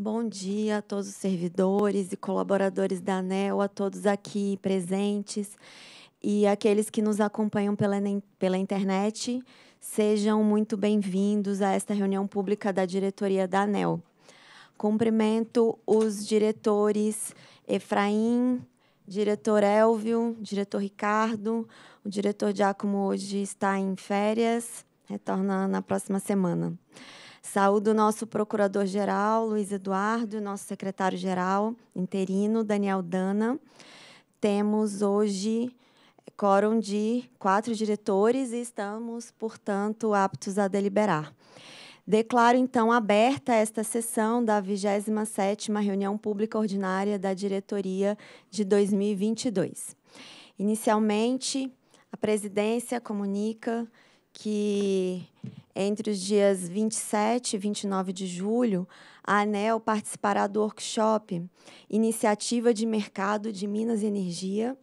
Bom dia a todos os servidores e colaboradores da ANEL, a todos aqui presentes e aqueles que nos acompanham pela, pela internet. Sejam muito bem-vindos a esta reunião pública da diretoria da ANEL. Cumprimento os diretores Efraim, diretor Elvio, diretor Ricardo, o diretor Giacomo hoje está em férias, retorna na próxima semana. Saúdo o nosso procurador-geral, Luiz Eduardo, nosso secretário-geral interino, Daniel Dana. Temos hoje quórum de quatro diretores e estamos, portanto, aptos a deliberar. Declaro, então, aberta esta sessão da 27ª Reunião Pública Ordinária da Diretoria de 2022. Inicialmente, a presidência comunica que entre os dias 27 e 29 de julho, a ANEL participará do workshop Iniciativa de Mercado de Minas e Energia,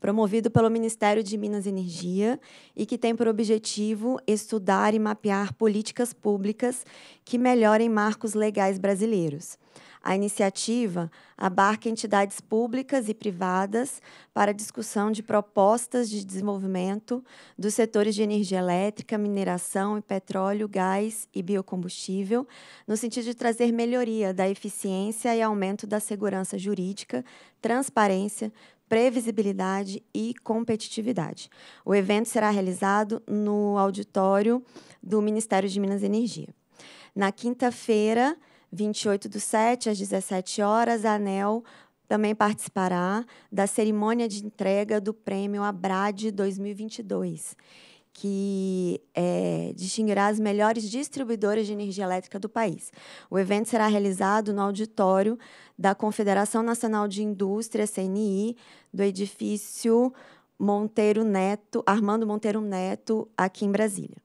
promovido pelo Ministério de Minas e Energia e que tem por objetivo estudar e mapear políticas públicas que melhorem marcos legais brasileiros. A iniciativa abarca entidades públicas e privadas para discussão de propostas de desenvolvimento dos setores de energia elétrica, mineração e petróleo, gás e biocombustível, no sentido de trazer melhoria da eficiência e aumento da segurança jurídica, transparência, previsibilidade e competitividade. O evento será realizado no auditório do Ministério de Minas e Energia. Na quinta-feira, 28 do 7, às 17 horas, a ANEL também participará da cerimônia de entrega do prêmio Abrad 2022, que é, distinguirá as melhores distribuidoras de energia elétrica do país. O evento será realizado no auditório da Confederação Nacional de Indústria, CNI, do edifício Monteiro Neto, Armando Monteiro Neto, aqui em Brasília.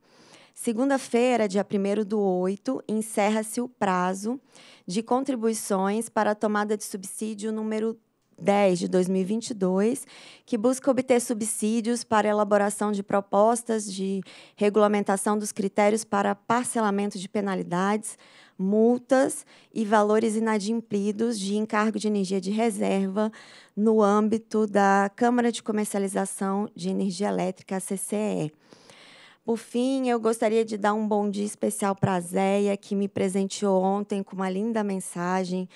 Segunda-feira, dia 1 do 8, encerra-se o prazo de contribuições para a tomada de subsídio número 10 de 2022, que busca obter subsídios para elaboração de propostas de regulamentação dos critérios para parcelamento de penalidades, multas e valores inadimplidos de encargo de energia de reserva no âmbito da Câmara de Comercialização de Energia Elétrica, a CCE. Por fim, eu gostaria de dar um bom dia especial para a Zéia, que me presenteou ontem com uma linda mensagem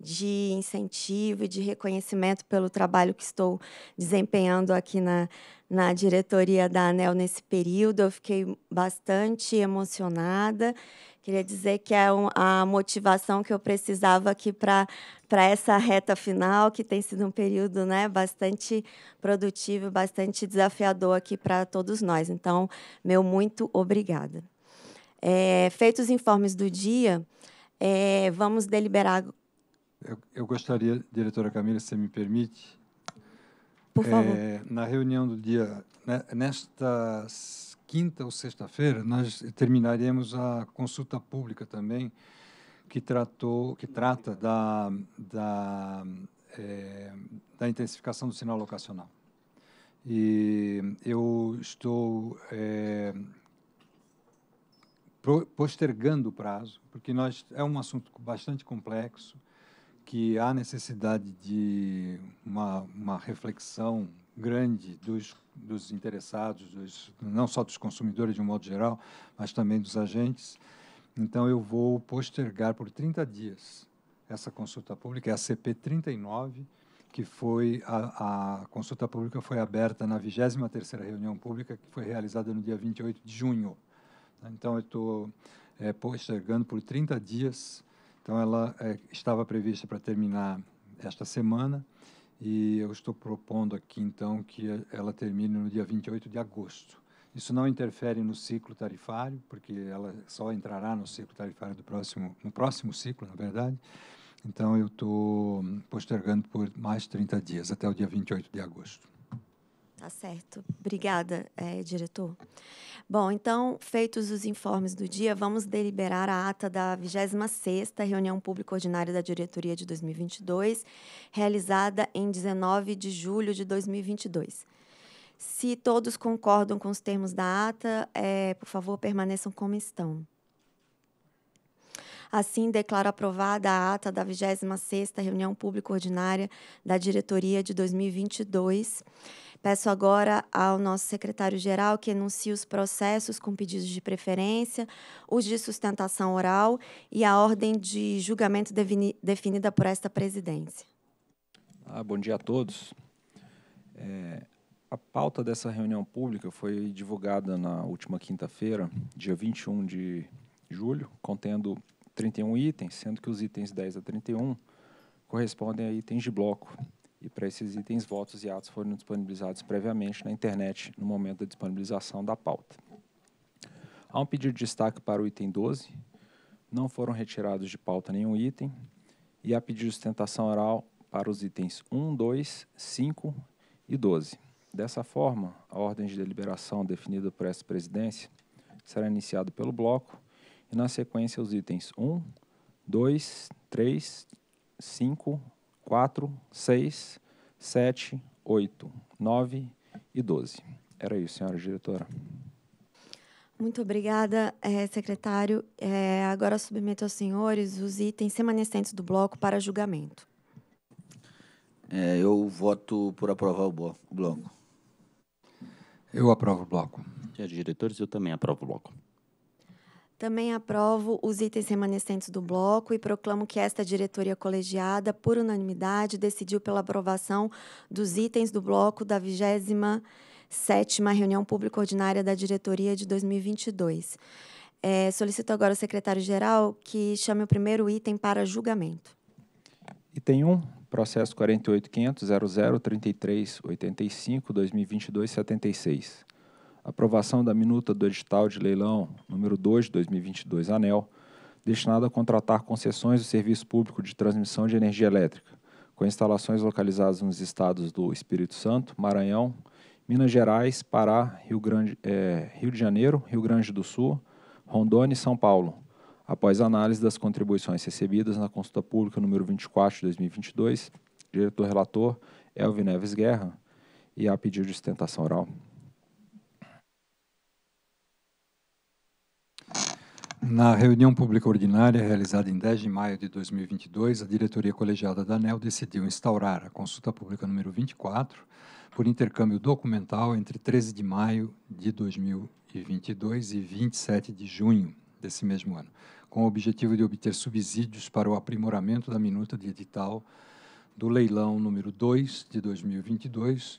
de incentivo e de reconhecimento pelo trabalho que estou desempenhando aqui na, na diretoria da ANEL nesse período. Eu fiquei bastante emocionada Queria dizer que é um, a motivação que eu precisava aqui para essa reta final, que tem sido um período né, bastante produtivo, bastante desafiador aqui para todos nós. Então, meu muito obrigada. É, feitos os informes do dia, é, vamos deliberar. Eu, eu, gostaria, diretora Camila, se você me permite. Por favor. É, na reunião do dia, né, quinta ou sexta-feira, nós terminaremos a consulta pública também, que, tratou, que trata da, da, é, da intensificação do sinal locacional. E eu estou é, postergando o prazo, porque nós, é um assunto bastante complexo, que há necessidade de uma, uma reflexão grande dos, dos interessados, dos, não só dos consumidores de um modo geral, mas também dos agentes. Então, eu vou postergar por 30 dias essa consulta pública, é a CP 39, que foi a, a consulta pública foi aberta na 23ª reunião pública, que foi realizada no dia 28 de junho. Então, eu estou é, postergando por 30 dias. Então, ela é, estava prevista para terminar esta semana e eu estou propondo aqui, então, que ela termine no dia 28 de agosto. Isso não interfere no ciclo tarifário, porque ela só entrará no ciclo tarifário do próximo, no próximo ciclo, na verdade. Então, eu estou postergando por mais 30 dias, até o dia 28 de agosto. Tá certo. Obrigada, é, diretor. Bom, então, feitos os informes do dia, vamos deliberar a ata da 26ª Reunião Pública Ordinária da Diretoria de 2022, realizada em 19 de julho de 2022. Se todos concordam com os termos da ata, é, por favor, permaneçam como estão. Assim, declaro aprovada a ata da 26ª Reunião Pública Ordinária da Diretoria de 2022, Peço agora ao nosso secretário-geral que enuncie os processos com pedidos de preferência, os de sustentação oral e a ordem de julgamento definida por esta presidência. Ah, bom dia a todos. É, a pauta dessa reunião pública foi divulgada na última quinta-feira, dia 21 de julho, contendo 31 itens, sendo que os itens 10 a 31 correspondem a itens de bloco. E para esses itens, votos e atos foram disponibilizados previamente na internet no momento da disponibilização da pauta. Há um pedido de destaque para o item 12. Não foram retirados de pauta nenhum item. E há pedido de sustentação oral para os itens 1, 2, 5 e 12. Dessa forma, a ordem de deliberação definida por esta presidência será iniciada pelo bloco e, na sequência, os itens 1, 2, 3, 5, 4, 6, 7, 8, 9 e 12. Era isso, senhora diretora. Muito obrigada, é, secretário. É, agora submeto aos senhores os itens remanescentes do bloco para julgamento. É, eu voto por aprovar o bloco. Eu aprovo o bloco. Senhores diretores, eu também aprovo o bloco. Também aprovo os itens remanescentes do bloco e proclamo que esta diretoria colegiada, por unanimidade, decidiu pela aprovação dos itens do bloco da 27 reunião pública ordinária da diretoria de 2022. É, solicito agora ao secretário-geral que chame o primeiro item para julgamento. Item 1, processo 48.500.00.33.85.2022.76. 2022 76 aprovação da minuta do edital de leilão número 2 de 2022 ANEL, destinado a contratar concessões do serviço público de transmissão de energia elétrica, com instalações localizadas nos estados do Espírito Santo, Maranhão, Minas Gerais, Pará, Rio, Grande, é, Rio de Janeiro, Rio Grande do Sul, Rondônia e São Paulo, após análise das contribuições recebidas na consulta pública número 24 de 2022, diretor-relator Elvin Neves Guerra, e a pedido de sustentação oral. Na reunião pública ordinária realizada em 10 de maio de 2022, a diretoria colegiada da ANEL decidiu instaurar a consulta pública número 24 por intercâmbio documental entre 13 de maio de 2022 e 27 de junho desse mesmo ano, com o objetivo de obter subsídios para o aprimoramento da minuta de edital do leilão número 2 de 2022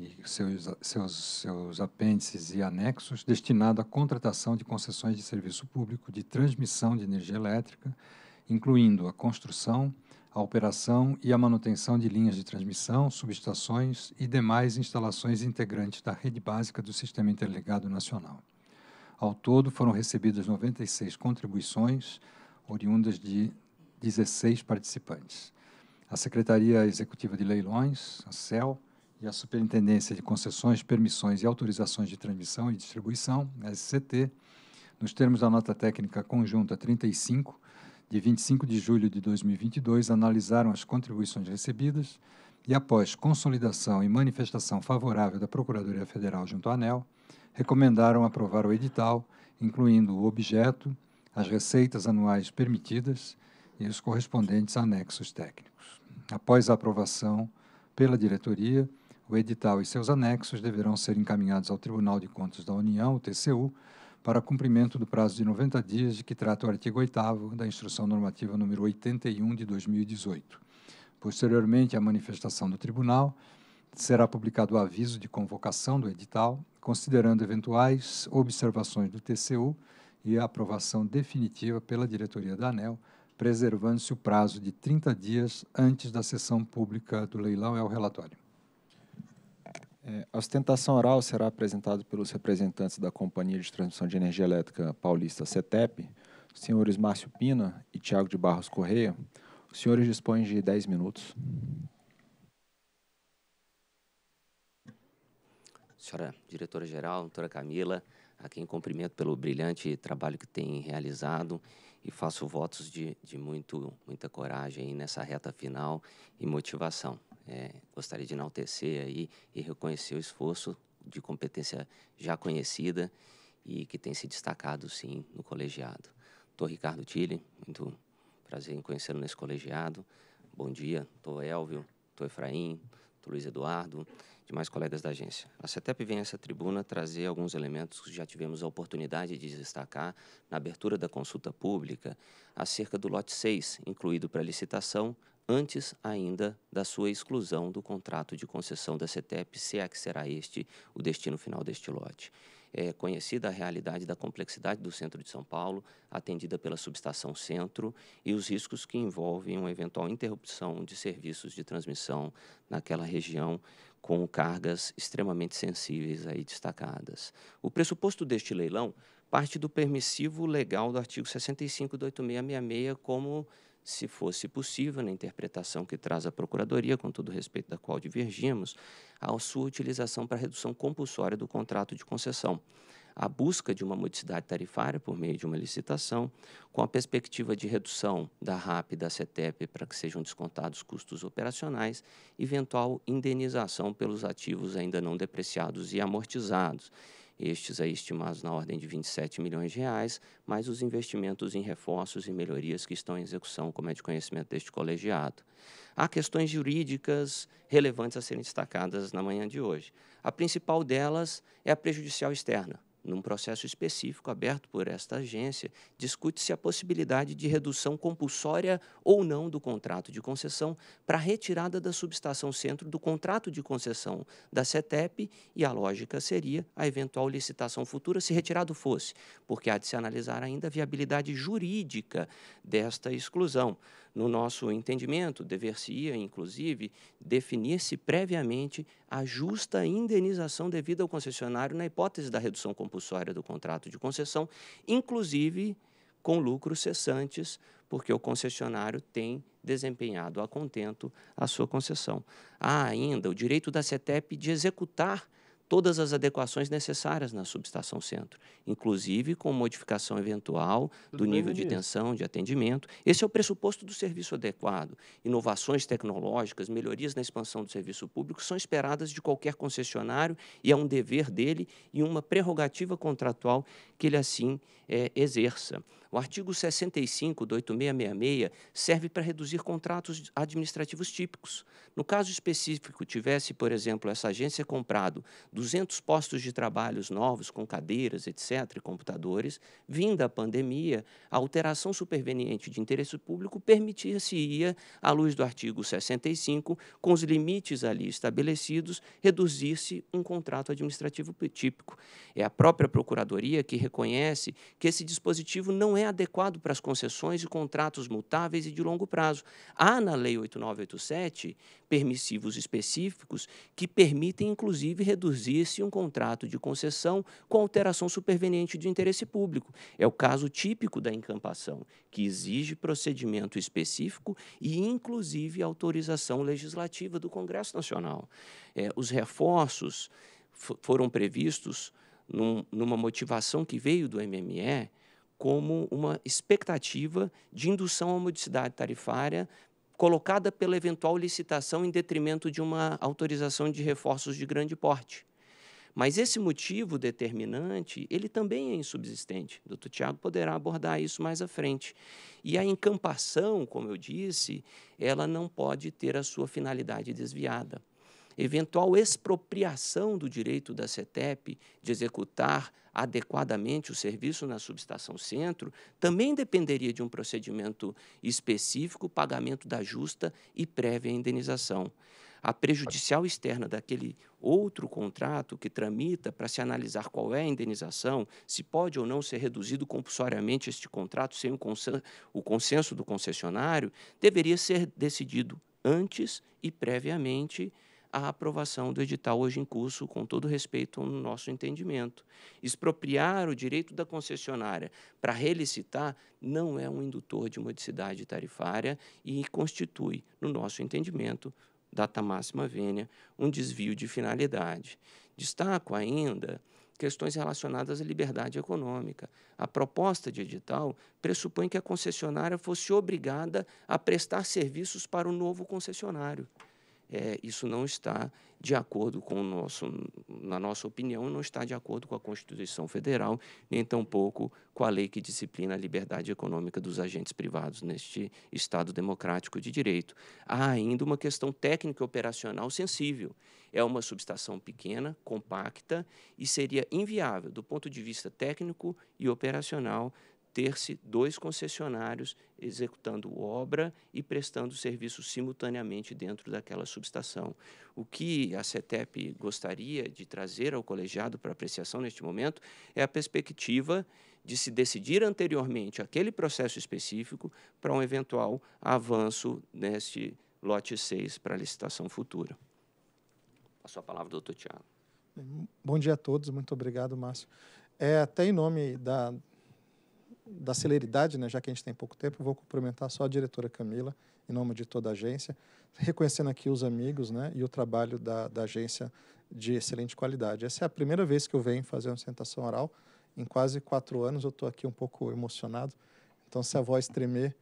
e seus, seus, seus apêndices e anexos, destinado à contratação de concessões de serviço público de transmissão de energia elétrica, incluindo a construção, a operação e a manutenção de linhas de transmissão, subestações e demais instalações integrantes da rede básica do Sistema Interligado Nacional. Ao todo, foram recebidas 96 contribuições, oriundas de 16 participantes. A Secretaria Executiva de Leilões, a CEL, e a Superintendência de Concessões, Permissões e Autorizações de Transmissão e Distribuição, né, SCT, nos termos da nota técnica conjunta 35 de 25 de julho de 2022, analisaram as contribuições recebidas e, após consolidação e manifestação favorável da Procuradoria Federal junto à ANEL, recomendaram aprovar o edital, incluindo o objeto, as receitas anuais permitidas e os correspondentes anexos técnicos. Após a aprovação pela diretoria, o edital e seus anexos deverão ser encaminhados ao Tribunal de Contas da União, o TCU, para cumprimento do prazo de 90 dias de que trata o artigo 8 da Instrução Normativa número 81 de 2018. Posteriormente à manifestação do Tribunal, será publicado o aviso de convocação do edital, considerando eventuais observações do TCU e a aprovação definitiva pela diretoria da ANEL, preservando-se o prazo de 30 dias antes da sessão pública do leilão. É o relatório. É, a sustentação oral será apresentada pelos representantes da Companhia de Transmissão de Energia Elétrica Paulista, CETEP, senhores Márcio Pina e Tiago de Barros Correia. Os senhores dispõem de 10 minutos. Senhora diretora-geral, doutora Camila, a quem cumprimento pelo brilhante trabalho que tem realizado e faço votos de, de muito, muita coragem nessa reta final e motivação é, gostaria de enaltecer aí e reconhecer o esforço de competência já conhecida e que tem se destacado, sim, no colegiado. Estou Ricardo Tille, muito prazer em conhecê-lo nesse colegiado. Bom dia, estou Elvio, estou Efraim, estou Luiz Eduardo, demais colegas da agência. A CETEP vem a essa tribuna trazer alguns elementos que já tivemos a oportunidade de destacar na abertura da consulta pública acerca do lote 6, incluído para licitação antes ainda da sua exclusão do contrato de concessão da CETEP, se é que será este o destino final deste lote. É conhecida a realidade da complexidade do centro de São Paulo, atendida pela subestação centro, e os riscos que envolvem uma eventual interrupção de serviços de transmissão naquela região, com cargas extremamente sensíveis aí destacadas. O pressuposto deste leilão parte do permissivo legal do artigo 65 do 8666 como se fosse possível, na interpretação que traz a Procuradoria, com todo respeito da qual divergimos, a sua utilização para redução compulsória do contrato de concessão. A busca de uma modicidade tarifária por meio de uma licitação, com a perspectiva de redução da RAP e da CETEP para que sejam descontados custos operacionais, eventual indenização pelos ativos ainda não depreciados e amortizados estes aí estimados na ordem de 27 milhões de reais, mais os investimentos em reforços e melhorias que estão em execução, como é de conhecimento deste colegiado. Há questões jurídicas relevantes a serem destacadas na manhã de hoje. A principal delas é a prejudicial externa. Num processo específico aberto por esta agência, discute-se a possibilidade de redução compulsória ou não do contrato de concessão para retirada da subestação centro do contrato de concessão da CETEP e a lógica seria a eventual licitação futura se retirado fosse, porque há de se analisar ainda a viabilidade jurídica desta exclusão. No nosso entendimento, dever-se-ia, inclusive, definir-se previamente a justa indenização devida ao concessionário na hipótese da redução compulsória do contrato de concessão, inclusive com lucros cessantes, porque o concessionário tem desempenhado a contento a sua concessão. Há ainda o direito da CETEP de executar todas as adequações necessárias na subestação centro, inclusive com modificação eventual do Tudo nível de isso. tensão, de atendimento. Esse é o pressuposto do serviço adequado. Inovações tecnológicas, melhorias na expansão do serviço público são esperadas de qualquer concessionário e é um dever dele e uma prerrogativa contratual que ele assim é, exerça. O artigo 65 do 8666 serve para reduzir contratos administrativos típicos. No caso específico, tivesse, por exemplo, essa agência comprado 200 postos de trabalhos novos, com cadeiras, etc., e computadores, vinda a pandemia, a alteração superveniente de interesse público permitiria se ia à luz do artigo 65, com os limites ali estabelecidos, reduzir-se um contrato administrativo típico. É a própria Procuradoria que reconhece que esse dispositivo não é é adequado para as concessões e contratos mutáveis e de longo prazo. Há na Lei 8987 permissivos específicos que permitem, inclusive, reduzir-se um contrato de concessão com alteração superveniente de interesse público. É o caso típico da encampação, que exige procedimento específico e, inclusive, autorização legislativa do Congresso Nacional. É, os reforços foram previstos num, numa motivação que veio do MME como uma expectativa de indução à modicidade tarifária colocada pela eventual licitação em detrimento de uma autorização de reforços de grande porte. Mas esse motivo determinante, ele também é insubsistente. O doutor Tiago poderá abordar isso mais à frente. E a encampação, como eu disse, ela não pode ter a sua finalidade desviada eventual expropriação do direito da CETEP de executar adequadamente o serviço na subestação centro, também dependeria de um procedimento específico, pagamento da justa e prévia indenização. A prejudicial externa daquele outro contrato que tramita para se analisar qual é a indenização, se pode ou não ser reduzido compulsoriamente este contrato sem o consenso do concessionário, deveria ser decidido antes e previamente a aprovação do edital hoje em curso, com todo respeito ao nosso entendimento. Expropriar o direito da concessionária para relicitar não é um indutor de modicidade tarifária e constitui, no nosso entendimento, data máxima vênia, um desvio de finalidade. Destaco ainda questões relacionadas à liberdade econômica. A proposta de edital pressupõe que a concessionária fosse obrigada a prestar serviços para o novo concessionário é, isso não está de acordo com o nosso, na nossa opinião, não está de acordo com a Constituição Federal, nem tampouco com a lei que disciplina a liberdade econômica dos agentes privados neste Estado democrático de direito. Há ainda uma questão técnica operacional sensível. É uma subestação pequena, compacta e seria inviável do ponto de vista técnico e operacional ter-se dois concessionários executando obra e prestando serviço simultaneamente dentro daquela subestação. O que a CETEP gostaria de trazer ao colegiado para apreciação neste momento é a perspectiva de se decidir anteriormente aquele processo específico para um eventual avanço neste lote 6 para licitação futura. Passo a palavra, doutor Tiago. Bom dia a todos, muito obrigado, Márcio. É, até em nome da, da celeridade, né, já que a gente tem pouco tempo, vou cumprimentar só a diretora Camila, em nome de toda a agência, reconhecendo aqui os amigos né, e o trabalho da, da agência de excelente qualidade. Essa é a primeira vez que eu venho fazer uma sentação oral. Em quase quatro anos eu estou aqui um pouco emocionado, então se a voz tremer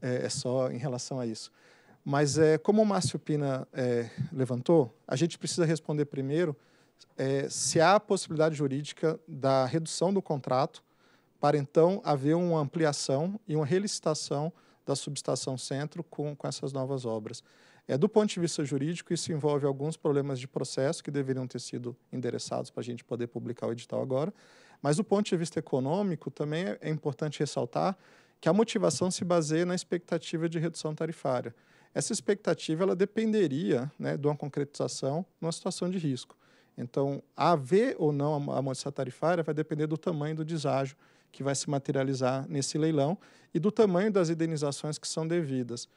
é, é só em relação a isso. Mas é, como o Márcio Pina é, levantou, a gente precisa responder primeiro é, se há a possibilidade jurídica da redução do contrato para então haver uma ampliação e uma relicitação da subestação centro com, com essas novas obras. É, do ponto de vista jurídico, isso envolve alguns problemas de processo que deveriam ter sido endereçados para a gente poder publicar o edital agora. Mas do ponto de vista econômico, também é, é importante ressaltar que a motivação se baseia na expectativa de redução tarifária. Essa expectativa ela dependeria né, de uma concretização numa situação de risco. Então, haver ou não a motivação tarifária vai depender do tamanho do deságio que vai se materializar nesse leilão e do tamanho das indenizações que são devidas.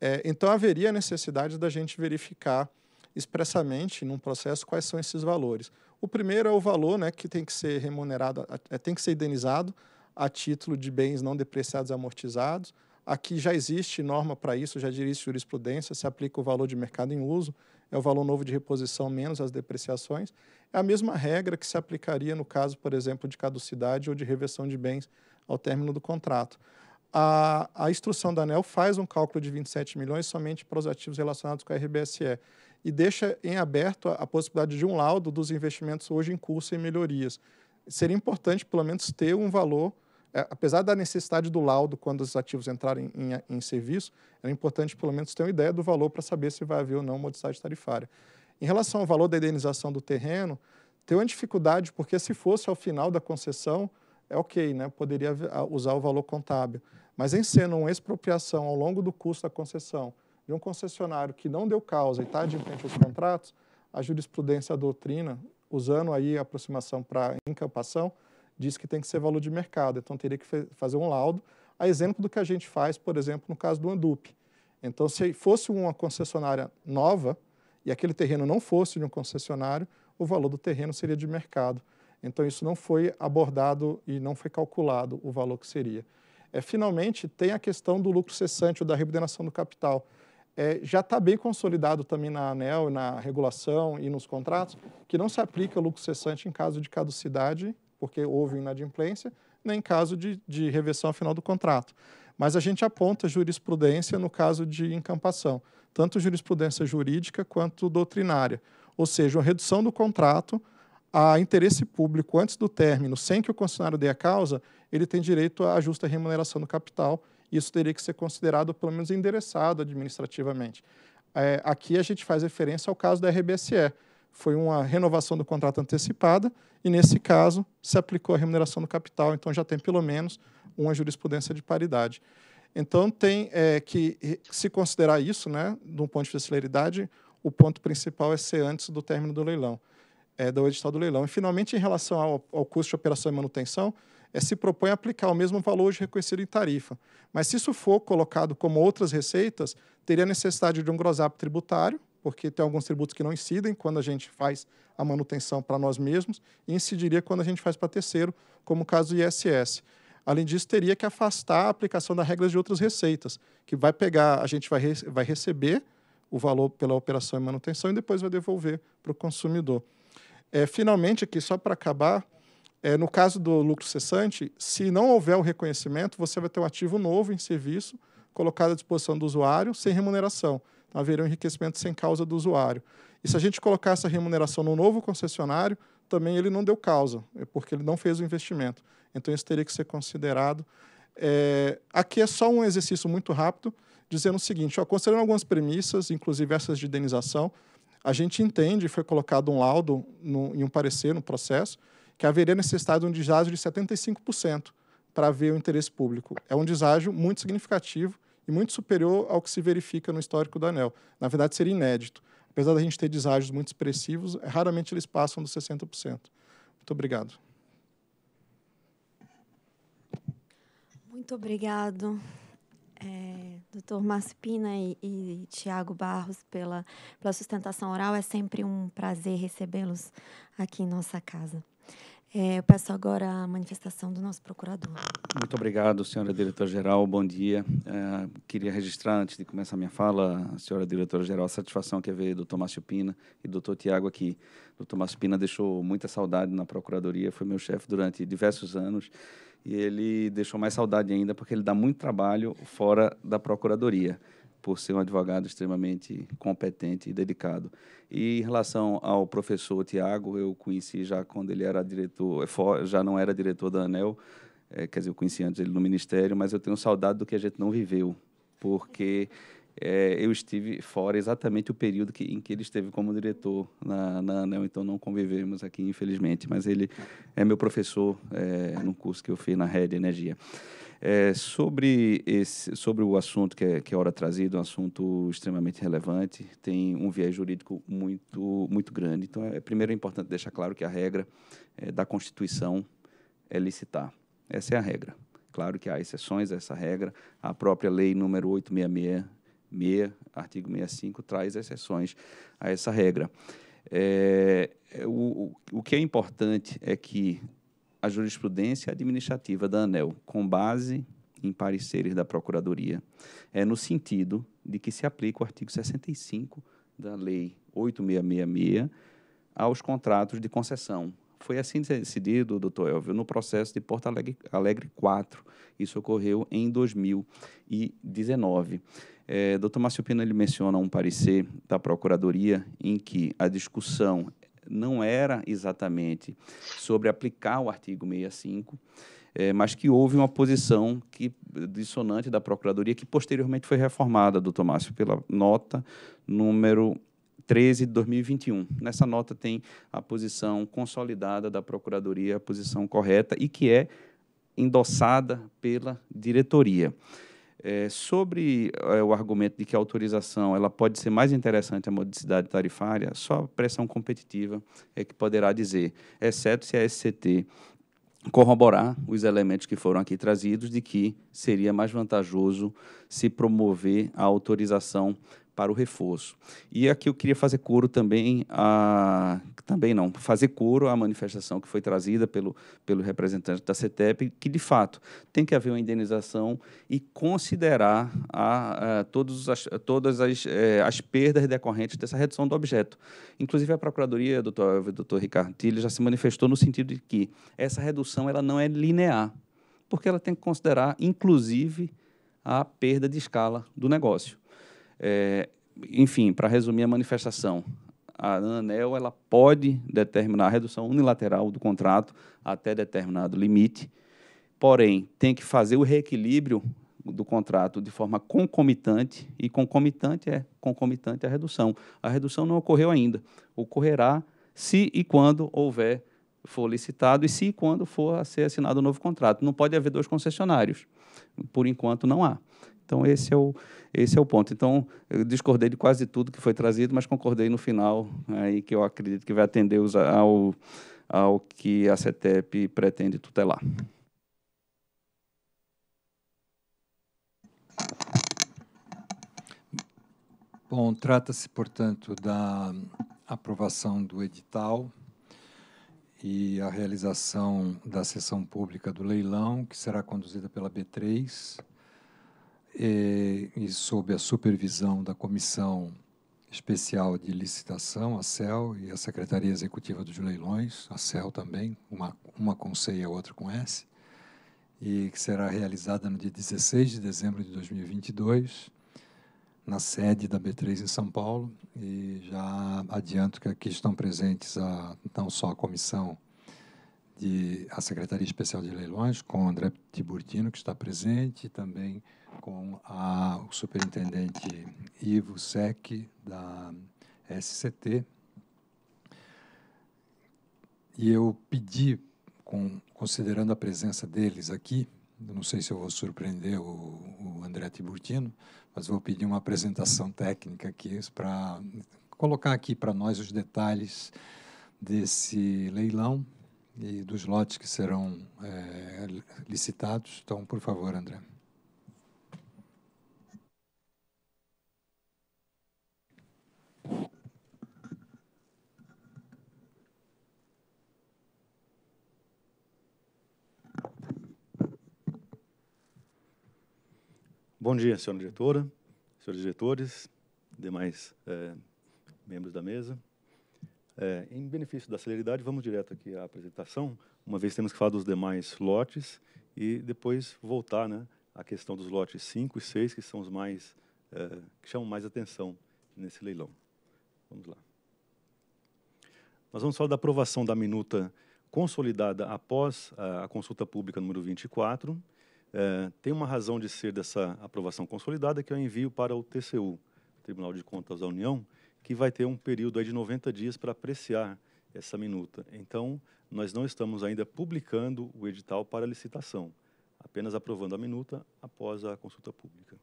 É, então, haveria necessidade da gente verificar expressamente num processo quais são esses valores. O primeiro é o valor né, que tem que ser remunerado, é, tem que ser indenizado a título de bens não depreciados e amortizados. Aqui já existe norma para isso, já dirige jurisprudência, se aplica o valor de mercado em uso é o valor novo de reposição menos as depreciações. É a mesma regra que se aplicaria no caso, por exemplo, de caducidade ou de reversão de bens ao término do contrato. A, a instrução da ANEL faz um cálculo de 27 milhões somente para os ativos relacionados com a RBSE e deixa em aberto a, a possibilidade de um laudo dos investimentos hoje em curso e melhorias. Seria importante, pelo menos, ter um valor é, apesar da necessidade do laudo quando os ativos entrarem em, em, serviço, é importante pelo menos ter uma ideia do valor para saber se vai haver ou não modicidade tarifária. Em relação ao valor da indenização do terreno, tem uma dificuldade, porque se fosse ao final da concessão, é ok, né? poderia usar o valor contábil. Mas em sendo uma expropriação ao longo do custo da concessão de um concessionário que não deu causa e está adimplente aos contratos, a jurisprudência, a doutrina, usando aí a aproximação para encampação, diz que tem que ser valor de mercado, então teria que fazer um laudo, a exemplo do que a gente faz, por exemplo, no caso do Andup. Então, se fosse uma concessionária nova e aquele terreno não fosse de um concessionário, o valor do terreno seria de mercado. Então, isso não foi abordado e não foi calculado o valor que seria. É, finalmente, tem a questão do lucro cessante ou da reordenação do capital. É, já está bem consolidado também na ANEL, na regulação e nos contratos, que não se aplica lucro cessante em caso de caducidade porque houve inadimplência, nem caso de, de reversão final do contrato. Mas a gente aponta jurisprudência no caso de encampação, tanto jurisprudência jurídica quanto doutrinária, ou seja, a redução do contrato a interesse público antes do término, sem que o concessionário dê a causa, ele tem direito à justa remuneração do capital. e Isso teria que ser considerado, pelo menos, endereçado administrativamente. É, aqui a gente faz referência ao caso da RBSE. Foi uma renovação do contrato antecipada e nesse caso se aplicou a remuneração do capital, então já tem pelo menos uma jurisprudência de paridade. Então tem é, que se considerar isso, né, de um ponto de celeridade, o ponto principal é ser antes do término do leilão, é, do edital do leilão. E finalmente, em relação ao, ao custo de operação e manutenção, é, se propõe aplicar o mesmo valor hoje reconhecido em tarifa. Mas se isso for colocado como outras receitas, teria necessidade de um gross tributário, porque tem alguns tributos que não incidem quando a gente faz a manutenção para nós mesmos e incidiria quando a gente faz para terceiro, como o caso do ISS. Além disso, teria que afastar a aplicação das regras de outras receitas, que vai pegar, a gente vai, re vai receber o valor pela operação e manutenção e depois vai devolver para o consumidor. É, finalmente, aqui, só para acabar, é, no caso do lucro cessante, se não houver o reconhecimento, você vai ter um ativo novo em serviço colocado à disposição do usuário sem remuneração haveria um enriquecimento sem causa do usuário. E se a gente colocar essa remuneração no novo concessionário, também ele não deu causa, é porque ele não fez o investimento. Então, isso teria que ser considerado. É, aqui é só um exercício muito rápido, dizendo o seguinte: ó, considerando algumas premissas, inclusive essas de indenização, a gente entende, foi colocado um laudo no, em um parecer no processo, que haveria necessidade de um deságio de 75% para ver o interesse público. É um deságio muito significativo e muito superior ao que se verifica no histórico da ANEL. Na verdade, seria inédito. Apesar da gente ter deságios muito expressivos, raramente eles passam dos 60%. Muito obrigado. Muito obrigado, é, doutor Márcio Pina e, e Tiago Barros, pela, pela sustentação oral. É sempre um prazer recebê-los aqui em nossa casa. É, eu peço agora a manifestação do nosso procurador. Muito obrigado, senhora diretora-geral. Bom dia. É, queria registrar, antes de começar a minha fala, senhora diretora-geral, a satisfação que é ver doutor Márcio Pina e doutor Tiago aqui. Doutor Márcio Pina deixou muita saudade na Procuradoria, foi meu chefe durante diversos anos e ele deixou mais saudade ainda porque ele dá muito trabalho fora da Procuradoria por ser um advogado extremamente competente e dedicado. E em relação ao professor Tiago, eu conheci já quando ele era diretor, é, já não era diretor da ANEL, é, quer dizer, eu conheci antes ele no ministério, mas eu tenho saudade do que a gente não viveu, porque é, eu estive fora exatamente o período que, em que ele esteve como diretor na, na ANEL, então não convivemos aqui, infelizmente, mas ele é meu professor é, no curso que eu fiz na Rede Energia. É, sobre, esse, sobre o assunto que é, que é hora trazido, um assunto extremamente relevante, tem um viés jurídico muito, muito grande. Então, é, primeiro é importante deixar claro que a regra é, da Constituição é licitar. Essa é a regra. Claro que há exceções a essa regra. A própria lei número 8666, artigo 65, traz exceções a essa regra. É, o, o que é importante é que a jurisprudência administrativa da ANEL, com base em pareceres da Procuradoria, é no sentido de que se aplica o artigo 65 da Lei 8666 aos contratos de concessão. Foi assim decidido, doutor Elvio, no processo de Porto Alegre, Alegre 4. Isso ocorreu em 2019. É, doutor Márcio Pina ele menciona um parecer da Procuradoria em que a discussão não era exatamente sobre aplicar o artigo 65, é, mas que houve uma posição que, dissonante da Procuradoria, que posteriormente foi reformada, doutor Márcio, pela nota número 13 de 2021. Nessa nota tem a posição consolidada da Procuradoria, a posição correta e que é endossada pela diretoria. É, sobre é, o argumento de que a autorização ela pode ser mais interessante à modicidade tarifária, só a pressão competitiva é que poderá dizer, exceto se a SCT corroborar os elementos que foram aqui trazidos de que seria mais vantajoso se promover a autorização para o reforço. E aqui eu queria fazer coro também a também não, fazer coro à manifestação que foi trazida pelo, pelo representante da CETEP, que de fato tem que haver uma indenização e considerar a, a todos as, todas as, eh, as perdas decorrentes dessa redução do objeto. Inclusive a Procuradoria, doutor Elvio e doutor Ricardo Tilly, já se manifestou no sentido de que essa redução ela não é linear, porque ela tem que considerar, inclusive, a perda de escala do negócio. É, enfim, para resumir a manifestação, a ANEL ela pode determinar a redução unilateral do contrato até determinado limite, porém, tem que fazer o reequilíbrio do contrato de forma concomitante, e concomitante é concomitante é a redução. A redução não ocorreu ainda, ocorrerá se e quando houver for licitado e se e quando for a ser assinado o um novo contrato. Não pode haver dois concessionários. Por enquanto, não há. Então, esse é o, esse é o ponto. Então, eu discordei de quase tudo que foi trazido, mas concordei no final, aí que eu acredito que vai atender os, ao, ao que a CETEP pretende tutelar. Bom, trata-se, portanto, da aprovação do edital e a realização da sessão pública do leilão, que será conduzida pela B3, e, e sob a supervisão da Comissão Especial de Licitação, a CEL, e a Secretaria Executiva dos Leilões, a CEL também, uma, uma com C e a outra com S, e que será realizada no dia 16 de dezembro de 2022, na sede da B3 em São Paulo. E já adianto que aqui estão presentes a, não só a comissão de a Secretaria Especial de Leilões, com André Tiburtino, que está presente, e também com a, o superintendente Ivo Sec, da SCT, e eu pedi, com, considerando a presença deles aqui, não sei se eu vou surpreender o, o André Tiburtino, mas vou pedir uma apresentação técnica aqui para colocar aqui para nós os detalhes desse leilão e dos lotes que serão é, licitados. Então, por favor, André. Bom dia, senhora diretora, senhores diretores, demais é, membros da mesa. É, em benefício da celeridade, vamos direto aqui à apresentação, uma vez temos que falar dos demais lotes e depois voltar né, à questão dos lotes 5 e 6, que são os mais é, que chamam mais atenção nesse leilão. Vamos lá. Nós vamos falar da aprovação da minuta consolidada após a, a consulta pública número 24, é, tem uma razão de ser dessa aprovação consolidada, que é o envio para o TCU, Tribunal de Contas da União, que vai ter um período de 90 dias para apreciar essa minuta. Então, nós não estamos ainda publicando o edital para licitação, apenas aprovando a minuta após a consulta pública.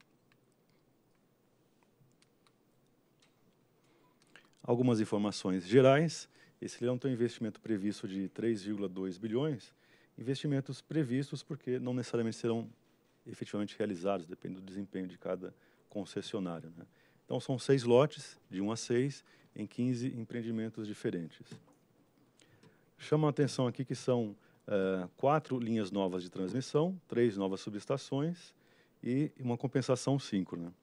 Algumas informações gerais. Esse leilão tem um investimento previsto de 3,2 bilhões, investimentos previstos, porque não necessariamente serão efetivamente realizados, depende do desempenho de cada concessionário. Né? Então, são seis lotes, de 1 a 6, em 15 empreendimentos diferentes. Chama a atenção aqui que são uh, quatro linhas novas de transmissão, três novas subestações e uma compensação síncrona. Né?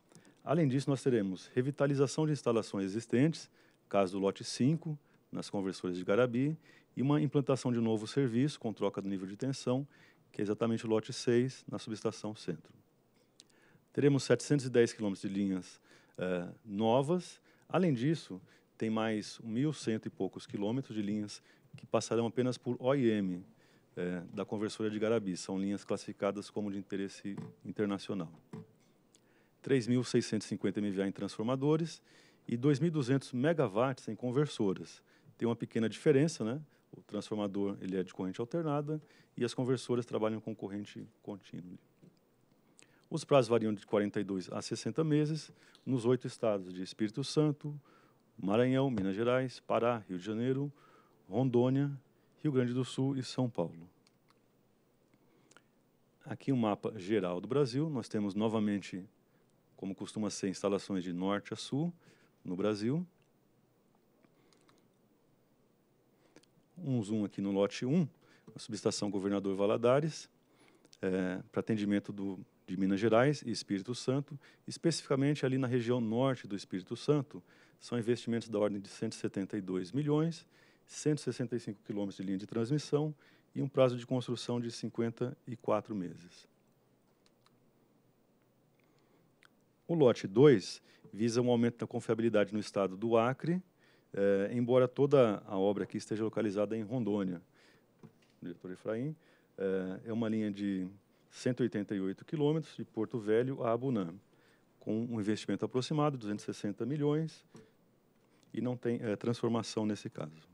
Além disso, nós teremos revitalização de instalações existentes, caso do lote 5, nas conversores de Garabi, e uma implantação de novo serviço com troca do nível de tensão, que é exatamente o lote 6, na subestação centro. Teremos 710 quilômetros de linhas uh, novas. Além disso, tem mais 1.100 e poucos quilômetros de linhas que passarão apenas por OIM, eh, da conversora de Garabi. São linhas classificadas como de interesse internacional. 3.650 MVA em transformadores e 2.200 megawatts em conversoras. Tem uma pequena diferença, né? O transformador ele é de corrente alternada e as conversoras trabalham com corrente contínua. Os prazos variam de 42 a 60 meses nos oito estados de Espírito Santo, Maranhão, Minas Gerais, Pará, Rio de Janeiro, Rondônia, Rio Grande do Sul e São Paulo. Aqui um mapa geral do Brasil. Nós temos novamente, como costuma ser, instalações de norte a sul no Brasil. um zoom aqui no lote 1, a subestação Governador Valadares, é, para atendimento do, de Minas Gerais e Espírito Santo, especificamente ali na região norte do Espírito Santo, são investimentos da ordem de 172 milhões, 165 quilômetros de linha de transmissão e um prazo de construção de 54 meses. O lote 2 visa um aumento da confiabilidade no estado do Acre, é, embora toda a obra aqui esteja localizada em Rondônia. diretor Efraim, é, é uma linha de 188 quilômetros de Porto Velho a Abunã, com um investimento aproximado de 260 milhões e não tem é, transformação nesse caso.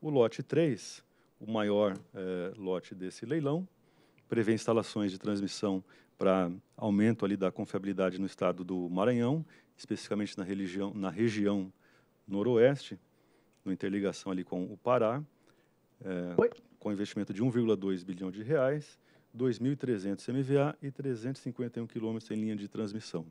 O lote 3, o maior é, lote desse leilão, prevê instalações de transmissão para aumento ali da confiabilidade no estado do Maranhão, especificamente na, religião, na região noroeste, no interligação ali com o Pará, é, com investimento de 1,2 bilhão de reais, 2.300 MVA e 351 quilômetros em linha de transmissão.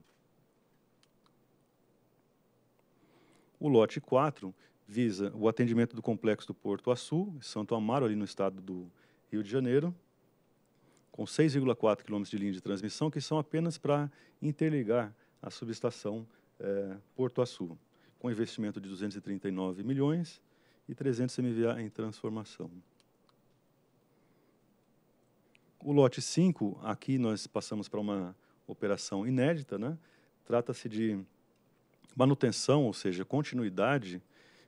O lote 4 visa o atendimento do complexo do Porto Açu, Santo Amaro, ali no estado do Rio de Janeiro, com 6,4 km de linha de transmissão, que são apenas para interligar a subestação eh, Porto Açu, com investimento de 239 milhões e 300 MVA em transformação. O lote 5, aqui nós passamos para uma operação inédita, né? trata-se de manutenção, ou seja, continuidade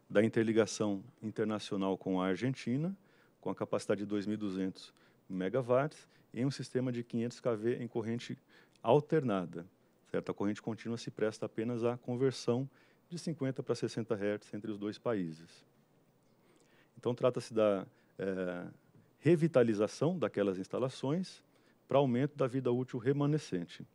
da interligação internacional com a Argentina, com a capacidade de 2.200 megawatts em um sistema de 500 kV em corrente alternada. Certo? A corrente contínua se presta apenas à conversão de 50 para 60 Hz entre os dois países. Então, trata-se da é, revitalização daquelas instalações para aumento da vida útil remanescente.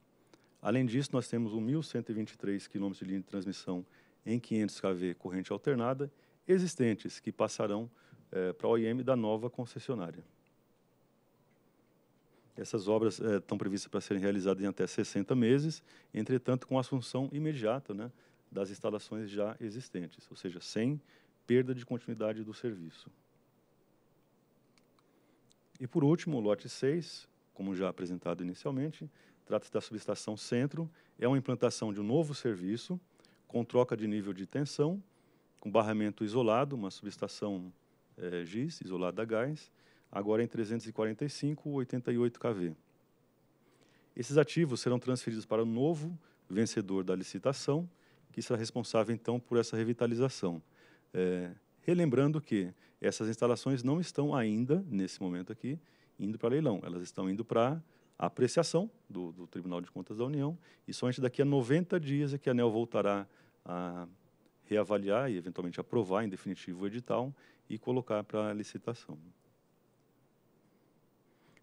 Além disso, nós temos 1.123 km de linha de transmissão em 500 kV corrente alternada existentes que passarão é, para a OIM da nova concessionária. Essas obras é, estão previstas para serem realizadas em até 60 meses, entretanto, com assunção imediata né, das instalações já existentes, ou seja, sem perda de continuidade do serviço. E, por último, o lote 6, como já apresentado inicialmente, trata-se da subestação centro, é uma implantação de um novo serviço, com troca de nível de tensão, com barramento isolado, uma subestação é, eh, GIS, isolada a gás, agora em 345,88 kV. Esses ativos serão transferidos para o novo vencedor da licitação, que será responsável então por essa revitalização. É, relembrando que essas instalações não estão ainda, nesse momento aqui, indo para leilão, elas estão indo para apreciação do, do Tribunal de Contas da União e somente daqui a 90 dias é que a ANEL voltará a reavaliar e eventualmente aprovar em definitivo o edital e colocar para licitação.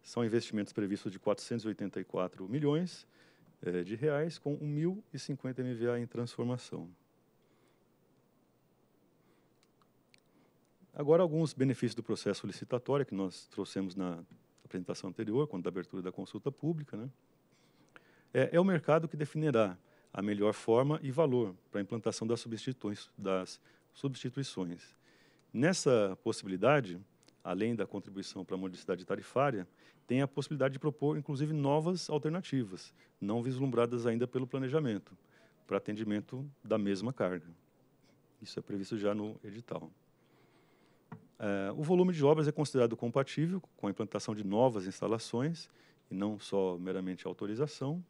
São investimentos previstos de 484 milhões é, de reais, com 1.050 MVA em transformação. Agora, alguns benefícios do processo licitatório que nós trouxemos na apresentação anterior, quando da abertura da consulta pública. Né? É, é o mercado que definirá a melhor forma e valor para a implantação das substituições, das substituições. Nessa possibilidade, além da contribuição para a modicidade tarifária, tem a possibilidade de propor, inclusive, novas alternativas, não vislumbradas ainda pelo planejamento, para atendimento da mesma carga. Isso é previsto já no edital. É, o volume de obras é considerado compatível com a implantação de novas instalações, e não só meramente autorização.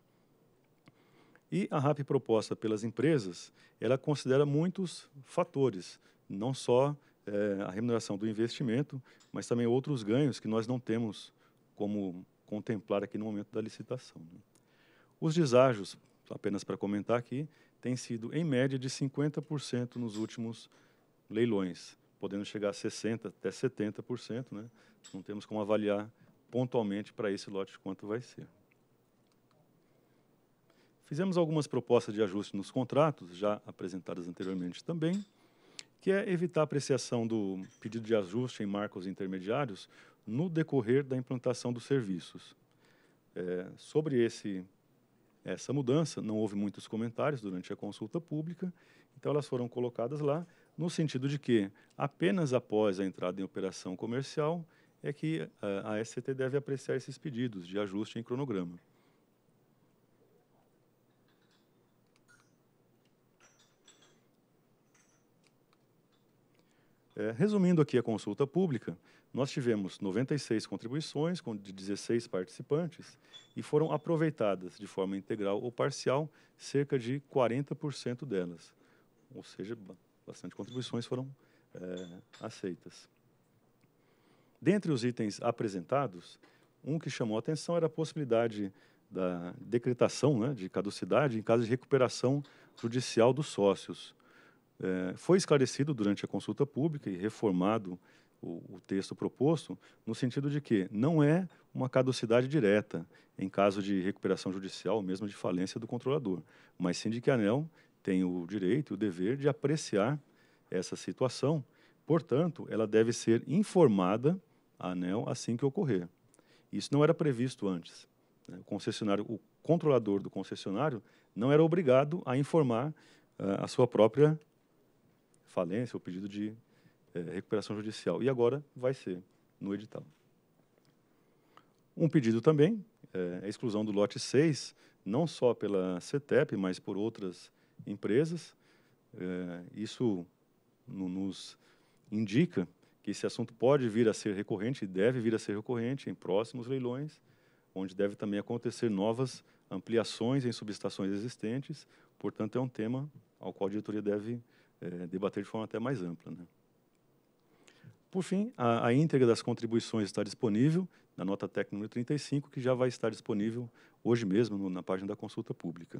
E a RAP proposta pelas empresas, ela considera muitos fatores, não só é, a remuneração do investimento, mas também outros ganhos que nós não temos como contemplar aqui no momento da licitação. Né? Os deságios, apenas para comentar aqui, têm sido em média de 50% nos últimos leilões, podendo chegar a 60% até 70%. Né? Não temos como avaliar pontualmente para esse lote quanto vai ser. Fizemos algumas propostas de ajuste nos contratos, já apresentadas anteriormente também que é evitar a apreciação do pedido de ajuste em marcos intermediários no decorrer da implantação dos serviços. É, sobre esse, essa mudança, não houve muitos comentários durante a consulta pública, então elas foram colocadas lá, no sentido de que apenas após a entrada em operação comercial é que a, a SCT deve apreciar esses pedidos de ajuste em cronograma. É, resumindo aqui a consulta pública, nós tivemos 96 contribuições com 16 participantes e foram aproveitadas de forma integral ou parcial cerca de 40% delas. Ou seja, bastante contribuições foram é, aceitas. Dentre os itens apresentados, um que chamou a atenção era a possibilidade da decretação né, de caducidade em caso de recuperação judicial dos sócios. É, foi esclarecido durante a consulta pública e reformado o, o, texto proposto, no sentido de que não é uma caducidade direta em caso de recuperação judicial, mesmo de falência do controlador, mas sim de que a ANEL tem o direito e o dever de apreciar essa situação, portanto, ela deve ser informada a ANEL assim que ocorrer. Isso não era previsto antes. Né? O concessionário, o controlador do concessionário, não era obrigado a informar uh, a sua própria falência ou pedido de é, recuperação judicial. E agora vai ser no edital. Um pedido também, é, a exclusão do lote 6, não só pela CETEP, mas por outras empresas. É, isso no, nos indica que esse assunto pode vir a ser recorrente, e deve vir a ser recorrente em próximos leilões, onde deve também acontecer novas ampliações em subestações existentes. Portanto, é um tema ao qual a diretoria deve é, debater de forma até mais ampla. Né? Por fim, a, a, íntegra das contribuições está disponível na nota técnica número 35, que já vai estar disponível hoje mesmo no, na página da consulta pública.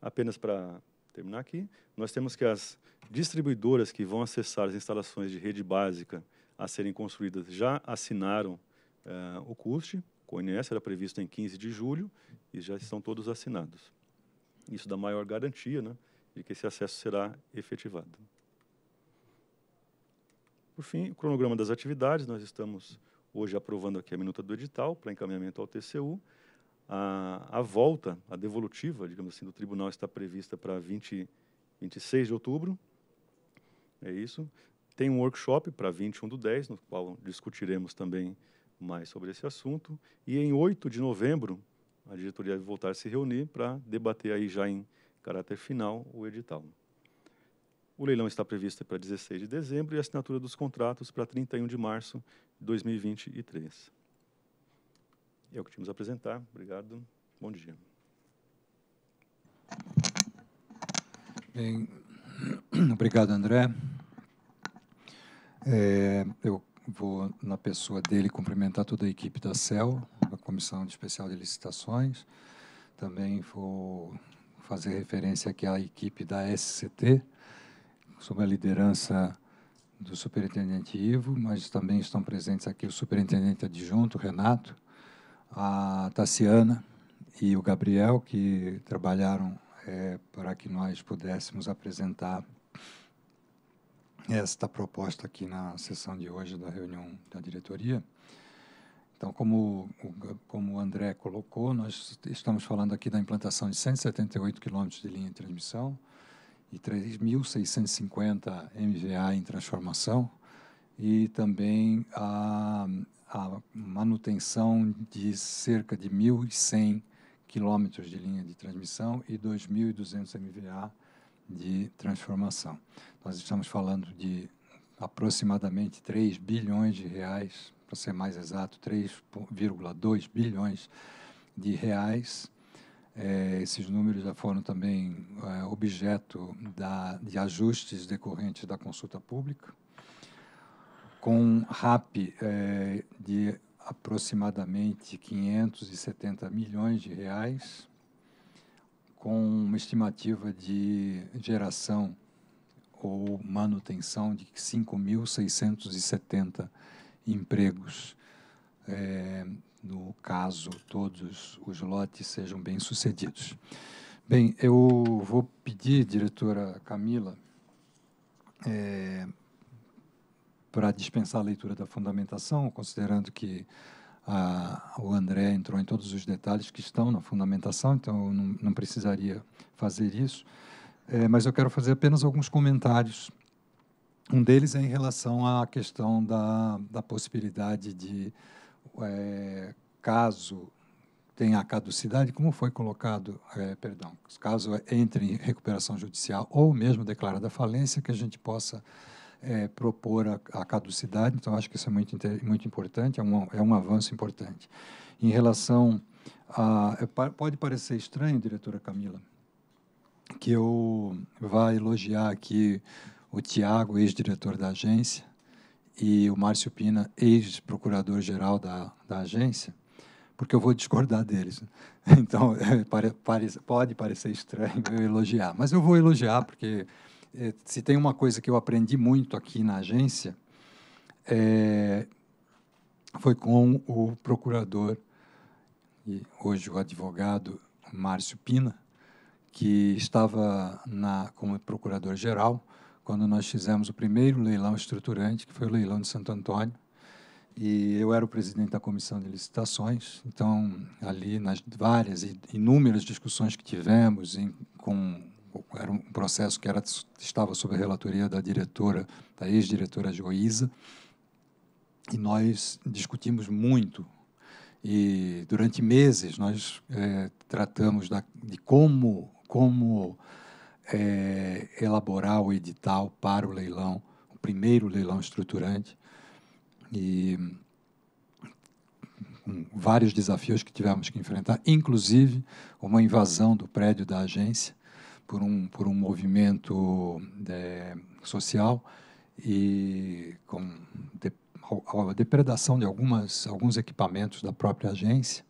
Apenas para terminar aqui, nós temos que as distribuidoras que vão acessar as instalações de rede básica a serem construídas já assinaram uh, o CUST, o INS era previsto em 15 de julho e já estão todos assinados. Isso dá maior garantia, né? de que esse acesso será efetivado. Por fim, o cronograma das atividades. Nós estamos hoje aprovando aqui a minuta do edital para encaminhamento ao TCU. A, a volta, a devolutiva, digamos assim, do tribunal está prevista para 20, 26 de outubro. É isso. Tem um workshop para 21 do 10, no qual discutiremos também mais sobre esse assunto. E em 8 de novembro, a diretoria vai voltar a se reunir para debater aí já em caráter final o edital. O leilão está previsto para 16 de dezembro e a assinatura dos contratos para 31 de março de 2023. É o que tínhamos a apresentar. Obrigado. Bom dia. Bem, obrigado, André. É, eu vou, na pessoa dele, cumprimentar toda a equipe da CEL, da Comissão Especial de Licitações. Também vou fazer referência aqui à equipe da SCT, sob a liderança do superintendente Ivo, mas também estão presentes aqui o superintendente adjunto, Renato, a Tassiana e o Gabriel, que trabalharam é, para que nós pudéssemos apresentar esta proposta aqui na sessão de hoje da reunião da diretoria. Então, como, como o André colocou, nós estamos falando aqui da implantação de 178 quilômetros de linha de transmissão e 3.650 MVA em transformação e também a, a manutenção de cerca de 1.100 quilômetros de linha de transmissão e 2.200 MVA de transformação. Nós estamos falando de aproximadamente 3 bilhões de reais para ser mais exato, 3,2 bilhões de reais. É, esses números já foram também é, objeto da, de ajustes decorrentes da consulta pública, com um RAP é, de aproximadamente 570 milhões de reais, com uma estimativa de geração ou manutenção de 5.670 empregos. É, no caso todos os lotes sejam bem-sucedidos. Bem, eu vou pedir, diretora Camila, é, para dispensar a leitura da fundamentação, considerando que a, o André entrou em todos os detalhes que estão na fundamentação, então eu não, não precisaria fazer isso. É, mas eu quero fazer apenas alguns comentários um deles é em relação à questão da, da possibilidade de, é, caso tenha a caducidade, como foi colocado, é, perdão, caso entre em recuperação judicial ou mesmo declarada falência, que a gente possa é, propor a, a, caducidade. Então, acho que isso é muito, muito importante, é um, é um avanço importante. Em relação a. É, pode parecer estranho, diretora Camila, que eu vá elogiar aqui o Tiago, ex-diretor da agência, e o Márcio Pina, ex-procurador-geral da, da agência, porque eu vou discordar deles. Então, é, pare, pare, pode parecer estranho eu elogiar, mas eu vou elogiar, porque é, se tem uma coisa que eu aprendi muito aqui na agência, é, foi com o procurador, e hoje o advogado Márcio Pina, que estava na, como procurador-geral quando nós fizemos o primeiro leilão estruturante, que foi o leilão de Santo Antônio, e eu era o presidente da comissão de licitações, então ali nas várias e inúmeras discussões que tivemos em, com era um processo que era, estava sob a relatoria da diretora, da ex-diretora Joísa, e nós discutimos muito. E durante meses nós é, tratamos da, de como, como é, elaborar o edital para o leilão, o primeiro leilão estruturante, e hum, vários desafios que tivemos que enfrentar, inclusive uma invasão do prédio da agência por um, por um movimento é, social e com de, a, a depredação de algumas, alguns equipamentos da própria agência.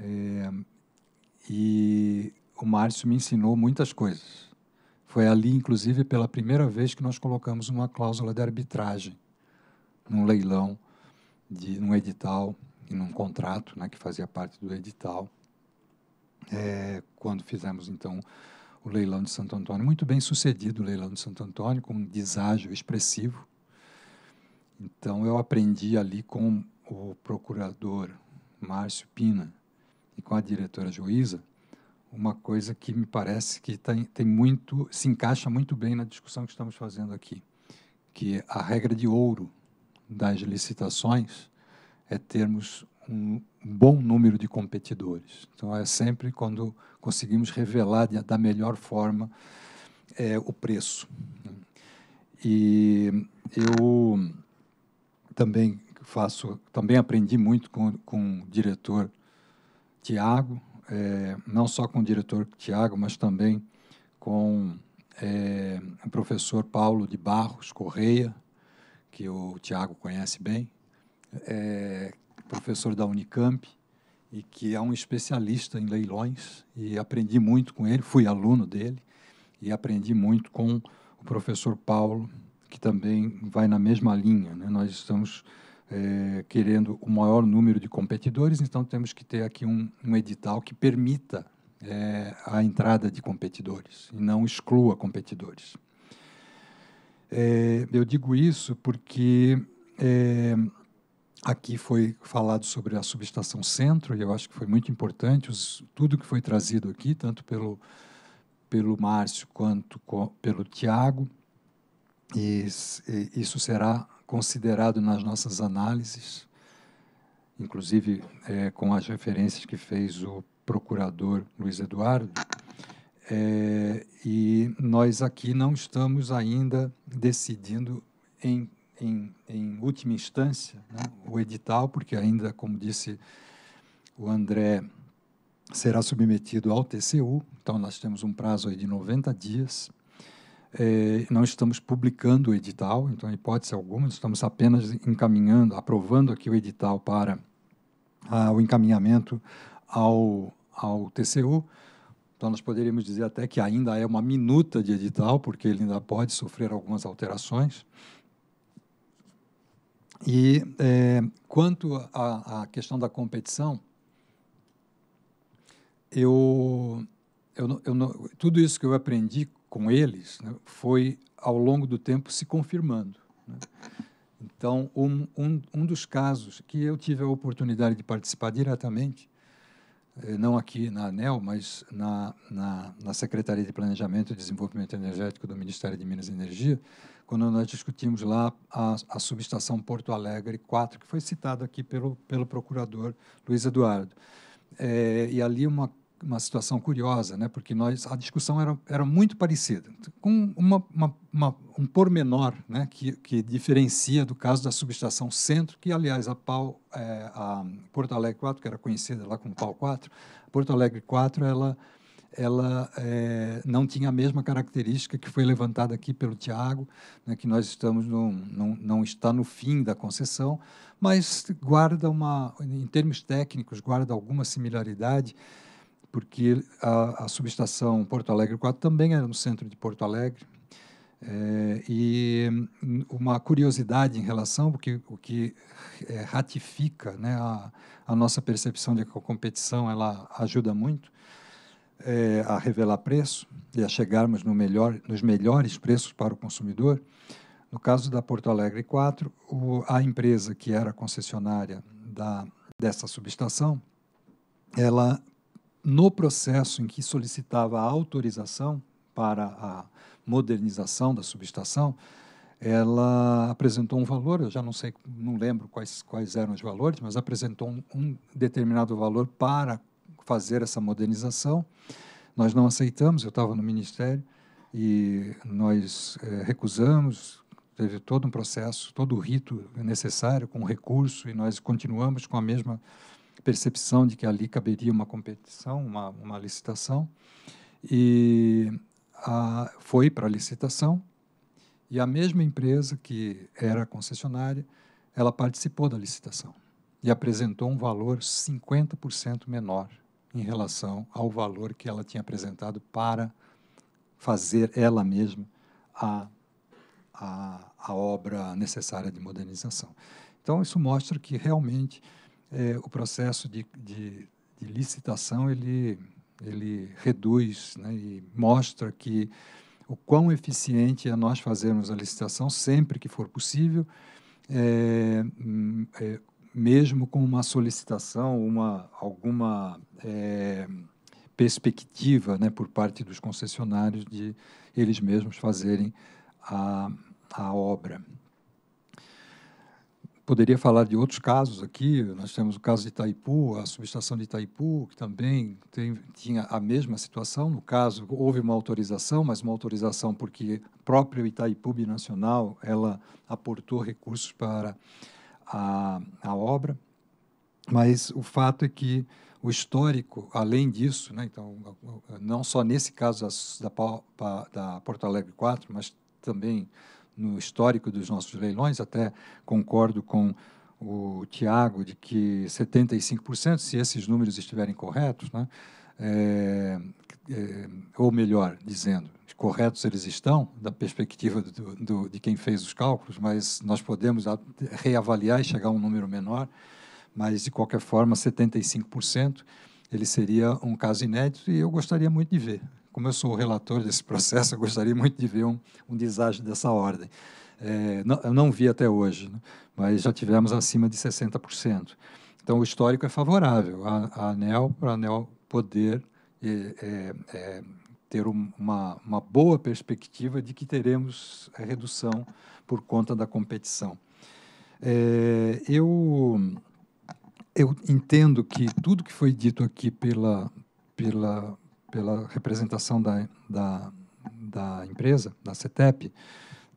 É, e o Márcio me ensinou muitas coisas. Foi ali, inclusive, pela primeira vez que nós colocamos uma cláusula de arbitragem num leilão, de, num edital e num contrato né, que fazia parte do edital. É, quando fizemos, então, o leilão de Santo Antônio, muito bem sucedido o leilão de Santo Antônio, com um deságio expressivo. Então, eu aprendi ali com o procurador Márcio Pina e com a diretora Juíza uma coisa que me parece que tem, tem muito, se encaixa muito bem na discussão que estamos fazendo aqui, que a regra de ouro das licitações é termos um bom número de competidores. Então, é sempre quando conseguimos revelar de, da melhor forma é, o preço. E eu também faço, também aprendi muito com, com o diretor Tiago, é, não só com o diretor Tiago, mas também com é, o professor Paulo de Barros Correia, que o Tiago conhece bem, é, professor da Unicamp e que é um especialista em leilões e aprendi muito com ele, fui aluno dele e aprendi muito com o professor Paulo, que também vai na mesma linha. Né? Nós estamos é, querendo o maior número de competidores, então temos que ter aqui um, um edital que permita é, a entrada de competidores e não exclua competidores. É, eu digo isso porque é, aqui foi falado sobre a subestação centro, e eu acho que foi muito importante os, tudo que foi trazido aqui, tanto pelo, pelo Márcio quanto pelo Tiago, e, e, isso será considerado nas nossas análises, inclusive é, com as referências que fez o procurador Luiz Eduardo, é, e nós aqui não estamos ainda decidindo em, em, em última instância né, o edital, porque ainda, como disse o André, será submetido ao TCU, então nós temos um prazo de 90 dias é, não estamos publicando o edital, então, em hipótese alguma, estamos apenas encaminhando, aprovando aqui o edital para ah, o encaminhamento ao, ao TCU. Então, nós poderíamos dizer até que ainda é uma minuta de edital, porque ele ainda pode sofrer algumas alterações. E é, quanto à questão da competição, eu, eu, eu, tudo isso que eu aprendi com eles né, foi, ao longo do tempo, se confirmando. Né? Então, um, um, um, dos casos que eu tive a oportunidade de participar diretamente, eh, não aqui na ANEL, mas na, na, na, Secretaria de Planejamento e Desenvolvimento Energético do Ministério de Minas e Energia, quando nós discutimos lá a, a subestação Porto Alegre 4, que foi citada aqui pelo, pelo procurador Luiz Eduardo. Eh, e ali uma uma situação curiosa, né? porque nós, a discussão era, era muito parecida, com uma, uma, uma, um pormenor né? que, que diferencia do caso da subestação Centro, que, aliás, a, Pau, é, a Porto Alegre 4, que era conhecida lá como Pau 4, Porto Alegre 4, ela, ela é, não tinha a mesma característica que foi levantada aqui pelo Tiago, né, que nós estamos num, num, não está no fim da concessão, mas guarda uma, em termos técnicos, guarda alguma similaridade porque a, a subestação Porto Alegre 4 também era no centro de Porto Alegre. É, e hum, uma curiosidade em relação, porque o que é, ratifica né, a, a, nossa percepção de que a competição ela ajuda muito é, a revelar preço e a chegarmos no melhor, nos melhores preços para o consumidor. No caso da Porto Alegre 4, o, a empresa que era concessionária da, dessa subestação, ela no processo em que solicitava a autorização para a modernização da subestação, ela apresentou um valor, eu já não sei, não lembro quais, quais eram os valores, mas apresentou um, um determinado valor para fazer essa modernização. Nós não aceitamos, eu estava no Ministério, e nós é, recusamos, teve todo um processo, todo o rito necessário, com recurso, e nós continuamos com a mesma percepção de que ali caberia uma competição, uma, uma licitação, e a, foi para a licitação, e a mesma empresa que era concessionária, ela participou da licitação e apresentou um valor 50% menor em relação ao valor que ela tinha apresentado para fazer ela mesma a, a, a obra necessária de modernização. Então, isso mostra que realmente é, o processo de, de, de, licitação ele, ele reduz né, e mostra que o quão eficiente é nós fazermos a licitação sempre que for possível, é, é, mesmo com uma solicitação, uma, alguma é, perspectiva né, por parte dos concessionários de eles mesmos fazerem a, a obra poderia falar de outros casos aqui. Nós temos o caso de Itaipu, a subestação de Itaipu, que também tem, tinha a mesma situação. No caso, houve uma autorização, mas uma autorização porque próprio Itaipu Binacional ela aportou recursos para a, a obra. Mas o fato é que o histórico, além disso, né, então, não só nesse caso da, da Porto Alegre 4, mas também no histórico dos nossos leilões, até concordo com o Tiago de que 75%, se esses números estiverem corretos, né, é, é, ou melhor dizendo, corretos eles estão, da perspectiva do, do, de quem fez os cálculos, mas nós podemos reavaliar e chegar a um número menor, mas de qualquer forma, 75% ele seria um caso inédito e eu gostaria muito de ver como eu sou o relator desse processo, eu gostaria muito de ver um, um desastre dessa ordem. É, não, eu não vi até hoje, né? mas já tivemos acima de 60%. Então, o histórico é favorável à ANEL, para a ANEL poder é, é, é ter uma, uma boa perspectiva de que teremos é, redução por conta da competição. É, eu, eu entendo que tudo que foi dito aqui pela, pela pela representação da, da, da empresa, da CETEP,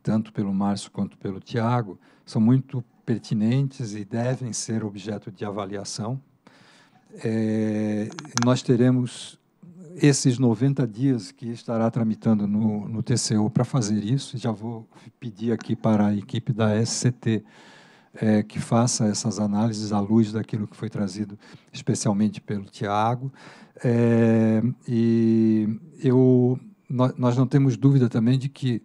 tanto pelo Márcio quanto pelo Tiago, são muito pertinentes e devem ser objeto de avaliação. É, nós teremos esses 90 dias que estará tramitando no, no TCU para fazer isso. Já vou pedir aqui para a equipe da SCT é, que faça essas análises à luz daquilo que foi trazido, especialmente pelo Tiago. É, e eu, nós, nós não temos dúvida também de que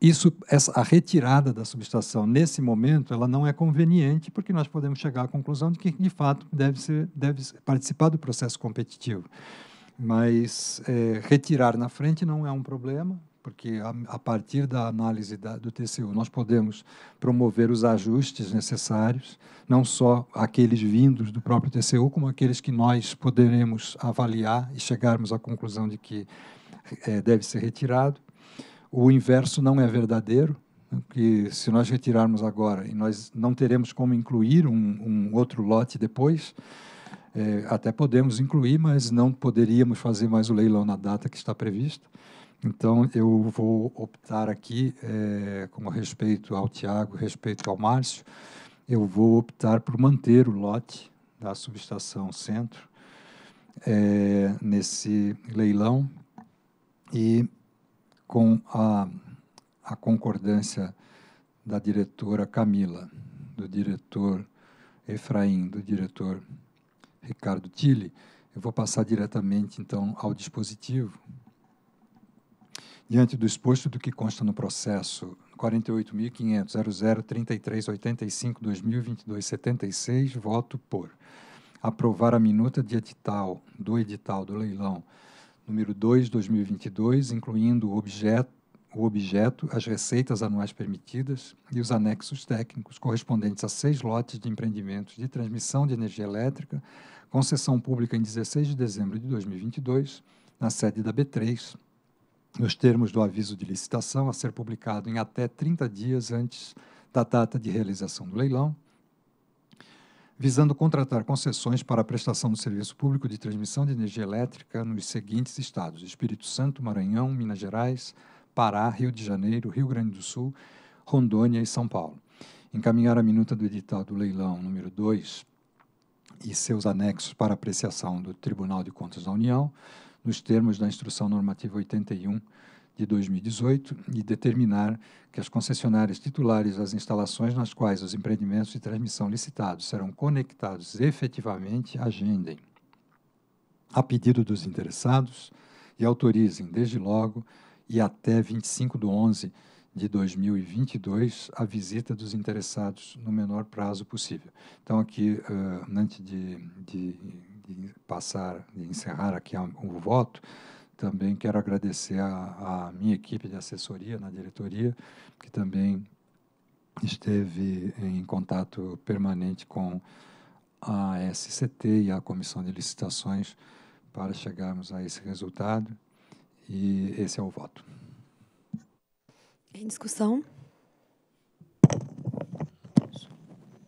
isso, essa, a retirada da subestação nesse momento, ela não é conveniente, porque nós podemos chegar à conclusão de que, de fato, deve, ser, deve participar do processo competitivo. Mas é, retirar na frente não é um problema, porque a, a partir da análise da, do TCU nós podemos promover os ajustes necessários, não só aqueles vindos do próprio TCU, como aqueles que nós poderemos avaliar e chegarmos à conclusão de que é, deve ser retirado. O inverso não é verdadeiro, né, que se nós retirarmos agora e nós não teremos como incluir um, um outro lote depois, é, até podemos incluir, mas não poderíamos fazer mais o leilão na data que está prevista. Então, eu vou optar aqui, é, eh, como respeito ao Tiago, respeito ao Márcio, eu vou optar por manter o lote da subestação centro é, nesse leilão e com a, a concordância da diretora Camila, do diretor Efraim, do diretor Ricardo Tille, eu vou passar diretamente então ao dispositivo diante do exposto do que consta no processo 48.500.003385.202276, voto por aprovar a minuta de edital do edital do leilão número 2/2022, incluindo o objeto, o objeto, as receitas anuais permitidas e os anexos técnicos correspondentes a seis lotes de empreendimentos de transmissão de energia elétrica, concessão pública em 16 de dezembro de 2022, na sede da B3, nos termos do aviso de licitação, a ser publicado em até 30 dias antes da data de realização do leilão, visando contratar concessões para a prestação do serviço público de transmissão de energia elétrica nos seguintes estados: Espírito Santo, Maranhão, Minas Gerais, Pará, Rio de Janeiro, Rio Grande do Sul, Rondônia e São Paulo. Encaminhar a minuta do edital do leilão número 2 e seus anexos para apreciação do Tribunal de Contas da União, nos termos da Instrução Normativa 81 de 2018 e determinar que as concessionárias titulares das instalações nas quais os empreendimentos de transmissão licitados serão conectados efetivamente agendem a pedido dos interessados e autorizem, desde logo e até 25 de 11 de 2022, a visita dos interessados no menor prazo possível. Então, aqui, uh, antes de, de de passar, e encerrar aqui o voto, também quero agradecer à minha equipe de assessoria na diretoria, que também esteve em contato permanente com a SCT e a Comissão de Licitações para chegarmos a esse resultado. E esse é o voto. Em discussão?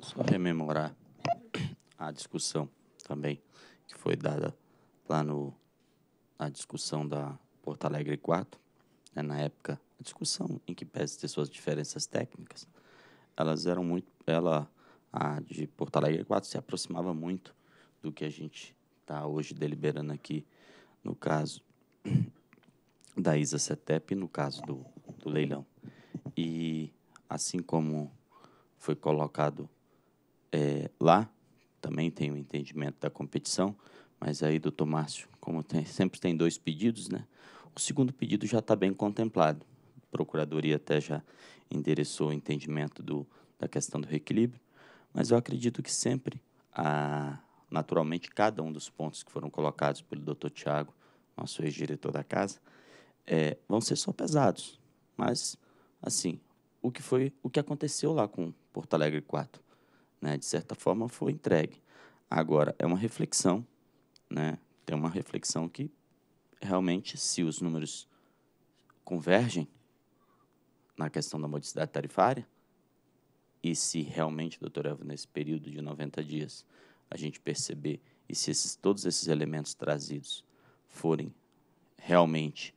Só rememorar a discussão também foi dada lá no, na discussão da Porto Alegre 4, né, na época, a discussão em que pese ter suas diferenças técnicas, elas eram muito. Ela, a de Porto Alegre 4, se aproximava muito do que a gente está hoje deliberando aqui, no caso da Isa Cetep no caso do, do leilão. E assim como foi colocado é, lá, também tem o entendimento da competição, mas aí, doutor Márcio, como tem, sempre tem dois pedidos, né? O segundo pedido já está bem contemplado. A Procuradoria até já endereçou o entendimento do, da questão do reequilíbrio, mas eu acredito que sempre, a, ah, naturalmente, cada um dos pontos que foram colocados pelo doutor Tiago, nosso ex-diretor da casa, é, vão ser só pesados. Mas, assim, o que foi o que aconteceu lá com Porto Alegre 4, né? de certa forma, foi entregue. Agora, é uma reflexão né, tem uma reflexão que realmente, se os números convergem na questão da modicidade tarifária, e se realmente, doutor Eva, nesse período de 90 dias, a gente perceber, e se esses, todos esses elementos trazidos forem realmente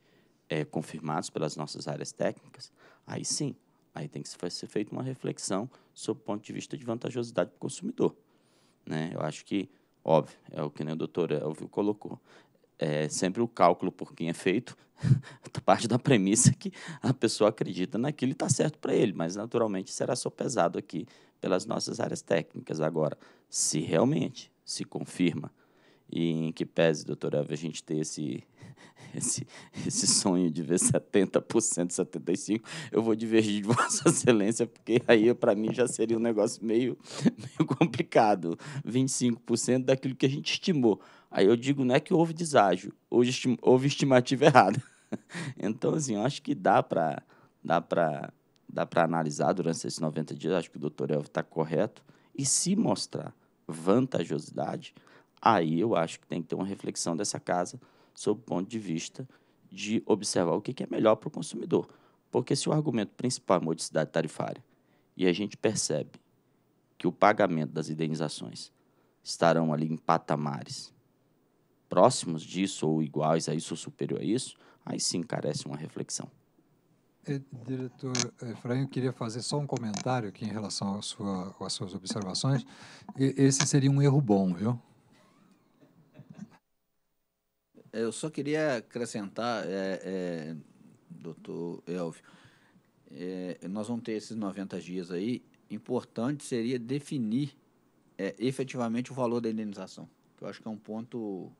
é, confirmados pelas nossas áreas técnicas, aí sim, aí tem que ser feita uma reflexão sob o ponto de vista de vantajosidade para o consumidor. Né? Eu acho que Óbvio, é o que nem o doutor Elvio colocou. É sempre o cálculo por quem é feito, tá parte da premissa que a pessoa acredita naquilo e está certo para ele, mas naturalmente será sopesado aqui pelas nossas áreas técnicas. Agora, se realmente se confirma e em que pese, doutor Elvio, a gente ter esse, esse, esse sonho de ver 70%, 75%, eu vou divergir de Vossa Excelência, porque aí para mim já seria um negócio meio, meio complicado. 25% daquilo que a gente estimou. Aí eu digo, não é que houve deságio, houve, houve estimativa errada. Então, assim, eu acho que dá para dá dá analisar durante esses 90 dias, acho que o doutor Elvio está correto, e se mostrar vantajosidade, aí eu acho que tem que ter uma reflexão dessa casa sob o ponto de vista de observar o que é melhor para o consumidor. Porque se o argumento principal é modicidade tarifária e a gente percebe que o pagamento das indenizações estarão ali em patamares próximos disso ou iguais a isso ou superior a isso, aí sim carece uma reflexão. Diretor eh, Efraim, eu queria fazer só um comentário aqui em relação sua, às suas observações. Esse seria um erro bom, viu? Eu só queria acrescentar, é, é, doutor Elvio, é, nós vamos ter esses 90 dias aí. Importante seria definir é, efetivamente o valor da indenização, que eu acho que é um ponto,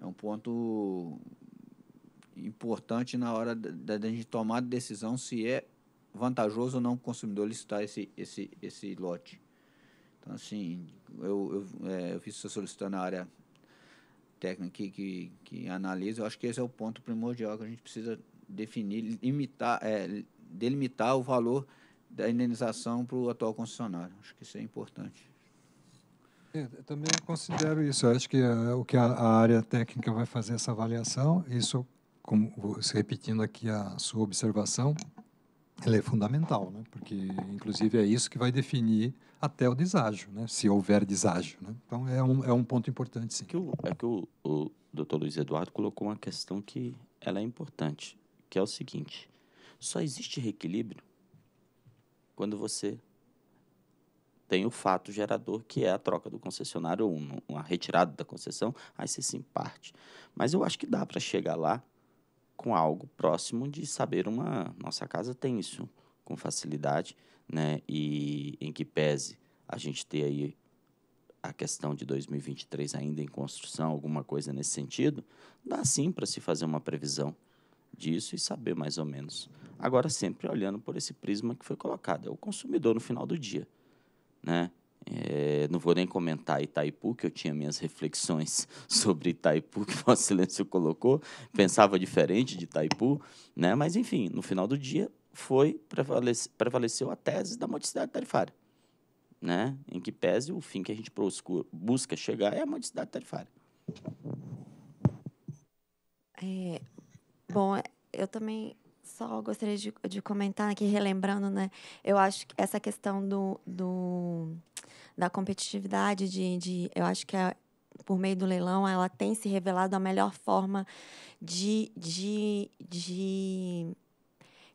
é um ponto importante na hora da, gente tomar a decisão se é vantajoso ou não o consumidor licitar esse, esse, esse lote. Então, assim, eu, eu, é, eu fiz solicitando na área técnica que, que, que analisa, eu acho que esse é o ponto primordial que a gente precisa definir, limitar, é, delimitar o valor da indenização para o atual concessionário. Acho que isso é importante. É, eu também considero isso. Eu acho que é, é o que a, a, área técnica vai fazer essa avaliação, isso, como, repetindo aqui a sua observação, ela é fundamental, né? porque, inclusive, é isso que vai definir até o deságio, né? se houver deságio. Né? Então, é um, é um ponto importante, sim. É que, o, é que o, o doutor Luiz Eduardo colocou uma questão que ela é importante, que é o seguinte, só existe reequilíbrio quando você tem o fato gerador, que é a troca do concessionário, ou uma retirada da concessão, aí você se imparte. Mas eu acho que dá para chegar lá com algo próximo de saber uma... Nossa casa tem isso com facilidade, né? E em que pese a gente ter aí a questão de 2023 ainda em construção, alguma coisa nesse sentido, dá sim para se fazer uma previsão disso e saber mais ou menos. Agora sempre olhando por esse prisma que foi colocado, é o consumidor no final do dia, né? É, não vou nem comentar Itaipu, que eu tinha minhas reflexões sobre Itaipu que nosso silêncio colocou, pensava diferente de Itaipu, né? mas enfim, no final do dia, foi prevalece, prevaleceu a tese da modicidade tarifária, né? Em que pese o fim que a gente busca, chegar é a modicidade tarifária. É, bom, eu também só gostaria de, de comentar aqui, relembrando, né? Eu acho que essa questão do, do da competitividade, de, de eu acho que a, é, por meio do leilão, ela tem se revelado a melhor forma de, de, de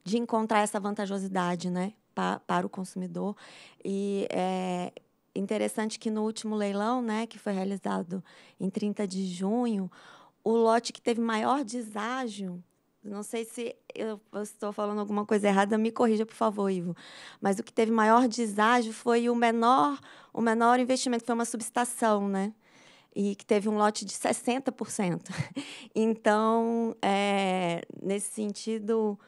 de encontrar essa vantajosidade, né? Pa, para o consumidor. E é interessante que no último leilão, né, que foi realizado em 30 de junho, o lote que teve maior deságio, não sei se eu, estou falando alguma coisa errada, me corrija, por favor, Ivo. Mas o que teve maior deságio foi o menor, o menor investimento, foi uma subestação, né? e que teve um lote de 60%. Então, é, nesse sentido,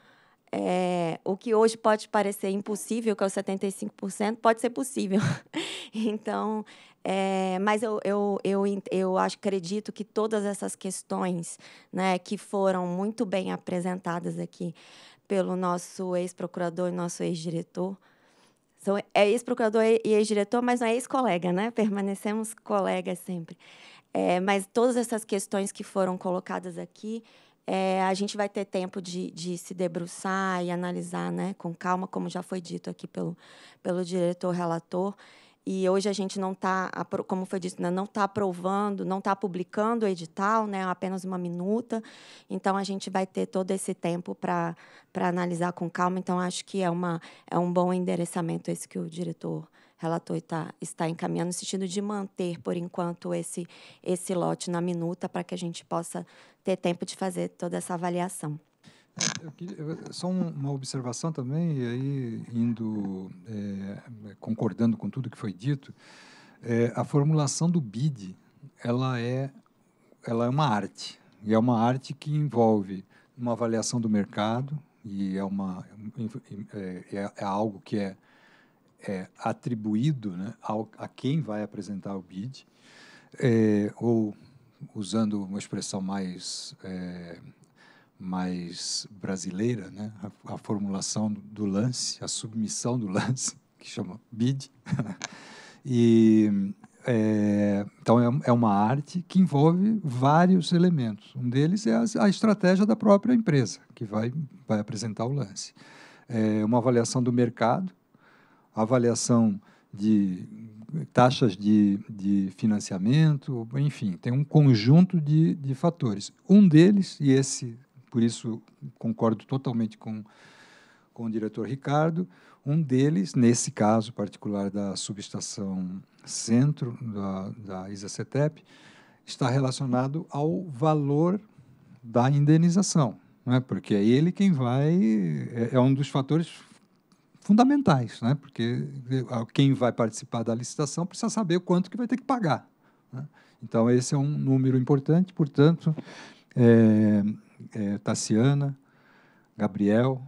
é, o que hoje pode parecer impossível, que é o 75%, pode ser possível. então, é, mas eu, eu, eu, eu acho, acredito que todas essas questões né, que foram muito bem apresentadas aqui pelo nosso ex-procurador e nosso ex-diretor, são, é ex-procurador e ex-diretor, mas não é ex-colega, né? Permanecemos colegas sempre. É, mas todas essas questões que foram colocadas aqui, é, a gente vai ter tempo de, de, se debruçar e analisar né, com calma, como já foi dito aqui pelo, pelo diretor relator. E hoje a gente não está, como foi dito, né, não está aprovando, não está publicando o edital, né, apenas uma minuta. Então, a gente vai ter todo esse tempo para analisar com calma. Então, acho que é, uma, é um bom endereçamento esse que o diretor relator está, está encaminhando no sentido de manter, por enquanto, esse, esse lote na minuta para que a gente possa ter tempo de fazer toda essa avaliação. É, eu queria, só uma observação também, e aí indo, é, concordando com tudo que foi dito, é, a formulação do BID, ela é, ela é uma arte, e é uma arte que envolve uma avaliação do mercado, e é, uma, é, é algo que é é, atribuído né, ao, a quem vai apresentar o bid, é, ou usando uma expressão mais, é, mais brasileira, né, a, a, formulação do lance, a submissão do lance, que chama bid. e, é, então, é, é, uma arte que envolve vários elementos. Um deles é a, a estratégia da própria empresa, que vai, vai apresentar o lance. É, uma avaliação do mercado, avaliação de taxas de, de financiamento, enfim, tem um conjunto de, de fatores. Um deles, e esse, por isso concordo totalmente com, com o diretor Ricardo, um deles, nesse caso particular da subestação centro da, da ISACETEP, está relacionado ao valor da indenização, né? porque é ele quem vai, é, é um dos fatores fundamentais, né? porque eh, ah, quem vai participar da licitação precisa saber quanto que vai ter que pagar. Né? Então, esse é um número importante, portanto, é, é, Tassiana, Gabriel,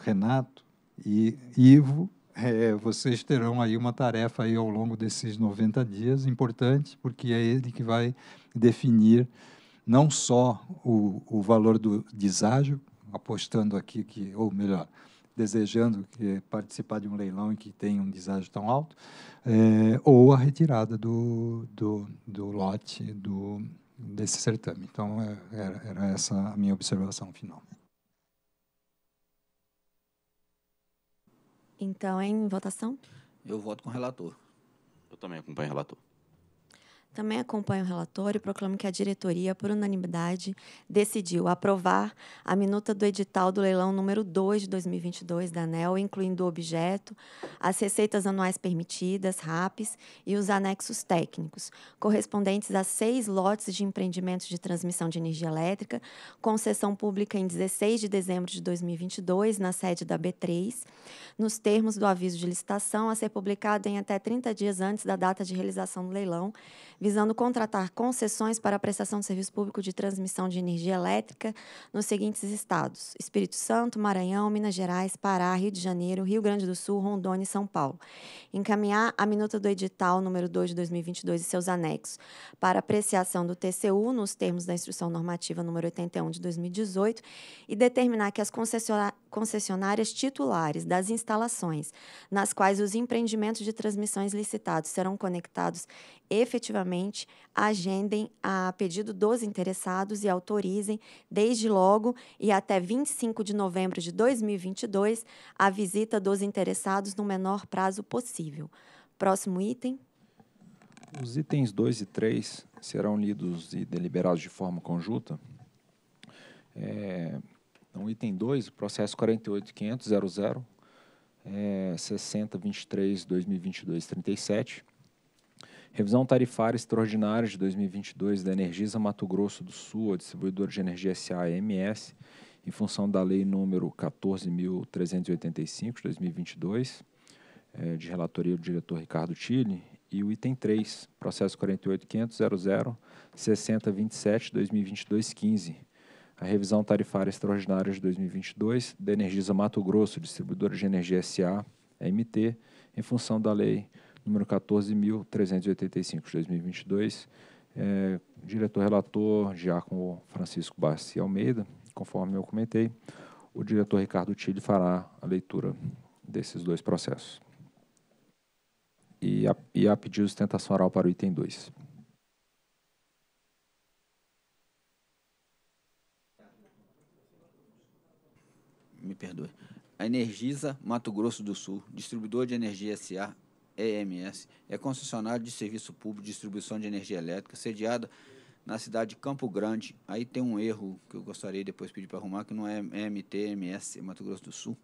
Renato e Ivo, é, vocês terão aí uma tarefa aí ao longo desses 90 dias importante, porque é ele que vai definir não só o, o valor do deságio, apostando aqui que, ou melhor, desejando participar de um leilão e que tenha um deságio tão alto, é, ou a retirada do, do, do lote do, desse certame. Então, é, era, era essa a minha observação final. Então, em votação? Eu voto com o relator. Eu também acompanho o relator também acompanha o relatório e proclamo que a diretoria, por unanimidade, decidiu aprovar a minuta do edital do leilão número 2 de 2022 da ANEL, incluindo o objeto, as receitas anuais permitidas, RAPs e os anexos técnicos, correspondentes a seis lotes de empreendimentos de transmissão de energia elétrica, concessão pública em 16 de dezembro de 2022, na sede da B3, nos termos do aviso de licitação a ser publicado em até 30 dias antes da data de realização do leilão, visando contratar concessões para a prestação de serviço público de transmissão de energia elétrica nos seguintes estados: Espírito Santo, Maranhão, Minas Gerais, Pará, Rio de Janeiro, Rio Grande do Sul, Rondônia e São Paulo. Encaminhar a minuta do edital número 2 de 2022 e seus anexos para apreciação do TCU nos termos da instrução normativa número 81 de 2018 e determinar que as concessionárias concessionárias titulares das instalações nas quais os empreendimentos de transmissões licitados serão conectados efetivamente agendem a pedido dos interessados e autorizem, desde logo e até 25 de novembro de 2022, a visita dos interessados no menor prazo possível. Próximo item. Os itens 2 e 3 serão lidos e deliberados de forma conjunta. É, então, item 2, processo 48.500.00, é, 6023 revisão tarifária extraordinária de 2022 da Energisa Mato Grosso do Sul, a distribuidora de energia SAMS, em função da lei número 14.385 de 2022, é, de relatoria do diretor Ricardo Tille, e o item 3, processo 48.500.00, 6027 a revisão tarifária extraordinária de 2022 da Energisa Mato Grosso, distribuidora de energia SA, MT, em função da lei número 14.385 de 2022, é, diretor relator o Francisco Barci Almeida, conforme eu comentei, o diretor Ricardo Tilly fará a leitura desses dois processos. E a, e a pedido de sustentação oral para o item 2. me perdoe. A Energisa Mato Grosso do Sul, distribuidor de energia SA, EMS, é concessionário de serviço público de distribuição de energia elétrica, sediada na cidade de Campo Grande. Aí tem um erro que eu gostaria depois pedir para arrumar, que não é MTMS, é Mato Grosso do Sul.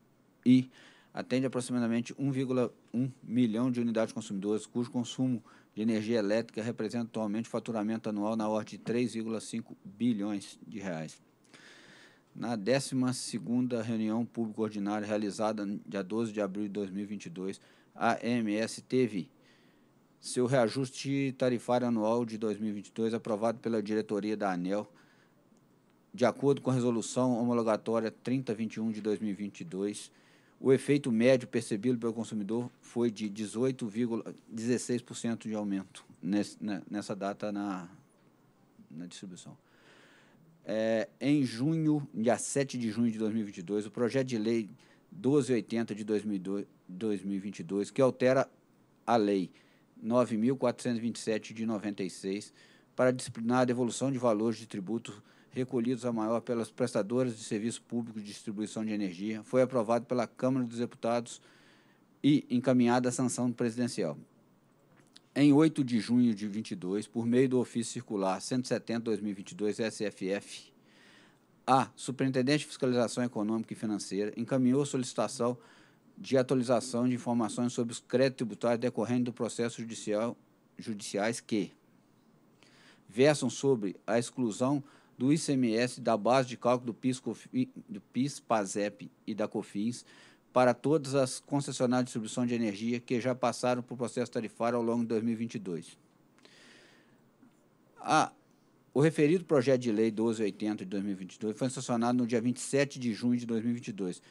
E atende aproximadamente 1,1 milhão de unidades consumidoras, cujo consumo de energia elétrica representa atualmente faturamento anual na ordem de 3,5 bilhões de reais na 12 reunião pública ordinária realizada dia 12 de abril de 2022, a AMS teve seu reajuste tarifário anual de 2022 aprovado pela diretoria da ANEL, de acordo com a resolução homologatória 3021 de 2022. O efeito médio percebido pelo consumidor foi de 18,16% de aumento né, nessa data na, na distribuição é, em junho, dia 7 de junho de 2022, o projeto de lei 1280 de 2022, que altera a lei 9.427 de 96 para disciplinar a devolução de valores de tributos recolhidos a maior pelas prestadoras de serviço público de distribuição de energia, foi aprovado pela Câmara dos Deputados e encaminhado à sanção presidencial em 8 de junho de 22, por meio do ofício circular 170/2022 SFF, a Superintendente de Fiscalização Econômica e Financeira encaminhou solicitação de atualização de informações sobre os créditos tributários decorrentes do processo judicial judiciais que versam sobre a exclusão do ICMS da base de cálculo do PIS, COFI, do PIS PASEP e da COFINS para todas as concessionárias de distribuição de energia que já passaram por processo tarifário ao longo de 2022. A, o referido projeto de lei 1280 de 2022 foi sancionado no dia 27 de junho de 2022,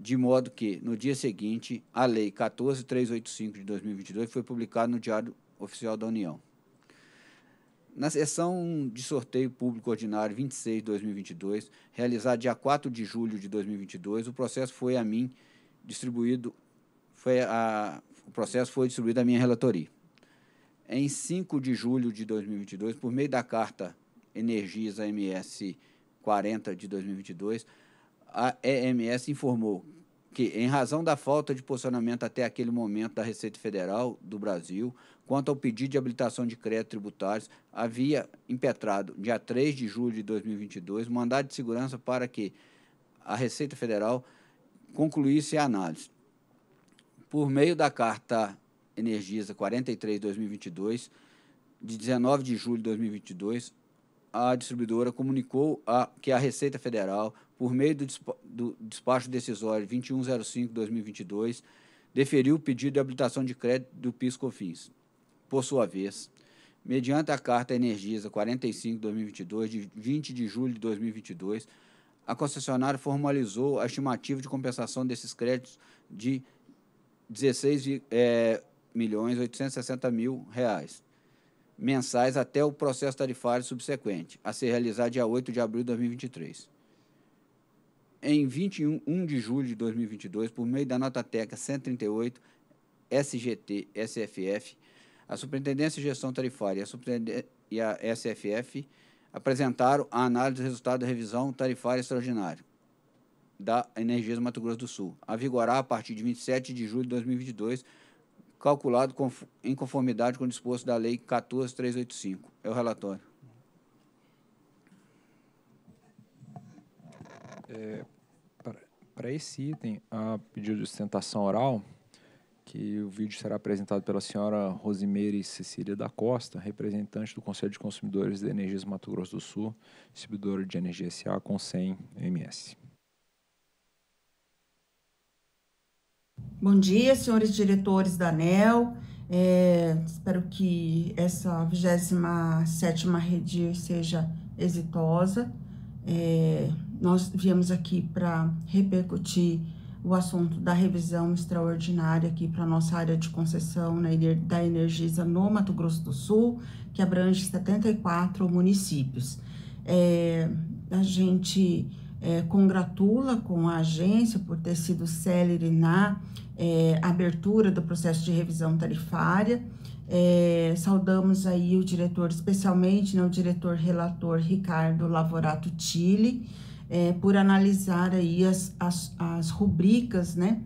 de modo que, no dia seguinte, a lei 14385 de 2022 foi publicada no Diário Oficial da União. Na sessão de sorteio público ordinário 26 de 2022, realizada dia 4 de julho de 2022, o processo foi a mim distribuído, foi a, o processo foi distribuído à minha relatoria. Em 5 de julho de 2022, por meio da carta energias MS 40 de 2022, a EMS informou que, em razão da falta de posicionamento até aquele momento da Receita Federal do Brasil, quanto ao pedido de habilitação de crédito tributários, havia impetrado, dia 3 de julho de 2022, mandado de segurança para que a Receita Federal concluísse a análise. Por meio da carta Energisa 43/2022 de 19 de julho de 2022, a distribuidora comunicou a, que a Receita Federal, por meio do, do despacho decisório 2105/2022, deferiu o pedido de habilitação de crédito do PIS/COFINS. Por sua vez, mediante a carta Energisa 45/2022 de 20 de julho de 2022, a concessionária formalizou a estimativa de compensação desses créditos de 16 é, milhões 860 mil reais mensais até o processo tarifário subsequente, a ser realizado dia 8 de abril de 2023. Em 21 de julho de 2022, por meio da nota teca 138 SGT SFF, a Superintendência de Gestão Tarifária e a SFF apresentaram a análise do resultado da revisão tarifária extraordinária da Energias Mato Grosso do Sul, a vigorar a partir de 27 de julho de 2022, calculado em conformidade com o disposto da Lei 14.385. É o relatório. É, Para esse item, a pedido de sustentação oral, que o vídeo será apresentado pela senhora Rosimeire Cecília da Costa, representante do Conselho de Consumidores de Energias Mato Grosso do Sul, distribuidora de energia SA com 100 ms. Bom dia, senhores diretores da ANEL. É, espero que essa 27ª rede seja exitosa. É, nós viemos aqui para repercutir o assunto da revisão extraordinária aqui para nossa área de concessão na, né, da Energisa no Mato Grosso do Sul, que abrange 74 municípios. É, a gente é, congratula com a agência por ter sido célere na é, abertura do processo de revisão tarifária. É, saudamos aí o diretor, especialmente né, o diretor relator Ricardo Lavorato Tille, é, por analisar aí as, as, as rubricas, né?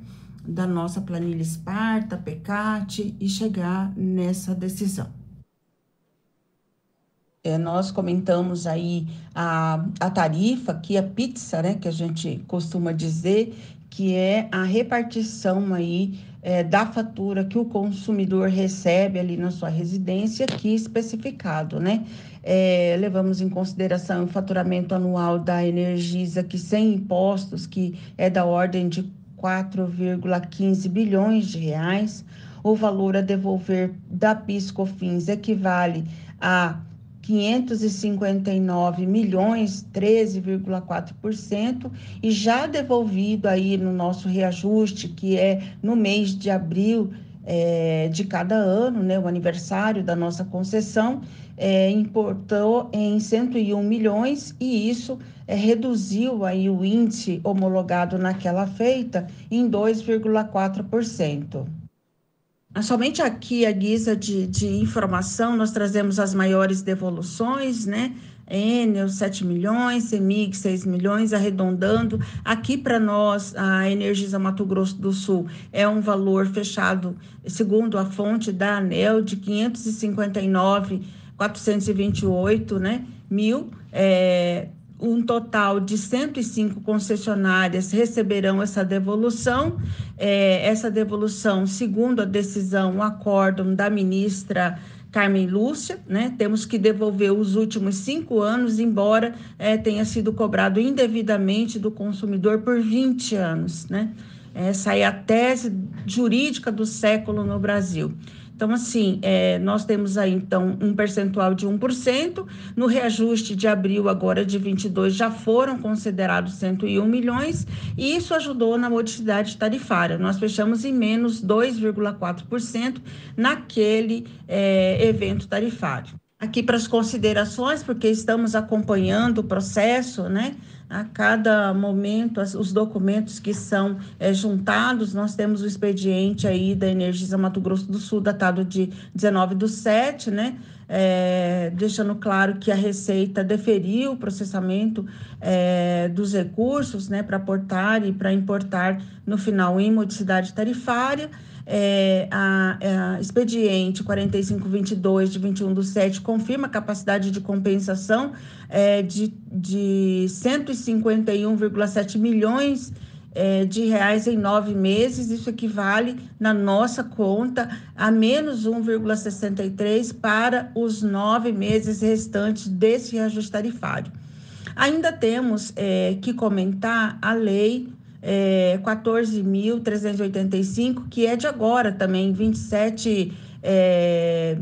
Da nossa planilha Esparta, PECAT e chegar nessa decisão. É, nós comentamos aí a, a tarifa, que a pizza, né, que a gente costuma dizer, que é a repartição aí é, da fatura que o consumidor recebe ali na sua residência, aqui é especificado, né? é, levamos em consideração o faturamento anual da Energisa, que sem impostos, que é da ordem de 4,15 bilhões de reais. O valor a devolver da COFINS equivale a 559 milhões, 13,4%, e já devolvido aí no nosso reajuste, que é no mês de abril é, de cada ano, né, o aniversário da nossa concessão, é, importou em 101 milhões e isso é, reduziu aí o índice homologado naquela feita em 2,4%. Ah, somente aqui, a guisa de, de, informação, nós trazemos as maiores devoluções, né? Enel, 7 milhões, CEMIG, 6 milhões, arredondando. Aqui, para nós, a Energisa Mato Grosso do Sul é um valor fechado, segundo a fonte da ANEL, de 559 milhões 428 né, mil, é, um total de 105 concessionárias receberão essa devolução. É, essa devolução, segundo a decisão, o acórdão da ministra Carmen Lúcia, né? Temos que devolver os últimos cinco anos, embora é, tenha sido cobrado indevidamente do consumidor por 20 anos, né? Essa é a tese jurídica do século no Brasil. Então, assim, é, nós temos aí, então, um percentual de 1%. No reajuste de abril, agora de 22, já foram considerados 101 milhões, e isso ajudou na modicidade tarifária. Nós fechamos em menos 2,4% naquele é, evento tarifário aqui para as considerações, porque estamos acompanhando o processo, né? A cada momento, os documentos que são é, juntados, nós temos o expediente aí da Energisa Mato Grosso do Sul, datado de 19 do 7, né? É, deixando claro que a Receita deferiu o processamento é, dos recursos né, para aportar e para importar no final em modicidade tarifária é, a, é, a expediente 4522 de 21 do 7 confirma a capacidade de compensação é, de, de 151,7 milhões é, de reais em nove meses. Isso equivale, na nossa conta, a menos 1,63 para os nove meses restantes desse reajuste tarifário. Ainda temos é, que comentar a lei é, 14.385, que é de agora também, 27 é,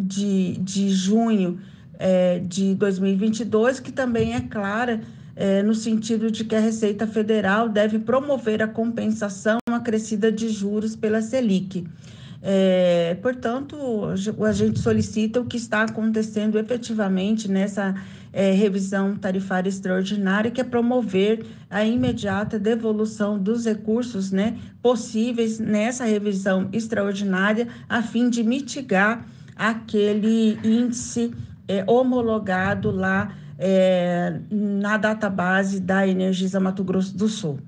de, de junho é, de 2022, que também é clara é, no sentido de que a Receita Federal deve promover a compensação acrescida de juros pela Selic. É, portanto, a gente solicita o que está acontecendo efetivamente nessa é, revisão tarifária extraordinária, que é promover a imediata devolução dos recursos né, possíveis nessa revisão extraordinária, a fim de mitigar aquele índice é, homologado lá é, na database da Energisa Mato Grosso do Sul.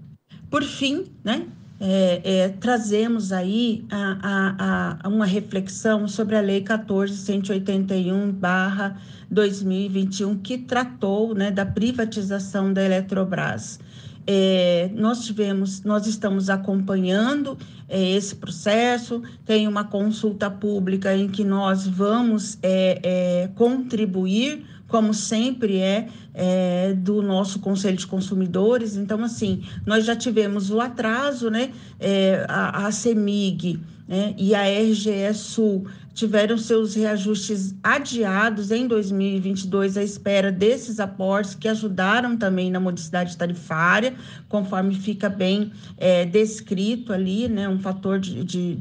Por fim, né, é, é, trazemos aí a, a, a uma reflexão sobre a Lei 14.181/2021 que tratou né, da privatização da Eletrobras. É, nós tivemos, nós estamos acompanhando é, esse processo, tem uma consulta pública em que nós vamos é, é contribuir como sempre é, é, do nosso Conselho de Consumidores. Então, assim, nós já tivemos o atraso, né? É, a, a CEMIG né, e a RGE Sul tiveram seus reajustes adiados em 2022 à espera desses aportes que ajudaram também na modicidade tarifária, conforme fica bem é, descrito ali, né, um fator de, de,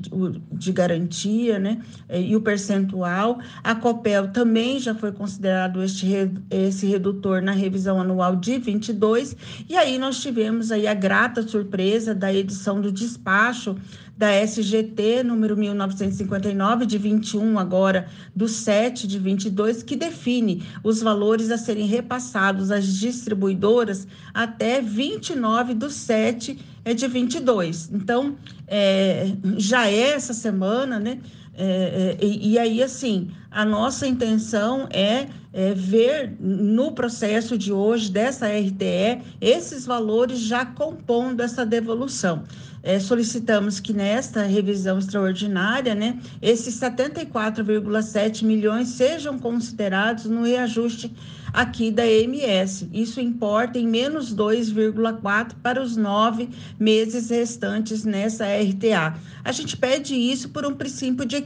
de garantia, né, é, e o percentual. A COPEL também já foi considerado este, esse redutor na revisão anual de 22, e aí nós tivemos aí a grata surpresa da edição do despacho da SGT número 1959 de 21 agora do 7 de 22 que define os valores a serem repassados às distribuidoras até 29 do 7 é de 22. Então, é, já é essa semana, né? É, é, e, aí, assim, a nossa intenção é, é, ver no processo de hoje, dessa RTE, esses valores já compondo essa devolução é, solicitamos que nesta revisão extraordinária, né, esses 74,7 milhões sejam considerados no reajuste aqui da MS. Isso importa em menos 2,4 para os nove meses restantes nessa RTA. A gente pede isso por um princípio de,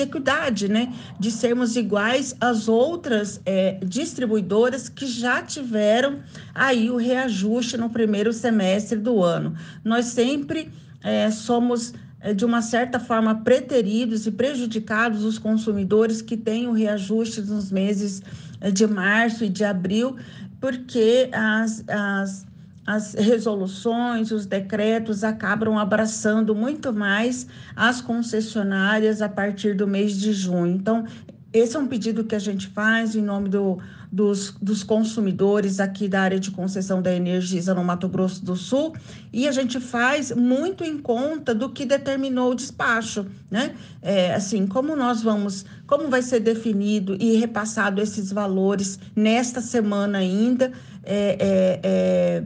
equidade, né? De sermos iguais às outras é, distribuidoras que já tiveram aí o reajuste no primeiro semestre do ano. Nós sempre é, somos é, de uma certa forma, preteridos e prejudicados os consumidores que têm o reajuste nos meses de março e de abril, porque as, as, as resoluções, os decretos acabam abraçando muito mais as concessionárias a partir do mês de junho. Então, esse é um pedido que a gente faz em nome do, dos, dos, consumidores aqui da área de concessão da Energisa no Mato Grosso do Sul e a gente faz muito em conta do que determinou o despacho, né? É, assim, como nós vamos, como vai ser definido e repassado esses valores nesta semana ainda, é, é,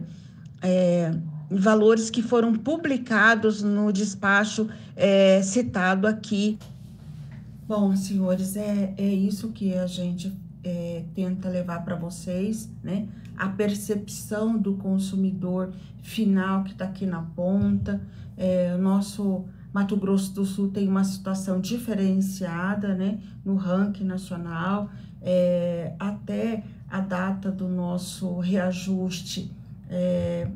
é, é valores que foram publicados no despacho é, citado aqui Bom, senhores, é, é isso que a gente é, tenta levar para vocês, né? A percepção do consumidor final que está aqui na ponta. É, o nosso Mato Grosso do Sul tem uma situação diferenciada, né? No ranking nacional. É, até a data do nosso reajuste, é,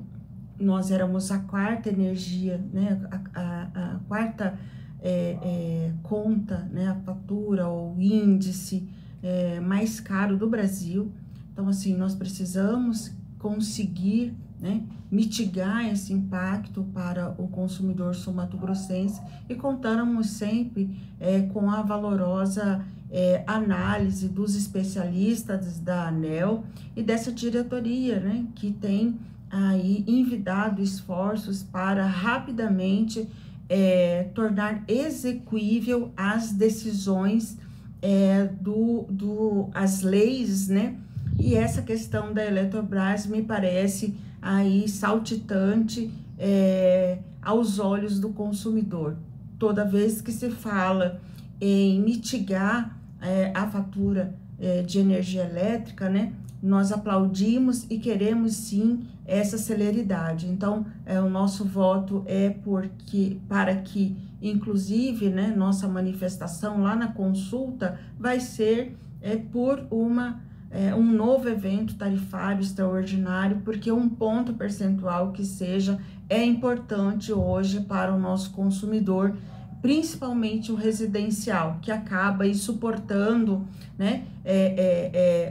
nós éramos a quarta energia, né? a, a, a quarta energia é, é, conta, né, a fatura ou índice é, mais caro do Brasil. Então, assim, nós precisamos conseguir né, mitigar esse impacto para o consumidor sumatogrossense e contamos sempre é, com a valorosa é, análise dos especialistas da ANEL e dessa diretoria, né, que tem aí envidado esforços para rapidamente é, tornar execuível as decisões é, do, do as leis, né? E essa questão da Eletrobras me parece aí saltitante é, aos olhos do consumidor. Toda vez que se fala em mitigar é, a fatura é, de energia elétrica, né? Nós aplaudimos e queremos sim essa celeridade. Então, é, o nosso voto é porque para que, inclusive, né, nossa manifestação lá na consulta vai ser é, por uma é, um novo evento tarifário extraordinário, porque um ponto percentual que seja é importante hoje para o nosso consumidor, principalmente o residencial, que acaba suportando né, é,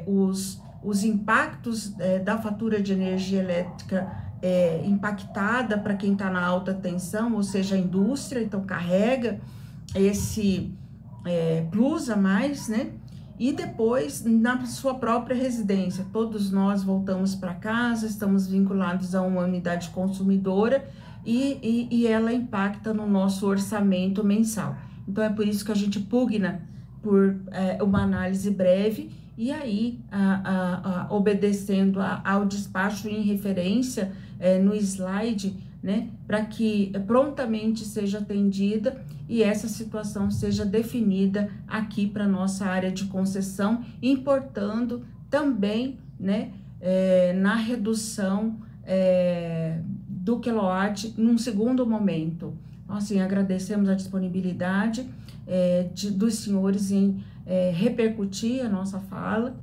é, é os os impactos é, da fatura de energia elétrica é, impactada para quem está na alta tensão, ou seja, a indústria, então carrega esse é, plus a mais, né? E depois na sua própria residência. Todos nós voltamos para casa, estamos vinculados a uma unidade consumidora e, e, e ela impacta no nosso orçamento mensal. Então é por isso que a gente pugna por é, uma análise breve e aí a, a, a, obedecendo ao despacho em referência é, no slide, né, para que prontamente seja atendida e essa situação seja definida aqui para nossa área de concessão, importando também, né, é, na redução é, do quilowatt num segundo momento. Então, assim, agradecemos a disponibilidade de, dos senhores em é, repercutir a nossa fala.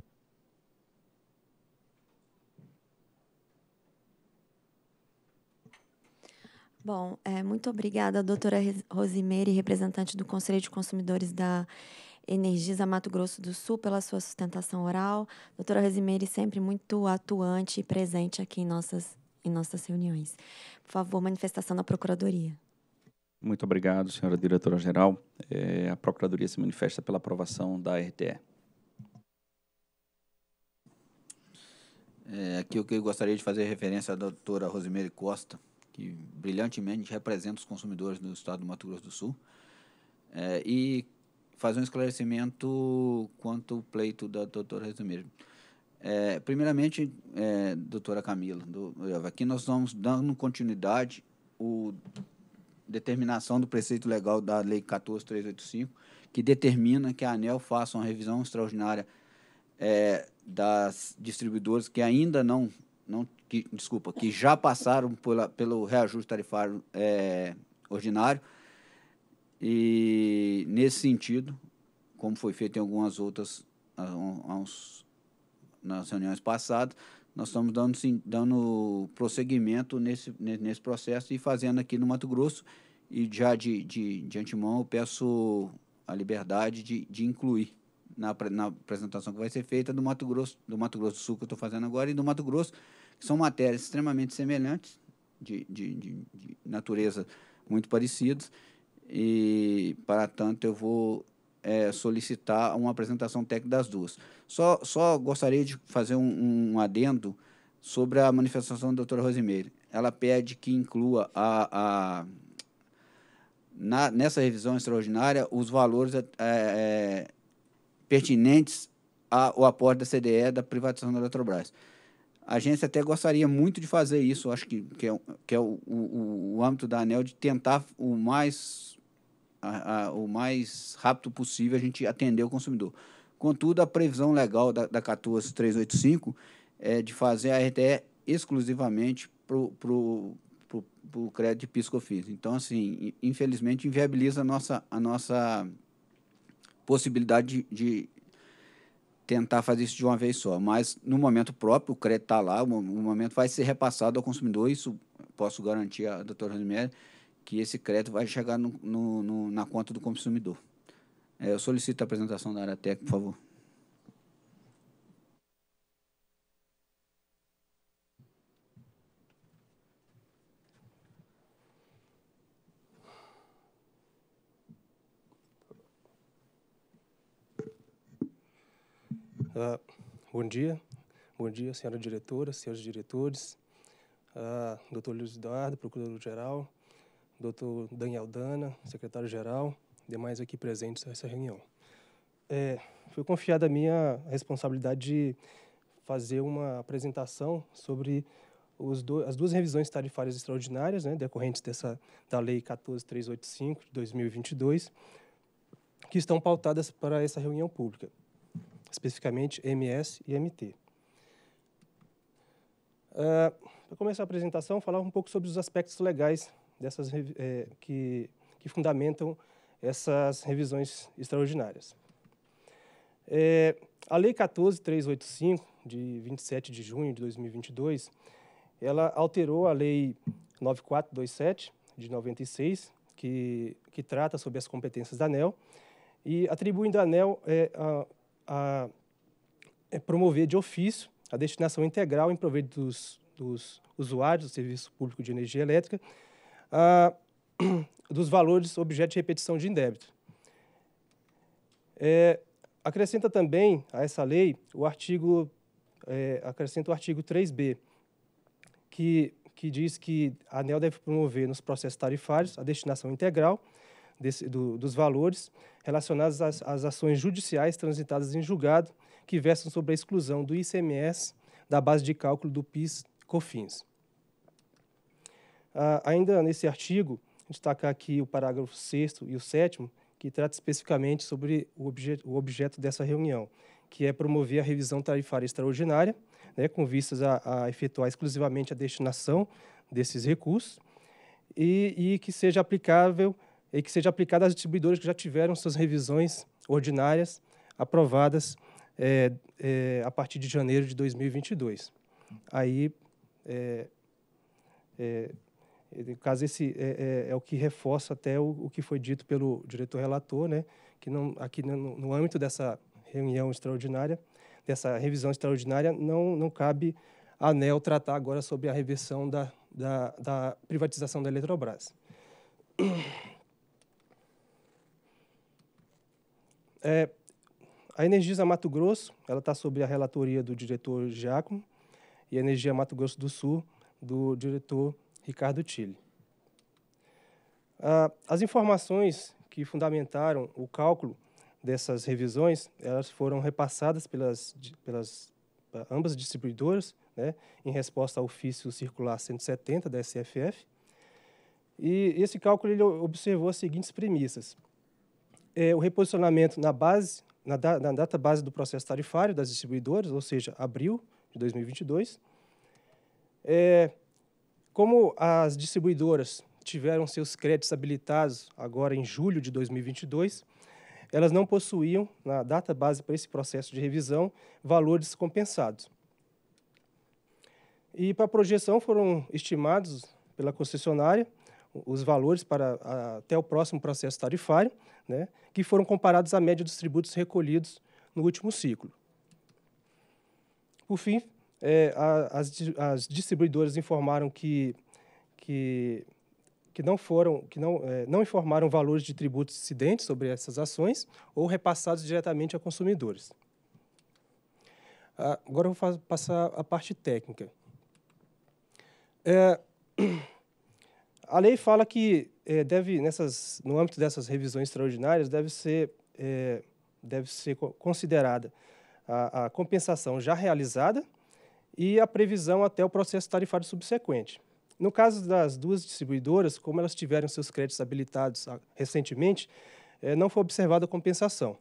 Bom, é, muito obrigada, doutora Rosimeire, representante do Conselho de Consumidores da Energisa Mato Grosso do Sul, pela sua sustentação oral. Doutora Rosimeire, sempre muito atuante e presente aqui em nossas, em nossas reuniões. Por favor, manifestação da Procuradoria. Muito obrigado, senhora diretora-geral. É, a Procuradoria se manifesta pela aprovação da RTE. É, aqui o que eu gostaria de fazer referência à doutora Rosimeire Costa, que brilhantemente representa os consumidores do estado do Mato Grosso do Sul, é, e fazer um esclarecimento quanto ao pleito da doutora Rosimeire. É, primeiramente, é, doutora Camila, do, aqui nós vamos dando continuidade o determinação do preceito legal da Lei 14.385, que determina que a ANEL faça uma revisão extraordinária é, das distribuidoras que ainda não, não que, desculpa, que já passaram pela, pelo reajuste tarifário é, ordinário. E, nesse sentido, como foi feito em algumas outras, uns, nas reuniões passadas, nós estamos dando, sim, dando prosseguimento nesse, nesse processo e fazendo aqui no Mato Grosso. E já de, de, de antemão, eu peço a liberdade de, de incluir na, na apresentação que vai ser feita do Mato Grosso, do Mato Grosso do Sul que eu estou fazendo agora e do Mato Grosso, que são matérias extremamente semelhantes, de, de, de, de natureza muito parecidas, e para tanto eu vou é, solicitar uma apresentação técnica das duas. Só, só gostaria de fazer um, um adendo sobre a manifestação da doutora Rosimeire. Ela pede que inclua a, a na, nessa revisão extraordinária os valores é, é, pertinentes ao aporte da CDE da privatização da Eletrobras. A agência até gostaria muito de fazer isso, acho que, que é, que é o, o, o âmbito da ANEL, de tentar o mais a, a, o mais rápido possível a gente atender o consumidor. Contudo, a previsão legal da, da 14385 é de fazer a RTE exclusivamente para o crédito de piscofis. Então, assim, infelizmente, inviabiliza a nossa, a nossa possibilidade de, de tentar fazer isso de uma vez só. Mas, no momento próprio, o crédito está lá, o, momento vai ser repassado ao consumidor, isso posso garantir a doutora Ranieri, que esse crédito vai chegar no, no, no, na conta do consumidor. É, eu solicito a apresentação da área técnica, por favor. Uh, bom dia, bom dia, senhora diretora, senhores diretores, uh, doutor Luiz Eduardo, procurador-geral, doutor Daniel Dana, secretário-geral, demais aqui presentes nessa reunião. É, foi confiada a minha responsabilidade de fazer uma apresentação sobre do, as duas revisões tarifárias extraordinárias, né, decorrentes dessa, da Lei 14385 de 2022, que estão pautadas para essa reunião pública, especificamente MS e MT. Uh, é, para começar a apresentação, falar um pouco sobre os aspectos legais dessas é, que, que fundamentam essas revisões extraordinárias. É, a Lei 14.385, de 27 de junho de 2022, ela alterou a Lei 9427, de 96, que, que trata sobre as competências da ANEL, e atribuindo à ANEL é, a, a é promover de ofício a destinação integral em proveito dos, dos usuários do serviço público de energia elétrica ah, dos valores objeto de repetição de indébito. É, acrescenta também a essa lei o artigo, é, acrescenta o artigo 3b, que, que diz que a ANEL deve promover nos processos tarifários a destinação integral desse, do, dos valores relacionados às, às ações judiciais transitadas em julgado que versam sobre a exclusão do ICMS da base de cálculo do PIS-COFINS. Ah, ainda nesse artigo, destacar aqui o parágrafo 6 e o 7 que trata especificamente sobre o, obje o objeto dessa reunião, que é promover a revisão tarifária extraordinária, né, com vistas a, a, efetuar exclusivamente a destinação desses recursos e, e que seja aplicável e que seja aplicada às distribuidoras que já tiveram suas revisões ordinárias aprovadas é, é, a partir de janeiro de 2022. Aí é, é, no caso, esse é, é, é, o que reforça até o, o, que foi dito pelo diretor relator, né, que não, aqui no, no âmbito dessa reunião extraordinária, dessa revisão extraordinária, não, não cabe a ANEL tratar agora sobre a reversão da, da, da privatização da Eletrobras. É, a Energisa Mato Grosso, ela está sob a relatoria do diretor Giacomo, e a Energia Mato Grosso do Sul, do diretor Ricardo Tille. Ah, as informações que fundamentaram o cálculo dessas revisões, elas foram repassadas pelas, pelas ah, ambas distribuidoras, né, em resposta ao ofício circular 170 da SFF. E esse cálculo ele observou as seguintes premissas. É, o reposicionamento na base, na, da, na data base do processo tarifário das distribuidoras, ou seja, abril de 2022. É, como as distribuidoras tiveram seus créditos habilitados agora em julho de 2022, elas não possuíam, na data base para esse processo de revisão, valores compensados. E para a projeção foram estimados pela concessionária os valores para até o próximo processo tarifário, né, que foram comparados à média dos tributos recolhidos no último ciclo. Por fim, é, a, as, as, distribuidoras informaram que, que, que não foram, que não, é, não informaram valores de tributos incidentes sobre essas ações ou repassados diretamente a consumidores. Ah, agora eu vou passar a parte técnica. É, a lei fala que é, deve, nessas, no âmbito dessas revisões extraordinárias, deve ser, é, deve ser considerada a, a compensação já realizada e a previsão até o processo tarifário subsequente. No caso das duas distribuidoras, como elas tiveram seus créditos habilitados ah, recentemente, eh, não foi observada compensação.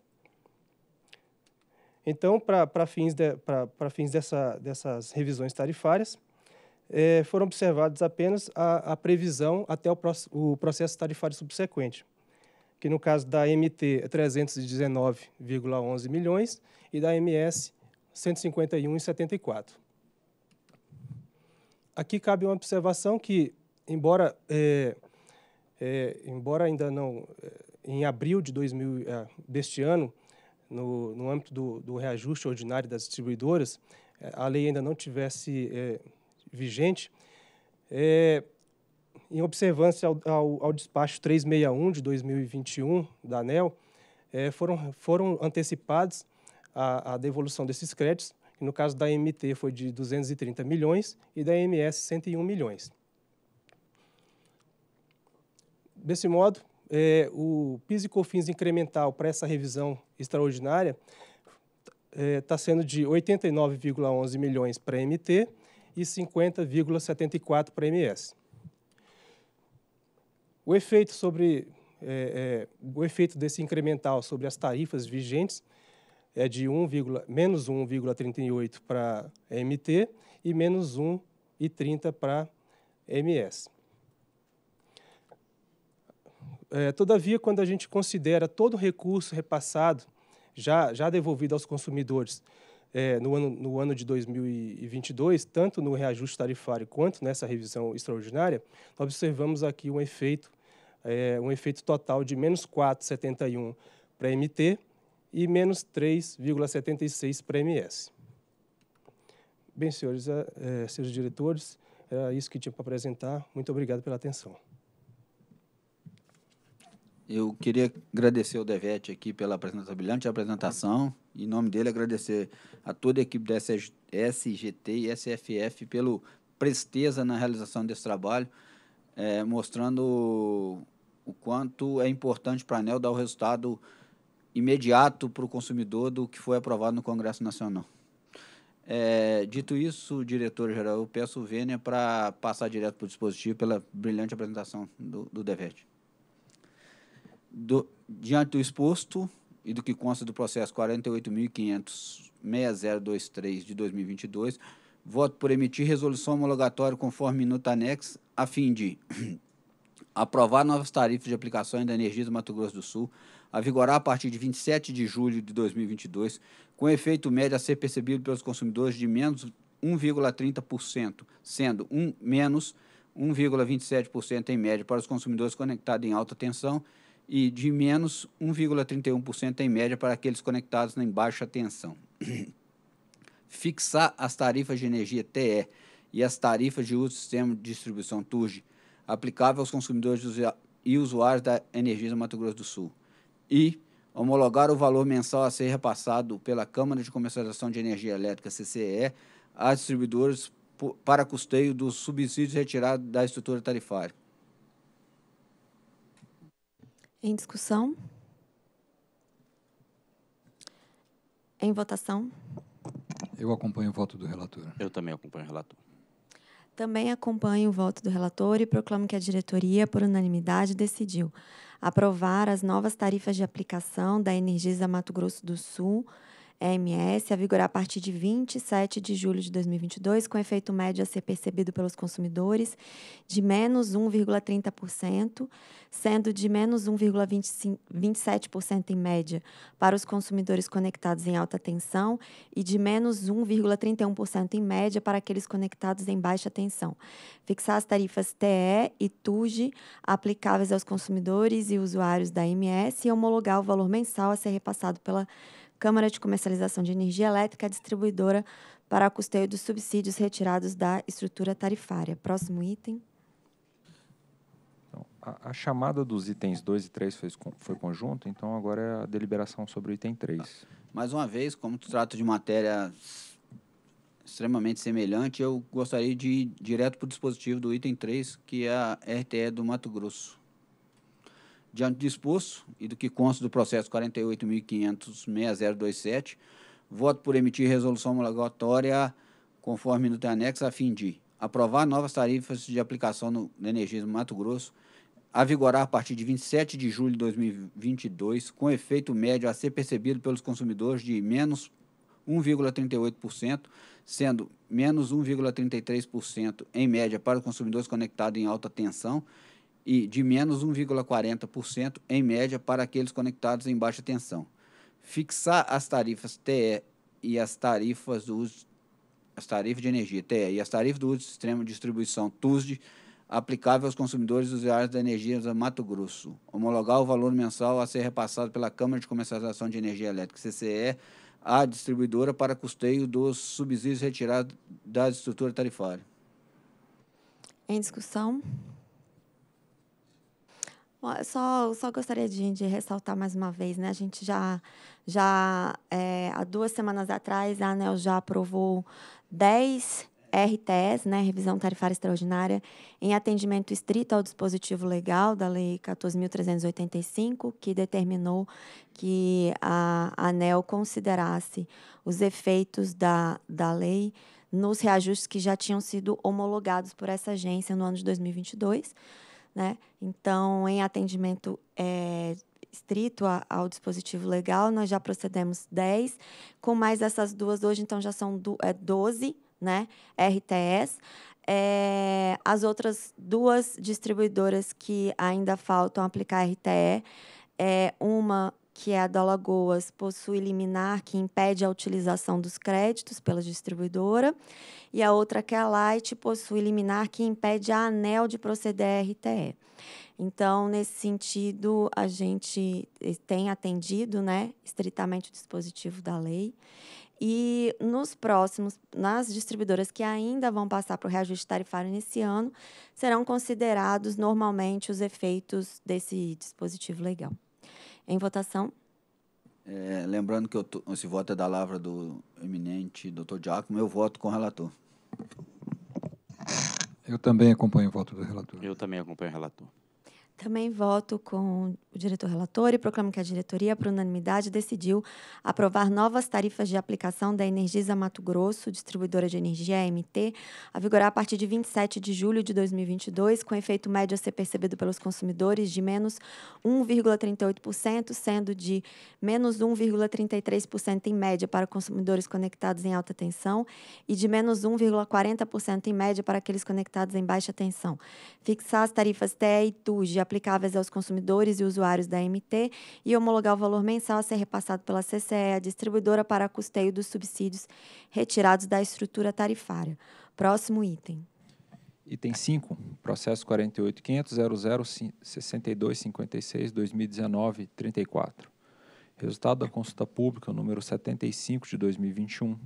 Então, para fins, de, pra, pra fins dessa, dessas revisões tarifárias, eh, foram observados apenas a, a previsão até o, pro, o, processo tarifário subsequente, que no caso da MT é 319,11 milhões e da MS 151,74 aqui cabe uma observação que, embora, é, é, embora ainda não, é, em abril de 2000, é, deste ano, no, no âmbito do, do, reajuste ordinário das distribuidoras, é, a lei ainda não tivesse é, vigente, em observância ao, ao, ao, despacho 361 de 2021 da ANEL, foram, foram antecipados a, a devolução desses créditos que no caso da MT foi de 230 milhões e da MS 101 milhões. Desse modo, é, o PIS e COFINS incremental para essa revisão extraordinária está é, tá sendo de 89,11 milhões para MT e 50,74 para MS. O efeito sobre é, é, o efeito desse incremental sobre as tarifas vigentes é de 1, menos 1,38 para MT e menos 1,30 para MS. É, todavia, quando a gente considera todo o recurso repassado, já, já devolvido aos consumidores é, no, ano, no ano de 2022, tanto no reajuste tarifário quanto nessa revisão extraordinária, observamos aqui um efeito, é, um efeito total de menos 4,71 para MT e menos 3,76 para MS. Bem, senhores, é, senhores diretores, era isso que tinha para apresentar. Muito obrigado pela atenção. Eu queria agradecer ao Devete aqui pela apresentação, brilhante apresentação. Em nome dele, agradecer a toda a equipe da SGT e SFF pelo presteza na realização desse trabalho, é, mostrando o quanto é importante para a ANEL dar o resultado imediato para o consumidor do que foi aprovado no Congresso Nacional. É, dito isso, diretor-geral, eu peço vênia para passar direto para o dispositivo pela brilhante apresentação do, do DEVET. Do, diante do exposto e do que consta do processo 6023 de 2022, voto por emitir resolução homologatória conforme minuta anexa, a fim de aprovar novas tarifas de aplicações da energia do Mato Grosso do Sul, a vigorar a partir de 27 de julho de 2022, com efeito médio a ser percebido pelos consumidores de menos 1,30%, sendo um menos 1,27% em média para os consumidores conectados em alta tensão e de menos 1,31% em média para aqueles conectados em baixa tensão. Fixar as tarifas de energia TE e as tarifas de uso do sistema de distribuição TURGE aplicável aos consumidores e usuários da energia do Mato Grosso do Sul. E homologar o valor mensal a ser repassado pela Câmara de Comercialização de Energia Elétrica, CCE, a distribuidores para custeio dos subsídios retirados da estrutura tarifária. Em discussão? Em votação? Eu acompanho o voto do relator. Eu também acompanho o relator. Também acompanho o voto do relator e proclamo que a diretoria, por unanimidade, decidiu aprovar as novas tarifas de aplicação da Energisa Mato Grosso do Sul EMS a vigorar a partir de 27 de julho de 2022, com efeito médio a ser percebido pelos consumidores de menos 1,30%, sendo de menos 1,27% em média para os consumidores conectados em alta tensão e de menos 1,31% em média para aqueles conectados em baixa tensão. Fixar as tarifas TE e TUG aplicáveis aos consumidores e usuários da MS e homologar o valor mensal a ser repassado pela Câmara de Comercialização de Energia Elétrica, é distribuidora para o custeio dos subsídios retirados da estrutura tarifária. Próximo item. Então, a, a, chamada dos itens 2 e 3 foi, foi conjunto, então agora é a deliberação sobre o item 3. Mais uma vez, como trato de matéria extremamente semelhante, eu gostaria de ir direto para o dispositivo do item 3, que é a RTE do Mato Grosso. Diante do exposto e do que consta do processo 48.500.6027, voto por emitir resolução homologatória conforme no anexo a fim de aprovar novas tarifas de aplicação no, no energismo Mato Grosso, a vigorar a partir de 27 de julho de 2022, com efeito médio a ser percebido pelos consumidores de menos 1,38%, sendo menos 1,33% em média para os consumidores conectados em alta tensão e de menos 1,40% em média para aqueles conectados em baixa tensão. Fixar as tarifas TE e as tarifas do uso as tarifas de energia TE e as tarifas do uso do sistema de distribuição TUSD aplicável aos consumidores usuários da energia do Mato Grosso. Homologar o valor mensal a ser repassado pela Câmara de Comercialização de Energia Elétrica, CCE, à distribuidora para custeio dos subsídios retirados da estrutura tarifária. Em discussão? Só, só gostaria de, de, ressaltar mais uma vez, né? A gente já, já é, há duas semanas atrás, a ANEL já aprovou 10 RTS, né, revisão tarifária extraordinária, em atendimento estrito ao dispositivo legal da Lei 14.385, que determinou que a ANEL considerasse os efeitos da, da lei nos reajustes que já tinham sido homologados por essa agência no ano de 2022. Né? Então, em atendimento é, estrito ao dispositivo legal, nós já procedemos 10, com mais essas duas hoje, então já são do, é, 12, né? RTS. É, eh, as outras duas distribuidoras que ainda faltam aplicar RTE, é, eh, uma que é a da Lagoas, possui liminar que impede a utilização dos créditos pela distribuidora, e a outra, que é a Light, possui liminar que impede a ANEL de proceder à RTE. Então, nesse sentido, a gente tem atendido né, estritamente o dispositivo da lei. E nos próximos, nas distribuidoras que ainda vão passar para o reajuste tarifário nesse ano, serão considerados normalmente os efeitos desse dispositivo legal. Em votação. É, lembrando que tô, esse voto é da lavra do eminente doutor Giacomo, eu voto com o relator. Eu também acompanho o voto do relator. Eu também acompanho o relator. Também voto com o diretor relator e proclamo que a diretoria, por unanimidade, decidiu aprovar novas tarifas de aplicação da Energisa Mato Grosso, distribuidora de energia MT, a vigorar a partir de 27 de julho de 2022, com efeito médio a ser percebido pelos consumidores de menos 1,38%, sendo de menos 1,33% em média para consumidores conectados em alta tensão e de menos 1,40% em média para aqueles conectados em baixa tensão. Fixar as tarifas TE e TUG aplicáveis aos consumidores e usuários da MT e homologar o valor mensal a ser repassado pela CCE, a distribuidora, para custeio dos subsídios retirados da estrutura tarifária. Próximo item. Item 5, processo 48.500.00.62.56.2019.34. Resultado da consulta pública número 75 de 2021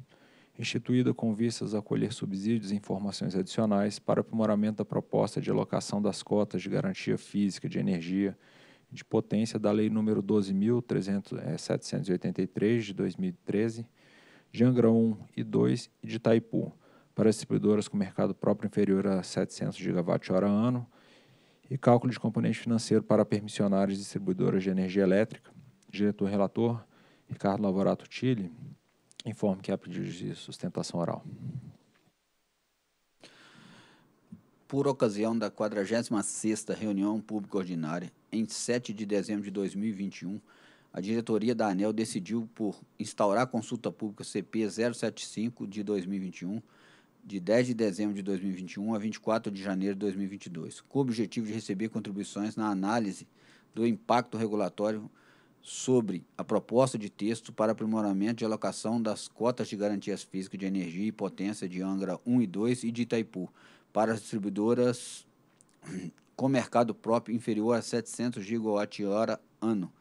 instituída com vistas a colher subsídios e informações adicionais para aprimoramento da proposta de alocação das cotas de garantia física de energia e de potência da Lei nº 12.783, eh, de 2013, de Angra 1 e 2 e de Itaipu, para distribuidoras com mercado próprio inferior a 700 GWh ano, e cálculo de componente financeiro para permissionários distribuidoras de energia elétrica, diretor-relator Ricardo Lavorato Tille, Informe que há pedido de sustentação oral. Por ocasião da 46ª reunião pública ordinária, em 7 de dezembro de 2021, a diretoria da ANEL decidiu por instaurar a consulta pública CP 075 de 2021, de 10 de dezembro de 2021 a 24 de janeiro de 2022, com o objetivo de receber contribuições na análise do impacto regulatório sobre a proposta de texto para aprimoramento de alocação das cotas de garantias físicas de energia e potência de Angra 1 e 2 e de Itaipu para as distribuidoras com mercado próprio inferior a 700 GWh ano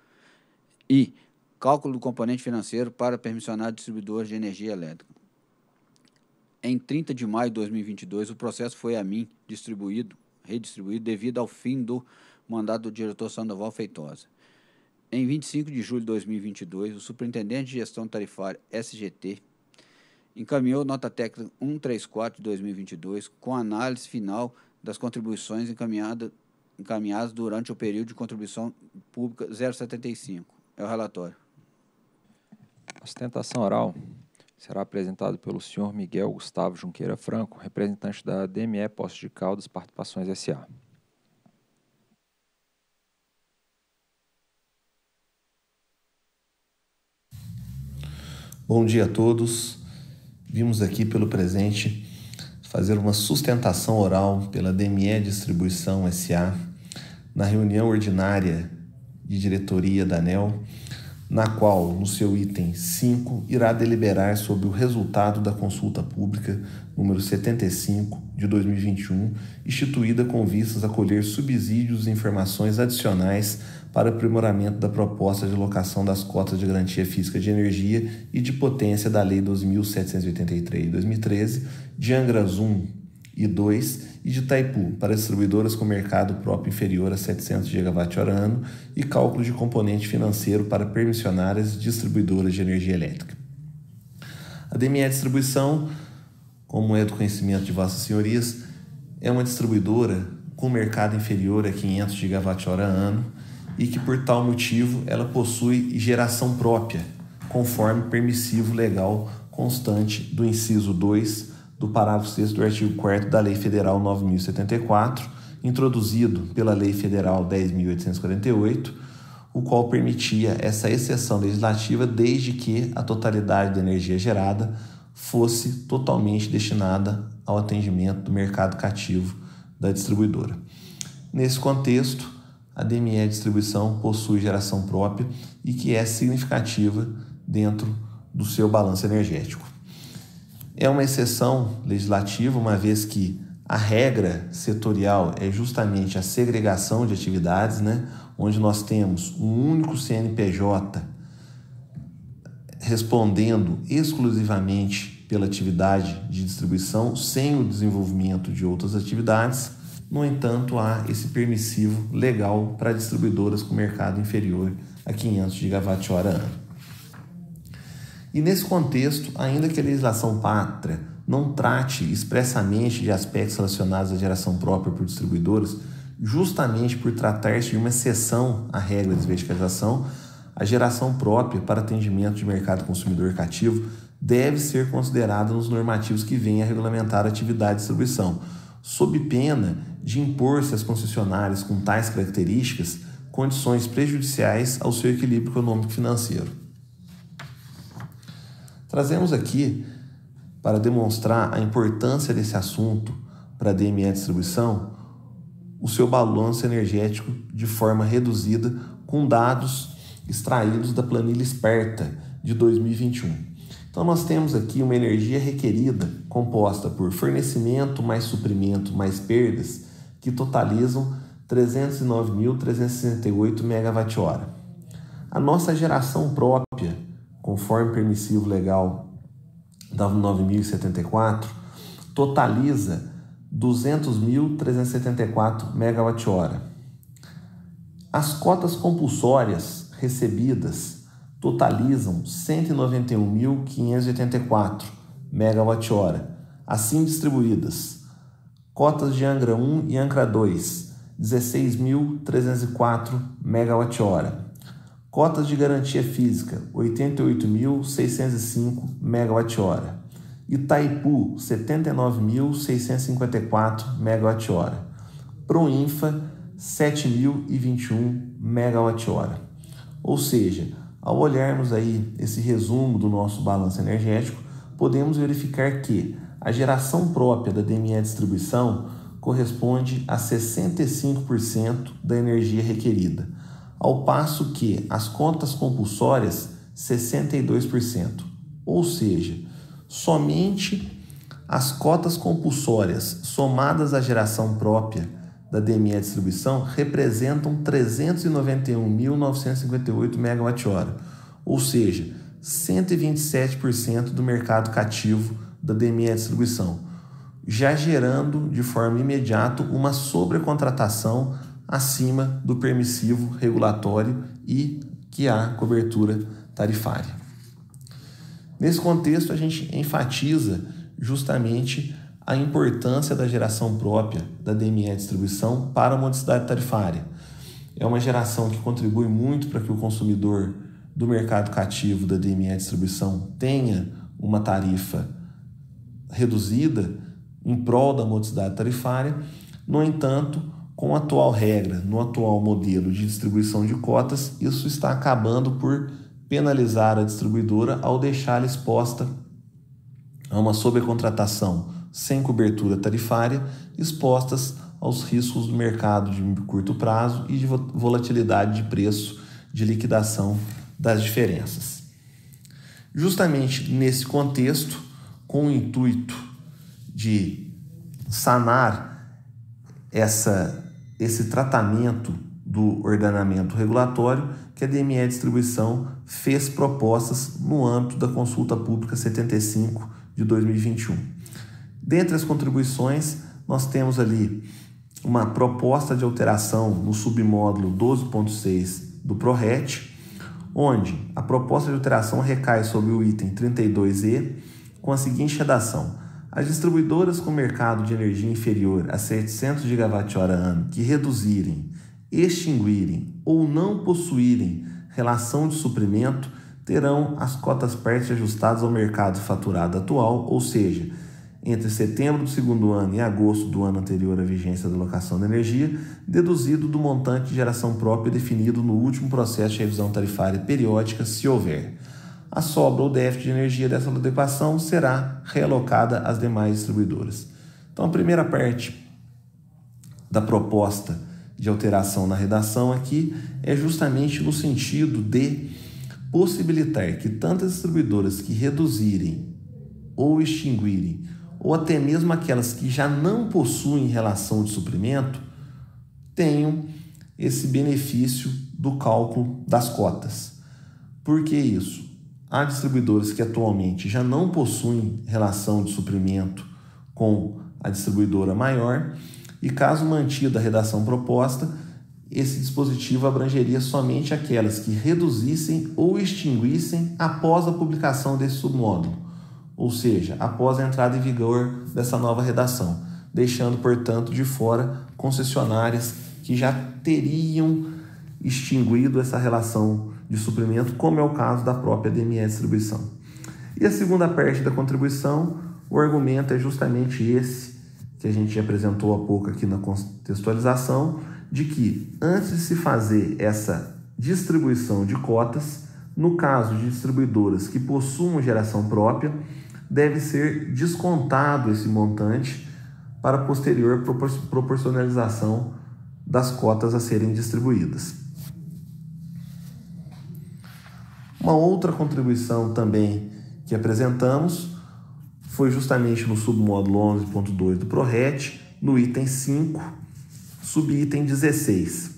e cálculo do componente financeiro para permissionar distribuidores de energia elétrica. Em 30 de maio de 2022, o processo foi a mim distribuído, redistribuído devido ao fim do mandato do diretor Sandoval Feitosa. Em 25 de julho de 2022, o Superintendente de Gestão Tarifária SGT encaminhou nota técnica 134 de 2022 com análise final das contribuições encaminhadas durante o período de contribuição pública 075. É o relatório. A sustentação oral será apresentado pelo senhor Miguel Gustavo Junqueira Franco, representante da DME Posto de Caldas Participações SA. Bom dia a todos. Vimos aqui pelo presente fazer uma sustentação oral pela DME Distribuição SA na reunião ordinária de diretoria da ANEL, na qual, no seu item 5, irá deliberar sobre o resultado da consulta pública número 75 de 2021, instituída com vistas a colher subsídios e informações adicionais para aprimoramento da proposta de locação das cotas de garantia física de energia e de potência da Lei 2783 de 2013 de Angras 1 e 2 e de Taipu para distribuidoras com mercado próprio inferior a 700 GWh e cálculo de componente financeiro para permissionárias e distribuidoras de energia elétrica. A DME Distribuição, como é do conhecimento de vossas senhorias, é uma distribuidora com mercado inferior a 500 GWh ano e que por tal motivo ela possui geração própria, conforme permissivo legal constante do inciso 2 do parágrafo 6 do artigo 4 da Lei Federal 9074, introduzido pela Lei Federal 10.848, o qual permitia essa exceção legislativa desde que a totalidade da energia gerada fosse totalmente destinada ao atendimento do mercado cativo da distribuidora. Nesse contexto, a DME Distribuição possui geração própria e que é significativa dentro do seu balanço energético. É uma exceção legislativa, uma vez que a regra setorial é justamente a segregação de atividades, né? onde nós temos um único CNPJ respondendo exclusivamente pela atividade de distribuição, sem o desenvolvimento de outras atividades no entanto, há esse permissivo legal para distribuidoras com mercado inferior a 500 GWh ano. E nesse contexto, ainda que a legislação pátria não trate expressamente de aspectos relacionados à geração própria por distribuidoras, justamente por tratar-se de uma exceção à regra de verticalização, a geração própria para atendimento de mercado consumidor cativo deve ser considerada nos normativos que venham a regulamentar a atividade de distribuição, sob pena de impor-se às concessionárias com tais características condições prejudiciais ao seu equilíbrio econômico-financeiro. Trazemos aqui, para demonstrar a importância desse assunto para a DME Distribuição, o seu balanço energético de forma reduzida com dados extraídos da planilha esperta de 2021. Então nós temos aqui uma energia requerida composta por fornecimento mais suprimento mais perdas que totalizam 309.368 MWh. A nossa geração própria, conforme permissivo legal da 9074, totaliza 200.374 MWh. As cotas compulsórias recebidas totalizam 191.584 MWh, assim distribuídas Cotas de Angra 1 e Angra 2, 16.304 MWh. Cotas de garantia física, 88.605 MWh. Itaipu, 79.654 MWh. Proinfa, 7.021 MWh. Ou seja, ao olharmos aí esse resumo do nosso balanço energético, podemos verificar que a geração própria da DME distribuição corresponde a 65% da energia requerida, ao passo que as contas compulsórias 62%. Ou seja, somente as cotas compulsórias somadas à geração própria da DME distribuição representam 391.958 MWh, ou seja, 127% do mercado cativo da DME Distribuição, já gerando de forma imediata uma sobrecontratação acima do permissivo regulatório e que há cobertura tarifária. Nesse contexto, a gente enfatiza justamente a importância da geração própria da DME Distribuição para a modicidade tarifária. É uma geração que contribui muito para que o consumidor do mercado cativo da DME Distribuição tenha uma tarifa reduzida em prol da modicidade tarifária. No entanto, com a atual regra, no atual modelo de distribuição de cotas, isso está acabando por penalizar a distribuidora ao deixá-la exposta a uma sobrecontratação sem cobertura tarifária, expostas aos riscos do mercado de curto prazo e de volatilidade de preço de liquidação das diferenças. Justamente nesse contexto, com o intuito de sanar essa, esse tratamento do ordenamento regulatório, que a DME Distribuição fez propostas no âmbito da consulta pública 75 de 2021. Dentre as contribuições, nós temos ali uma proposta de alteração no submódulo 12.6 do PRORET, onde a proposta de alteração recai sobre o item 32E, com a seguinte redação. As distribuidoras com mercado de energia inferior a 700 GWh que reduzirem, extinguirem ou não possuírem relação de suprimento terão as cotas parte ajustadas ao mercado faturado atual, ou seja, entre setembro do segundo ano e agosto do ano anterior à vigência da locação de energia, deduzido do montante de geração própria definido no último processo de revisão tarifária periódica, se houver a sobra ou déficit de energia dessa adequação será realocada às demais distribuidoras. Então, a primeira parte da proposta de alteração na redação aqui é justamente no sentido de possibilitar que tantas distribuidoras que reduzirem ou extinguirem, ou até mesmo aquelas que já não possuem relação de suprimento, tenham esse benefício do cálculo das cotas. Por que isso? Há distribuidores que atualmente já não possuem relação de suprimento com a distribuidora maior e, caso mantida a redação proposta, esse dispositivo abrangeria somente aquelas que reduzissem ou extinguissem após a publicação desse submódulo, ou seja, após a entrada em vigor dessa nova redação, deixando, portanto, de fora concessionárias que já teriam extinguido essa relação de suprimento, como é o caso da própria DME Distribuição. E a segunda parte da contribuição, o argumento é justamente esse que a gente apresentou há pouco aqui na contextualização, de que antes de se fazer essa distribuição de cotas, no caso de distribuidoras que possuam geração própria, deve ser descontado esse montante para posterior proporcionalização das cotas a serem distribuídas. Uma outra contribuição também que apresentamos foi justamente no submódulo 11.2 do ProRET, no item 5, subitem 16,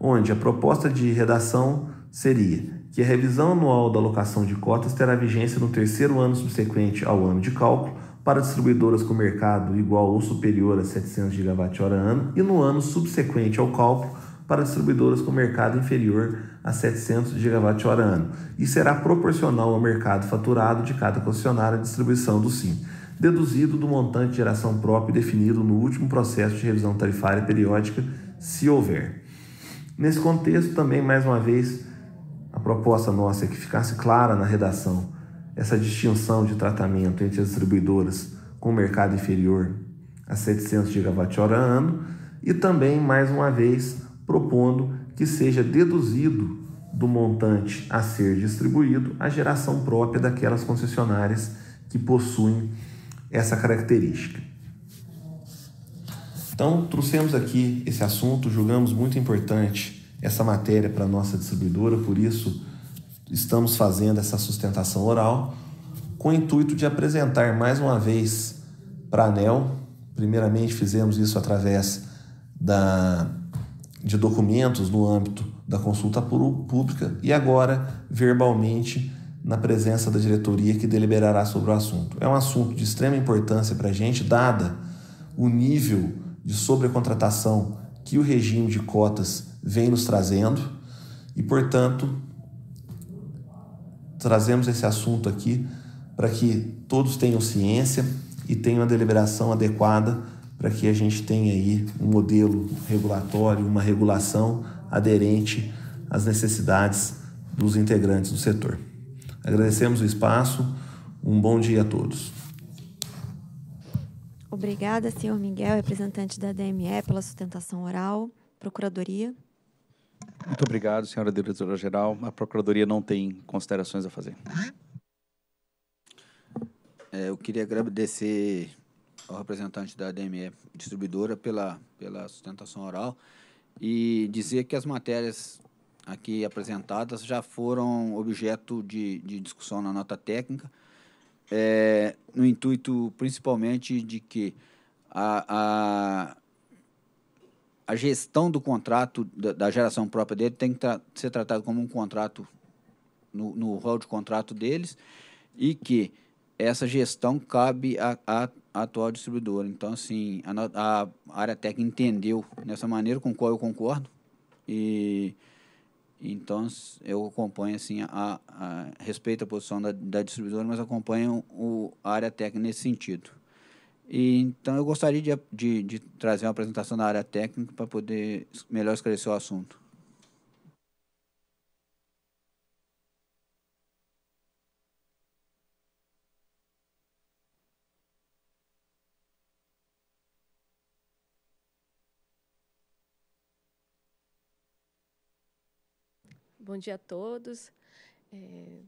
onde a proposta de redação seria que a revisão anual da alocação de cotas terá vigência no terceiro ano subsequente ao ano de cálculo para distribuidoras com mercado igual ou superior a 700 GWh ano e no ano subsequente ao cálculo para distribuidoras com mercado inferior a 700 GWh e será proporcional ao mercado faturado de cada concessionária de distribuição do SIM, deduzido do montante de geração própria definido no último processo de revisão tarifária periódica, se houver. Nesse contexto, também, mais uma vez, a proposta nossa é que ficasse clara na redação essa distinção de tratamento entre as distribuidoras com mercado inferior a 700 GWh ano e também, mais uma vez, propondo que seja deduzido do montante a ser distribuído a geração própria daquelas concessionárias que possuem essa característica. Então, trouxemos aqui esse assunto, julgamos muito importante essa matéria para a nossa distribuidora, por isso estamos fazendo essa sustentação oral com o intuito de apresentar mais uma vez para a ANEL. Primeiramente, fizemos isso através da de documentos no âmbito da consulta pública e agora verbalmente na presença da diretoria que deliberará sobre o assunto. É um assunto de extrema importância para a gente, dada o nível de sobrecontratação que o regime de cotas vem nos trazendo e, portanto, trazemos esse assunto aqui para que todos tenham ciência e tenham a deliberação adequada para que a gente tenha aí um modelo regulatório, uma regulação aderente às necessidades dos integrantes do setor. Agradecemos o espaço, um bom dia a todos. Obrigada, senhor Miguel, representante da DME, pela sustentação oral. Procuradoria. Muito obrigado, senhora diretora-geral. A Procuradoria não tem considerações a fazer. É, eu queria agradecer ao representante da DME Distribuidora pela, pela sustentação oral e dizer que as matérias aqui apresentadas já foram objeto de, de discussão na nota técnica, é, no intuito principalmente de que a, a, a gestão do contrato da, da, geração própria dele tem que tra ser tratado como um contrato no, no rol de contrato deles e que essa gestão cabe a, a atual distribuidora. Então, assim, a, a área técnica entendeu dessa maneira, com qual eu concordo, e então eu acompanho, assim, a, a respeito a posição da, da distribuidora, mas acompanho o, a área técnica nesse sentido. E, então, eu gostaria de, de, de trazer uma apresentação da área técnica para poder melhor esclarecer o assunto. Bom dia a todos. É,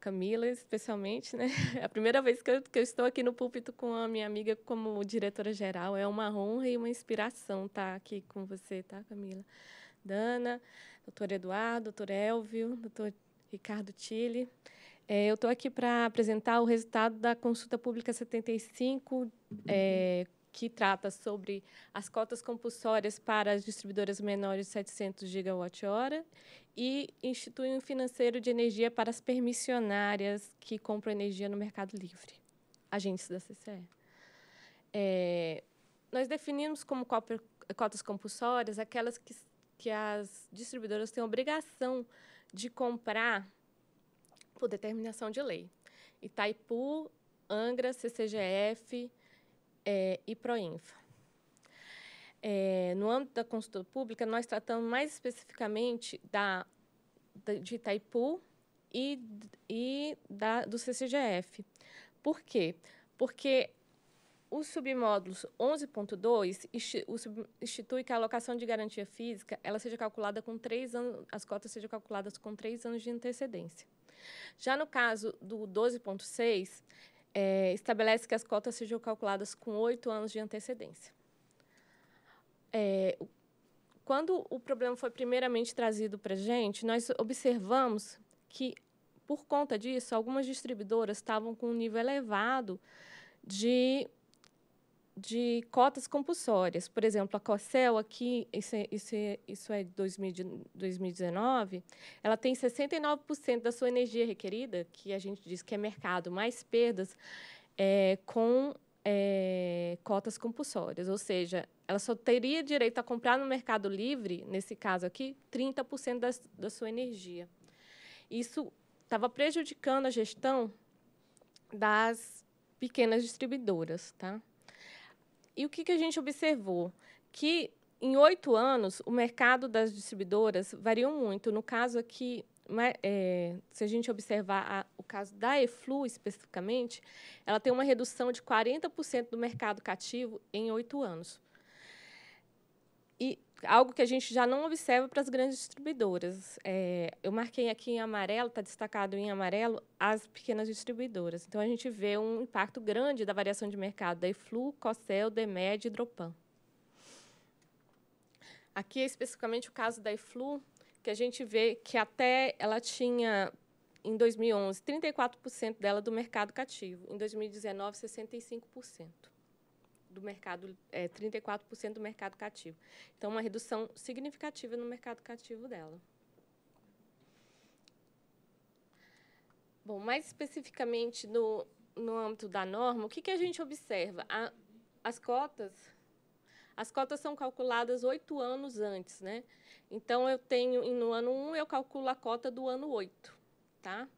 Camila, especialmente, né? É a primeira vez que eu, que eu, estou aqui no púlpito com a minha amiga como diretora-geral. É uma honra e uma inspiração estar aqui com você, tá, Camila? Dana, doutor Eduardo, doutor Elvio, doutor Ricardo Tille. É, eu estou aqui para apresentar o resultado da consulta pública 75, é, que trata sobre as cotas compulsórias para as distribuidoras menores de 700 gigawatt-hora e institui um financeiro de energia para as permissionárias que compram energia no mercado livre, agentes da CCE. É, nós definimos como cotas compulsórias aquelas que, que as distribuidoras têm obrigação de comprar por determinação de lei. Itaipu, Angra, CCGF, é, e Proinfa. É, no âmbito da consulta pública, nós tratamos mais especificamente da, de Itaipu e, e da, do CCGF. Por quê? Porque os submódulos 11.2 institui que a alocação de garantia física ela seja calculada com três anos, as cotas sejam calculadas com três anos de antecedência. Já no caso do 12.6, é, estabelece que as cotas sejam calculadas com oito anos de antecedência. É, quando o problema foi primeiramente trazido para a gente, nós observamos que, por conta disso, algumas distribuidoras estavam com um nível elevado de de cotas compulsórias. Por exemplo, a COCEL aqui, isso é, isso é, isso é 2019, ela tem 69% da sua energia requerida, que a gente diz que é mercado, mais perdas, é, com é, cotas compulsórias. Ou seja, ela só teria direito a comprar no mercado livre, nesse caso aqui, 30% da sua energia. Isso estava prejudicando a gestão das pequenas distribuidoras, tá? E o que, que a gente observou? Que em oito anos, o mercado das distribuidoras variou muito. No caso aqui, né, é, se a gente observar a, o caso da EFLU especificamente, ela tem uma redução de 40% do mercado cativo em oito anos. E algo que a gente já não observa para as grandes distribuidoras. É, eu marquei aqui em amarelo, está destacado em amarelo, as pequenas distribuidoras. Então, a gente vê um impacto grande da variação de mercado da Iflu, Cocel, Demed e Dropan. Aqui, é especificamente, o caso da Iflu, que a gente vê que até ela tinha, em 2011, 34% dela do mercado cativo. Em 2019, 65% do mercado, é, 34% do mercado cativo. Então, uma redução significativa no mercado cativo dela. Bom, mais especificamente no, no âmbito da norma, o que, que a gente observa? A, as cotas as cotas são calculadas oito anos antes, né? Então, eu tenho, no ano 1, um, eu calculo a cota do ano 8, tá?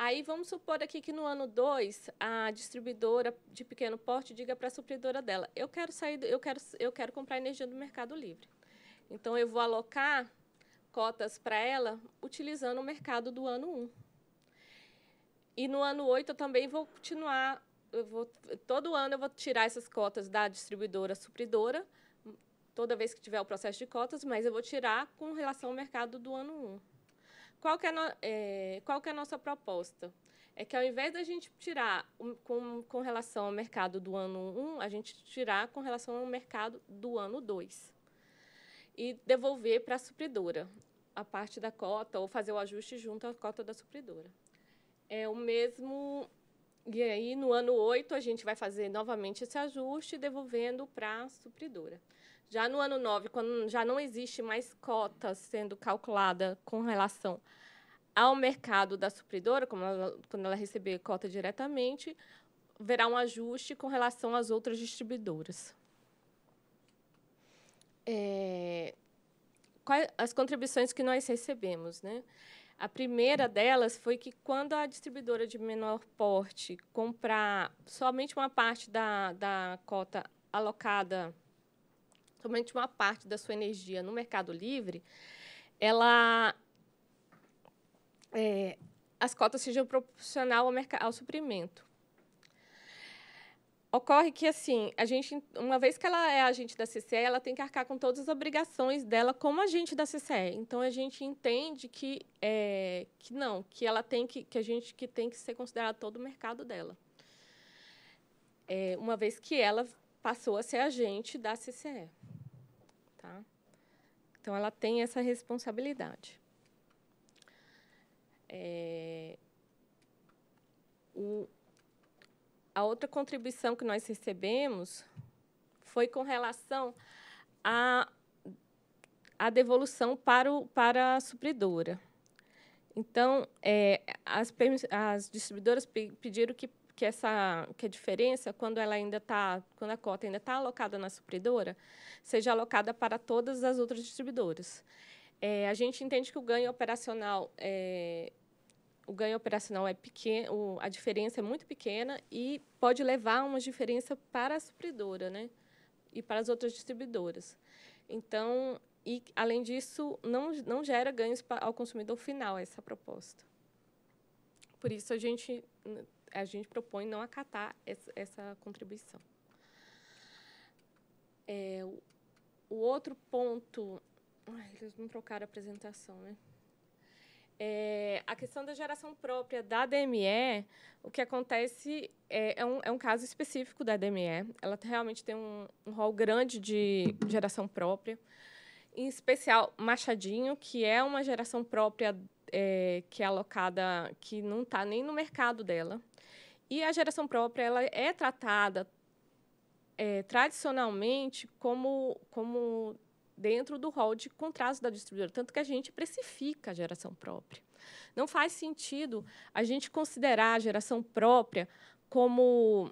Aí vamos supor aqui que no ano 2 a distribuidora de pequeno porte diga para a supridora dela: "Eu quero sair, eu quero eu quero comprar energia do Mercado Livre". Então eu vou alocar cotas para ela utilizando o mercado do ano 1. Um. E no ano 8 eu também vou continuar, eu vou todo ano eu vou tirar essas cotas da distribuidora supridora, toda vez que tiver o processo de cotas, mas eu vou tirar com relação ao mercado do ano 1. Um. Qual que é, no, é, qual que é a nossa proposta? É que ao invés da gente tirar com, com relação ao mercado do ano 1, um, a gente tirar com relação ao mercado do ano 2 e devolver para a supridora a parte da cota ou fazer o ajuste junto à cota da supridora. É o mesmo. E aí, no ano 8, a gente vai fazer novamente esse ajuste, devolvendo para a supridora. Já no ano 9, quando já não existe mais cota sendo calculada com relação ao mercado da supridora, ela, quando ela receber cota diretamente, verá um ajuste com relação às outras distribuidoras. É, quais, as contribuições que nós recebemos, né? A primeira delas foi que quando a distribuidora de menor porte comprar somente uma parte da, da cota alocada somente uma parte da sua energia no Mercado Livre, ela é, as cotas sejam proporcional ao, ao suprimento. Ocorre que assim, a gente, uma vez que ela é agente da CCE, ela tem que arcar com todas as obrigações dela como agente da CCE. Então a gente entende que, é, que não, que ela tem que, que a gente que tem que ser considerado todo o mercado dela. É, uma vez que ela passou a ser agente da CCE. Tá? Então, ela tem essa responsabilidade. É, o, a outra contribuição que nós recebemos foi com relação à a, devolução para, o, para a supridora. Então, é, as, as distribuidoras pediram que que essa que a diferença, quando ela ainda está, quando a cota ainda está alocada na supridora, seja alocada para todas as outras distribuidoras. É, a gente entende que o ganho operacional é, o ganho operacional é pequeno, a diferença é muito pequena e pode levar a uma diferença para a supridora, né? E para as outras distribuidoras. Então, e além disso, não, não gera ganhos ao consumidor final essa proposta. Por isso a gente a gente propõe não acatar essa, essa contribuição. É, o, o outro ponto. Ai, eles não trocaram a apresentação, né? É, a questão da geração própria da DME, o que acontece é, é, um, é um caso específico da DME. Ela realmente tem um, um rol grande de geração própria em especial Machadinho, que é uma geração própria é, que é alocada, que não está nem no mercado dela. E a geração própria ela é tratada é, tradicionalmente como, como dentro do rol de contratos da distribuidora, tanto que a gente precifica a geração própria. Não faz sentido a gente considerar a geração própria como,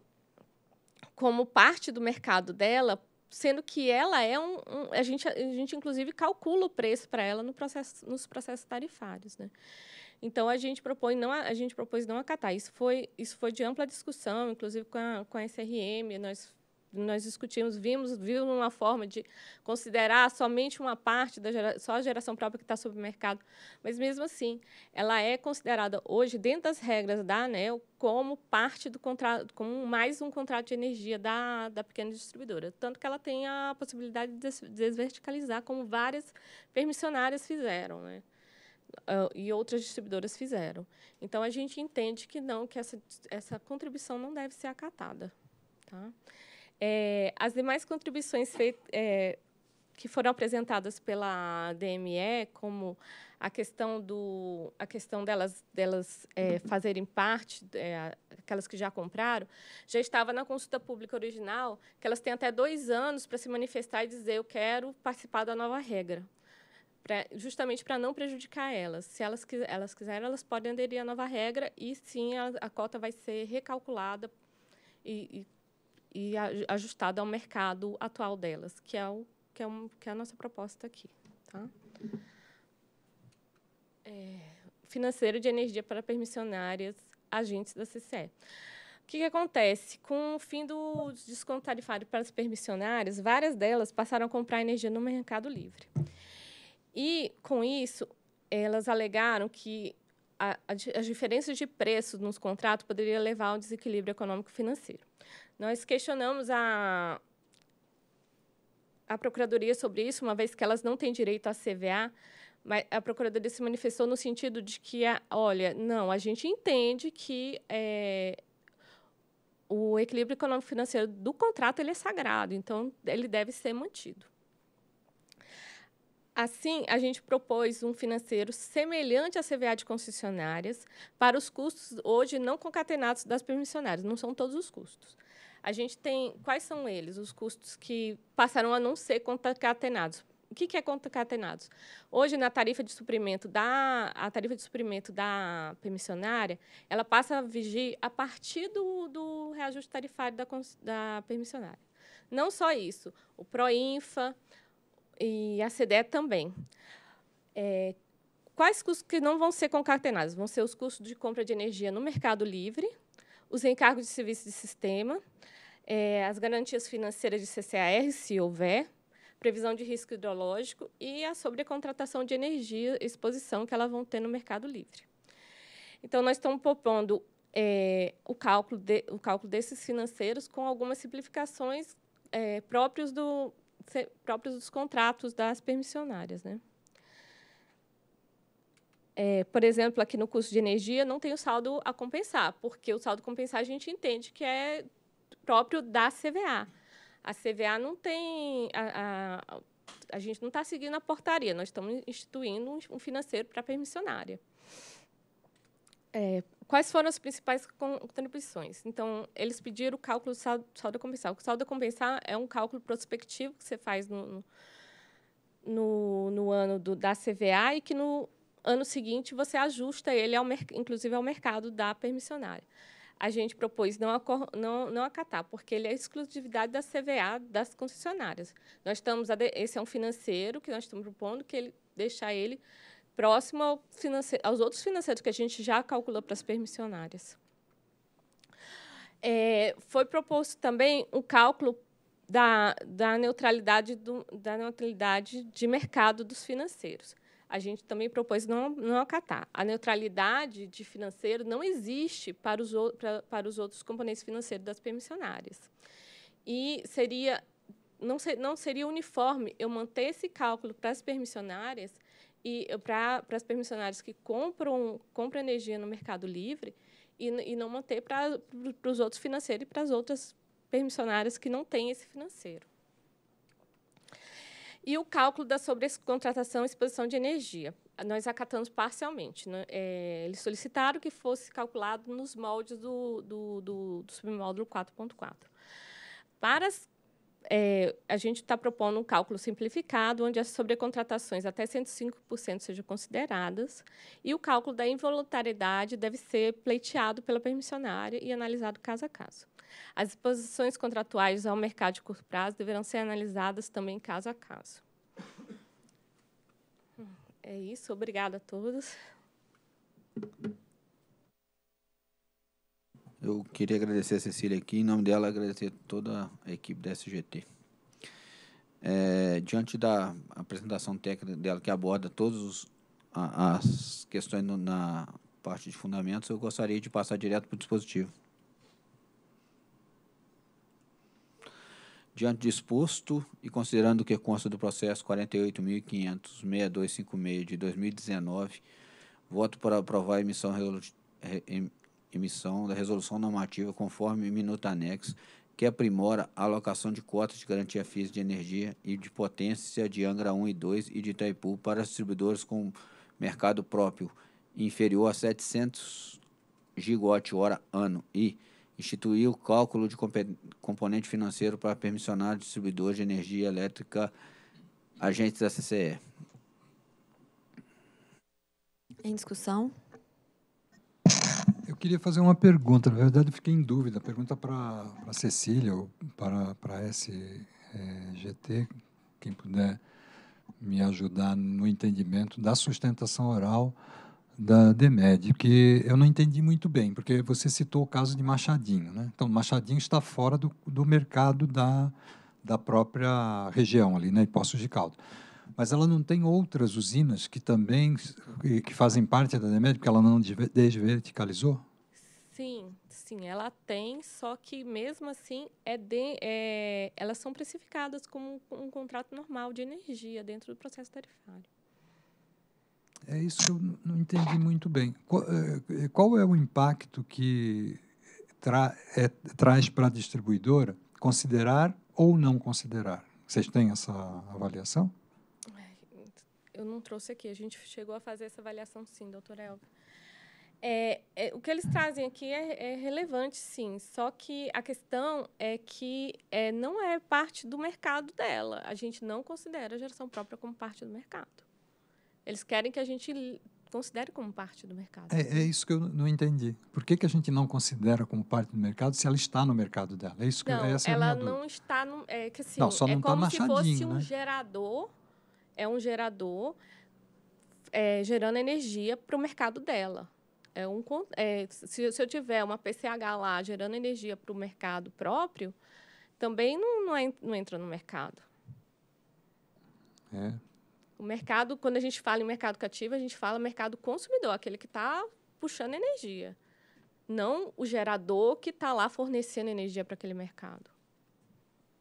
como parte do mercado dela, sendo que ela é um, um, a gente a gente inclusive calcula o preço para ela no processo nos processos tarifários né então a gente propõe não a, a, gente propôs não acatar isso foi isso foi de ampla discussão inclusive com a, com a SRM nós nós discutimos, vimos, vimos uma forma de considerar somente uma parte da gera, só a geração própria que está sob o mercado, mas mesmo assim, ela é considerada hoje dentro das regras da ANEL como parte do contrato, como mais um contrato de energia da, da pequena distribuidora, tanto que ela tem a possibilidade de desverticalizar, como várias permissionárias fizeram, né? Uh, e outras distribuidoras fizeram. Então a gente entende que não, que essa, essa contribuição não deve ser acatada, tá? É, as demais contribuições feitas. É, que foram apresentadas pela DME, como a questão do a questão delas delas é, fazerem parte é, aquelas que já compraram já estava na consulta pública original que elas têm até dois anos para se manifestar e dizer eu quero participar da nova regra pra, justamente para não prejudicar elas se elas elas quiserem elas podem aderir à nova regra e sim a, a cota vai ser recalculada e, e e ajustada ao mercado atual delas, que é, o, que é, um, que é a nossa proposta aqui. Tá? É, financeiro de energia para permissionárias, agentes da CCE. O que, que, acontece? Com o fim do desconto tarifário para as permissionárias, várias delas passaram a comprar energia no mercado livre. E, com isso, elas alegaram que as diferenças de preços nos contratos poderiam levar ao desequilíbrio econômico financeiro. Nós questionamos a, a Procuradoria sobre isso, uma vez que elas não têm direito à CVA, mas a Procuradoria se manifestou no sentido de que, a, olha, não, a gente entende que é, o equilíbrio econômico-financeiro do contrato ele é sagrado, então ele deve ser mantido. Assim, a gente propôs um financeiro semelhante à CVA de concessionárias para os custos hoje não concatenados das permissionárias, não são todos os custos. A gente tem. Quais são eles? Os custos que passaram a não ser concatenados. O que, é concatenados? Hoje, na tarifa de suprimento da a tarifa de suprimento da permissionária, ela passa a vigir a partir do, do reajuste tarifário da, da permissionária. Não só isso, o Proinfa e a CDE também. É, quais custos que não vão ser concatenados? Vão ser os custos de compra de energia no mercado livre, os encargos de serviço de sistema, é, as garantias financeiras de CCAR, se houver, previsão de risco hidrológico e a sobrecontratação de energia exposição que elas vão ter no mercado livre. Então, nós estamos propondo é, o, cálculo de, o cálculo desses financeiros com algumas simplificações é, próprios, do, próprios dos contratos das permissionárias. Né? É, por exemplo, aqui no custo de energia, não tem o saldo a compensar, porque o saldo a compensar a gente entende que é próprio da CVA. A CVA não tem. A, a, a gente não está seguindo a portaria, nós estamos instituindo um financeiro para a permissionária. É, quais foram as principais contribuições? Então, eles pediram o cálculo do saldo, saldo a compensar. O saldo a compensar é um cálculo prospectivo que você faz no, no, no ano do, da CVA e que no ano seguinte você ajusta ele, ao, inclusive, ao mercado da permissionária a gente propôs não, não, não acatar, porque ele é exclusividade da CVA das concessionárias. Nós estamos esse é um financeiro que nós estamos propondo que ele deixar ele próximo ao aos outros financeiros que a gente já calculou para as permissionárias. É, foi proposto também o um cálculo da, da, neutralidade do, da neutralidade de mercado dos financeiros a gente também propôs não, não acatar. A neutralidade de financeiro não existe para os, para, para os outros componentes financeiros das permissionárias. E seria não, ser, não seria uniforme eu manter esse cálculo para as permissionárias e para, para as permissionárias que compram, compram energia no mercado livre e, e não manter para, para os outros financeiros e para as outras permissionárias que não têm esse financeiro. E o cálculo da sobrecontratação e exposição de energia. Nós acatamos parcialmente. Né? É, eles solicitaram que fosse calculado nos moldes do, do, do, do submódulo 4.4. Para as é, a gente está propondo um cálculo simplificado, onde as sobrecontratações até 105% sejam consideradas, e o cálculo da involuntariedade deve ser pleiteado pela permissionária e analisado caso a caso. As exposições contratuais ao mercado de curto prazo deverão ser analisadas também caso a caso. É isso, obrigada a todos. Eu queria agradecer a Cecília aqui, em nome dela, agradecer toda a equipe da SGT. É, diante da apresentação técnica dela, que aborda todas as questões no, na parte de fundamentos, eu gostaria de passar direto para o dispositivo. Diante disposto e considerando o que consta do processo 48.500.6256 de 2019, voto para aprovar a emissão emissão da resolução normativa conforme minuto anexo, que aprimora a alocação de cotas de garantia física de energia e de potência de Angra 1 e 2 e de Itaipu para distribuidores com mercado próprio inferior a 700 gigawatt-hora ano e instituir o cálculo de componente financeiro para permissionar distribuidores de energia elétrica agentes da CCE. Em discussão? Eu queria fazer uma pergunta. Na verdade, eu fiquei em dúvida. Pergunta para a Cecília ou para, para a SGT, é, quem puder me ajudar no entendimento da sustentação oral da DEMED, que eu não entendi muito bem, porque você citou o caso de Machadinho. Né? Então, Machadinho está fora do, do mercado da, da própria região ali, né, em Poços de Caldo. mas ela não tem outras usinas que também que fazem parte da DEMED, porque ela não desverticalizou? Sim, sim, ela tem, só que mesmo assim é, de, é elas são precificadas como um, um, contrato normal de energia dentro do processo tarifário. É isso que eu não entendi muito bem. Qual, é, é, qual é o impacto que tra, é, traz para a distribuidora considerar ou não considerar? Vocês têm essa avaliação? É, eu não trouxe aqui. A gente chegou a fazer essa avaliação, sim, doutora Elva. É, é, o que eles trazem aqui é, é, relevante, sim. Só que a questão é que é, não é parte do mercado dela. A gente não considera a geração própria como parte do mercado. Eles querem que a gente considere como parte do mercado. É, é isso que eu não entendi. Por que, que a gente não considera como parte do mercado se ela está no mercado dela? É isso que não, essa é ela é não dúvida. está no, é que assim, não, só não é tá como se fosse né? um gerador, é um gerador gerando energia para o mercado dela é um, é, se, se, eu tiver uma PCH lá gerando energia para o mercado próprio, também não, não, é, não entra no mercado. É. O mercado, quando a gente fala em mercado cativo, a gente fala mercado consumidor, aquele que está puxando energia. Não o gerador que está lá fornecendo energia para aquele mercado.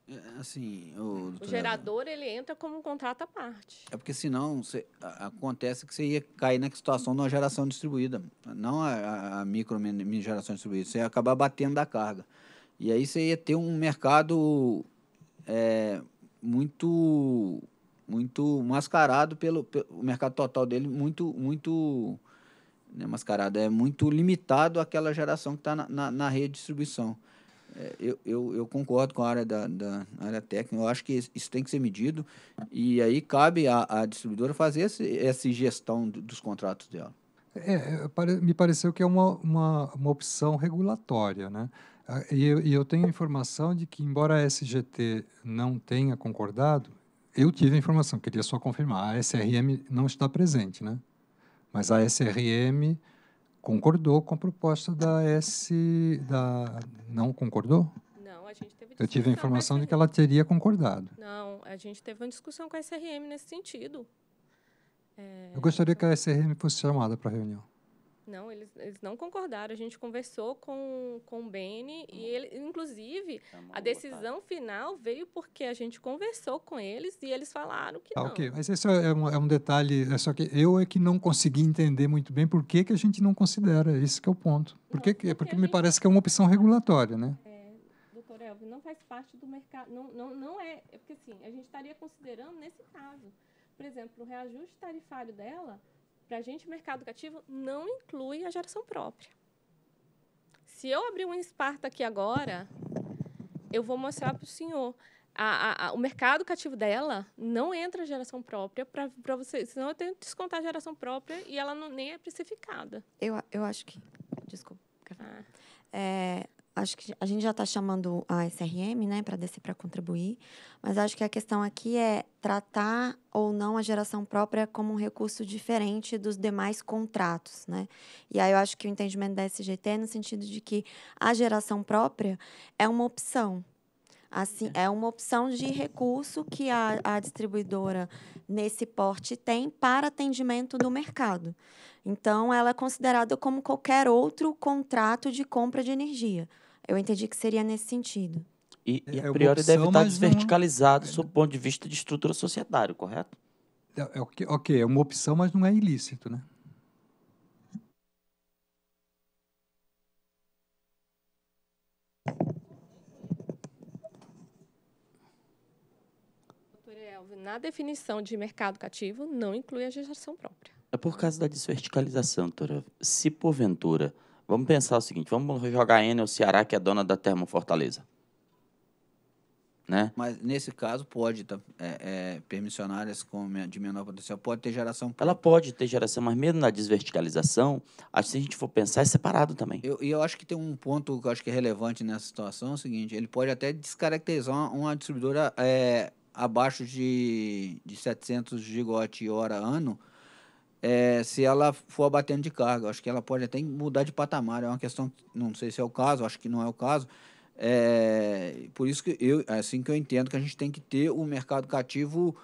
É, assim, o, o gerador ele entra como um contrato à parte. É porque senão cê, a, acontece que você ia cair na situação de uma geração distribuída, não a, a micro mini geração distribuída, você ia acabar batendo da carga. E aí você ia ter um mercado é, muito muito mascarado pelo, pelo mercado total dele muito muito né, mascarado é muito limitado àquela geração que está na, na, na rede de distribuição. É, eu, eu, eu, concordo com a área da, da área técnica, eu acho que isso tem que ser medido e aí cabe à distribuidora fazer esse, essa gestão dos contratos dela. É, é me pareceu que é uma, uma, uma opção regulatória, né? Ah, e eu, e eu tenho informação de que, embora a SGT não tenha concordado, eu tive a informação, queria só confirmar, a SRM não está presente, né? Mas a SRM concordou com a proposta da S. Da, não concordou? Não, a gente teve Eu tive a informação de que ela teria concordado. Não, a gente teve uma discussão com a SRM nesse sentido. É, Eu gostaria então que a SRM fosse chamada para a reunião. Não, eles, eles não concordaram. A gente conversou com, com o Beni hum. e uhum. ele, inclusive, tá a tá? decisão final veio porque a gente conversou com eles e eles falaram que ah, não. Ok, mas esse é um, é um detalhe. É só que eu é que não consegui entender muito bem por que, que a gente não considera. Esse é o ponto. Por que, não, porque, porque gente... me parece que é uma opção regulatória, né? É, Elvio, não faz parte do mercado. Não, não, não é. É porque assim, a gente estaria considerando nesse caso. Por exemplo, o reajuste tarifário dela para a gente, mercado cativo não inclui a geração própria. Se eu abrir uma Esparta aqui agora, eu vou mostrar para o senhor. A, a, a, o mercado cativo dela não entra a geração própria para você, senão eu tenho que descontar a geração própria e ela não, nem é precificada. Eu, eu acho que. Desculpa. Ah. É, acho que a gente já está chamando a SRM, né, para descer para contribuir, mas acho que a questão aqui é tratar ou não a geração própria como um recurso diferente dos demais contratos, né? E aí eu acho que o entendimento da SGT é no sentido de que a geração própria é uma opção, assim é. é uma opção de recurso que a, a distribuidora nesse porte tem para atendimento do mercado. Então, ela é considerada como qualquer outro contrato de compra de energia. Eu entendi que seria nesse sentido. E, e é, a é priori opção, deve estar desverticalizado não... É. sob o ponto de vista de estrutura societária, correto? É, ok, ok, é uma opção, mas não é ilícito, né? na definição de mercado cativo, não inclui a gestação própria. É por causa da desverticalização, doutora. Se porventura Vamos pensar o seguinte, vamos jogar Enel Ceará, que é dona da Termo Fortaleza. Né? Mas nesse caso pode, tá, é, é, permissionárias com, de menor potencial, pode ter geração Ela pode ter geração, mas mesmo na desverticalização, acho que se a gente for pensar, é separado também. E eu, eu, acho que tem um ponto que eu acho que é relevante nessa situação, é o seguinte, ele pode até descaracterizar uma, uma distribuidora é, abaixo de, de 700 gigawatt-hora ano, é, se ela for abatendo de carga. Acho que ela pode até mudar de patamar. É uma questão, não sei se é o caso, acho que não é o caso. É, por isso que eu, é assim que eu entendo que a gente tem que ter o mercado cativo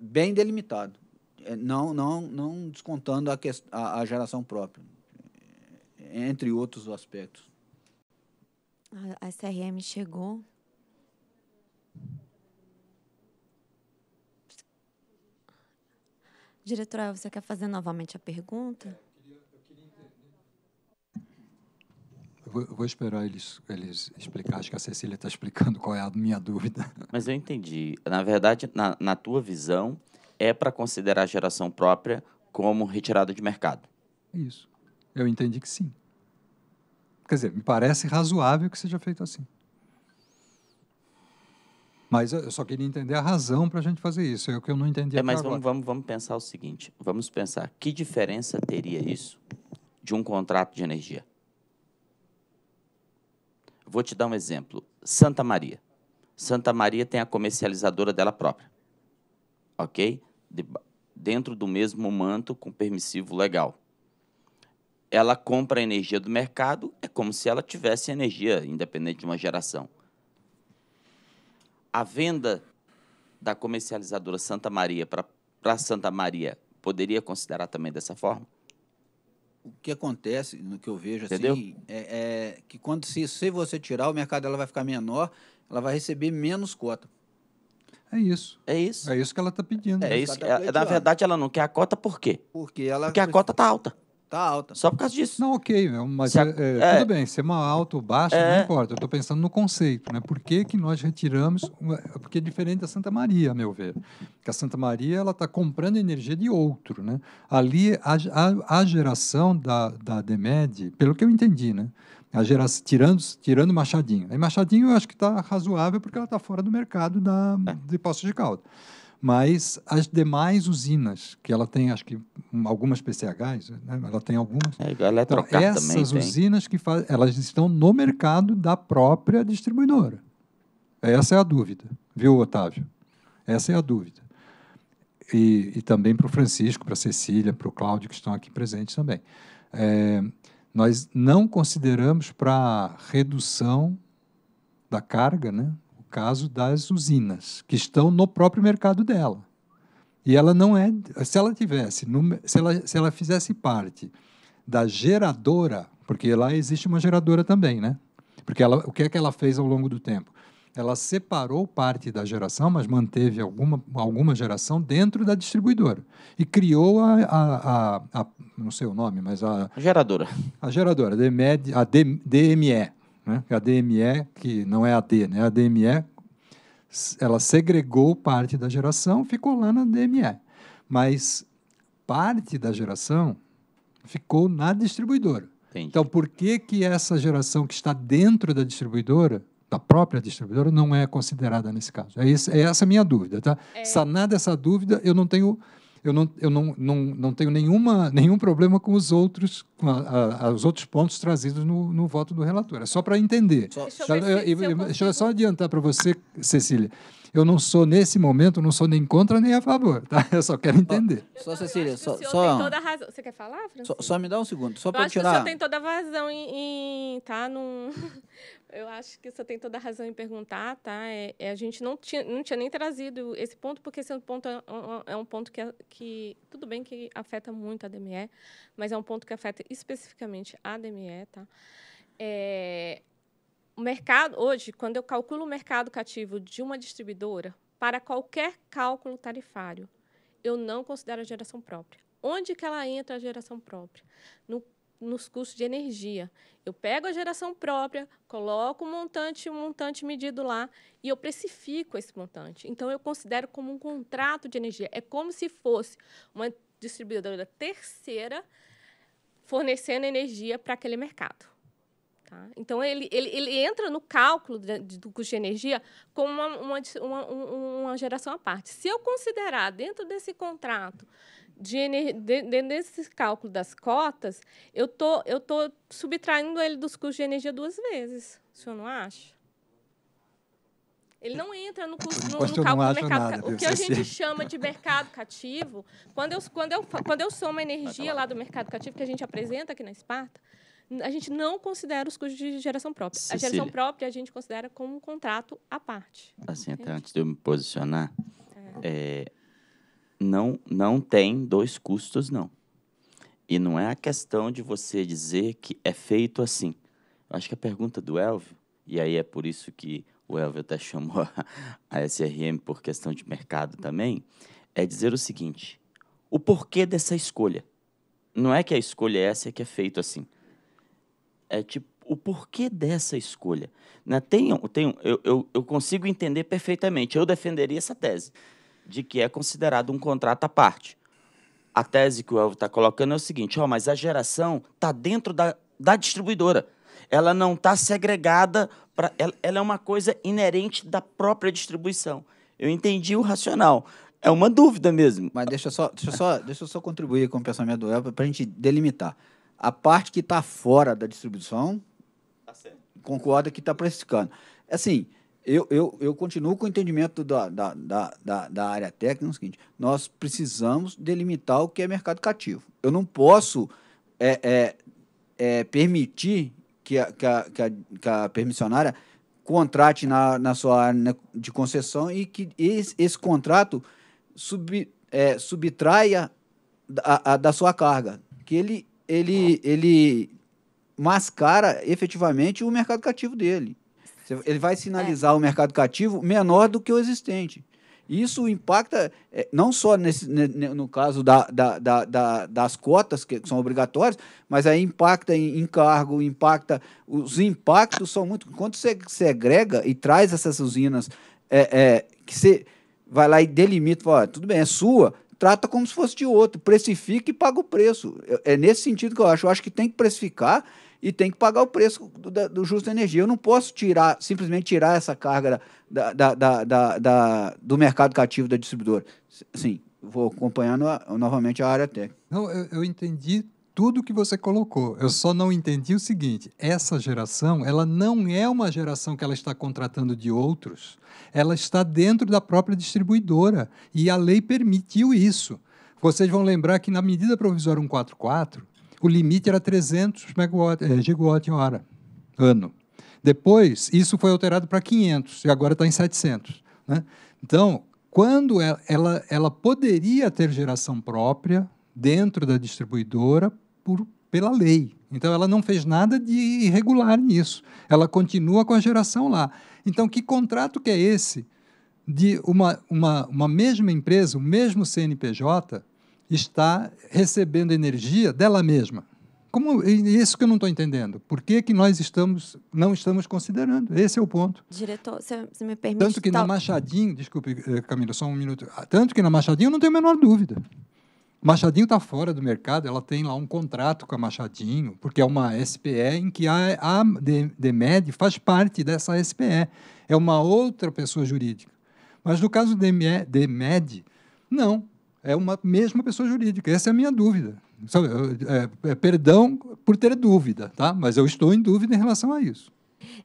bem delimitado, é, não, não, não descontando a, a, a geração própria, entre outros aspectos. A, a CRM chegou, Diretora, você quer fazer novamente a pergunta? Eu vou, eu vou esperar eles, eles explicar. Acho que a Cecília está explicando qual é a minha dúvida. Mas eu entendi. Na verdade, na, na tua visão, é para considerar a geração própria como retirada de mercado. Isso. Eu entendi que sim. Quer dizer, me parece razoável que seja feito assim. Mas eu só queria entender a razão para a gente fazer isso. É o que eu não entendi é, Mas vamos, vamos, vamos pensar o seguinte: vamos pensar que diferença teria isso de um contrato de energia? Vou te dar um exemplo. Santa Maria. Santa Maria tem a comercializadora dela própria. Ok? De, dentro do mesmo manto com permissivo legal. Ela compra a energia do mercado, é como se ela tivesse energia independente de uma geração a venda da comercializadora Santa Maria para Santa Maria poderia considerar também dessa forma? O que acontece, no que eu vejo, assim, Entendeu? assim, é, é, que quando se, se você tirar, o mercado dela vai ficar menor, ela vai receber menos cota. É isso. É isso. É isso que ela está pedindo. É, é isso. Tá é, na verdade, ela não quer a cota por quê? Porque ela. Porque a cota está alta. Tá alta. Só por causa disso. Não, ok, mas a, é, é, é, tudo bem, ser uma é alta ou baixa, é, não importa. Eu estou pensando no conceito, né? Por que, que nós retiramos... Porque é diferente da Santa Maria, a meu ver. Porque a Santa Maria, ela está comprando energia de outro, né? Ali, a, a, a geração da, da DEMED, pelo que eu entendi, né? a geração, tirando, tirando Machadinho. Aí Machadinho eu acho que está razoável porque ela está fora do mercado da, é. de Poços de Caldas mas as demais usinas, que ela tem, acho que algumas PCHs, né? ela tem algumas. É, ela é então, essas usinas tem. que faz, elas estão no mercado da própria distribuidora. Essa é a dúvida, viu, Otávio? Essa é a dúvida. E, e também para o Francisco, para a Cecília, para o Cláudio, que estão aqui presentes também. É, nós não consideramos para redução da carga, né? caso das usinas, que estão no próprio mercado dela. E ela não é. Se ela tivesse, se ela, se ela fizesse parte da geradora, porque lá existe uma geradora também, né? Porque ela, o que é que ela fez ao longo do tempo? Ela separou parte da geração, mas manteve alguma, alguma geração dentro da distribuidora. E criou a, a, a, a não sei o nome, mas a. Geradora. A geradora, a DME, a DME né? a DME, que não é AD, né? a DME, ela segregou parte da geração, ficou lá na DME, mas parte da geração ficou na distribuidora. Entendi. Então, por que, que essa geração que está dentro da distribuidora da própria distribuidora não é considerada nesse caso. É, é essa a minha dúvida, tá? É... Sanada essa dúvida, eu não tenho eu não, eu não, não, não tenho nenhuma, nenhum problema com os outros, com a, a, os outros pontos trazidos no, no voto do relator. É só para entender. Só, deixa, eu, tá, eu, eu, eu só adiantar para você, Cecília. Eu não sou, nesse momento, não sou nem contra nem a favor, tá? Eu só quero entender. Só, Cecília, só. só Você quer falar, Francisco? Só, só, me dá um segundo, só para tirar. Acho que o senhor tem toda a razão em. em tá num... eu acho que você tem toda a razão em perguntar, tá? É, é, a gente não tinha, não tinha nem trazido esse ponto, porque esse é ponto é, é, é um ponto que, que, tudo bem que afeta muito a DME, mas é um ponto que afeta especificamente a DME, tá? É, o mercado, hoje, quando eu calculo o mercado cativo de uma distribuidora, para qualquer cálculo tarifário, eu não considero a geração própria. Onde que ela entra a geração própria? No nos custos de energia. Eu pego a geração própria, coloco um montante, um montante medido lá e eu precifico esse montante. Então eu considero como um contrato de energia. É como se fosse uma distribuidora terceira fornecendo energia para aquele mercado. Tá? Então ele, ele, ele entra no cálculo do custo de energia como uma, uma, uma, uma geração à parte. Se eu considerar dentro desse contrato de, desse cálculo das cotas, eu tô, eu tô subtraindo ele dos custos de energia duas vezes. O senhor não acha? Ele não entra no, custo, no, no cálculo do mercado. Nada, o que a gente chama de mercado cativo, quando eu, quando, eu, quando eu somo a energia lá do mercado cativo, que a gente apresenta aqui na Esparta, a gente não considera os custos de geração própria. Cecília. A geração própria a gente considera como um contrato à parte. Assim, até antes de eu me posicionar, é. É, não, não tem dois custos, não. E não é a questão de você dizer que é feito assim. Eu acho que a pergunta do Elvio, e aí é por isso que o Elvio até chamou a, a SRM por questão de mercado também, é dizer o seguinte: o porquê dessa escolha? Não é que a escolha é essa é que é feito assim. É tipo, o porquê dessa escolha? Né? Tem, tem, eu, eu, eu consigo entender perfeitamente. Eu defenderia essa tese de que é considerado um contrato à parte. A tese que o Elvio está colocando é o seguinte: ó, mas a geração está dentro da, da distribuidora. Ela não está segregada, pra, ela, ela é uma coisa inerente da própria distribuição. Eu entendi o racional. É uma dúvida mesmo. Mas deixa eu só, deixa só, deixa só contribuir com o pensamento do Elvio para a gente delimitar. A parte que está fora da distribuição tá concorda que está precificando. É assim, eu, eu, eu continuo com o entendimento da, da, da, da, área técnica, é o seguinte, nós precisamos delimitar o que é mercado cativo. Eu não posso é, é, é permitir que a, que, a, que, a, que a permissionária contrate na, na sua área né, de concessão e que esse, esse contrato sub, é, subtraia a, a, da sua carga, que ele, ele, ele mascara efetivamente o mercado cativo dele. Ele vai sinalizar é. o mercado cativo menor do que o existente. Isso impacta eh, não só nesse, no caso da, da, da, das cotas, que são obrigatórias, mas aí impacta em, em cargo, impacta. Os impactos são muito. Quando você segrega e traz essas usinas é, é, que você vai lá e delimita, fala, tudo bem, é sua, trata como se fosse de outro, precifica e paga o preço. É, é nesse sentido que eu acho. Eu acho que tem que precificar e tem que pagar o preço do, do justo da energia. Eu não posso tirar, simplesmente tirar essa carga da, da, da, da do mercado cativo da distribuidora. Sim, vou acompanhando a, novamente a área técnica. Não, eu, eu entendi tudo que você colocou. Eu só não entendi o seguinte: essa geração, ela não é uma geração que ela está contratando de outros. Ela está dentro da própria distribuidora e a lei permitiu isso. Vocês vão lembrar que na medida provisória 144, o limite era 300 megawatt, eh, gigawatt hora, ano. Depois, isso foi alterado para 500 e agora está em 700. Né? Então, quando ela, é, ela, ela, poderia ter geração própria dentro da distribuidora por, pela lei. Então, ela não fez nada de irregular nisso. Ela continua com a geração lá. Então, que contrato que é esse de uma, uma, uma mesma empresa, o mesmo CNPJ, está recebendo energia dela mesma. Como isso que eu não estou entendendo? Por que, que nós estamos não estamos considerando? Esse é o ponto. Diretor, se me permite. Tanto que tal... na Machadinho, desculpe, eh, Camila, só um minuto. Ah, tanto que na Machadinho eu não tenho a menor dúvida. Machadinho está fora do mercado, ela tem lá um contrato com a Machadinho, porque é uma SPE em que a, a DMED faz parte dessa SPE. É uma outra pessoa jurídica. Mas no caso da DMED, não é uma mesma pessoa jurídica. Essa é a minha dúvida. Sabe, é, é, perdão por ter dúvida, tá? Mas eu estou em dúvida em relação a isso.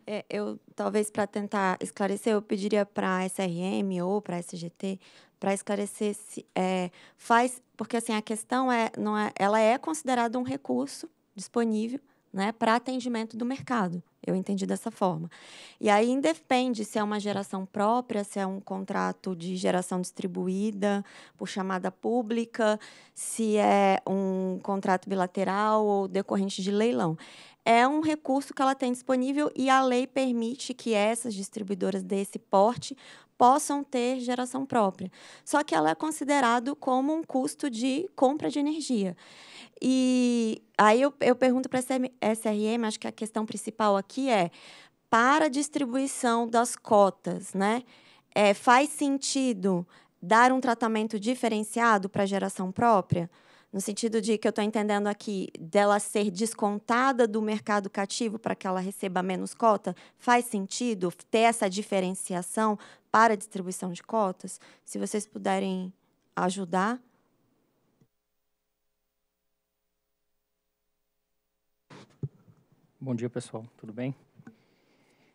É, eu talvez para tentar esclarecer, eu pediria para a SRM ou para a SGT para esclarecer se é, faz, porque assim a questão é não é, ela é considerada um recurso disponível né, para atendimento do mercado. Eu entendi dessa forma. E aí independe se é uma geração própria, se é um contrato de geração distribuída por chamada pública, se é um contrato bilateral ou decorrente de leilão. É um recurso que ela tem disponível e a lei permite que essas distribuidoras desse porte possam ter geração própria. Só que ela é considerado como um custo de compra de energia. E aí eu, eu pergunto para a SRM, acho que a questão principal aqui é para a distribuição das cotas, né? É, faz sentido dar um tratamento diferenciado para geração própria? no sentido de que eu estou entendendo aqui dela ser descontada do mercado cativo para que ela receba menos cota, faz sentido ter essa diferenciação para a distribuição de cotas? Se vocês puderem ajudar. Bom dia, pessoal. Tudo bem?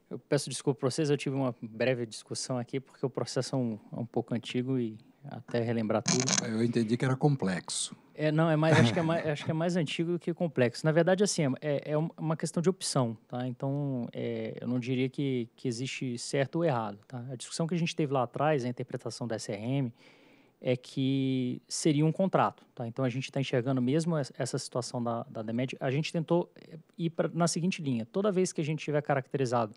Eu peço desculpa para vocês, eu tive uma breve discussão aqui, porque o processo é um, é um pouco antigo e até relembrar tudo. Eu entendi que era complexo. É, não, é mais, acho, que é mais, acho que é mais antigo do que complexo. Na verdade, assim, é, é uma questão de opção, tá? Então, é, eu não diria que, que existe certo ou errado, tá? A discussão que a gente teve lá atrás, a interpretação da SRM, é que seria um contrato, tá? Então, a gente está enxergando mesmo essa situação da, da DEMED. A gente tentou é, ir pra, na seguinte linha. Toda vez que a gente tiver caracterizado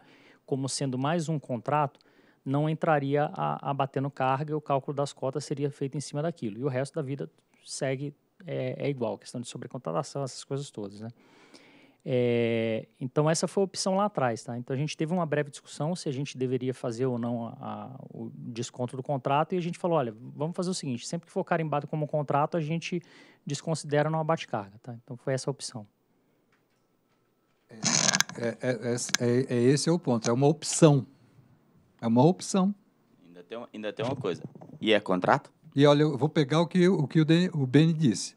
como sendo mais um contrato, não entraria a, a bater no carga, o cálculo das cotas seria feito em cima daquilo. E o resto da vida segue é, é igual, questão de sobrecontratação, essas coisas todas, né? É, então essa foi a opção lá atrás, tá? Então a gente teve uma breve discussão se a gente deveria fazer ou não a, a, o desconto do contrato e a gente falou, olha, vamos fazer o seguinte, sempre que for carimbado como contrato, a gente desconsidera no abate carga, tá? Então foi essa a opção. É é é, é, é, é, esse é o ponto, é uma opção, é uma opção. Ainda tem, ainda tem uma coisa, e é contrato? E olha, eu vou pegar o que o, que o Beni disse.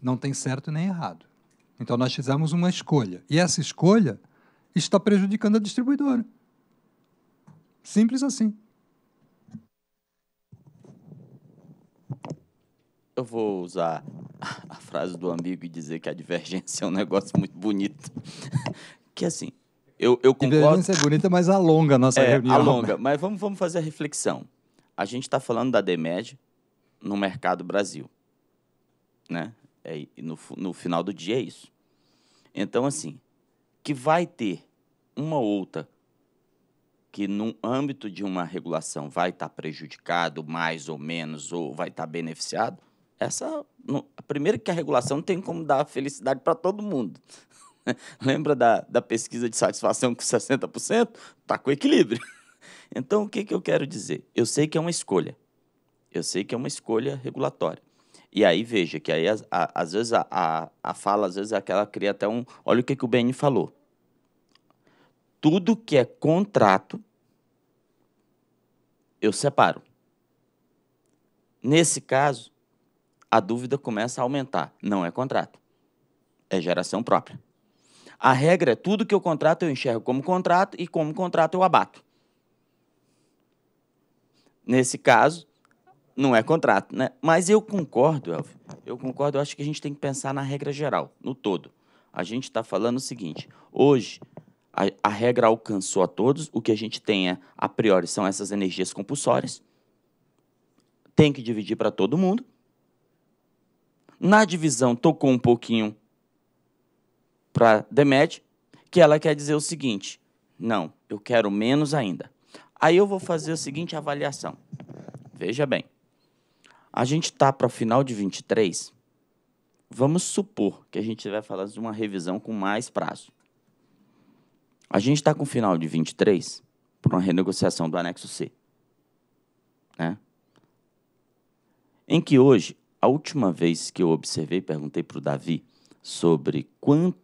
Não tem certo nem errado. Então nós fizemos uma escolha. E essa escolha está prejudicando a distribuidora. Simples assim. Eu vou usar a frase do amigo e dizer que a divergência é um negócio muito bonito. que assim, eu, eu concordo. Divergência é bonita, mas alonga a nossa é, reunião. Alonga, mas vamos, vamos fazer a reflexão. A gente está falando da DEMED, no mercado Brasil. Né? É, no, no final do dia é isso. Então, assim, que vai ter uma outra que no âmbito de uma regulação vai estar tá prejudicado mais ou menos ou vai estar tá beneficiado, essa no, primeiro que a regulação tem como dar felicidade para todo mundo. Lembra da, da pesquisa de satisfação com 60%? Está com equilíbrio. então, o que, que eu quero dizer? Eu sei que é uma escolha. Eu sei que é uma escolha regulatória. E aí, veja, que aí, a, a, às vezes, a, a, a fala, às vezes, aquela é cria até um... Olha o que, que o BN falou. Tudo que é contrato, eu separo. Nesse caso, a dúvida começa a aumentar. Não é contrato, é geração própria. A regra é tudo que eu contrato eu enxergo como contrato e como contrato eu abato. Nesse caso, não é contrato, né? Mas eu concordo, Elvio. Eu concordo, eu acho que a gente tem que pensar na regra geral, no todo. A gente está falando o seguinte: hoje a, a, regra alcançou a todos, o que a gente tem é, a priori são essas energias compulsórias. Tem que dividir para todo mundo. Na divisão tocou um pouquinho para Demet, que ela quer dizer o seguinte: não, eu quero menos ainda. Aí eu vou fazer a seguinte avaliação. Veja bem. A gente está para o final de 23. Vamos supor que a gente vai falar de uma revisão com mais prazo. A gente está com o final de 23 para uma renegociação do anexo C. Né? Em que hoje, a última vez que eu observei, perguntei para o Davi sobre quanto.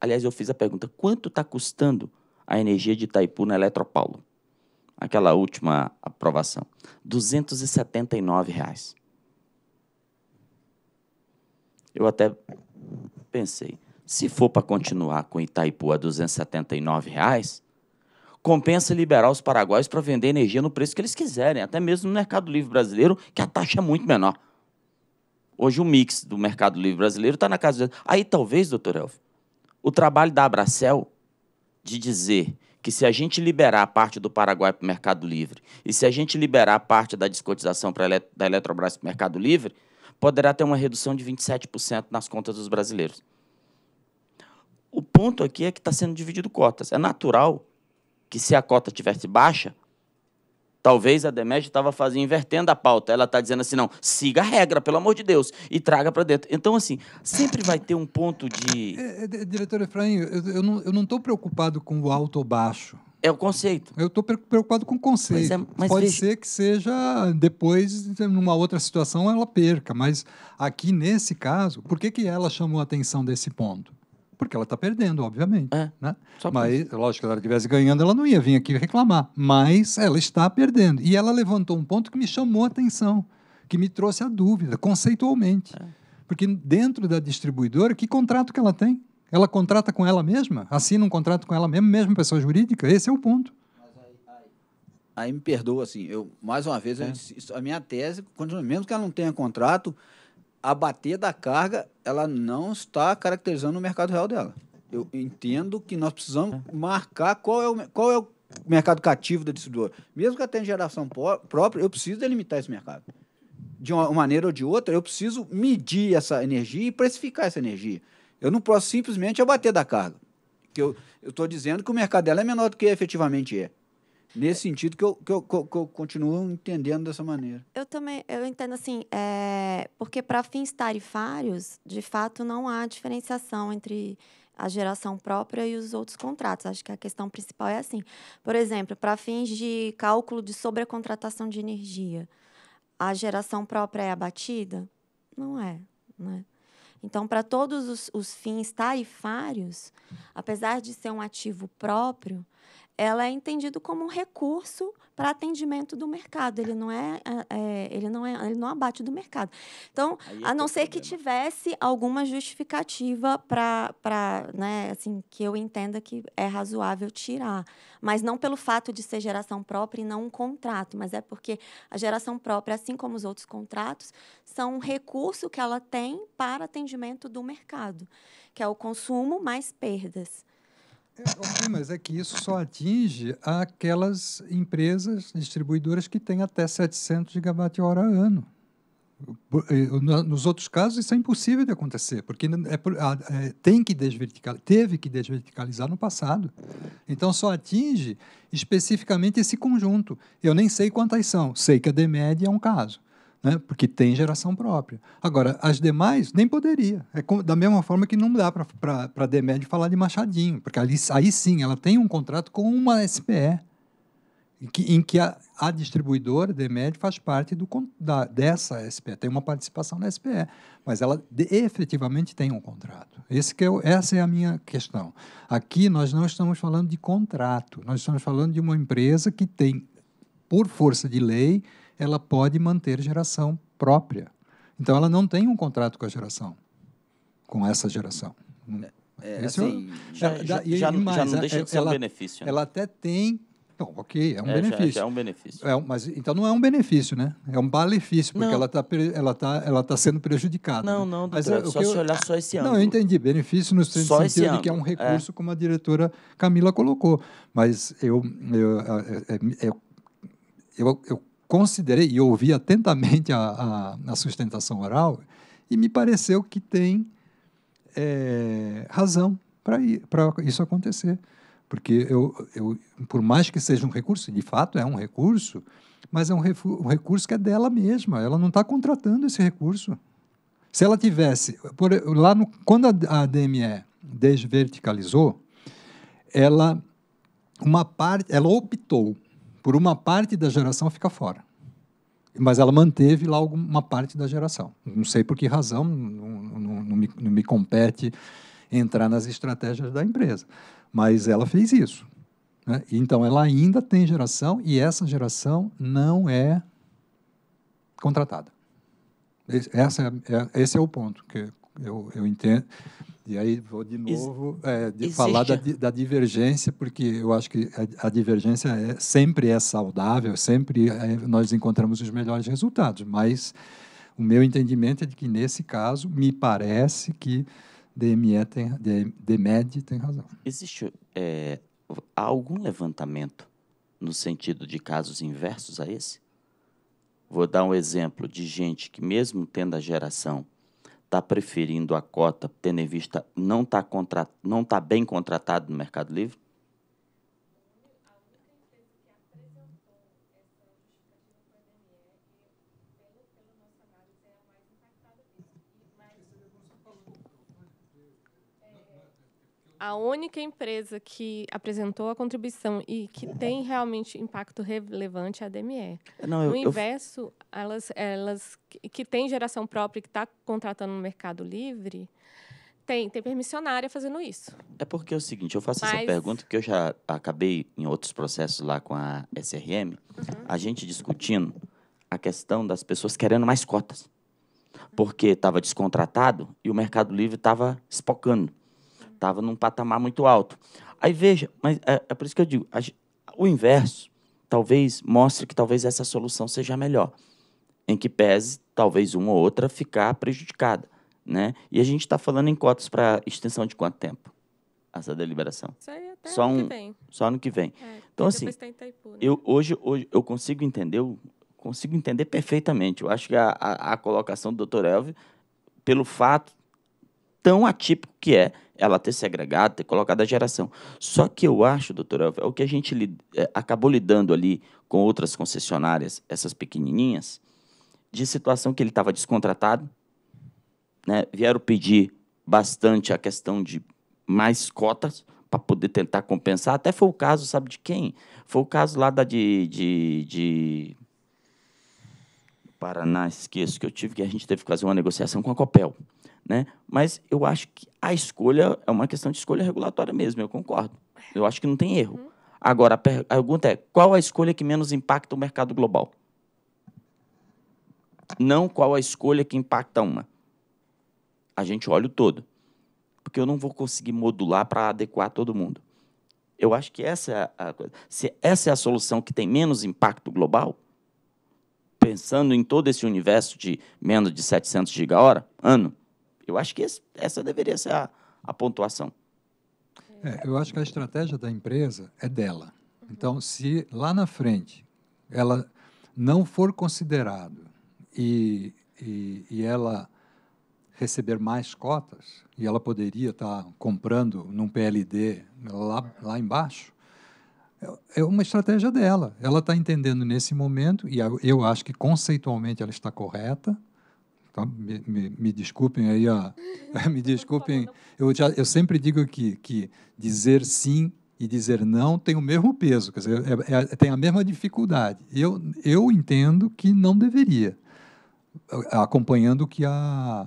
Aliás, eu fiz a pergunta: quanto está custando a energia de Itaipu na Eletropaulo? aquela última aprovação, 279 reais. Eu até pensei, se for para continuar com Itaipu a R$ reais, compensa liberar os paraguaios para vender energia no preço que eles quiserem, até mesmo no Mercado Livre brasileiro, que a taxa é muito menor. Hoje o mix do Mercado Livre brasileiro está na casa... De... Aí talvez, doutor Elvio, o trabalho da Abracel de dizer que se a gente liberar parte do Paraguai para o Mercado Livre e se a gente liberar parte da descotização pra, da Eletrobras para o Mercado Livre, poderá ter uma redução de 27% nas contas dos brasileiros. O ponto aqui é que está sendo dividido cotas. É natural que, se a cota tivesse baixa, Talvez a Demet estava fazendo, invertendo a pauta. Ela está dizendo assim, não, siga a regra, pelo amor de Deus, e traga para dentro. Então, assim, sempre vai ter um ponto de... É, é, é diretor Efraim, eu, eu não estou preocupado com o alto ou baixo. É o conceito. Eu estou preocupado com o conceito. Mas é, mas Pode veja... ser que seja depois, numa outra situação, ela perca. Mas aqui, nesse caso, por que, que ela chamou a atenção desse ponto? porque ela está perdendo, obviamente. É, né? Mas, isso. lógico, se ela estivesse ganhando, ela não ia vir aqui reclamar. Mas ela está perdendo. E ela levantou um ponto que me chamou a atenção, que me trouxe a dúvida, conceitualmente. É. Porque dentro da distribuidora, que contrato que ela tem? Ela contrata com ela mesma? Assina um contrato com ela mesma, mesmo pessoa jurídica? Esse é o ponto. Aí, aí, aí me perdoa, assim, eu, mais uma vez, é. eu, a minha tese, mesmo que ela não tenha contrato, abater da carga, ela não está caracterizando o mercado real dela. Eu entendo que nós precisamos é. marcar qual é o, qual é o mercado cativo da distribuidora. Mesmo que eu tenha geração própria, eu preciso delimitar esse mercado. De uma maneira ou de outra, eu preciso medir essa energia e precificar essa energia. Eu não posso simplesmente abater da carga. Que eu estou dizendo que o mercado dela é menor do que efetivamente é. Nesse sentido que eu, que eu, que eu, continuo entendendo dessa maneira. Eu também, eu entendo assim, é, porque para fins tarifários, de fato, não há diferenciação entre a geração própria e os outros contratos. Acho que a questão principal é assim. Por exemplo, para fins de cálculo de sobrecontratação de energia, a geração própria é abatida? Não é, né? Então, para todos os, os fins tarifários, apesar de ser um ativo próprio, ela é entendido como um recurso para atendimento do mercado. Ele não é, é, é, ele não é, ele não abate do mercado. Então, Aí a é não ser problema. que tivesse alguma justificativa para, né, assim, que eu entenda que é razoável tirar, mas não pelo fato de ser geração própria e não um contrato, mas é porque a geração própria, assim como os outros contratos, são um recurso que ela tem para atendimento do mercado, que é o consumo mais perdas. Sim, é, mas é que isso só atinge aquelas empresas distribuidoras que têm até 700 gigawatt-hora ano. É, nos outros casos, isso é impossível de acontecer, porque é, é, tem que desvertical, teve que desverticalizar no passado. Então, só atinge especificamente esse conjunto. Eu nem sei quantas são, sei que a Demed é um caso né? porque tem geração própria. Agora, as demais nem poderia. É com, da mesma forma que não dá para a DEMED falar de Machadinho, porque ali, aí sim ela tem um contrato com uma SPE, em que, em que a, a distribuidora DEMED faz parte do, da, dessa SPE, tem uma participação na SPE, mas ela de, efetivamente tem um contrato. Esse que eu, é essa é a minha questão. Aqui nós não estamos falando de contrato, nós estamos falando de uma empresa que tem, por força de lei, ela pode manter geração própria. Então ela não tem um contrato com a geração, com essa geração. É, é, é assim, eu, é, já, já, já, mais, já, não deixa de ser ela, um benefício. Né? Ela até tem Bom, ok, é um é, benefício. Já, já é um benefício. É, mas então não é um benefício, né? É um malefício, porque não. ela está ela tá, ela tá sendo prejudicada. Não, né? não, mas é, só se olhar só esse ano. Não, eu entendi. Benefício no sentido de que é um recurso, é. como a diretora Camila colocou. Mas eu, eu, eu, eu, eu considerei e ouvi atentamente a, a, a sustentação oral e me pareceu que tem é, razão para isso acontecer. Porque, eu, eu, por mais que seja um recurso, de fato é um recurso, mas é um, um recurso que é dela mesma, ela não está contratando esse recurso. Se ela tivesse, por, lá no, quando a, a DME desverticalizou, ela, uma parte, ela optou por uma parte da geração fica fora. Mas ela manteve lá uma parte da geração. Não sei por que razão, não, não, não, me, não me compete entrar nas estratégias da empresa. Mas ela fez isso. Né? Então, ela ainda tem geração e essa geração não é contratada. Esse, essa é, é, esse é o ponto que eu, eu entendo. E aí vou de novo é, de falar da, da, divergência, porque eu acho que a, a divergência é, sempre é saudável, sempre é, nós encontramos os melhores resultados. Mas o meu entendimento é de que, nesse caso, me parece que DME tem, DMED tem razão. Existe é, algum levantamento no sentido de casos inversos a esse? Vou dar um exemplo de gente que, mesmo tendo a geração está preferindo a cota, tendo em vista não está tá bem contratado no Mercado Livre? a única empresa que apresentou a contribuição e que tem realmente impacto relevante é a DME. Não, eu, no inverso, eu... elas, elas que têm geração própria e que está contratando no Mercado Livre, tem, tem permissionária fazendo isso. É porque é o seguinte, eu faço Mas... essa pergunta que eu já acabei em outros processos lá com a SRM, uhum. a gente discutindo a questão das pessoas querendo mais cotas. Porque estava descontratado e o Mercado Livre estava espocando estava num patamar muito alto. Aí veja, mas é, é por isso que eu digo, a, o inverso talvez mostre que talvez essa solução seja melhor, em que pese talvez uma ou outra ficar prejudicada, né? E a gente está falando em cotas para extensão de quanto tempo? Essa deliberação? Isso aí até só ano um, que vem. Só ano que vem. É, então assim, Itaipu, né? eu hoje, hoje eu consigo entender, eu consigo entender perfeitamente. Eu acho que a, a, a colocação do Dr. Elvio, pelo fato tão atípico que é ela ter segregado, ter colocado a geração. Só que eu acho, doutor Elvio, é o que a gente li, é, acabou lidando ali com outras concessionárias, essas pequenininhas, de situação que ele estava descontratado, né? vieram pedir bastante a questão de mais cotas para poder tentar compensar. Até foi o caso, sabe de quem? Foi o caso lá da de, de, de... Paraná, esqueço, que eu tive que a gente teve que fazer uma negociação com a Copel. Né? Mas eu acho que a escolha é uma questão de escolha regulatória mesmo, eu concordo. Eu acho que não tem erro. Uhum. Agora, a pergunta é: qual a escolha que menos impacta o mercado global? Não qual a escolha que impacta uma. A gente olha o todo. Porque eu não vou conseguir modular para adequar todo mundo. Eu acho que essa é a coisa. Se essa é a solução que tem menos impacto global, pensando em todo esse universo de menos de 700 giga-hora, ano, eu acho que esse, essa deveria ser a, a pontuação. É, eu acho que a estratégia da empresa é dela. Então, se lá na frente ela não for considerado e, e, e ela receber mais cotas, e ela poderia estar tá comprando num PLD lá, lá embaixo, é, é uma estratégia dela. Ela está entendendo nesse momento, e eu acho que conceitualmente ela está correta, ah, me, me, me, desculpem aí, hum, a, me desculpem. Eu, já, eu sempre digo que, que dizer sim e dizer não tem o mesmo peso, quer dizer, é, é, tem a mesma dificuldade. Eu, eu entendo que não deveria, acompanhando o que, a,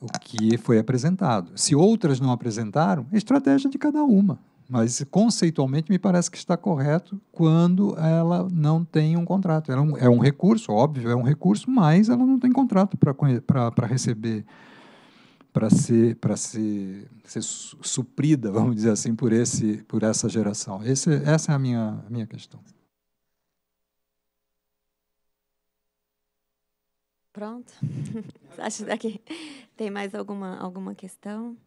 o que foi apresentado. Se outras não apresentaram, estratégia de cada uma. Mas conceitualmente me parece que está correto quando ela não tem um contrato. é um, é um recurso, óbvio, é um recurso, mas ela não tem contrato para receber, para ser, pra ser, ser suprida, vamos dizer assim, por, esse, por essa geração. Esse, essa é a minha, minha questão. Pronto? Acho que tem mais alguma, alguma questão?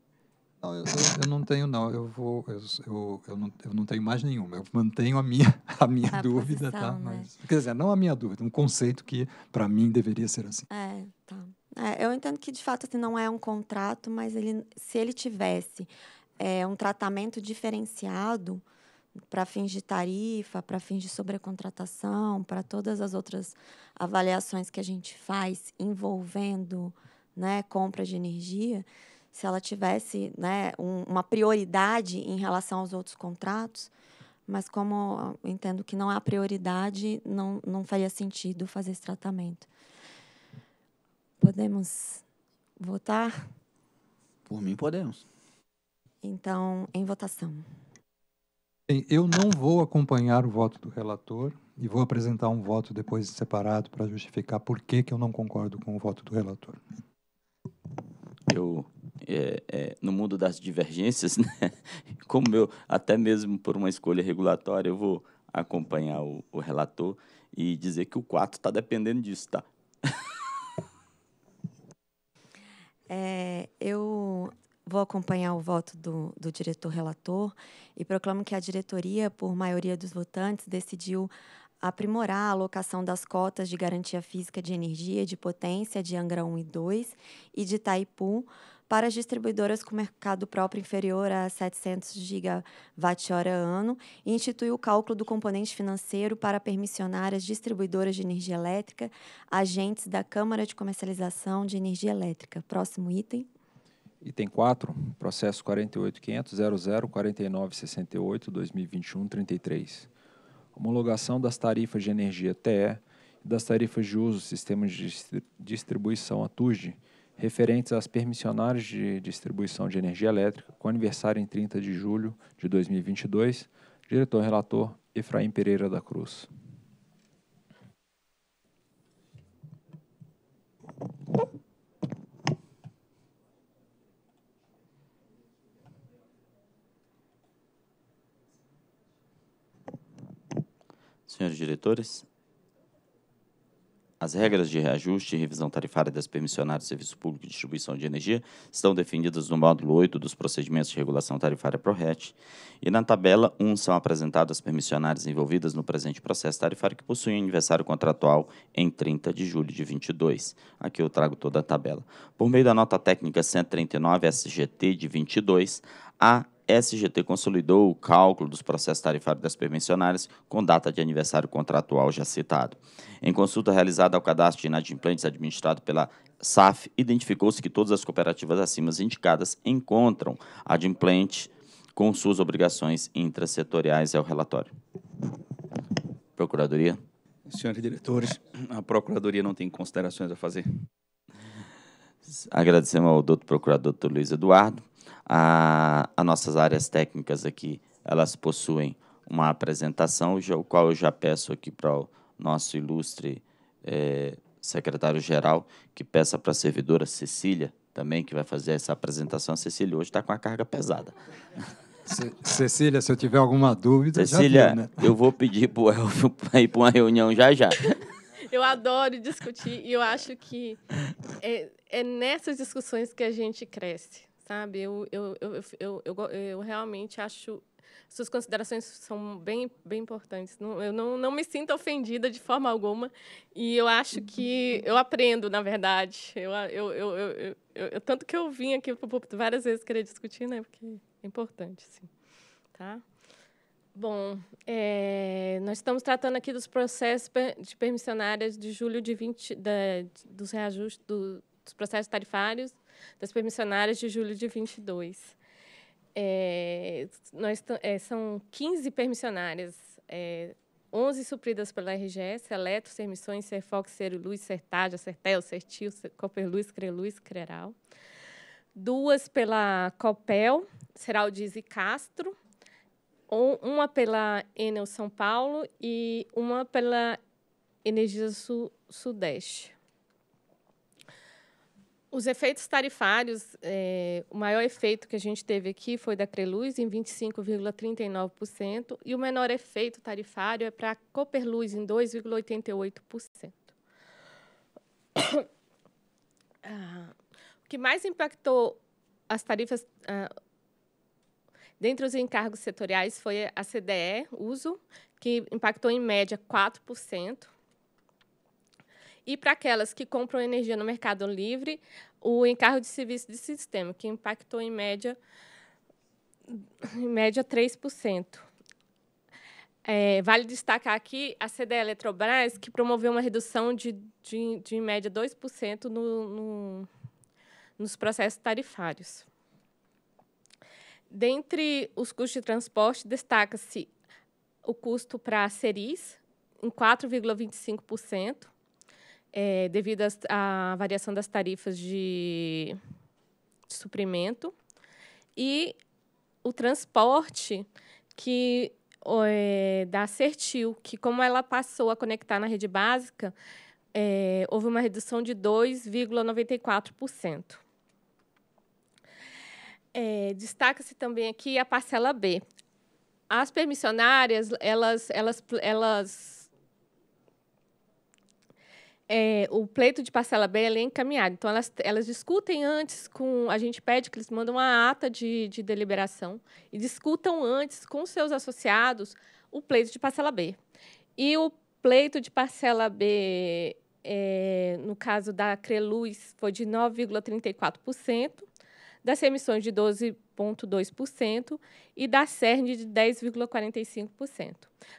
Não, eu, eu, eu, não tenho, não. Eu vou. Eu, eu, eu, não, eu não tenho mais nenhuma. Eu mantenho a minha, a minha a dúvida, tá? posição, tá? Né? Mas, quer dizer, não a minha dúvida, um conceito que, para mim, deveria ser assim. É, tá. É, eu entendo que, de fato, assim, não é um contrato, mas ele, se ele tivesse é, um tratamento diferenciado para fins de tarifa, para fins de sobrecontratação, para todas as outras avaliações que a gente faz envolvendo né, compra de energia se ela tivesse né, um, uma prioridade em relação aos outros contratos, mas como entendo que não é a prioridade, não, não faria sentido fazer esse tratamento. Podemos votar? Por mim, podemos. Então, em votação. Bem, eu não vou acompanhar o voto do relator e vou apresentar um voto depois separado para justificar por que, que eu não concordo com o voto do relator. Eu é, é, no mundo das divergências, né? como eu, até mesmo por uma escolha regulatória, eu vou acompanhar o, o relator e dizer que o 4 está dependendo disso, tá? É, eu vou acompanhar o voto do, do diretor relator e proclamo que a diretoria, por maioria dos votantes, decidiu aprimorar a alocação das cotas de garantia física de energia de potência de Angra 1 e 2 e de Itaipu para as distribuidoras com mercado próprio inferior a 700 GWh ano e o cálculo do componente financeiro para permissionar as distribuidoras de energia elétrica, agentes da Câmara de Comercialização de Energia Elétrica. Próximo item. Item 4, processo 48.500.004968-2021-33. Homologação das tarifas de energia TE e das tarifas de uso sistemas de distribuição, a referentes às permissionárias de distribuição de energia elétrica, com aniversário em 30 de julho de 2022, diretor-relator Efraim Pereira da Cruz. Senhores diretores, as regras de reajuste e revisão tarifária das permissionárias de serviço público e distribuição de energia estão definidas no módulo 8 dos procedimentos de regulação tarifária PRORET e na tabela 1 são apresentadas as permissionárias envolvidas no presente processo tarifário que possuem aniversário contratual em 30 de julho de 22. Aqui eu trago toda a tabela. Por meio da nota técnica 139 SGT de 22, a SGT consolidou o cálculo dos processos tarifários das permissionárias com data de aniversário contratual já citado. Em consulta realizada ao cadastro de inadimplentes administrado pela SAF, identificou-se que todas as cooperativas acima indicadas encontram adimplente com suas obrigações intrasetoriais. É o relatório. Procuradoria. Senhores diretores, a Procuradoria não tem considerações a fazer. Agradecemos ao doutor procurador Dr. Luiz Eduardo. A, as nossas áreas técnicas aqui, elas possuem uma apresentação, o qual eu já peço aqui para o nosso ilustre é, secretário-geral, que peça para a servidora Cecília também, que vai fazer essa apresentação. A Cecília hoje está com a carga pesada. Cecília, se eu tiver alguma dúvida, Cecília, vi, né? eu vou pedir para o Elvio ir para uma reunião já já. Eu adoro discutir e eu acho que é, é nessas discussões que a gente cresce sabe? Eu, eu, eu, eu, eu, realmente acho. Suas considerações são bem, bem importantes. eu não, não me sinto ofendida de forma alguma. E eu acho que eu aprendo, na verdade. Eu, eu, eu, eu, tanto que eu vim aqui várias vezes querer discutir, né? Porque é importante, sim. Tá? Bom, é, nós estamos tratando aqui dos processos de permissionárias de julho de 20, da, dos reajustes do, dos processos tarifários das permissionárias de julho de 22. É, nós é, são 15 permissionárias, é, 11 supridas pela RGS, Eletro, Sermissões, Serfox, Seruluz, Sertaja, Sertel, Certil, Copperluz, Creluz, Creral. Duas pela Copel, Seraldiz e Castro. Uma pela Enel São Paulo e uma pela Sul Sudeste. Os efeitos tarifários, é, o maior efeito que a gente teve aqui foi da Creluz, em 25,39%, e o menor efeito tarifário é para a Cooperluz, em 2,88%. Ah, o que mais impactou as tarifas ah, dentre os encargos setoriais foi a CDE, uso, que impactou em média 4%, e para aquelas que compram energia no Mercado Livre, o encargo de serviço de sistema, que impactou em média, em média 3%. É, vale destacar aqui a CDE Eletrobras, que promoveu uma redução de, de, de em média, 2% no, no, nos processos tarifários. Dentre os custos de transporte, destaca-se o custo para a Ceris, em 4,25%, é, devido à variação das tarifas de, de suprimento e o transporte que é, da Certil, que como ela passou a conectar na rede básica, é, houve uma redução de 2,94%. É, Destaca-se também aqui a parcela B. As permissionárias, elas, elas, elas é, o pleito de parcela B é encaminhado. Então, elas, elas discutem antes com. A gente pede que eles mandem uma ata de, de deliberação e discutam antes com seus associados o pleito de parcela B. E o pleito de parcela B, é, no caso da Creluz, foi de 9,34%, das emissões de 12 0,2% e da CERN de 10,45%.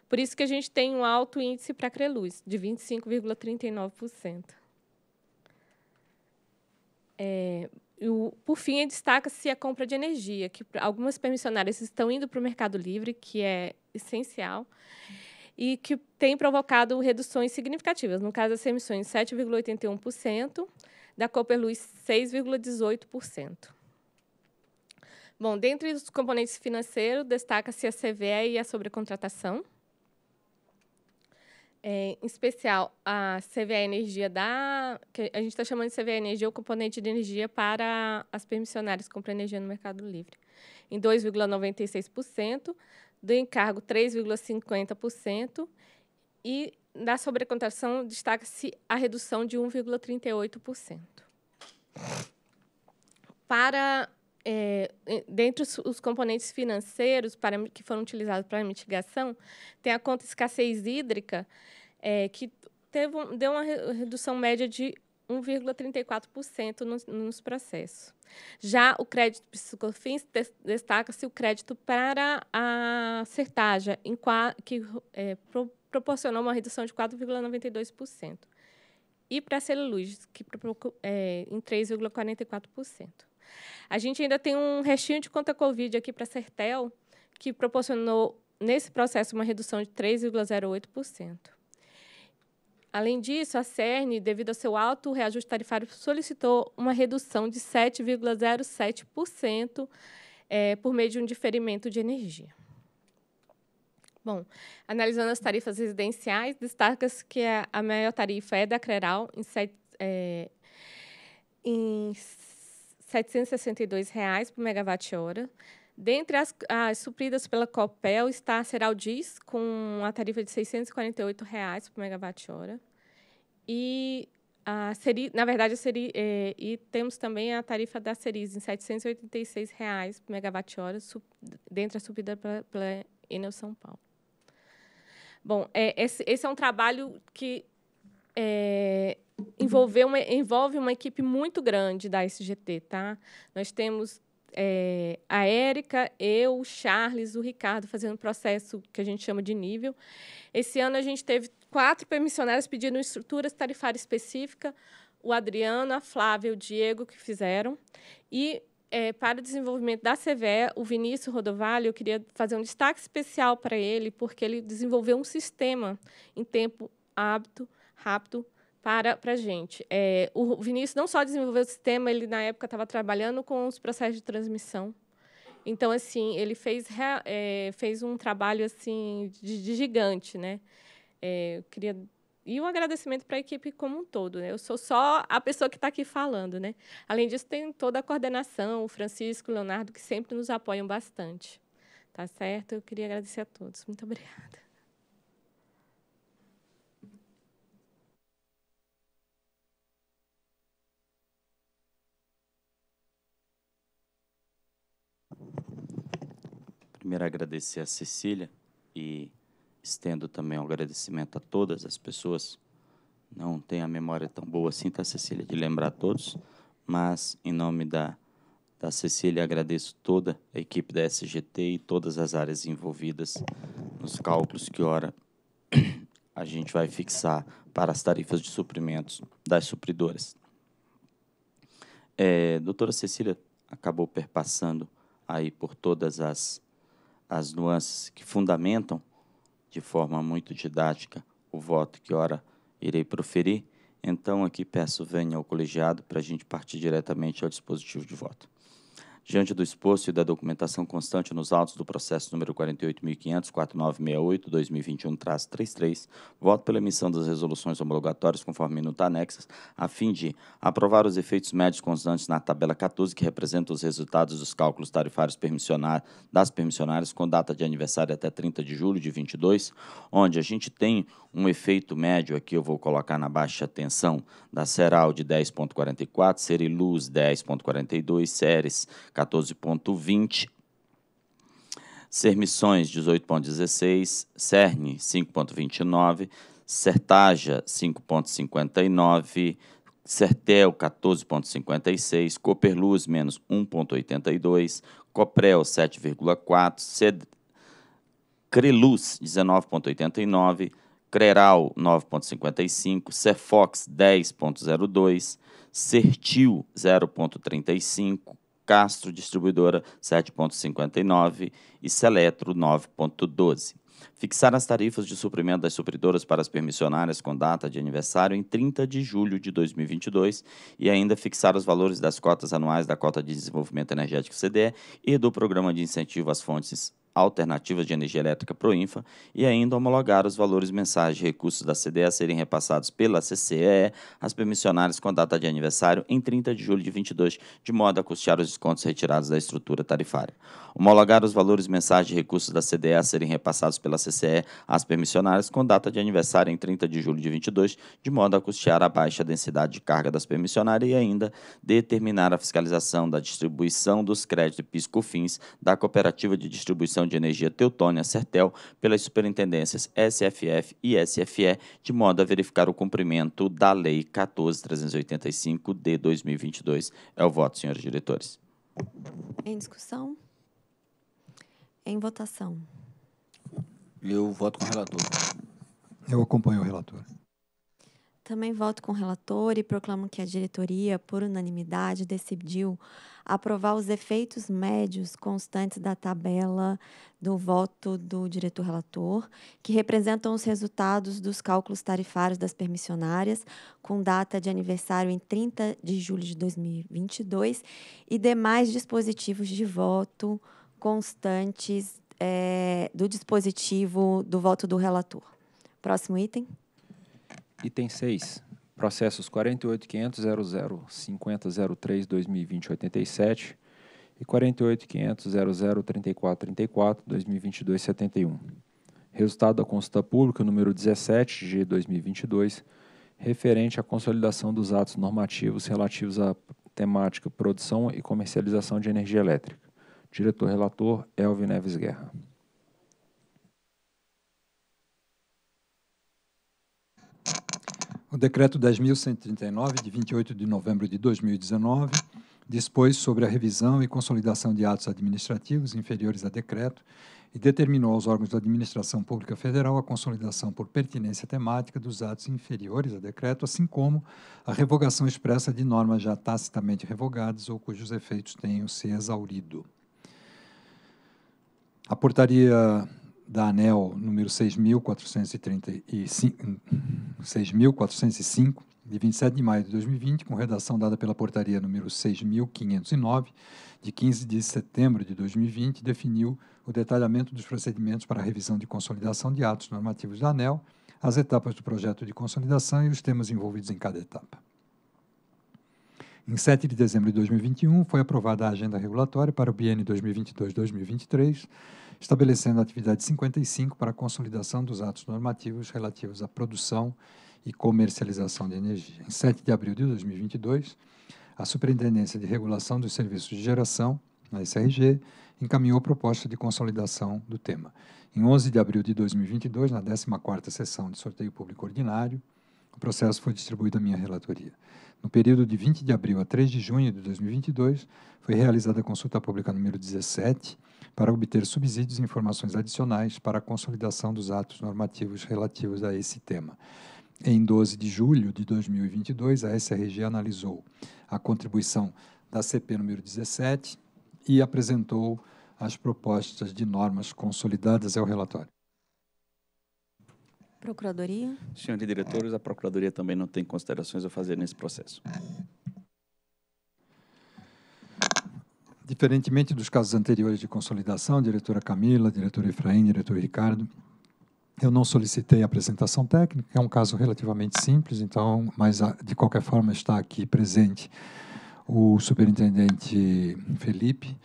Por isso que a gente tem um alto índice para a Creluz, de 25,39%. É, o, por fim, destaca-se a compra de energia, que algumas permissionárias estão indo para o mercado livre, que é essencial, e que tem provocado reduções significativas. No caso, as emissões 7,81%, da Copperluz 6,18%. Bom, dentre os componentes financeiros, destaca-se a CVE e a sobrecontratação. É, em especial, a CVE Energia da... Que a gente está chamando de CVE Energia o componente de energia para as permissionárias que compram energia no mercado livre, em 2,96%, do encargo 3,50%, e na sobrecontratação destaca-se a redução de 1,38%. Para é, dentre os, os, componentes financeiros para, que foram utilizados para a mitigação, tem a conta escassez hídrica, é, que teve, deu uma redução média de 1,34% nos, nos, processos. Já o crédito psicofins destaca-se o crédito para a certaja, que é, pro, proporcionou uma redução de 4,92%. E para a celulose, que é, em 3,44%. A gente ainda tem um restinho de conta Covid aqui para a Sertel, que proporcionou, nesse processo, uma redução de 3,08%. Além disso, a CERN, devido ao seu alto reajuste tarifário, solicitou uma redução de 7,07% é, por meio de um diferimento de energia. Bom, analisando as tarifas residenciais, destaca-se que a, maior tarifa é da Creral, em, set, é, em R$ 762,00 por megawatt-hora. Dentre as, as, supridas pela Copel está a Seraldis, com a tarifa de R$ 648,00 por megawatt-hora. E, a Seri, na verdade, a Seri, é, e temos também a tarifa da Ceris, em R$ 786,00 por megawatt-hora, dentre a suprida pela, pela Enel São Paulo. Bom, é, esse, esse, é um trabalho que... É, envolver uma, envolve uma equipe muito grande da SGT, tá? Nós temos é, a Érica, eu, o Charles, o Ricardo fazendo um processo que a gente chama de nível. Esse ano a gente teve quatro permissionários pedindo estruturas tarifárias específica, o Adriano, a Flávia, o Diego que fizeram. E é, para o desenvolvimento da CVE, o Vinícius Rodovalho, eu queria fazer um destaque especial para ele, porque ele desenvolveu um sistema em tempo hábito, rápido, para a gente. É, o Vinícius não só desenvolveu o sistema, ele na época estava trabalhando com os processos de transmissão. Então, assim, ele fez, é, fez um trabalho assim de, de gigante, né? É, eu queria e um agradecimento para a equipe como um todo. Né? Eu sou só a pessoa que está aqui falando. Né? Além disso, tem toda a coordenação, o Francisco, o Leonardo, que sempre nos apoiam bastante. Tá certo? Eu queria agradecer a todos. Muito obrigada. primeiro agradecer a Cecília e estendo também um agradecimento a todas as pessoas. Não tenho a memória tão boa assim, tá, Cecília, de lembrar a todos, mas em nome da, da Cecília agradeço toda a equipe da SGT e todas as áreas envolvidas nos cálculos que ora a gente vai fixar para as tarifas de suprimentos das supridoras. É, doutora Cecília acabou perpassando aí por todas as as nuances que fundamentam de forma muito didática o voto que ora irei proferir, então aqui peço venha ao colegiado para a gente partir diretamente ao dispositivo de voto. Diante do exposto e da documentação constante nos autos do processo número 48.500.4968-2021-33, voto pela emissão das resoluções homologatórias conforme minuta anexas, a fim de aprovar os efeitos médios constantes na tabela 14, que representa os resultados dos cálculos tarifários permissionar, das permissionárias com data de aniversário até 30 de julho de 22, onde a gente tem um efeito médio, aqui eu vou colocar na baixa tensão, da Seral de 10.44, Seriluz 10.42, Seres. 14,20%, Sermições 18,16, CERN 5,29, Sertaja 5,59, Sertel 14,56, Coperluz menos 1,82, Coprel 7,4, Ced... Creluz 19,89, Creral 9,55, Cefox 10,02, Certil 0,35, Castro Distribuidora 7,59 e Seletro 9,12. Fixar as tarifas de suprimento das supridoras para as permissionárias com data de aniversário em 30 de julho de 2022 e ainda fixar os valores das cotas anuais da Cota de Desenvolvimento Energético CDE e do Programa de Incentivo às Fontes alternativas de energia elétrica Proinfa e ainda homologar os valores mensais de recursos da CDE a serem repassados pela CCE às permissionárias com data de aniversário em 30 de julho de 22, de modo a custear os descontos retirados da estrutura tarifária. Homologar os valores mensais de recursos da CDE a serem repassados pela CCE às permissionárias com data de aniversário em 30 de julho de 22, de modo a custear a baixa densidade de carga das permissionárias e ainda determinar a fiscalização da distribuição dos créditos PIS-COFINS da cooperativa de distribuição de Energia Teutônia, CERTEL, pelas superintendências SFF e SFE, de modo a verificar o cumprimento da Lei 14385 de 2022. É o voto, senhores diretores. Em discussão? Em votação. Eu voto com o relator. Eu acompanho o relator. Também voto com o relator e proclamo que a diretoria, por unanimidade, decidiu aprovar os efeitos médios constantes da tabela do voto do diretor relator, que representam os resultados dos cálculos tarifários das permissionárias, com data de aniversário em 30 de julho de 2022, e demais dispositivos de voto constantes é, do dispositivo do voto do relator. Próximo item. Item 6 processos 48.500.00.50.03.2020.87 e 48.500.00.34.34.2022.71. Resultado da consulta pública número 17 de 2022, referente à consolidação dos atos normativos relativos à temática produção e comercialização de energia elétrica. Diretor-relator Elvin Neves Guerra. O decreto 10.139, de 28 de novembro de 2019, dispôs sobre a revisão e consolidação de atos administrativos inferiores a decreto e determinou aos órgãos da Administração Pública Federal a consolidação por pertinência temática dos atos inferiores a decreto, assim como a revogação expressa de normas já tacitamente revogadas ou cujos efeitos tenham se exaurido. A portaria da ANEL número 6.405, de 27 de maio de 2020, com redação dada pela portaria número 6.509, de 15 de setembro de 2020, definiu o detalhamento dos procedimentos para a revisão de consolidação de atos normativos da ANEL, as etapas do projeto de consolidação e os temas envolvidos em cada etapa. Em 7 de dezembro de 2021, foi aprovada a agenda regulatória para o BN 2022-2023, estabelecendo a atividade 55 para a consolidação dos atos normativos relativos à produção e comercialização de energia. Em 7 de abril de 2022, a Superintendência de Regulação dos Serviços de Geração, a SRG, encaminhou proposta de consolidação do tema. Em 11 de abril de 2022, na 14ª sessão de sorteio público ordinário, o processo foi distribuído à minha relatoria. No período de 20 de abril a 3 de junho de 2022, foi realizada a consulta pública número 17, para obter subsídios e informações adicionais para a consolidação dos atos normativos relativos a esse tema. Em 12 de julho de 2022, a SRG analisou a contribuição da CP número 17 e apresentou as propostas de normas consolidadas é o relatório. Procuradoria. Senhor diretores, a Procuradoria também não tem considerações a fazer nesse processo. diferentemente dos casos anteriores de consolidação, diretora Camila, diretor Efraim, diretor Ricardo, eu não solicitei a apresentação técnica, é um caso relativamente simples, então, mas ah, de qualquer forma está aqui presente o superintendente Felipe,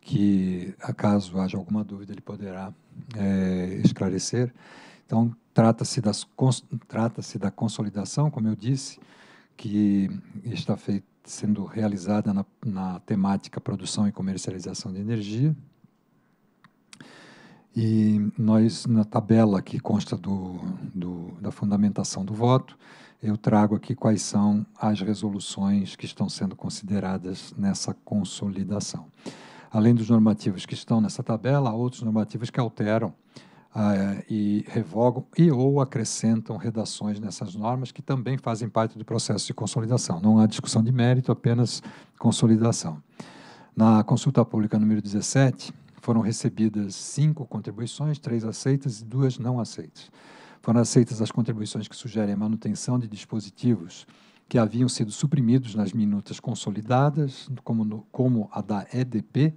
que caso haja alguma dúvida ele poderá é, esclarecer. Então trata-se trata da consolidação, como eu disse, que está feita sendo realizada na, na temática produção e comercialização de energia. E nós, na tabela que consta do, do, da fundamentação do voto, eu trago aqui quais são as resoluções que estão sendo consideradas nessa consolidação. Além dos normativos que estão nessa tabela, há outros normativos que alteram ah, é, e revogam e ou acrescentam redações nessas normas que também fazem parte do processo de consolidação. Não há discussão de mérito, apenas consolidação. Na consulta pública número 17, foram recebidas cinco contribuições, três aceitas e duas não aceitas. Foram aceitas as contribuições que sugerem a manutenção de dispositivos que haviam sido suprimidos nas minutas consolidadas, como, no, como a da EDP,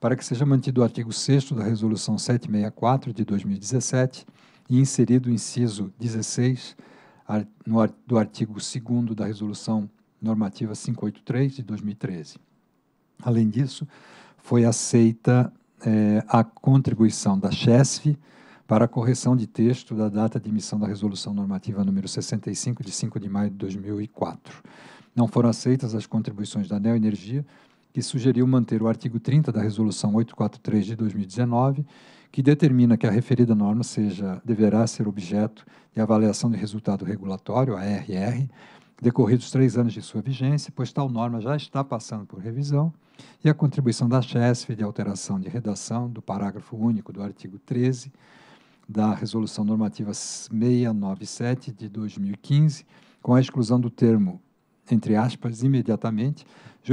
para que seja mantido o artigo 6 da Resolução 764 de 2017 e inserido o inciso 16 do artigo 2 da Resolução Normativa 583 de 2013. Além disso, foi aceita é, a contribuição da CHESF para a correção de texto da data de emissão da Resolução Normativa número 65, de 5 de maio de 2004. Não foram aceitas as contribuições da Neoenergia Energia que sugeriu manter o artigo 30 da Resolução 843 de 2019, que determina que a referida norma seja deverá ser objeto de avaliação de resultado regulatório, ARR, decorridos três anos de sua vigência, pois tal norma já está passando por revisão, e a contribuição da CHESF de alteração de redação do parágrafo único do artigo 13 da Resolução Normativa 697 de 2015, com a exclusão do termo, entre aspas, imediatamente,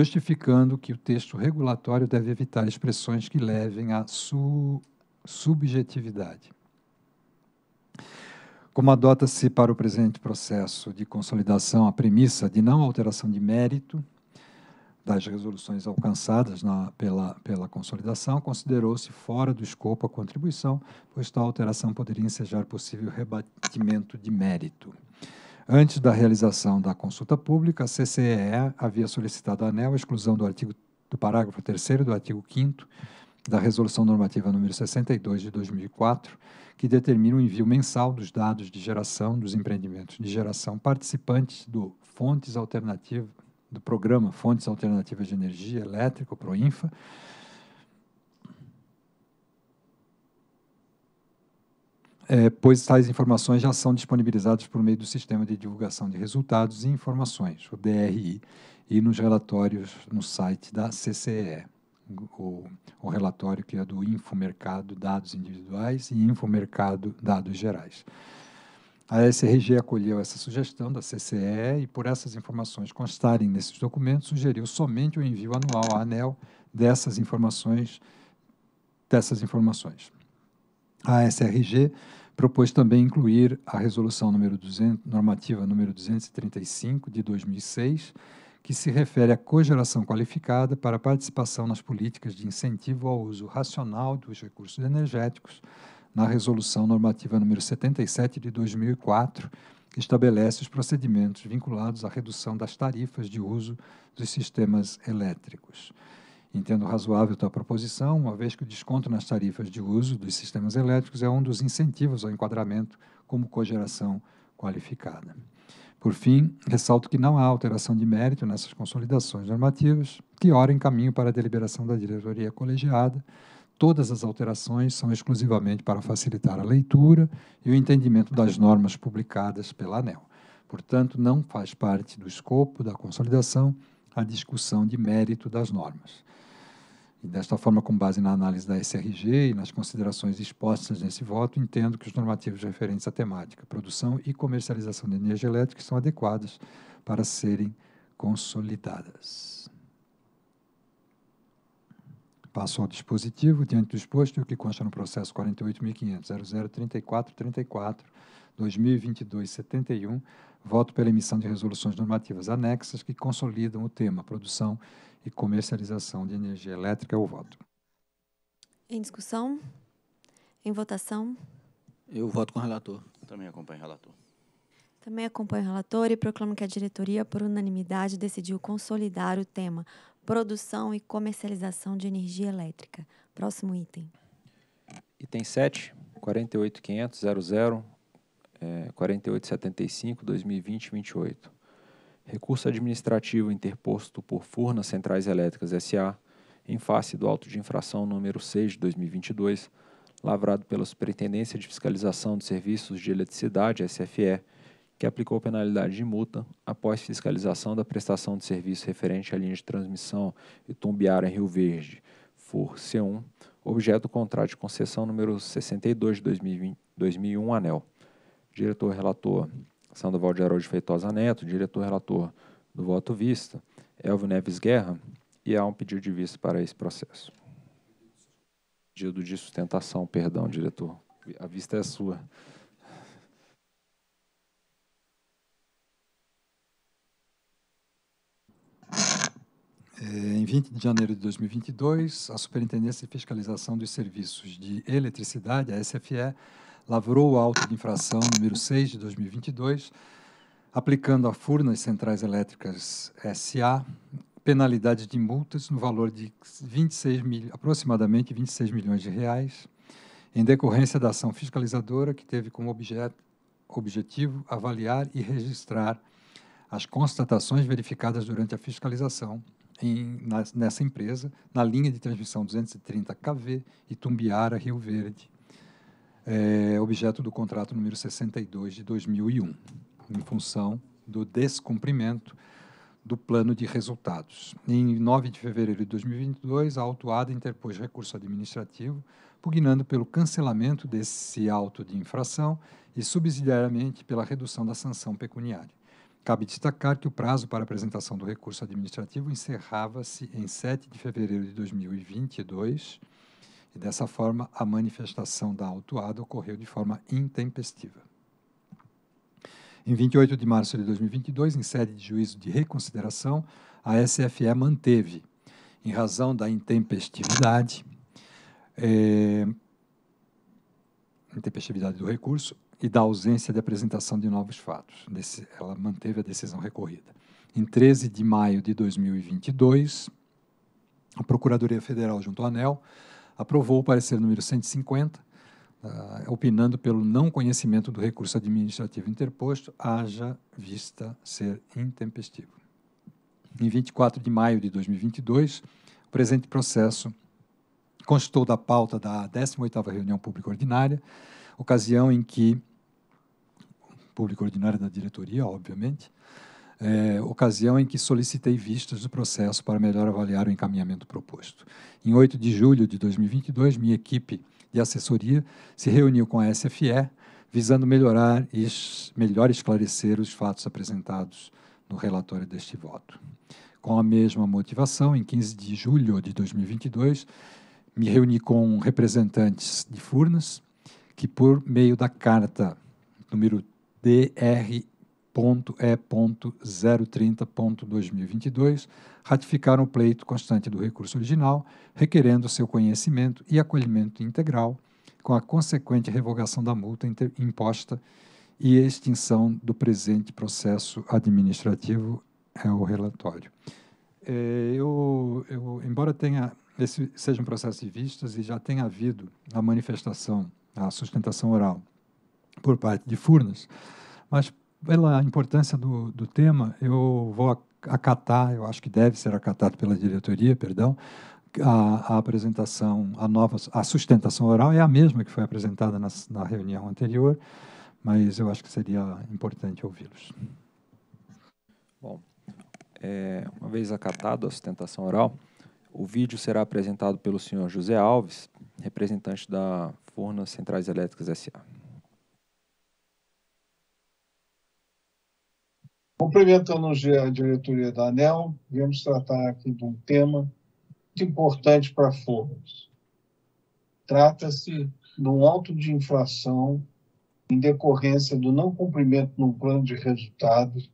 justificando que o texto regulatório deve evitar expressões que levem à su subjetividade. Como adota-se para o presente processo de consolidação a premissa de não alteração de mérito das resoluções alcançadas na, pela, pela consolidação, considerou-se fora do escopo a contribuição, pois tal alteração poderia ensejar possível rebatimento de mérito. Antes da realização da consulta pública, a CCEE havia solicitado à ANEL a exclusão do artigo do parágrafo 3 do artigo 5 da Resolução Normativa número 62 de 2004, que determina o envio mensal dos dados de geração dos empreendimentos de geração participantes do Fontes Alternativas do programa Fontes Alternativas de Energia Elétrica, o Proinfa, é, pois tais informações já são disponibilizadas por meio do Sistema de Divulgação de Resultados e Informações, o DRI, e nos relatórios no site da CCE, o, o relatório que é do Infomercado Dados Individuais e Infomercado Dados Gerais. A SRG acolheu essa sugestão da CCE e, por essas informações constarem nesses documentos, sugeriu somente o envio anual à ANEL dessas informações. Dessas informações. A SRG propôs também incluir a resolução número 200, normativa número 235 de 2006, que se refere à cogeração qualificada para participação nas políticas de incentivo ao uso racional dos recursos energéticos, na resolução normativa número 77 de 2004, que estabelece os procedimentos vinculados à redução das tarifas de uso dos sistemas elétricos. Entendo razoável tua proposição, uma vez que o desconto nas tarifas de uso dos sistemas elétricos é um dos incentivos ao enquadramento como cogeração qualificada. Por fim, ressalto que não há alteração de mérito nessas consolidações normativas, que ora em caminho para a deliberação da diretoria colegiada. Todas as alterações são exclusivamente para facilitar a leitura e o entendimento das normas publicadas pela ANEL. Portanto, não faz parte do escopo da consolidação a discussão de mérito das normas. E desta forma, com base na análise da SRG e nas considerações expostas nesse voto, entendo que os normativos referentes à temática, produção e comercialização de energia elétrica são adequados para serem consolidadas. Passo ao dispositivo. Diante do exposto, o que consta no processo 48.500.003434.2022.71, voto pela emissão de resoluções normativas anexas que consolidam o tema produção e comercialização de energia elétrica. É o voto. Em discussão? Em votação? Eu voto com o relator. Também acompanho o relator. Também acompanho o relator e proclamo que a diretoria, por unanimidade, decidiu consolidar o tema produção e comercialização de energia elétrica. Próximo item. Item 7, 48500 é, 4875 2020 28 recurso administrativo interposto por Furnas Centrais Elétricas SA, em face do auto de infração número 6 de 2022, lavrado pela Superintendência de Fiscalização de Serviços de Eletricidade, SFE, que aplicou penalidade de multa após fiscalização da prestação de serviço referente à linha de transmissão itumbiara em Rio Verde, FUR C1, objeto do contrato de concessão número 62 de 2001, ANEL. Diretor relator Sandoval de Araújo Feitosa Neto, diretor-relator do voto vista, Elvio Neves Guerra, e há um pedido de vista para esse processo. Pedido de sustentação, perdão, diretor. A vista é sua. É, em 20 de janeiro de 2022, a Superintendência de Fiscalização dos Serviços de Eletricidade, a SFE, lavrou o auto de infração número 6 de 2022, aplicando a Furnas Centrais Elétricas SA penalidades de multas no valor de 26 mil, aproximadamente 26 milhões de reais, em decorrência da ação fiscalizadora que teve como objetivo avaliar e registrar as constatações verificadas durante a fiscalização em, nessa empresa, na linha de transmissão 230 kV e Tumbiara, Rio Verde, é objeto do contrato número 62 de 2001, em função do descumprimento do plano de resultados. Em 9 de fevereiro de 2022, a autuada interpôs recurso administrativo, pugnando pelo cancelamento desse auto de infração e, subsidiariamente, pela redução da sanção pecuniária. Cabe destacar que o prazo para apresentação do recurso administrativo encerrava-se em 7 de fevereiro de 2022 e dessa forma, a manifestação da autuada ocorreu de forma intempestiva. Em 28 de março de 2022, em sede de juízo de reconsideração, a SFE manteve, em razão da intempestividade, é, intempestividade do recurso e da ausência de apresentação de novos fatos. Desse, ela manteve a decisão recorrida. Em 13 de maio de 2022, a Procuradoria Federal, junto ao ANEL, aprovou o parecer número 150, uh, ah, opinando pelo não conhecimento do recurso administrativo interposto, haja vista ser intempestivo. Em 24 de maio de 2022, o presente processo constou da pauta da 18ª reunião pública ordinária, ocasião em que pública ordinária da diretoria, obviamente, é, ocasião em que solicitei vistas do processo para melhor avaliar o encaminhamento proposto. Em 8 de julho de 2022, minha equipe de assessoria se reuniu com a SFE, visando melhorar e melhor esclarecer os fatos apresentados no relatório deste voto. Com a mesma motivação, em 15 de julho de 2022, me reuni com representantes de Furnas, que por meio da carta número dr .E.030.2022 ratificaram o pleito constante do recurso original, requerendo seu conhecimento e acolhimento integral, com a consequente revogação da multa imposta e extinção do presente processo administrativo é o relatório. É, eu, eu, embora tenha esse seja um processo de vistas e já tenha havido a manifestação, a sustentação oral por parte de Furnas, mas pela importância do, do tema, eu vou acatar, eu acho que deve ser acatado pela diretoria, perdão, a, a, apresentação, a nova, a sustentação oral é a mesma que foi apresentada na, na reunião anterior, mas eu acho que seria importante ouvi-los. Bom, é, uma vez acatado a sustentação oral, o vídeo será apresentado pelo senhor José Alves, representante da Furnas Centrais Elétricas S.A. Cumprimentando a diretoria da ANEL, viemos tratar aqui de um tema muito importante para a Formas. Trata-se de um alto de inflação em decorrência do não cumprimento no plano de resultados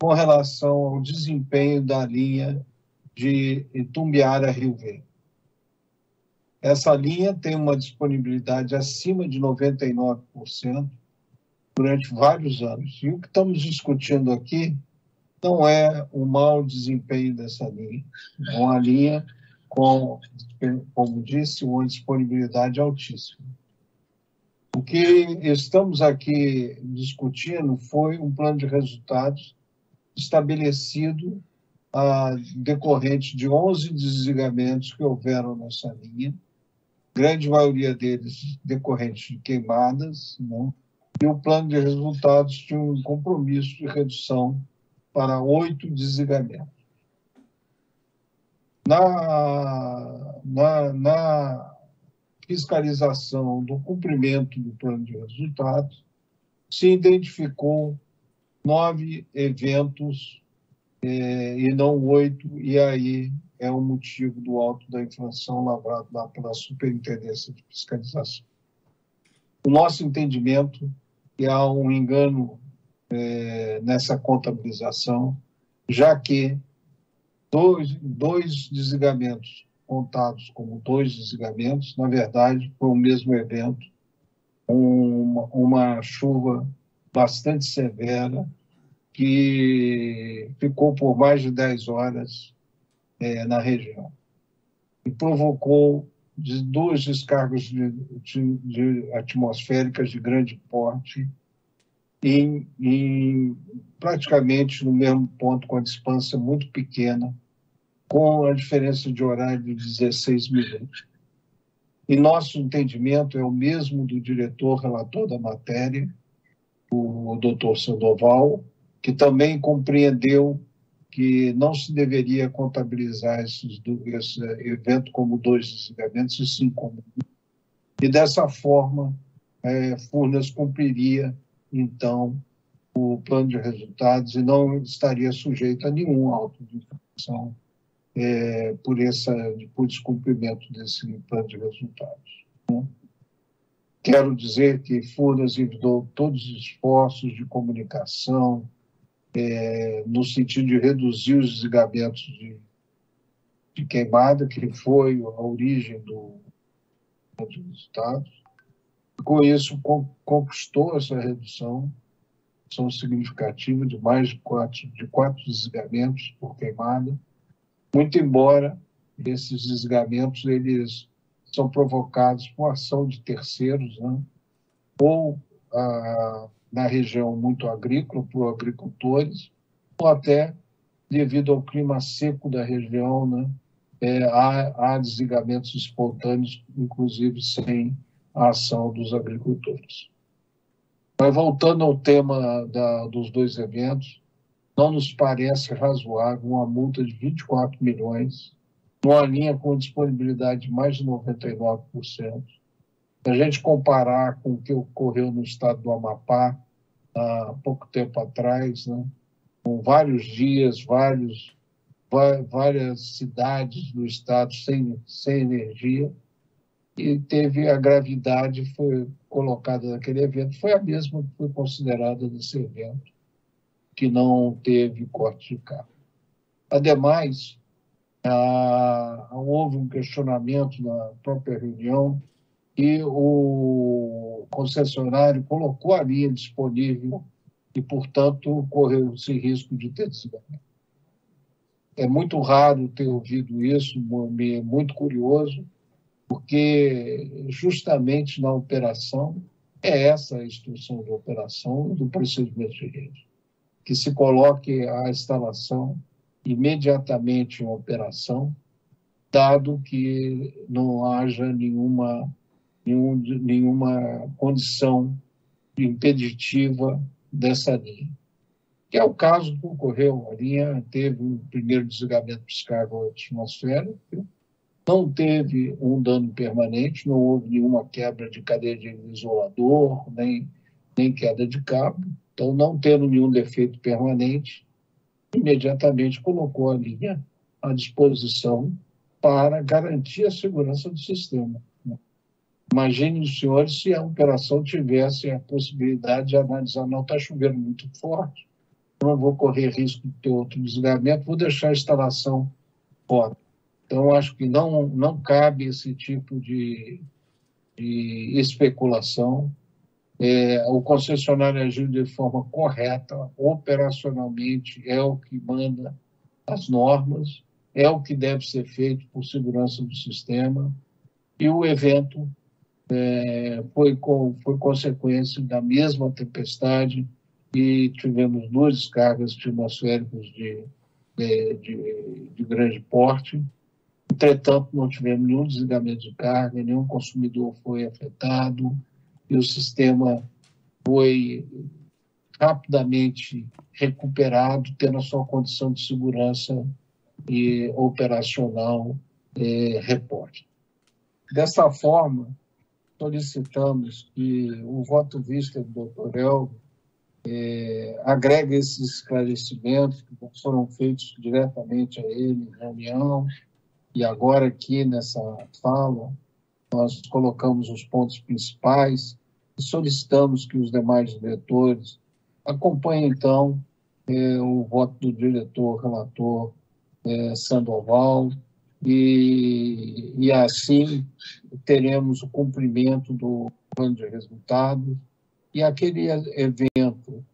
com relação ao desempenho da linha de Itumbiara Rio Verde. Essa linha tem uma disponibilidade acima de 99%, durante vários anos. E o que estamos discutindo aqui não é o mau desempenho dessa linha, é uma linha com, como disse, uma disponibilidade altíssima. O que estamos aqui discutindo foi um plano de resultados estabelecido ah, decorrente de 11 desligamentos que houveram nessa linha, grande maioria deles decorrente de queimadas, não? Né? e o plano de resultados tinha um compromisso de redução para oito desligamentos. Na, na, na fiscalização do cumprimento do plano de resultados, se identificou nove eventos eh, e não oito, e aí é o motivo do alto da inflação lavrado lá pela Superintendência de Fiscalização. O nosso entendimento que há um engano é, nessa contabilização, já que dois, dois desligamentos contados como dois desligamentos, na verdade, foi o mesmo evento, uma, uma chuva bastante severa que ficou por mais de 10 horas é, na região e provocou de duas descargas de, de, de atmosféricas de grande porte em, em, praticamente no mesmo ponto, com a distância muito pequena, com a diferença de horário de 16 minutos. E nosso entendimento é o mesmo do diretor relator da matéria, o doutor Sandoval, que também compreendeu que não se deveria contabilizar esses esse eh, evento como dois desligamentos, e sim como um. E dessa forma, é, Furnas cumpriria, então, o plano de resultados e não estaria sujeito a nenhum auto de infração é, por, essa, por descumprimento desse plano de resultados. Né? Quero dizer que Furnas enviou todos os esforços de comunicação, é, no sentido de reduzir os desligamentos de, de queimada, que foi a origem do, dos estados. Com isso, conquistou essa redução, são significativa de mais de quatro, de quatro desligamentos por queimada, muito embora esses desligamentos eles são provocados por ação de terceiros, né? ou a ah, na região muito agrícola, por agricultores, ou até devido ao clima seco da região, né? É, há, há desligamentos espontâneos, inclusive sem a ação dos agricultores. Mas voltando ao tema da, dos dois eventos, não nos parece razoável uma multa de 24 milhões, numa linha com disponibilidade de mais de 99%, se a gente comparar com o que ocorreu no estado do Amapá há pouco tempo atrás, né, com vários dias, vários, várias cidades do estado sem, sem energia, e teve a gravidade foi colocada naquele evento, foi a mesma que foi considerada nesse evento, que não teve corte de carro. Ademais, ah, houve um questionamento na própria reunião que o concessionário colocou a linha disponível e, portanto, correu esse risco de ter desvio. É muito raro ter ouvido isso, é muito curioso, porque justamente na operação é essa a instrução de operação do procedimento de rede, que se coloque a instalação imediatamente em operação, dado que não haja nenhuma nenhum, nenhuma condição impeditiva dessa linha. Que é o caso que ocorreu. A linha teve um primeiro desligamento de à atmosfera, não teve um dano permanente, não houve nenhuma quebra de cadeia de isolador, nem, nem queda de cabo. Então, não tendo nenhum defeito permanente, imediatamente colocou a linha à disposição para garantir a segurança do sistema. Imagine os senhores se a operação tivesse a possibilidade de analisar, não, está chovendo muito forte, não vou correr risco de ter outro desligamento, vou deixar a instalação fora. Então, acho que não, não cabe esse tipo de, de especulação. É, o concessionário agiu de forma correta, operacionalmente, é o que manda as normas, é o que deve ser feito por segurança do sistema, e o evento é, foi, com, foi consequência da mesma tempestade e tivemos duas descargas atmosféricas de, de, de, de grande porte. Entretanto, não tivemos nenhum desligamento de carga, nenhum consumidor foi afetado e o sistema foi rapidamente recuperado, tendo a sua condição de segurança e operacional é, reporte. Dessa forma, solicitamos que o voto vista do doutor Elgo é, esses esclarecimentos que foram feitos diretamente a ele em reunião e agora aqui nessa fala nós colocamos os pontos principais e solicitamos que os demais diretores acompanhem então é, o voto do diretor relator é, Sandoval e, e assim teremos o cumprimento do plano de resultado e aquele evento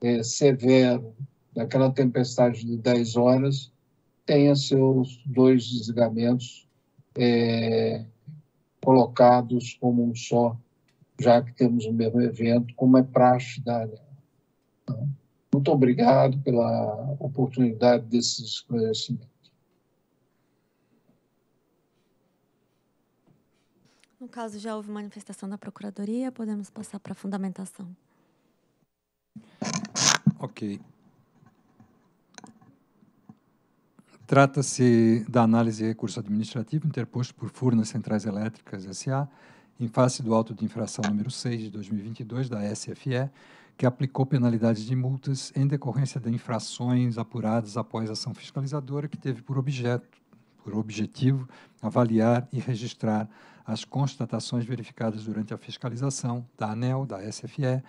é, severo daquela tempestade de 10 horas tenha seus dois desligamentos é, colocados como um só, já que temos o mesmo evento, como é praxe da área. Então, muito obrigado pela oportunidade desses esclarecimentos. No caso já houve manifestação da Procuradoria, podemos passar para a fundamentação. Ok. Trata-se da análise de recurso administrativo interposto por Furnas Centrais Elétricas S.A. em face do auto de infração número 6 de 2022 da SFE, que aplicou penalidades de multas em decorrência de infrações apuradas após ação fiscalizadora que teve por objeto, por objetivo, avaliar e registrar as constatações verificadas durante a fiscalização da ANEL, da SFE,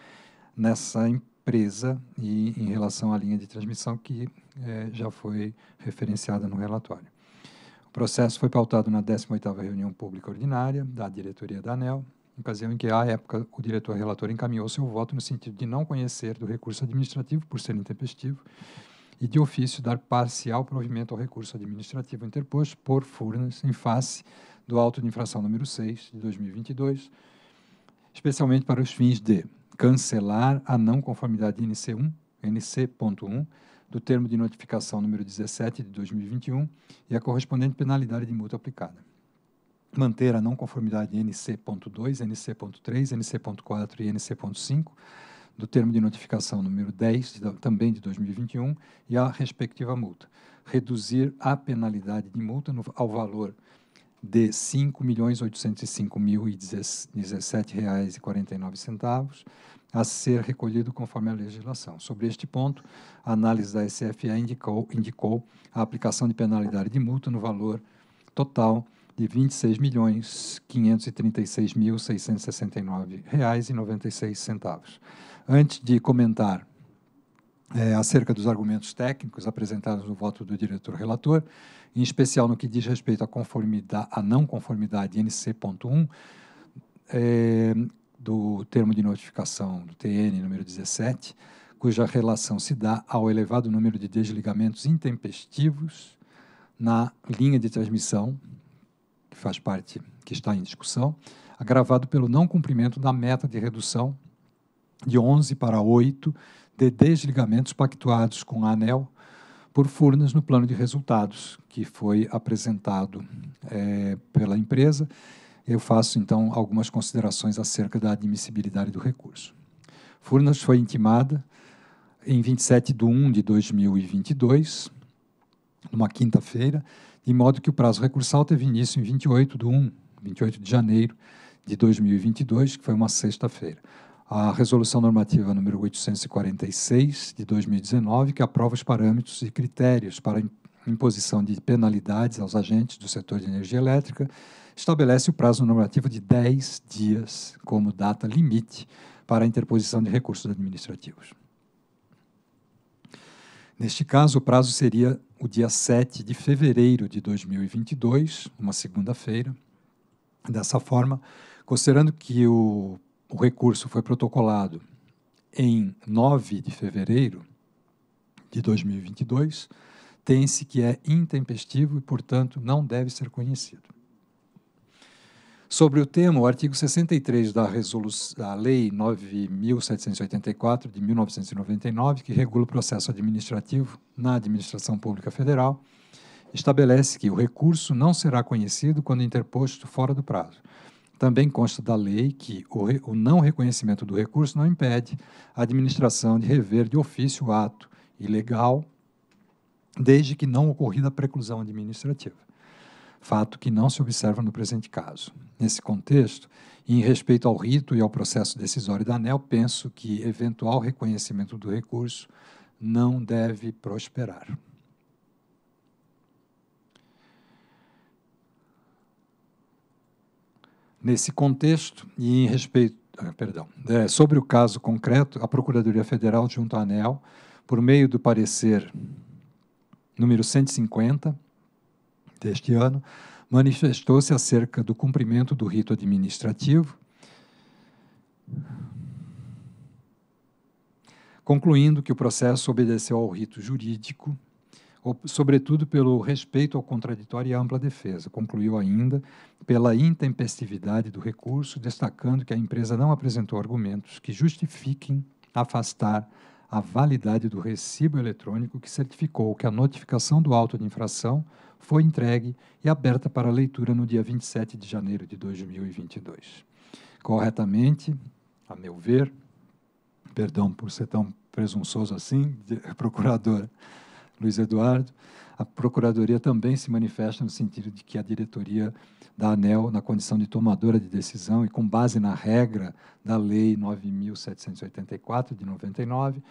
nessa empresa e em relação à linha de transmissão que eh, já foi referenciada no relatório. O processo foi pautado na 18ª reunião pública ordinária da diretoria da ANEL, ocasião em que, à época, o diretor relator encaminhou seu voto no sentido de não conhecer do recurso administrativo por ser intempestivo e, de ofício, dar parcial provimento ao recurso administrativo interposto por Furnas em face do auto de infração número 6 de 2022, especialmente para os fins de cancelar a não conformidade NC1, NC.1 do termo de notificação número 17 de 2021 e a correspondente penalidade de multa aplicada. Manter a não conformidade NC.2, NC.3, NC.4 e NC.5 do termo de notificação número 10, também de 2021, e a respectiva multa. Reduzir a penalidade de multa no, ao valor de R$ 5.805.017,49 a ser recolhido conforme a legislação. Sobre este ponto, a análise da SFE indicou, indicou a aplicação de penalidade de multa no valor total de R$ 26.536.669,96. Antes de comentar é, acerca dos argumentos técnicos apresentados no voto do diretor relator, em especial no que diz respeito à conformidade, à não conformidade NC.1 é, do termo de notificação do TN número 17, cuja relação se dá ao elevado número de desligamentos intempestivos na linha de transmissão que faz parte, que está em discussão, agravado pelo não cumprimento da meta de redução de 11 para 8 de desligamentos pactuados com a ANEL por Furnas no plano de resultados que foi apresentado é, pela empresa. Eu faço então algumas considerações acerca da admissibilidade do recurso. Furnas foi intimada em 27 de 1 de 2022, numa quinta-feira, de modo que o prazo recursal teve início em 28 de 1, 28 de janeiro de 2022, que foi uma sexta-feira a Resolução Normativa número 846 de 2019, que aprova os parâmetros e critérios para imposição de penalidades aos agentes do setor de energia elétrica, estabelece o prazo normativo de 10 dias como data limite para a interposição de recursos administrativos. Neste caso, o prazo seria o dia 7 de fevereiro de 2022, uma segunda-feira. Dessa forma, considerando que o o recurso foi protocolado em 9 de fevereiro de 2022, tem-se que é intempestivo e, portanto, não deve ser conhecido. Sobre o tema, o artigo 63 da, da Lei 9.784 de 1999, que regula o processo administrativo na Administração Pública Federal, estabelece que o recurso não será conhecido quando interposto fora do prazo, também consta da lei que o, o não reconhecimento do recurso não impede a administração de rever de ofício o ato ilegal, desde que não ocorrida a preclusão administrativa, fato que não se observa no presente caso. Nesse contexto, em respeito ao rito e ao processo decisório da ANEL, penso que eventual reconhecimento do recurso não deve prosperar. Nesse contexto e em respeito, ah, perdão, é, sobre o caso concreto, a Procuradoria Federal junto à ANEL, por meio do parecer número 150 deste ano, manifestou-se acerca do cumprimento do rito administrativo, concluindo que o processo obedeceu ao rito jurídico sobretudo pelo respeito ao contraditório e à ampla defesa. Concluiu ainda pela intempestividade do recurso, destacando que a empresa não apresentou argumentos que justifiquem afastar a validade do recibo eletrônico que certificou que a notificação do auto de infração foi entregue e aberta para leitura no dia 27 de janeiro de 2022. Corretamente, a meu ver, perdão por ser tão presunçoso assim, procurador procuradora, Luiz Eduardo, a Procuradoria também se manifesta no sentido de que a diretoria da ANEL, na condição de tomadora de decisão e com base na regra da Lei 9.784, de 99,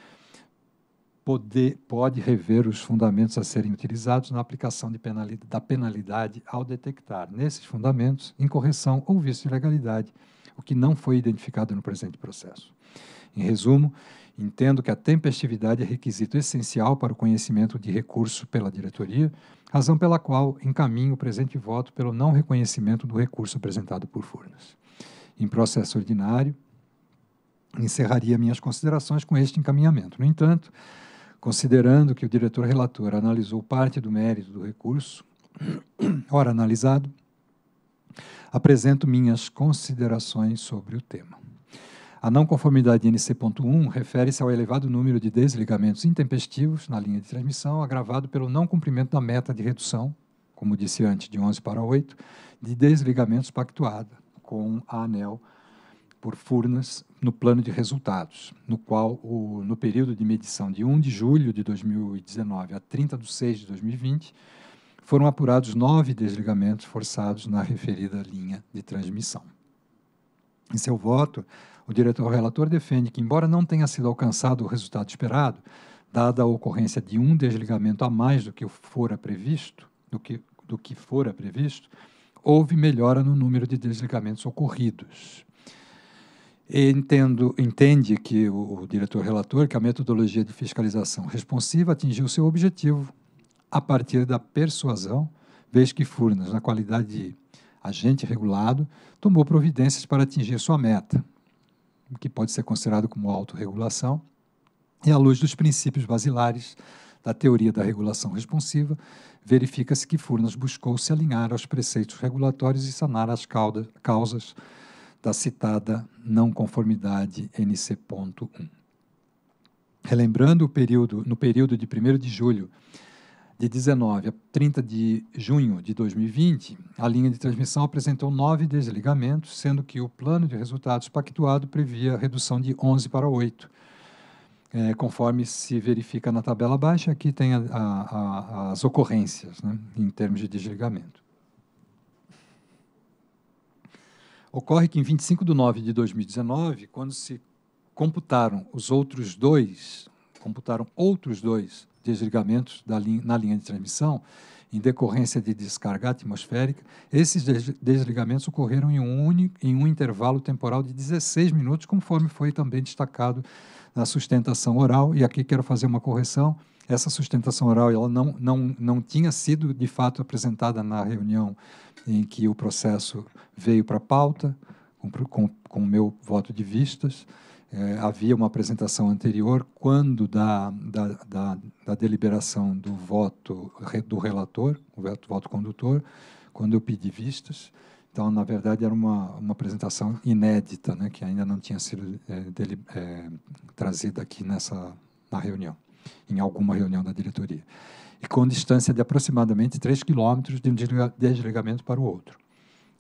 poder, pode rever os fundamentos a serem utilizados na aplicação penalidade, da penalidade ao detectar, nesses fundamentos, incorreção ou vício de legalidade, o que não foi identificado no presente processo. Em resumo, Entendo que a tempestividade é requisito essencial para o conhecimento de recurso pela diretoria, razão pela qual encaminho o presente voto pelo não reconhecimento do recurso apresentado por Furnas. Em processo ordinário, encerraria minhas considerações com este encaminhamento. No entanto, considerando que o diretor relator analisou parte do mérito do recurso, ora analisado, apresento minhas considerações sobre o tema. A não conformidade NC.1 refere-se ao elevado número de desligamentos intempestivos na linha de transmissão, agravado pelo não cumprimento da meta de redução, como disse antes, de 11 para 8, de desligamentos pactuada com a ANEL por Furnas no plano de resultados, no qual, o, no período de medição de 1 de julho de 2019 a 30 de 6 de 2020, foram apurados nove desligamentos forçados na referida linha de transmissão. Em seu voto, o diretor relator defende que, embora não tenha sido alcançado o resultado esperado, dada a ocorrência de um desligamento a mais do que fora previsto, do que, do que fora previsto, houve melhora no número de desligamentos ocorridos. Entendo, entende que o, o diretor relator que a metodologia de fiscalização responsiva atingiu seu objetivo a partir da persuasão, vez que Furnas, na qualidade de agente regulado, tomou providências para atingir sua meta, que pode ser considerado como autorregulação, e à luz dos princípios basilares da teoria da regulação responsiva, verifica-se que Furnas buscou se alinhar aos preceitos regulatórios e sanar as causas da citada não conformidade NC.1. Relembrando o período, no período de 1 de julho de 19 a 30 de junho de 2020, a linha de transmissão apresentou nove desligamentos, sendo que o plano de resultados pactuado previa redução de 11 para 8, é, conforme se verifica na tabela abaixo. Aqui tem a, a, a, as ocorrências né, em termos de desligamento. Ocorre que em 25 de 9 de 2019, quando se computaram os outros dois, computaram outros dois desligamentos linha, na linha de transmissão, em decorrência de descarga atmosférica, esses desligamentos ocorreram em um, único, em um intervalo temporal de 16 minutos, conforme foi também destacado na sustentação oral. E aqui quero fazer uma correção: essa sustentação oral ela não, não, não tinha sido de fato apresentada na reunião em que o processo veio para a pauta, com o meu voto de vistas é, havia uma apresentação anterior, quando da, da, da, da deliberação do voto do relator, o voto, voto condutor, quando eu pedi vistos. Então, na verdade, era uma, uma apresentação inédita, né, que ainda não tinha sido é, dele, é, trazida aqui nessa na reunião, em alguma reunião da diretoria. E com distância de aproximadamente 3 quilômetros de um desligamento para o outro.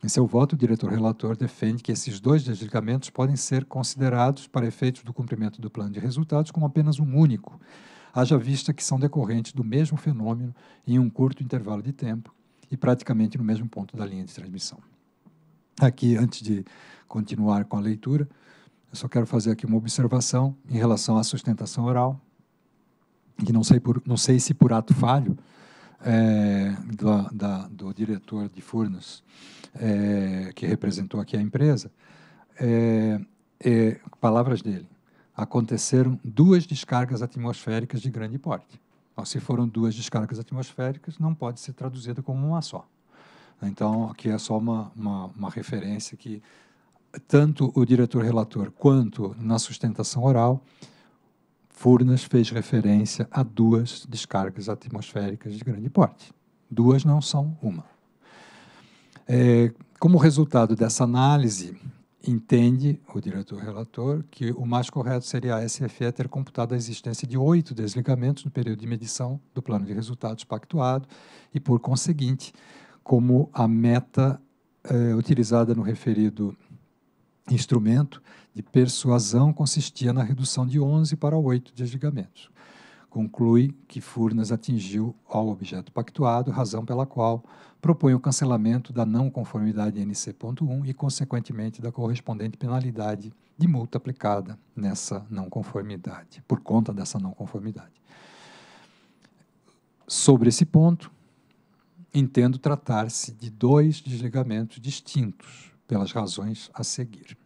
Em seu voto, o diretor relator defende que esses dois desligamentos podem ser considerados, para efeitos do cumprimento do plano de resultados, como apenas um único, haja vista que são decorrentes do mesmo fenômeno em um curto intervalo de tempo e praticamente no mesmo ponto da linha de transmissão. Aqui, antes de continuar com a leitura, eu só quero fazer aqui uma observação em relação à sustentação oral, que não sei, por, não sei se por ato falho, é, do, da, do diretor de Furnas, é, que representou aqui a empresa, é, é, palavras dele, aconteceram duas descargas atmosféricas de grande porte. Então, se foram duas descargas atmosféricas, não pode ser traduzida como uma só. Então, aqui é só uma, uma, uma referência que tanto o diretor relator quanto na sustentação oral Furnas fez referência a duas descargas atmosféricas de grande porte. Duas não são uma. É, como resultado dessa análise, entende o diretor relator que o mais correto seria a SFE ter computado a existência de oito desligamentos no período de medição do plano de resultados pactuado e, por conseguinte, como a meta é, utilizada no referido instrumento de persuasão consistia na redução de 11 para 8 desligamentos. Conclui que Furnas atingiu ao objeto pactuado, razão pela qual propõe o cancelamento da não conformidade NC.1 e, consequentemente, da correspondente penalidade de multa aplicada nessa não conformidade, por conta dessa não conformidade. Sobre esse ponto, entendo tratar-se de dois desligamentos distintos, pelas razões a seguir.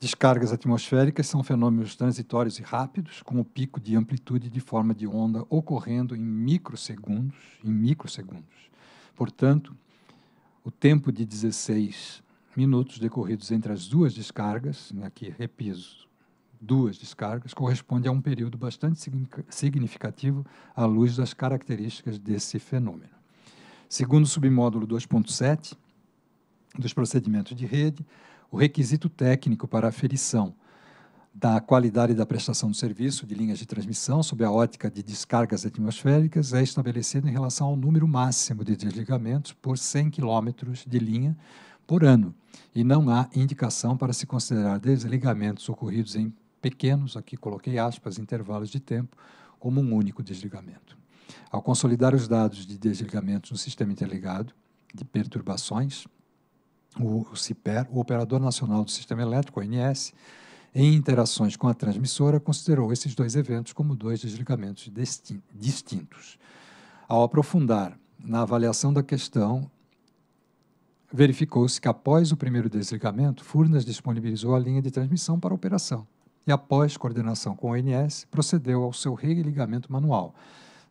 Descargas atmosféricas são fenômenos transitórios e rápidos, com o pico de amplitude de forma de onda ocorrendo em microsegundos, em microsegundos. Portanto, o tempo de 16 minutos decorridos entre as duas descargas, né, aqui repiso, duas descargas, corresponde a um período bastante significativo à luz das características desse fenômeno. Segundo o submódulo 2.7 dos procedimentos de rede, o requisito técnico para aferição da qualidade da prestação do serviço de linhas de transmissão sob a ótica de descargas atmosféricas é estabelecido em relação ao número máximo de desligamentos por 100 km de linha por ano, e não há indicação para se considerar desligamentos ocorridos em pequenos, aqui coloquei aspas, intervalos de tempo, como um único desligamento. Ao consolidar os dados de desligamentos no sistema interligado de perturbações, o, CIPER, o Operador Nacional do Sistema Elétrico, ONS, em interações com a transmissora, considerou esses dois eventos como dois desligamentos distintos. Ao aprofundar na avaliação da questão, verificou-se que após o primeiro desligamento, Furnas disponibilizou a linha de transmissão para operação e, após coordenação com o ONS, procedeu ao seu religamento manual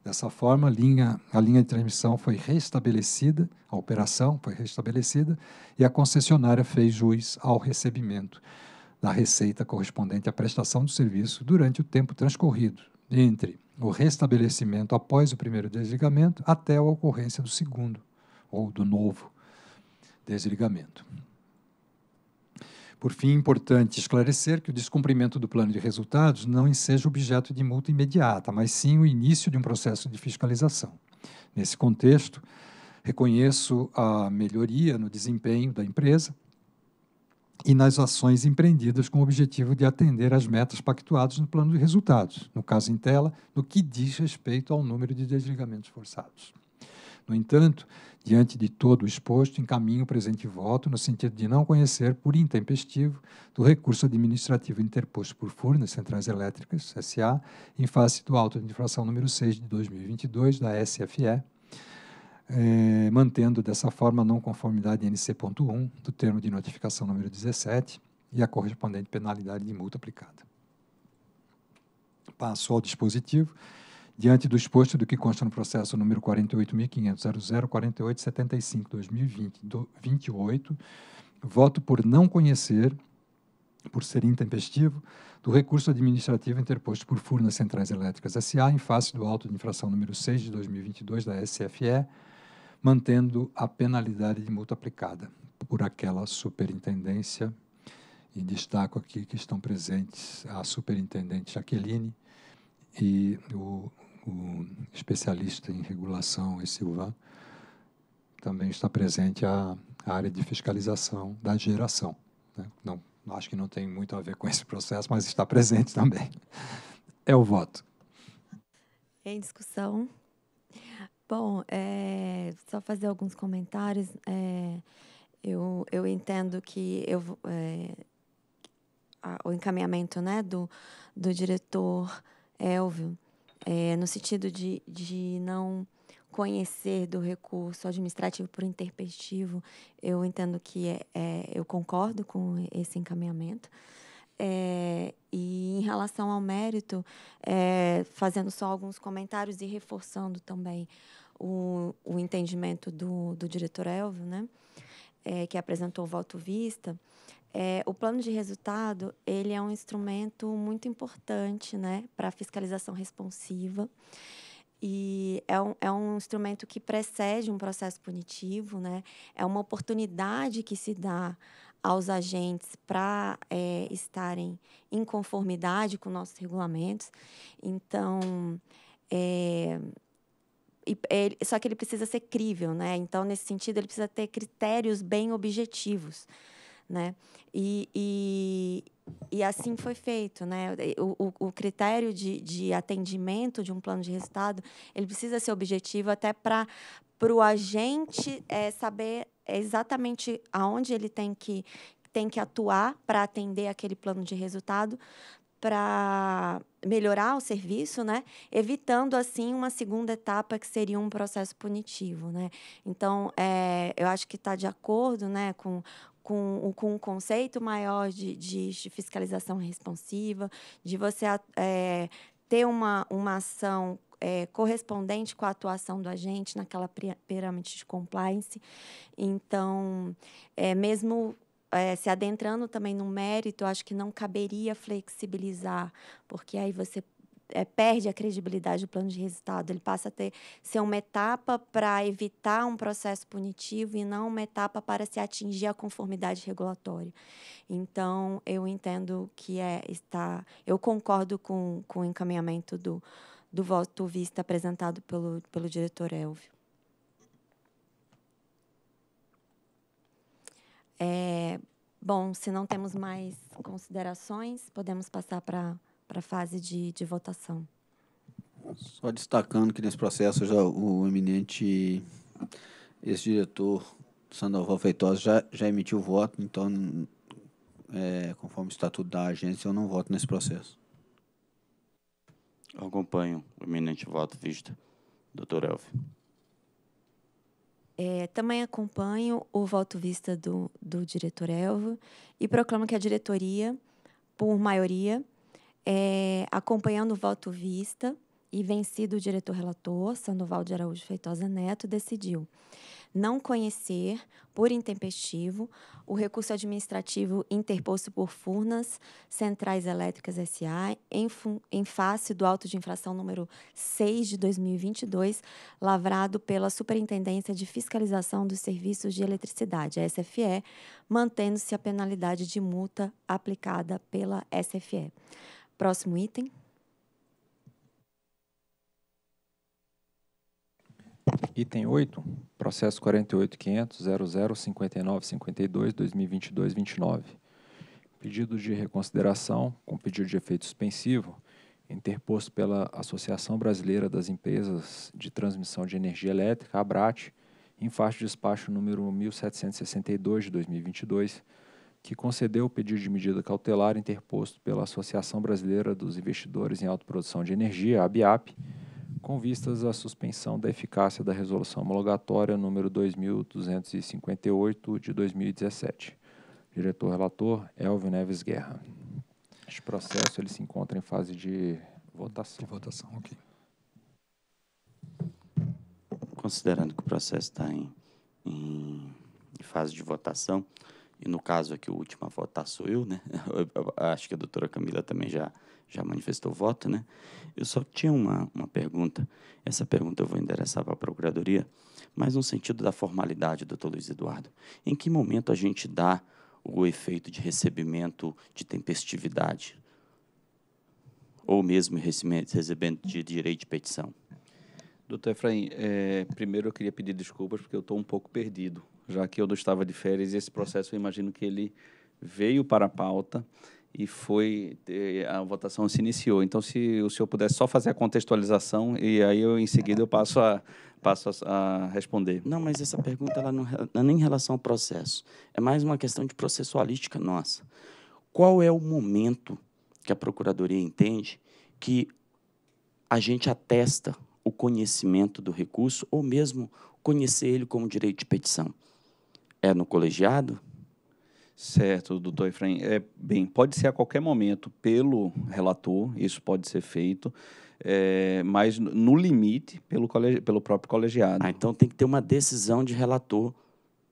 Dessa forma, a linha, a linha de transmissão foi restabelecida, a operação foi restabelecida e a concessionária fez jus ao recebimento da receita correspondente à prestação do serviço durante o tempo transcorrido entre o restabelecimento após o primeiro desligamento até a ocorrência do segundo ou do novo desligamento. Por fim, é importante esclarecer que o descumprimento do plano de resultados não seja objeto de multa imediata, mas sim o início de um processo de fiscalização. Nesse contexto, reconheço a melhoria no desempenho da empresa e nas ações empreendidas com o objetivo de atender às metas pactuadas no plano de resultados, no caso em tela, no que diz respeito ao número de desligamentos forçados. No entanto, diante de todo o exposto, encaminho o presente voto no sentido de não conhecer por intempestivo do recurso administrativo interposto por Furnas Centrais Elétricas S.A. em face do auto de infração número 6 de 2022 da SFE, eh, mantendo dessa forma a não conformidade NC.1 do termo de notificação número 17 e a correspondente penalidade de multa aplicada. Passo ao dispositivo. Diante do exposto do que consta no processo número 48.500.004875-2028, voto por não conhecer, por ser intempestivo, do recurso administrativo interposto por Furnas Centrais Elétricas S.A. em face do auto de infração número 6 de 2022 da SFE, mantendo a penalidade de multa aplicada por aquela superintendência. E destaco aqui que estão presentes a superintendente Jaqueline e o o especialista em regulação, e Silvan, também está presente a, área de fiscalização da geração. Né? Não, acho que não tem muito a ver com esse processo, mas está presente também. É o voto. Em discussão. Bom, é, só fazer alguns comentários. É, eu, eu entendo que eu, é, a, o encaminhamento né, do, do diretor Elvio é, no sentido de, de não conhecer do recurso administrativo por interpretivo eu entendo que é, é, eu concordo com esse encaminhamento. É, e em relação ao mérito, é, fazendo só alguns comentários e reforçando também o, o entendimento do, do diretor Elvio, né, é, que apresentou o voto vista, é, o plano de resultado ele é um instrumento muito importante né, para a fiscalização responsiva. E é um, é um instrumento que precede um processo punitivo, né? é uma oportunidade que se dá aos agentes para é, estarem em conformidade com nossos regulamentos. Então, é, ele, só que ele precisa ser crível, né? Então, nesse sentido, ele precisa ter critérios bem objetivos né? E, e, e assim foi feito, né? O, o, o critério de, de atendimento de um plano de resultado, ele precisa ser objetivo até para o agente é, saber exatamente aonde ele tem que, tem que atuar para atender aquele plano de resultado, para melhorar o serviço, né? Evitando assim uma segunda etapa que seria um processo punitivo, né? Então, é, eu acho que está de acordo, né, com, com, com um conceito maior de, de fiscalização responsiva, de você é, ter uma, uma ação é, correspondente com a atuação do agente naquela pirâmide de compliance. Então, é, mesmo é, se adentrando também no mérito, acho que não caberia flexibilizar, porque aí você é, perde a credibilidade do plano de resultado, ele passa a ter, ser uma etapa para evitar um processo punitivo e não uma etapa para se atingir a conformidade regulatória. Então, eu entendo que é está, eu concordo com, com o encaminhamento do, do voto vista apresentado pelo, pelo diretor Elvio. É, bom, se não temos mais considerações, podemos passar para para a fase de, de votação. Só destacando que nesse processo já o eminente ex-diretor Sandoval Feitosa já, já emitiu voto, então, é, conforme o estatuto da agência, eu não voto nesse processo. Eu acompanho o eminente voto vista, doutor Elvio. É, também acompanho o voto vista do, do diretor Elvio e proclamo que a diretoria, por maioria, é, acompanhando o voto vista e vencido o diretor relator, Sandoval de Araújo Feitosa Neto, decidiu não conhecer, por intempestivo, o recurso administrativo interposto por Furnas Centrais Elétricas S.A. Em, em face do auto de infração número 6 de 2022, lavrado pela Superintendência de Fiscalização dos Serviços de Eletricidade, a SFE, mantendo-se a penalidade de multa aplicada pela SFE. Próximo item. Item 8, processo 48.500.0059.52.2022.29. Pedido de reconsideração com pedido de efeito suspensivo interposto pela Associação Brasileira das Empresas de Transmissão de Energia Elétrica, ABRAT, em faixa de despacho número 1762 de 2022, que concedeu o pedido de medida cautelar interposto pela Associação Brasileira dos Investidores em Autoprodução de Energia, ABIAP, com vistas à suspensão da eficácia da resolução homologatória número 2258 de 2017. Diretor relator Elvio Neves Guerra. Este processo ele se encontra em fase de votação. De votação, OK. Considerando que o processo está em, em fase de votação, e no caso aqui o último a votar sou eu, né? acho que a doutora Camila também já, já manifestou voto, né? Eu só tinha uma, uma pergunta, essa pergunta eu vou endereçar para a Procuradoria, mas no sentido da formalidade, doutor Luiz Eduardo. Em que momento a gente dá o efeito de recebimento de tempestividade? Ou mesmo recebimento de direito de petição? Doutor Efraim, é, primeiro eu queria pedir desculpas porque eu estou um pouco perdido já que eu não estava de férias, e esse processo eu imagino que ele veio para a pauta e foi eh, a votação se iniciou. Então, se o senhor pudesse só fazer a contextualização e aí eu em seguida eu passo a passo a, a responder. Não, mas essa pergunta ela não, não é nem em relação ao processo. É mais uma questão de processualística nossa. Qual é o momento que a procuradoria entende que a gente atesta o conhecimento do recurso ou mesmo conhecer ele como direito de petição? É no colegiado? Certo, doutor Efraim. É, bem, pode ser a qualquer momento pelo relator, isso pode ser feito, é, mas no limite pelo, colegi pelo próprio colegiado. Ah, então tem que ter uma decisão de relator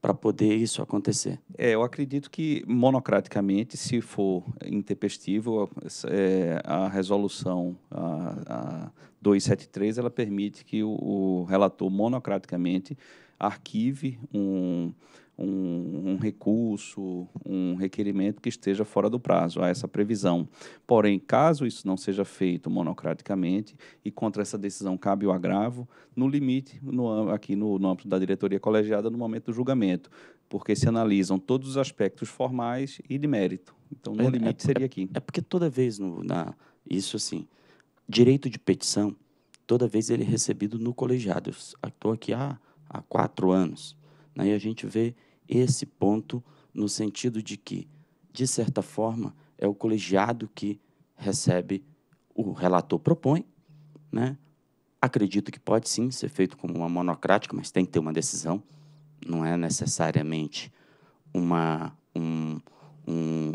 para poder isso acontecer? É, eu acredito que monocraticamente, se for intempestivo, é, a resolução a, a 273 ela permite que o, o relator monocraticamente arquive um um, um, recurso, um requerimento que esteja fora do prazo, há essa previsão. Porém, caso isso não seja feito monocraticamente e contra essa decisão cabe o agravo, no limite, no, aqui no, no âmbito da diretoria colegiada, no momento do julgamento, porque se analisam todos os aspectos formais e de mérito. Então, no é, limite, é, seria é, aqui. É, é porque toda vez, no, na, isso assim, direito de petição, toda vez ele é recebido no colegiado. Eu estou aqui há, há quatro anos. Né, e a gente vê esse ponto no sentido de que, de certa forma, é o colegiado que recebe o relator propõe, né? Acredito que pode sim ser feito como uma monocrática, mas tem que ter uma decisão. Não é necessariamente uma um, um,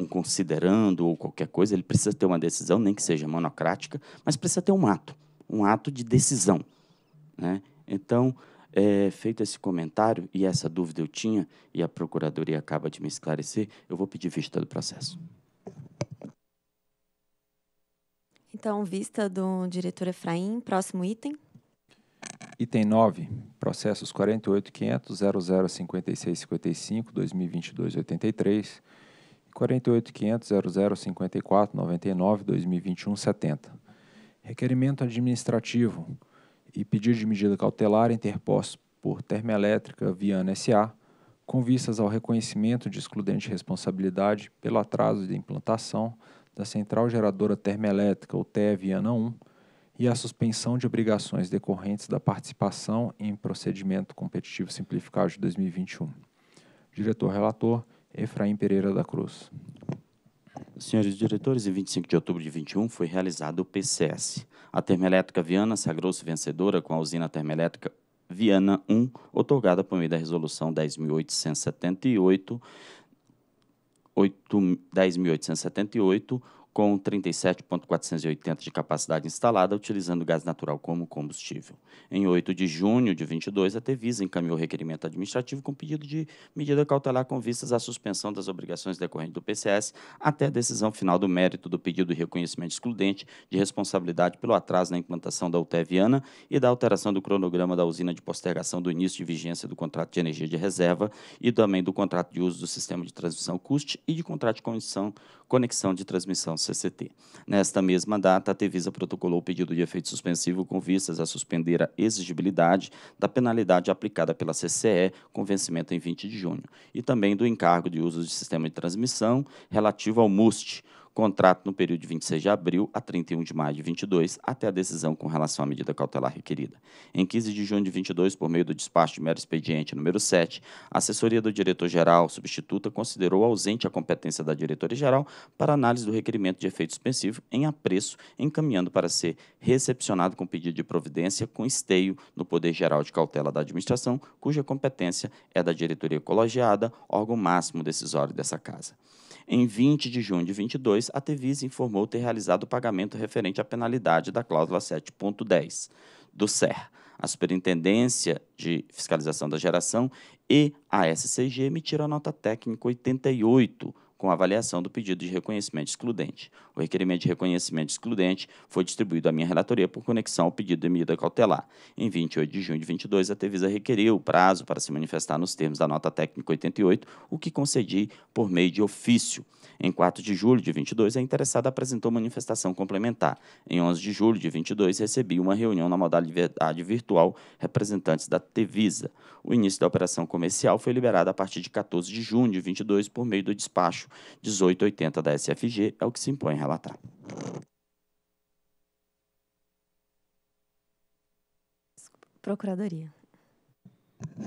um considerando ou qualquer coisa. Ele precisa ter uma decisão, nem que seja monocrática, mas precisa ter um ato, um ato de decisão, né? Então, é, feito esse comentário, e essa dúvida eu tinha, e a Procuradoria acaba de me esclarecer, eu vou pedir vista do processo. Então, vista do diretor Efraim, próximo item. Item 9, processos 48.500.0056.55.2022.83 e 48.500.0054.99.2021.70. Requerimento administrativo e pedido de medida cautelar interposto por Termoelétrica Viana S.A., com vistas ao reconhecimento de excludente responsabilidade pelo atraso de implantação da Central Geradora Termoelétrica, ou TE Viana 1, e a suspensão de obrigações decorrentes da participação em procedimento competitivo simplificado de 2021. Diretor-relator Efraim Pereira da Cruz. Senhores diretores, em 25 de outubro de 21 foi realizado o PCS. A Termoelétrica Viana sagrou-se vencedora com a usina termoelétrica Viana 1, otorgada por meio da Resolução 10.878, 10.878, com 37,480 de capacidade instalada, utilizando gás natural como combustível. Em 8 de junho de 22, a Tevisa encaminhou requerimento administrativo com pedido de medida cautelar com vistas à suspensão das obrigações decorrentes do PCS até a decisão final do mérito do pedido de reconhecimento excludente de responsabilidade pelo atraso na implantação da UTEViana e da alteração do cronograma da usina de postergação do início de vigência do contrato de energia de reserva e também do contrato de uso do sistema de transmissão CUST e de contrato de condição, conexão de transmissão CCT. Nesta mesma data, a Tevisa protocolou o pedido de efeito suspensivo com vistas a suspender a exigibilidade da penalidade aplicada pela CCE com vencimento em 20 de junho e também do encargo de uso de sistema de transmissão relativo ao MUST, contrato no período de 26 de abril a 31 de maio de 22, até a decisão com relação à medida cautelar requerida. Em 15 de junho de 22, por meio do despacho de mero expediente número 7, a assessoria do diretor-geral substituta considerou ausente a competência da diretoria-geral para análise do requerimento de efeito suspensivo em apreço, encaminhando para ser recepcionado com pedido de providência com esteio no Poder Geral de Cautela da Administração, cuja competência é da diretoria colegiada, órgão máximo decisório dessa Casa. Em 20 de junho de 22, a Tevis informou ter realizado o pagamento referente à penalidade da cláusula 7.10 do SER. A Superintendência de Fiscalização da Geração e a SCG emitiram a nota técnica 88, com a avaliação do pedido de reconhecimento excludente. O requerimento de reconhecimento excludente foi distribuído à minha relatoria por conexão ao pedido de medida cautelar. Em 28 de junho de 22, a Tevisa requeriu o prazo para se manifestar nos termos da nota técnica 88, o que concedi por meio de ofício. Em 4 de julho de 22, a interessada apresentou manifestação complementar. Em 11 de julho de 22, recebi uma reunião na modalidade virtual representantes da Tevisa. O início da operação comercial foi liberado a partir de 14 de junho de 22 por meio do despacho 1880 da SFG é o que se impõe relatar. Procuradoria.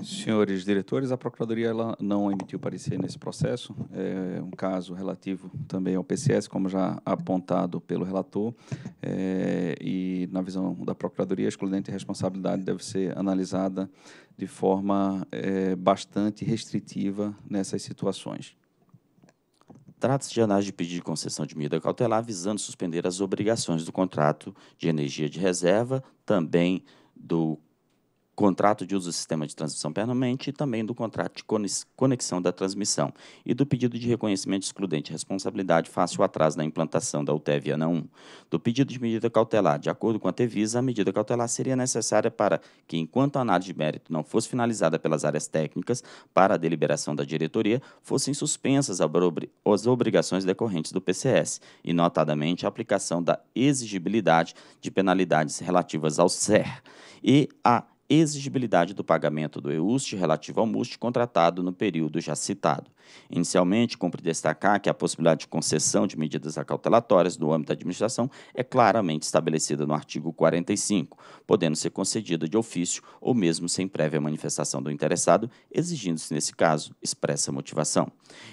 Senhores diretores, a Procuradoria ela não emitiu parecer nesse processo. É um caso relativo também ao PCS, como já apontado pelo relator. É, e, na visão da Procuradoria, a excludente responsabilidade deve ser analisada de forma é, bastante restritiva nessas situações trata-se de análise de pedido de concessão de medida cautelar visando suspender as obrigações do contrato de energia de reserva, também do contrato de uso do sistema de transmissão permanente e também do contrato de conexão da transmissão e do pedido de reconhecimento excludente de responsabilidade face ao atraso na implantação da UTEV ANA 1. Do pedido de medida cautelar, de acordo com a Tevisa, a medida cautelar seria necessária para que, enquanto a análise de mérito não fosse finalizada pelas áreas técnicas para a deliberação da diretoria, fossem suspensas as obrigações decorrentes do PCS e, notadamente, a aplicação da exigibilidade de penalidades relativas ao SER e a exigibilidade do pagamento do EUST relativo ao MUST contratado no período já citado. Inicialmente, cumpre destacar que a possibilidade de concessão de medidas acautelatórias no âmbito da administração é claramente estabelecida no artigo 45, podendo ser concedida de ofício ou mesmo sem prévia manifestação do interessado, exigindo-se, nesse caso, expressa motivação.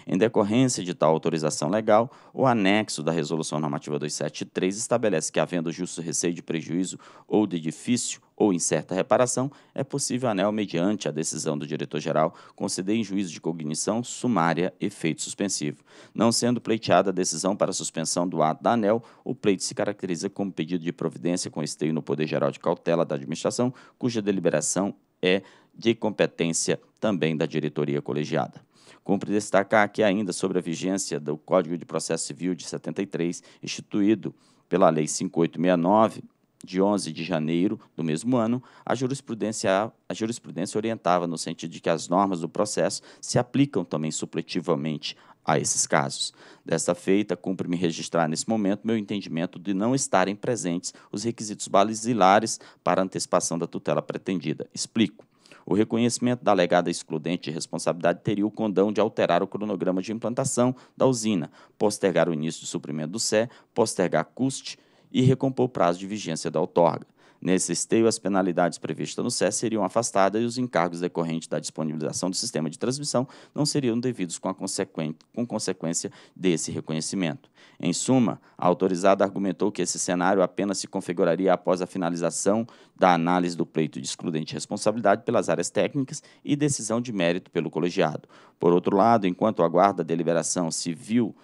Em decorrência de tal autorização legal, o anexo da Resolução Normativa 273 estabelece que, havendo justo receio de prejuízo ou de difícil ou incerta reparação, é possível anel mediante a decisão do diretor-geral conceder em juízo de cognição sumar primária efeito suspensivo. Não sendo pleiteada a decisão para a suspensão do ato da ANEL, o pleito se caracteriza como pedido de providência com esteio no Poder Geral de Cautela da Administração, cuja deliberação é de competência também da diretoria colegiada. Cumpre destacar que, ainda sobre a vigência do Código de Processo Civil de 73, instituído pela Lei 5869, de 11 de janeiro do mesmo ano, a jurisprudência, a jurisprudência orientava no sentido de que as normas do processo se aplicam também supletivamente a esses casos. Desta feita, cumpre-me registrar nesse momento meu entendimento de não estarem presentes os requisitos basilares para antecipação da tutela pretendida. Explico. O reconhecimento da alegada excludente de responsabilidade teria o condão de alterar o cronograma de implantação da usina, postergar o início do suprimento do SE, postergar custe e recompor o prazo de vigência da outorga. Nesse esteio, as penalidades previstas no SES seriam afastadas e os encargos decorrentes da disponibilização do sistema de transmissão não seriam devidos com, com consequência desse reconhecimento. Em suma, a autorizada argumentou que esse cenário apenas se configuraria após a finalização da análise do pleito de excludente responsabilidade pelas áreas técnicas e decisão de mérito pelo colegiado. Por outro lado, enquanto aguarda a deliberação civil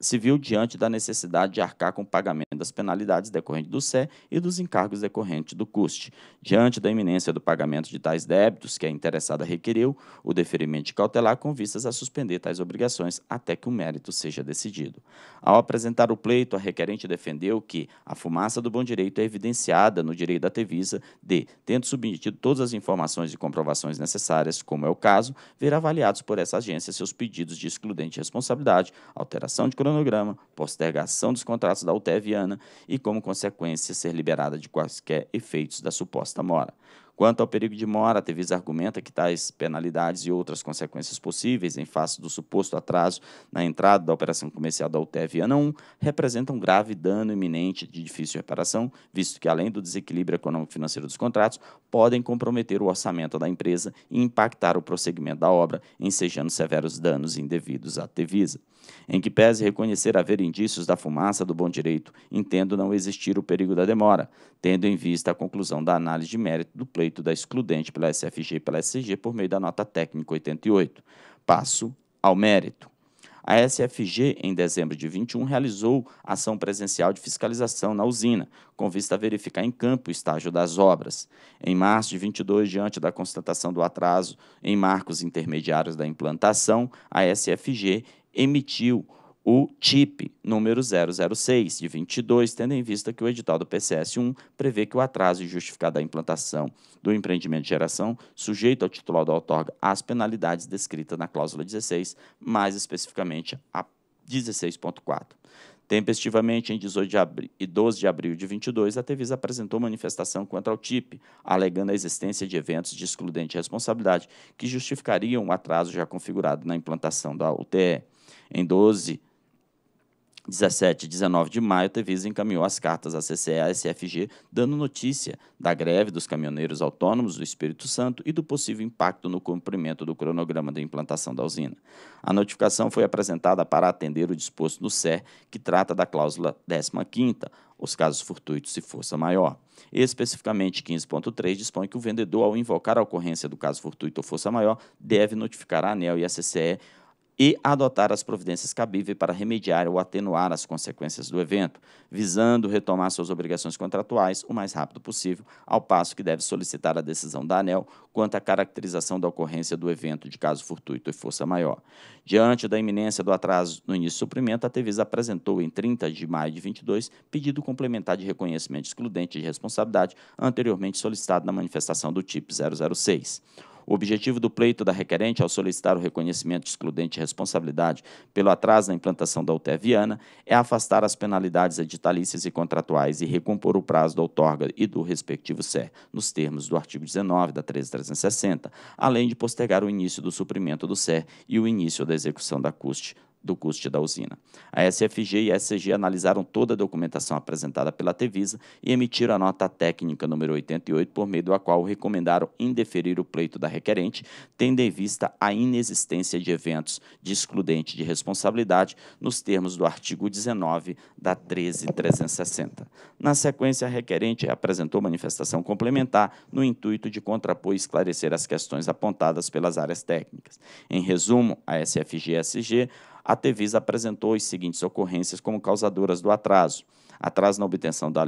se viu diante da necessidade de arcar com o pagamento das penalidades decorrentes do SE e dos encargos decorrentes do CUST. Diante da iminência do pagamento de tais débitos que a interessada requeriu, o deferimento de cautelar com vistas a suspender tais obrigações até que o mérito seja decidido. Ao apresentar o pleito, a requerente defendeu que a fumaça do bom direito é evidenciada no direito da Tevisa de, tendo submetido todas as informações e comprovações necessárias, como é o caso, ver avaliados por essa agência seus pedidos de excludente responsabilidade, alteração de cronograma, postergação dos contratos da Alteviana e, como consequência, ser liberada de quaisquer efeitos da suposta mora. Quanto ao perigo de mora, a Tevisa argumenta que tais penalidades e outras consequências possíveis em face do suposto atraso na entrada da operação comercial da UTEV Ana 1 representam grave dano iminente de difícil reparação, visto que, além do desequilíbrio econômico-financeiro dos contratos, podem comprometer o orçamento da empresa e impactar o prosseguimento da obra, ensejando severos danos indevidos à Tevisa. Em que pese reconhecer haver indícios da fumaça do bom direito, entendo não existir o perigo da demora, tendo em vista a conclusão da análise de mérito do pleito da excludente pela SFG e pela SCG por meio da nota técnica 88. Passo ao mérito. A SFG, em dezembro de 21, realizou ação presencial de fiscalização na usina, com vista a verificar em campo o estágio das obras. Em março de 22, diante da constatação do atraso em marcos intermediários da implantação, a SFG emitiu o TIP número 006 de 22, tendo em vista que o edital do PCS1 prevê que o atraso justificado da implantação do empreendimento de geração, sujeito ao titular da outorga às penalidades descritas na cláusula 16, mais especificamente a 16.4. Tempestivamente, em 18 de abril e 12 de abril de 22, a Tevisa apresentou manifestação contra o TIP, alegando a existência de eventos de excludente responsabilidade que justificariam o atraso já configurado na implantação da UTE. Em 12, 17 e 19 de maio, a Tevisa encaminhou as cartas à CCE e à SFG, dando notícia da greve dos caminhoneiros autônomos do Espírito Santo e do possível impacto no cumprimento do cronograma de implantação da usina. A notificação foi apresentada para atender o disposto no SER, que trata da cláusula 15ª, os casos fortuitos e força maior. Especificamente, 15.3 dispõe que o vendedor, ao invocar a ocorrência do caso fortuito ou força maior, deve notificar a ANEL e a CCE e adotar as providências cabíveis para remediar ou atenuar as consequências do evento, visando retomar suas obrigações contratuais o mais rápido possível, ao passo que deve solicitar a decisão da ANEL quanto à caracterização da ocorrência do evento de caso fortuito e força maior. Diante da iminência do atraso no início do suprimento, a TVIS apresentou em 30 de maio de 22 pedido complementar de reconhecimento excludente de responsabilidade anteriormente solicitado na manifestação do TIP 006. O objetivo do pleito da requerente ao solicitar o reconhecimento de excludente de responsabilidade pelo atraso na implantação da UTE-Viana é afastar as penalidades editalícias e contratuais e recompor o prazo da outorga e do respectivo SER, nos termos do artigo 19 da 13360, além de postergar o início do suprimento do SER e o início da execução da CUST do custo da usina. A SFG e a SCG analisaram toda a documentação apresentada pela Tevisa e emitiram a nota técnica número 88, por meio da qual recomendaram indeferir o pleito da requerente, tendo em vista a inexistência de eventos de excludente de responsabilidade nos termos do artigo 19 da 13360. Na sequência, a requerente apresentou manifestação complementar no intuito de contrapor e esclarecer as questões apontadas pelas áreas técnicas. Em resumo, a SFG e a SG a Tevis apresentou as seguintes ocorrências como causadoras do atraso: atraso na obtenção da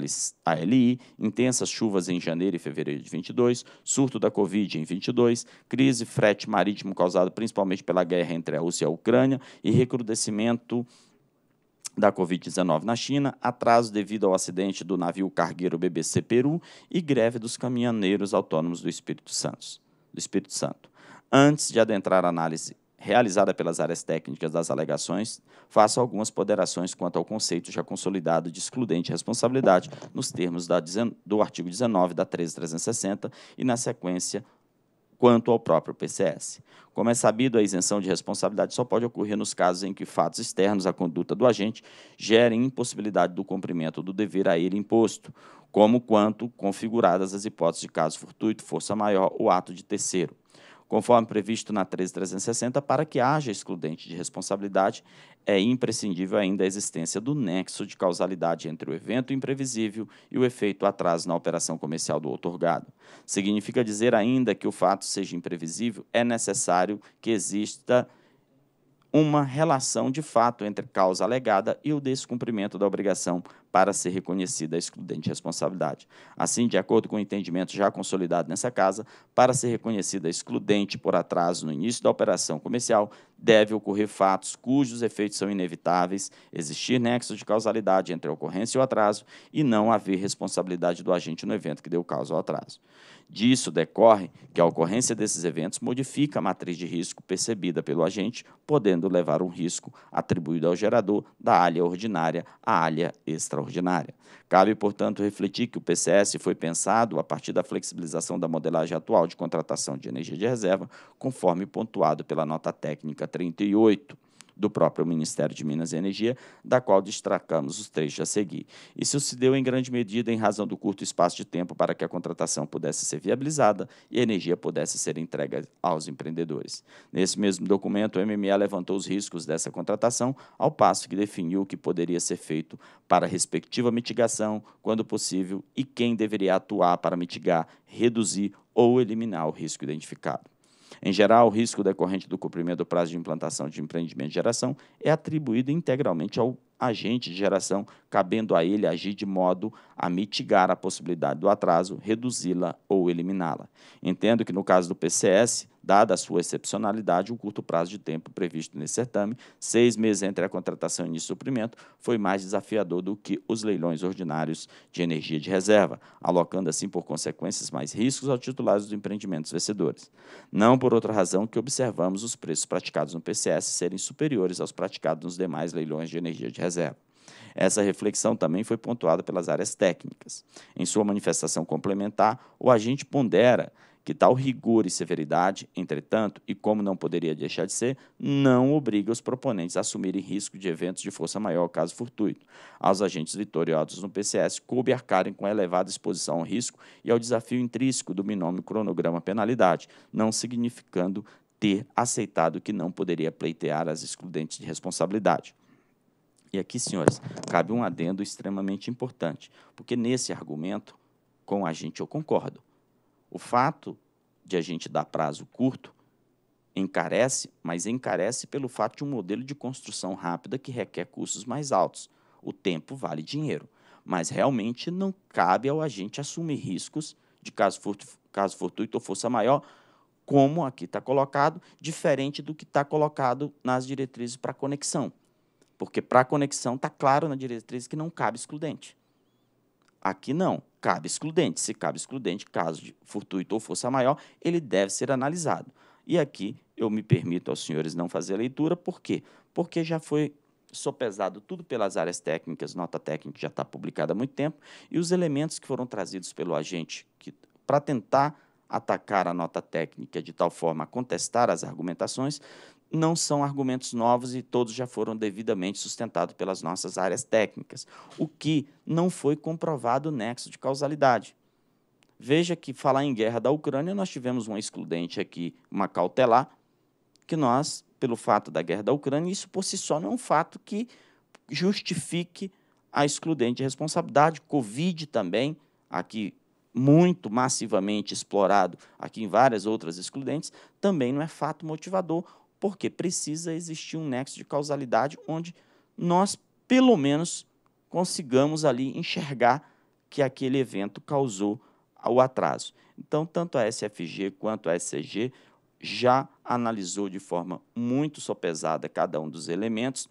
ALI, intensas chuvas em janeiro e fevereiro de 22, surto da Covid em 22, crise frete marítimo causada principalmente pela guerra entre a Rússia e a Ucrânia e recrudescimento da Covid-19 na China, atraso devido ao acidente do navio cargueiro BBC Peru e greve dos caminhoneiros autônomos do Espírito Santo. Do Espírito Santo. Antes de adentrar a análise realizada pelas áreas técnicas das alegações, faça algumas ponderações quanto ao conceito já consolidado de excludente responsabilidade nos termos da, do artigo 19 da 13360 e, na sequência, quanto ao próprio PCS. Como é sabido, a isenção de responsabilidade só pode ocorrer nos casos em que fatos externos à conduta do agente gerem impossibilidade do cumprimento do dever a ele imposto, como quanto configuradas as hipóteses de caso fortuito, força maior ou ato de terceiro. Conforme previsto na 13360, para que haja excludente de responsabilidade, é imprescindível ainda a existência do nexo de causalidade entre o evento imprevisível e o efeito atraso na operação comercial do outorgado. Significa dizer ainda que o fato seja imprevisível, é necessário que exista uma relação de fato entre causa alegada e o descumprimento da obrigação para ser reconhecida a excludente responsabilidade. Assim, de acordo com o entendimento já consolidado nessa casa, para ser reconhecida a excludente por atraso no início da operação comercial, deve ocorrer fatos cujos efeitos são inevitáveis, existir nexo de causalidade entre a ocorrência e o atraso e não haver responsabilidade do agente no evento que deu causa ao atraso. Disso decorre que a ocorrência desses eventos modifica a matriz de risco percebida pelo agente, podendo levar um risco atribuído ao gerador da alha ordinária à alha extraordinária. Cabe, portanto, refletir que o PCS foi pensado a partir da flexibilização da modelagem atual de contratação de energia de reserva, conforme pontuado pela nota técnica 38 do próprio Ministério de Minas e Energia, da qual destacamos os trechos a seguir. Isso se deu em grande medida em razão do curto espaço de tempo para que a contratação pudesse ser viabilizada e a energia pudesse ser entregue aos empreendedores. Nesse mesmo documento, o MME levantou os riscos dessa contratação, ao passo que definiu o que poderia ser feito para a respectiva mitigação, quando possível, e quem deveria atuar para mitigar, reduzir ou eliminar o risco identificado. Em geral, o risco decorrente do cumprimento do prazo de implantação de empreendimento de geração é atribuído integralmente ao agente de geração, cabendo a ele agir de modo a mitigar a possibilidade do atraso, reduzi-la ou eliminá-la. Entendo que no caso do PCS, dada a sua excepcionalidade, o curto prazo de tempo previsto nesse certame, seis meses entre a contratação e início do suprimento, foi mais desafiador do que os leilões ordinários de energia de reserva, alocando assim, por consequências, mais riscos aos titulares dos empreendimentos vencedores. Não por outra razão que observamos os preços praticados no PCS serem superiores aos praticados nos demais leilões de energia de reserva reserva. É. Essa reflexão também foi pontuada pelas áreas técnicas. Em sua manifestação complementar, o agente pondera que tal rigor e severidade, entretanto, e como não poderia deixar de ser, não obriga os proponentes a assumirem risco de eventos de força maior, caso fortuito. Aos agentes vitoriosos no PCS, coube arcarem com a elevada exposição ao risco e ao desafio intrínseco do binômio cronograma-penalidade, não significando ter aceitado que não poderia pleitear as excludentes de responsabilidade. E aqui, senhores, cabe um adendo extremamente importante, porque nesse argumento, com a gente eu concordo. O fato de a gente dar prazo curto encarece, mas encarece pelo fato de um modelo de construção rápida que requer custos mais altos. O tempo vale dinheiro, mas realmente não cabe ao agente assumir riscos de caso, furto, caso fortuito ou força maior, como aqui está colocado, diferente do que está colocado nas diretrizes para conexão. Porque para a conexão está claro na diretriz que não cabe excludente. Aqui não, cabe excludente. Se cabe excludente, caso de fortuito ou força maior, ele deve ser analisado. E aqui eu me permito aos senhores não fazer a leitura, por quê? Porque já foi sopesado tudo pelas áreas técnicas, nota técnica já está publicada há muito tempo, e os elementos que foram trazidos pelo agente para tentar atacar a nota técnica de tal forma a contestar as argumentações não são argumentos novos e todos já foram devidamente sustentados pelas nossas áreas técnicas, o que não foi comprovado o nexo de causalidade. Veja que falar em guerra da Ucrânia, nós tivemos uma excludente aqui, uma cautelar, que nós, pelo fato da guerra da Ucrânia, isso por si só não é um fato que justifique a excludente de responsabilidade. Covid também, aqui muito massivamente explorado aqui em várias outras excludentes, também não é fato motivador. Porque precisa existir um nexo de causalidade onde nós, pelo menos, consigamos ali enxergar que aquele evento causou o atraso. Então, tanto a SFG quanto a SCG já analisou de forma muito sopesada cada um dos elementos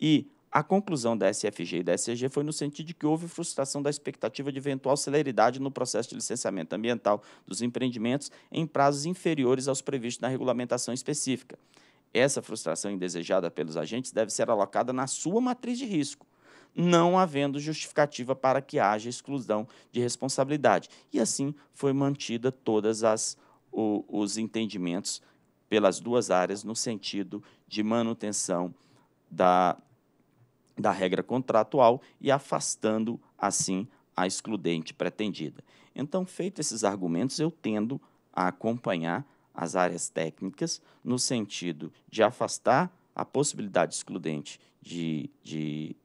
e a conclusão da SFG e da SCG foi no sentido de que houve frustração da expectativa de eventual celeridade no processo de licenciamento ambiental dos empreendimentos em prazos inferiores aos previstos na regulamentação específica. Essa frustração indesejada pelos agentes deve ser alocada na sua matriz de risco, não havendo justificativa para que haja exclusão de responsabilidade. E assim foi mantida todas as o, os entendimentos pelas duas áreas no sentido de manutenção da da regra contratual e afastando, assim, a excludente pretendida. Então, feitos esses argumentos, eu tendo a acompanhar as áreas técnicas no sentido de afastar a possibilidade excludente de, de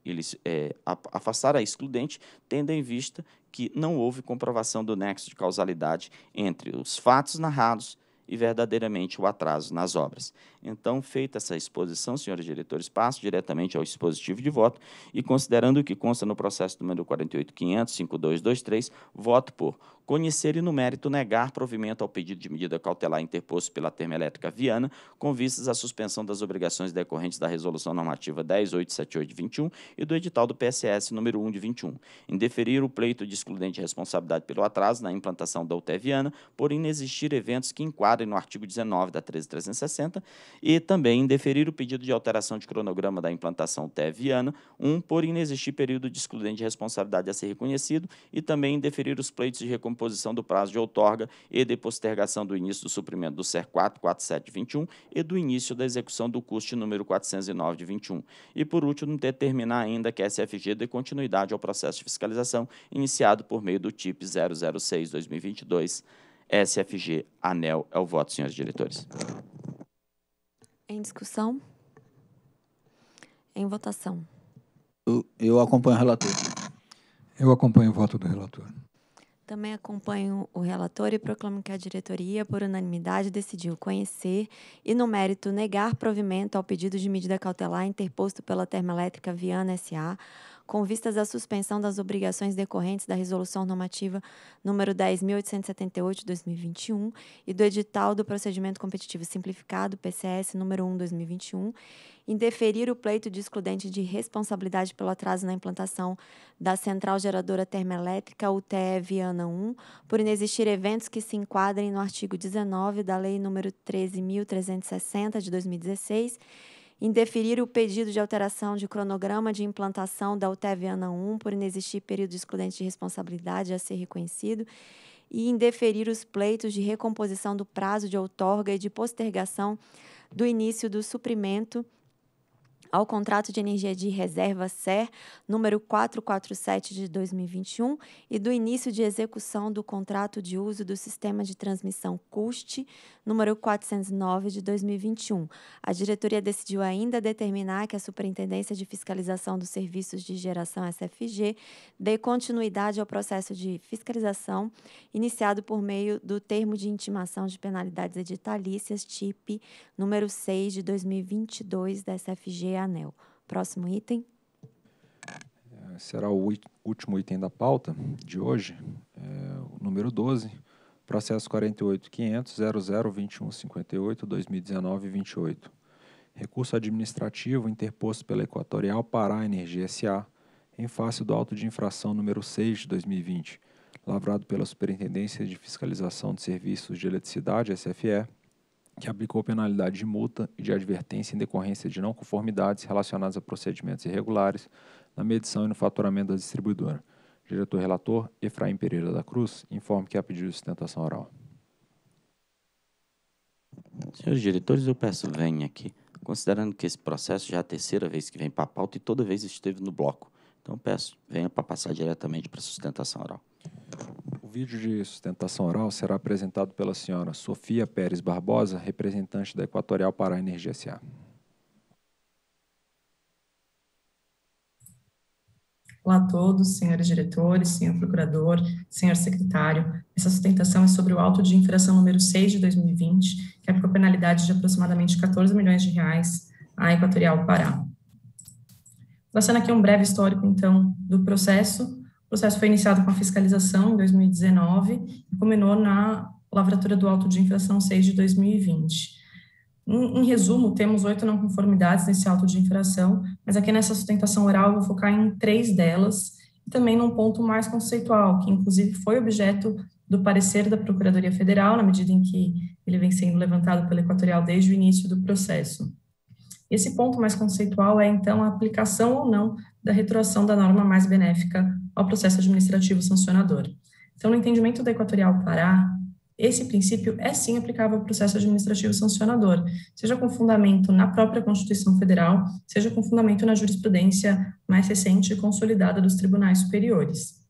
é, afastar a excludente, tendo em vista que não houve comprovação do nexo de causalidade entre os fatos narrados e verdadeiramente o atraso nas obras. Então, feita essa exposição, senhores diretores, passo diretamente ao dispositivo de voto e, considerando o que consta no processo número 48.500.5223, voto por conhecer e, no mérito, negar provimento ao pedido de medida cautelar interposto pela termoelétrica Viana, com vistas à suspensão das obrigações decorrentes da Resolução Normativa 10.878/21 e do edital do PSS número 1 de 21, indeferir o pleito de excludente de responsabilidade pelo atraso na implantação da UTE Viana, por inexistir eventos que enquadrem no artigo 19 da 13.360, e também indeferir o pedido de alteração de cronograma da implantação UTE Viana, 1, um, por inexistir período de excludente de responsabilidade a ser reconhecido, e também indeferir os pleitos de recomendação composição do prazo de outorga e de postergação do início do suprimento do SER 44721 e do início da execução do custo número 409 de 21. E, por último, determinar ainda que a SFG dê continuidade ao processo de fiscalização iniciado por meio do TIP 006-2022. SFG, ANEL, é o voto, senhores diretores. Em discussão? Em votação. Eu, eu acompanho o relator. Eu acompanho o voto do relator. Também acompanho o relator e proclamo que a diretoria, por unanimidade, decidiu conhecer e, no mérito, negar provimento ao pedido de medida cautelar interposto pela Termoelétrica Viana S.A., com vistas à suspensão das obrigações decorrentes da Resolução Normativa número 10.878-2021 e do edital do Procedimento Competitivo Simplificado, PCS número 1-2021, indeferir o pleito de excludente de responsabilidade pelo atraso na implantação da Central Geradora Termoelétrica UTE Viana 1, por inexistir eventos que se enquadrem no artigo 19 da Lei número 13.360 de 2016 indeferir o pedido de alteração de cronograma de implantação da UTEV ANA 1 por inexistir período excludente de responsabilidade a ser reconhecido e indeferir os pleitos de recomposição do prazo de outorga e de postergação do início do suprimento ao contrato de energia de reserva SER número 447 de 2021 e do início de execução do contrato de uso do sistema de transmissão CUST número 409 de 2021. A diretoria decidiu ainda determinar que a Superintendência de Fiscalização dos Serviços de Geração SFG dê continuidade ao processo de fiscalização iniciado por meio do termo de intimação de penalidades editalícias TIP número 6 de 2022 da SFG ANEL. Próximo item é, será o último item da pauta de hoje, é, o número 12, Processo 48.500.002158-2019-28. Recurso administrativo interposto pela Equatorial Pará Energia S.A. em face do auto de infração número 6 de 2020, lavrado pela Superintendência de Fiscalização de Serviços de Eletricidade, SFE, que aplicou penalidade de multa e de advertência em decorrência de não conformidades relacionadas a procedimentos irregulares na medição e no faturamento da distribuidora Diretor relator Efraim Pereira da Cruz, informe que há pedido de sustentação oral. Senhores diretores, eu peço venha aqui, considerando que esse processo já é a terceira vez que vem para a pauta e toda vez esteve no bloco. Então peço, venha para passar diretamente para sustentação oral. O vídeo de sustentação oral será apresentado pela senhora Sofia Pérez Barbosa, representante da Equatorial Pará Energia S.A. Olá a todos, senhores diretores, senhor procurador, senhor secretário. Essa sustentação é sobre o auto de infração número 6 de 2020, que aplicou penalidade de aproximadamente 14 milhões de reais à Equatorial Pará. Traçando aqui um breve histórico, então, do processo. O processo foi iniciado com a fiscalização em 2019 e culminou na lavratura do auto de infração 6 de 2020. Em, em resumo, temos oito não conformidades nesse auto de infração, mas aqui nessa sustentação oral eu vou focar em três delas, e também num ponto mais conceitual, que inclusive foi objeto do parecer da Procuradoria Federal, na medida em que ele vem sendo levantado pela Equatorial desde o início do processo. Esse ponto mais conceitual é, então, a aplicação ou não da retroação da norma mais benéfica ao processo administrativo sancionador. Então, no entendimento da Equatorial Pará, esse princípio é sim aplicável ao processo administrativo sancionador, seja com fundamento na própria Constituição Federal, seja com fundamento na jurisprudência mais recente e consolidada dos tribunais superiores.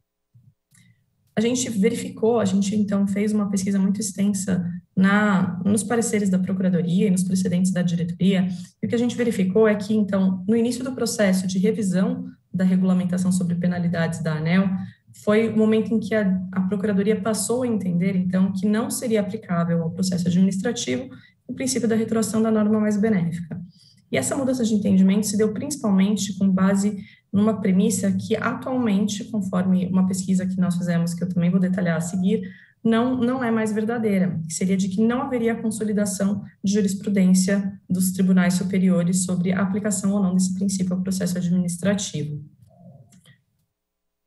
A gente verificou, a gente então fez uma pesquisa muito extensa na, nos pareceres da Procuradoria e nos precedentes da diretoria, e o que a gente verificou é que, então, no início do processo de revisão da regulamentação sobre penalidades da ANEL, foi o momento em que a, a, Procuradoria passou a entender, então, que não seria aplicável ao processo administrativo o princípio da retroação da norma mais benéfica. E essa mudança de entendimento se deu principalmente com base numa premissa que, atualmente, conforme uma pesquisa que nós fizemos, que eu também vou detalhar a seguir, não, não é mais verdadeira, que seria de que não haveria consolidação de jurisprudência dos tribunais superiores sobre a aplicação ou não desse princípio ao processo administrativo.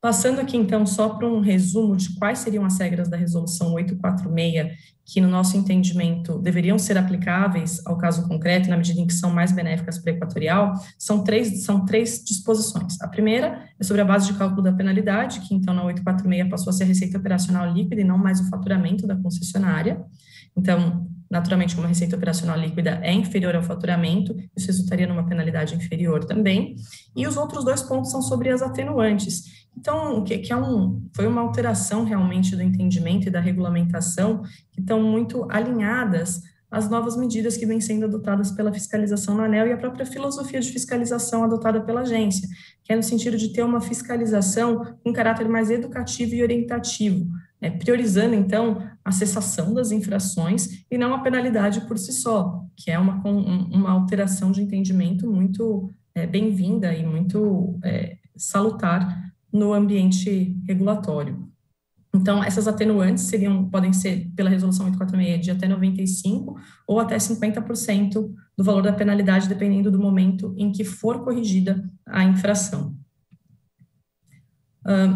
Passando aqui, então, só para um resumo de quais seriam as regras da Resolução 846, que, no nosso entendimento, deveriam ser aplicáveis ao caso concreto, na medida em que são mais benéficas para a Equatorial, são três, são três disposições. A primeira é sobre a base de cálculo da penalidade, que, então, na 846 passou a ser a receita operacional líquida e não mais o faturamento da concessionária. Então, naturalmente, como a receita operacional líquida é inferior ao faturamento, isso resultaria numa penalidade inferior também. E os outros dois pontos são sobre as atenuantes, então, que, que é um, foi uma alteração realmente do entendimento e da regulamentação que estão muito alinhadas às novas medidas que vêm sendo adotadas pela fiscalização no ANEL e a própria filosofia de fiscalização adotada pela agência, que é no sentido de ter uma fiscalização com caráter mais educativo e orientativo, né, priorizando, então, a cessação das infrações e não a penalidade por si só, que é uma, uma alteração de entendimento muito é, bem-vinda e muito é, salutar no ambiente regulatório. Então, essas atenuantes seriam, podem ser, pela resolução 846, de até 95% ou até 50% do valor da penalidade, dependendo do momento em que for corrigida a infração.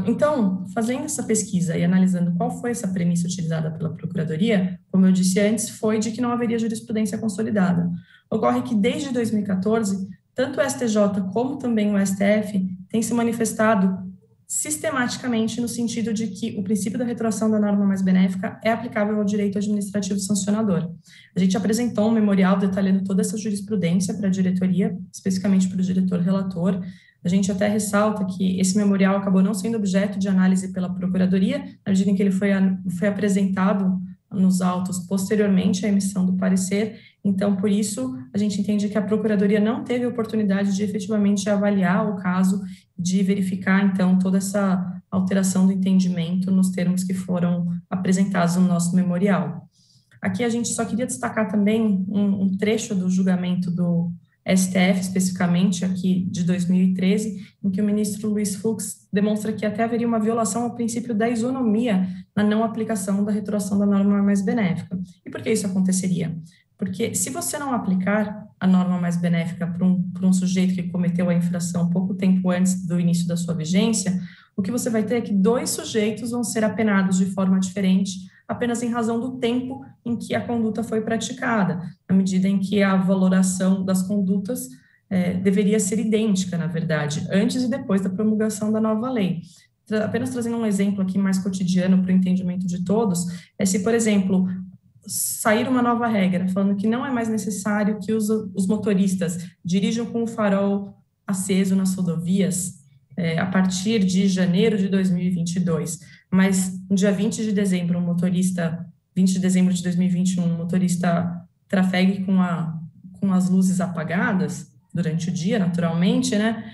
Então, fazendo essa pesquisa e analisando qual foi essa premissa utilizada pela Procuradoria, como eu disse antes, foi de que não haveria jurisprudência consolidada. Ocorre que desde 2014, tanto o STJ como também o STF têm se manifestado sistematicamente no sentido de que o princípio da retroação da norma mais benéfica é aplicável ao direito administrativo sancionador. A gente apresentou um memorial detalhando toda essa jurisprudência para a diretoria, especificamente para o diretor relator. A gente até ressalta que esse memorial acabou não sendo objeto de análise pela procuradoria, na medida em que ele foi, foi apresentado nos autos posteriormente à emissão do parecer, então, por isso, a gente entende que a Procuradoria não teve oportunidade de efetivamente avaliar o caso, de verificar, então, toda essa alteração do entendimento nos termos que foram apresentados no nosso memorial. Aqui a gente só queria destacar também um, um trecho do julgamento do STF, especificamente aqui de 2013, em que o ministro Luiz Fux demonstra que até haveria uma violação ao princípio da isonomia na não aplicação da retroação da norma mais benéfica. E por que isso aconteceria? Porque se você não aplicar a norma mais benéfica para um, para um sujeito que cometeu a infração pouco tempo antes do início da sua vigência, o que você vai ter é que dois sujeitos vão ser apenados de forma diferente, apenas em razão do tempo em que a conduta foi praticada, na medida em que a valoração das condutas é, deveria ser idêntica, na verdade, antes e depois da promulgação da nova lei apenas trazendo um exemplo aqui mais cotidiano para o entendimento de todos, é se, por exemplo, sair uma nova regra, falando que não é mais necessário que os, os motoristas dirijam com o farol aceso nas rodovias é, a partir de janeiro de 2022, mas no dia 20 de dezembro, um motorista, 20 de dezembro de 2021, um motorista trafegue com, a, com as luzes apagadas durante o dia, naturalmente, né?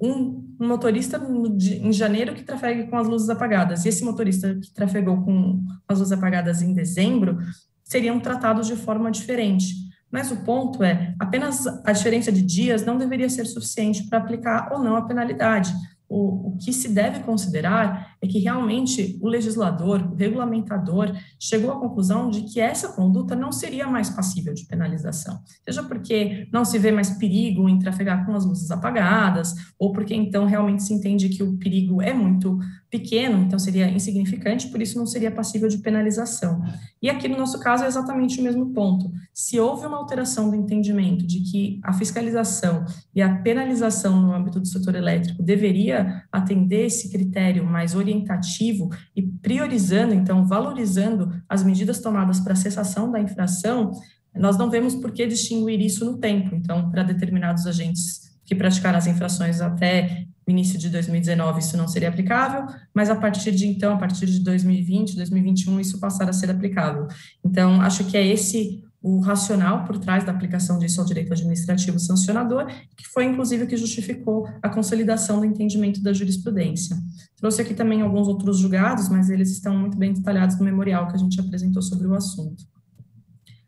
Uh, um um motorista em janeiro que trafegue com as luzes apagadas, e esse motorista que trafegou com as luzes apagadas em dezembro, seriam tratados de forma diferente. Mas o ponto é, apenas a diferença de dias não deveria ser suficiente para aplicar ou não a penalidade. O, o que se deve considerar é que realmente o legislador, o regulamentador, chegou à conclusão de que essa conduta não seria mais passível de penalização, seja porque não se vê mais perigo em trafegar com as luzes apagadas, ou porque então realmente se entende que o perigo é muito pequeno, então seria insignificante, por isso não seria passível de penalização. E aqui no nosso caso é exatamente o mesmo ponto. Se houve uma alteração do entendimento de que a fiscalização e a penalização no âmbito do setor elétrico deveria atender esse critério mais orientado, orientativo e priorizando, então, valorizando as medidas tomadas para cessação da infração, nós não vemos por que distinguir isso no tempo. Então, para determinados agentes que praticaram as infrações até início de 2019 isso não seria aplicável, mas a partir de então, a partir de 2020, 2021, isso passará a ser aplicável. Então, acho que é esse o racional por trás da aplicação disso ao direito administrativo sancionador, que foi inclusive o que justificou a consolidação do entendimento da jurisprudência. Trouxe aqui também alguns outros julgados, mas eles estão muito bem detalhados no memorial que a gente apresentou sobre o assunto.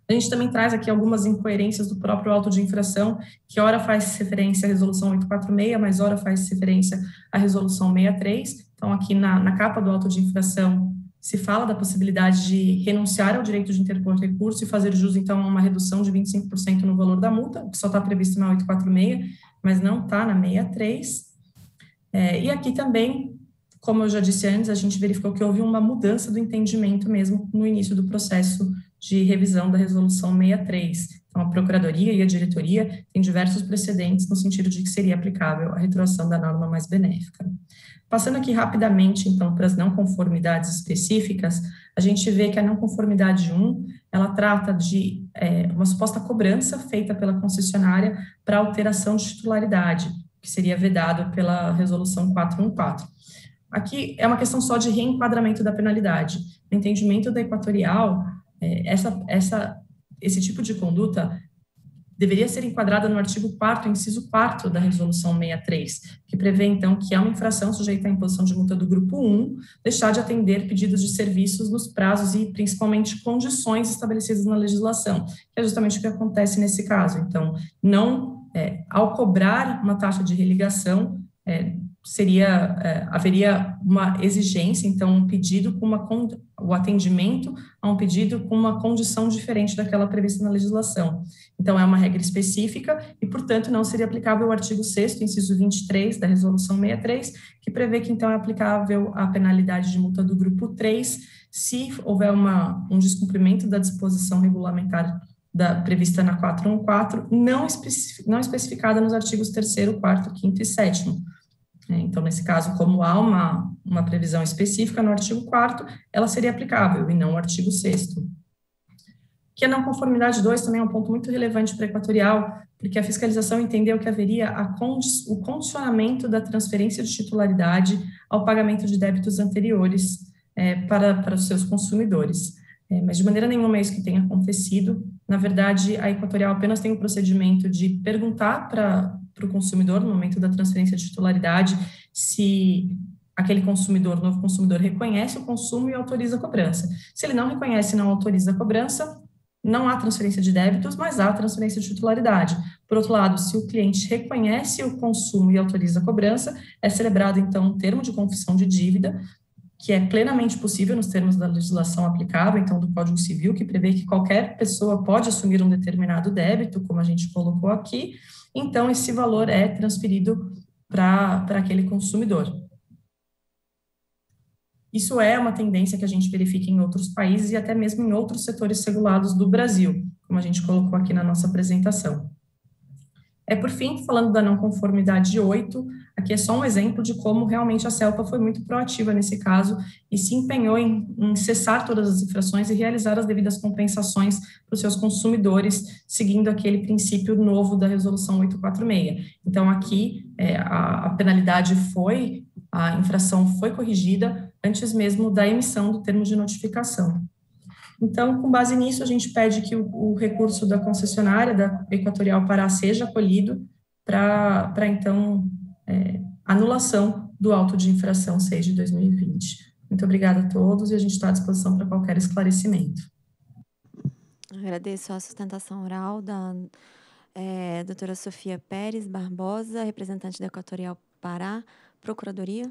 A gente também traz aqui algumas incoerências do próprio auto de infração, que ora faz referência à resolução 846, mas ora faz referência à resolução 63. Então, aqui na, na capa do auto de infração, se fala da possibilidade de renunciar ao direito de interpor recurso e fazer jus, então, a uma redução de 25% no valor da multa, que só está previsto na 846, mas não está na 63. É, e aqui também, como eu já disse antes, a gente verificou que houve uma mudança do entendimento mesmo no início do processo de revisão da Resolução 63. Então, a Procuradoria e a Diretoria têm diversos precedentes no sentido de que seria aplicável a retroação da norma mais benéfica. Passando aqui rapidamente, então, para as não conformidades específicas, a gente vê que a não conformidade 1, ela trata de é, uma suposta cobrança feita pela concessionária para alteração de titularidade, que seria vedado pela resolução 414. Aqui é uma questão só de reenquadramento da penalidade. No entendimento da equatorial, é, essa, essa, esse tipo de conduta deveria ser enquadrada no artigo 4 inciso 4 da Resolução 63, que prevê, então, que há uma infração sujeita à imposição de multa do grupo 1 deixar de atender pedidos de serviços nos prazos e, principalmente, condições estabelecidas na legislação, que é justamente o que acontece nesse caso. Então, não, é, ao cobrar uma taxa de religação, é, seria é, haveria uma exigência, então um pedido com uma o atendimento a um pedido com uma condição diferente daquela prevista na legislação. Então é uma regra específica e, portanto, não seria aplicável o artigo 6 inciso 23 da resolução 63, que prevê que então é aplicável a penalidade de multa do grupo 3 se houver uma, um descumprimento da disposição regulamentar da, prevista na 414, não, não especificada nos artigos 3 quarto 4 5 e 7 né? Então, nesse caso, como há uma, uma previsão específica no artigo 4 ela seria aplicável e não o artigo 6 Que a não conformidade 2 também é um ponto muito relevante para Equatorial, porque a fiscalização entendeu que haveria o condicionamento da transferência de titularidade ao pagamento de débitos anteriores é, para, para os seus consumidores. É, mas, de maneira nenhuma, é isso que tem acontecido. Na verdade, a Equatorial apenas tem o procedimento de perguntar para para o consumidor no momento da transferência de titularidade, se aquele consumidor, novo consumidor, reconhece o consumo e autoriza a cobrança. Se ele não reconhece e não autoriza a cobrança, não há transferência de débitos, mas há transferência de titularidade. Por outro lado, se o cliente reconhece o consumo e autoriza a cobrança, é celebrado então um termo de confissão de dívida, que é plenamente possível nos termos da legislação aplicável, então do Código Civil, que prevê que qualquer pessoa pode assumir um determinado débito, como a gente colocou aqui, então esse valor é transferido para aquele consumidor. Isso é uma tendência que a gente verifica em outros países e até mesmo em outros setores regulados do Brasil, como a gente colocou aqui na nossa apresentação. É, por fim, falando da não conformidade 8, aqui é só um exemplo de como realmente a CELPA foi muito proativa nesse caso e se empenhou em, em cessar todas as infrações e realizar as devidas compensações para os seus consumidores, seguindo aquele princípio novo da Resolução 846. Então, aqui é, a, a penalidade foi, a infração foi corrigida antes mesmo da emissão do termo de notificação. Então, com base nisso, a gente pede que o, o recurso da concessionária, da Equatorial Pará, seja acolhido para, então, é, anulação do auto de infração 6 de 2020. Muito obrigada a todos e a gente está à disposição para qualquer esclarecimento. Agradeço a sustentação oral da é, doutora Sofia Pérez Barbosa, representante da Equatorial Pará, Procuradoria.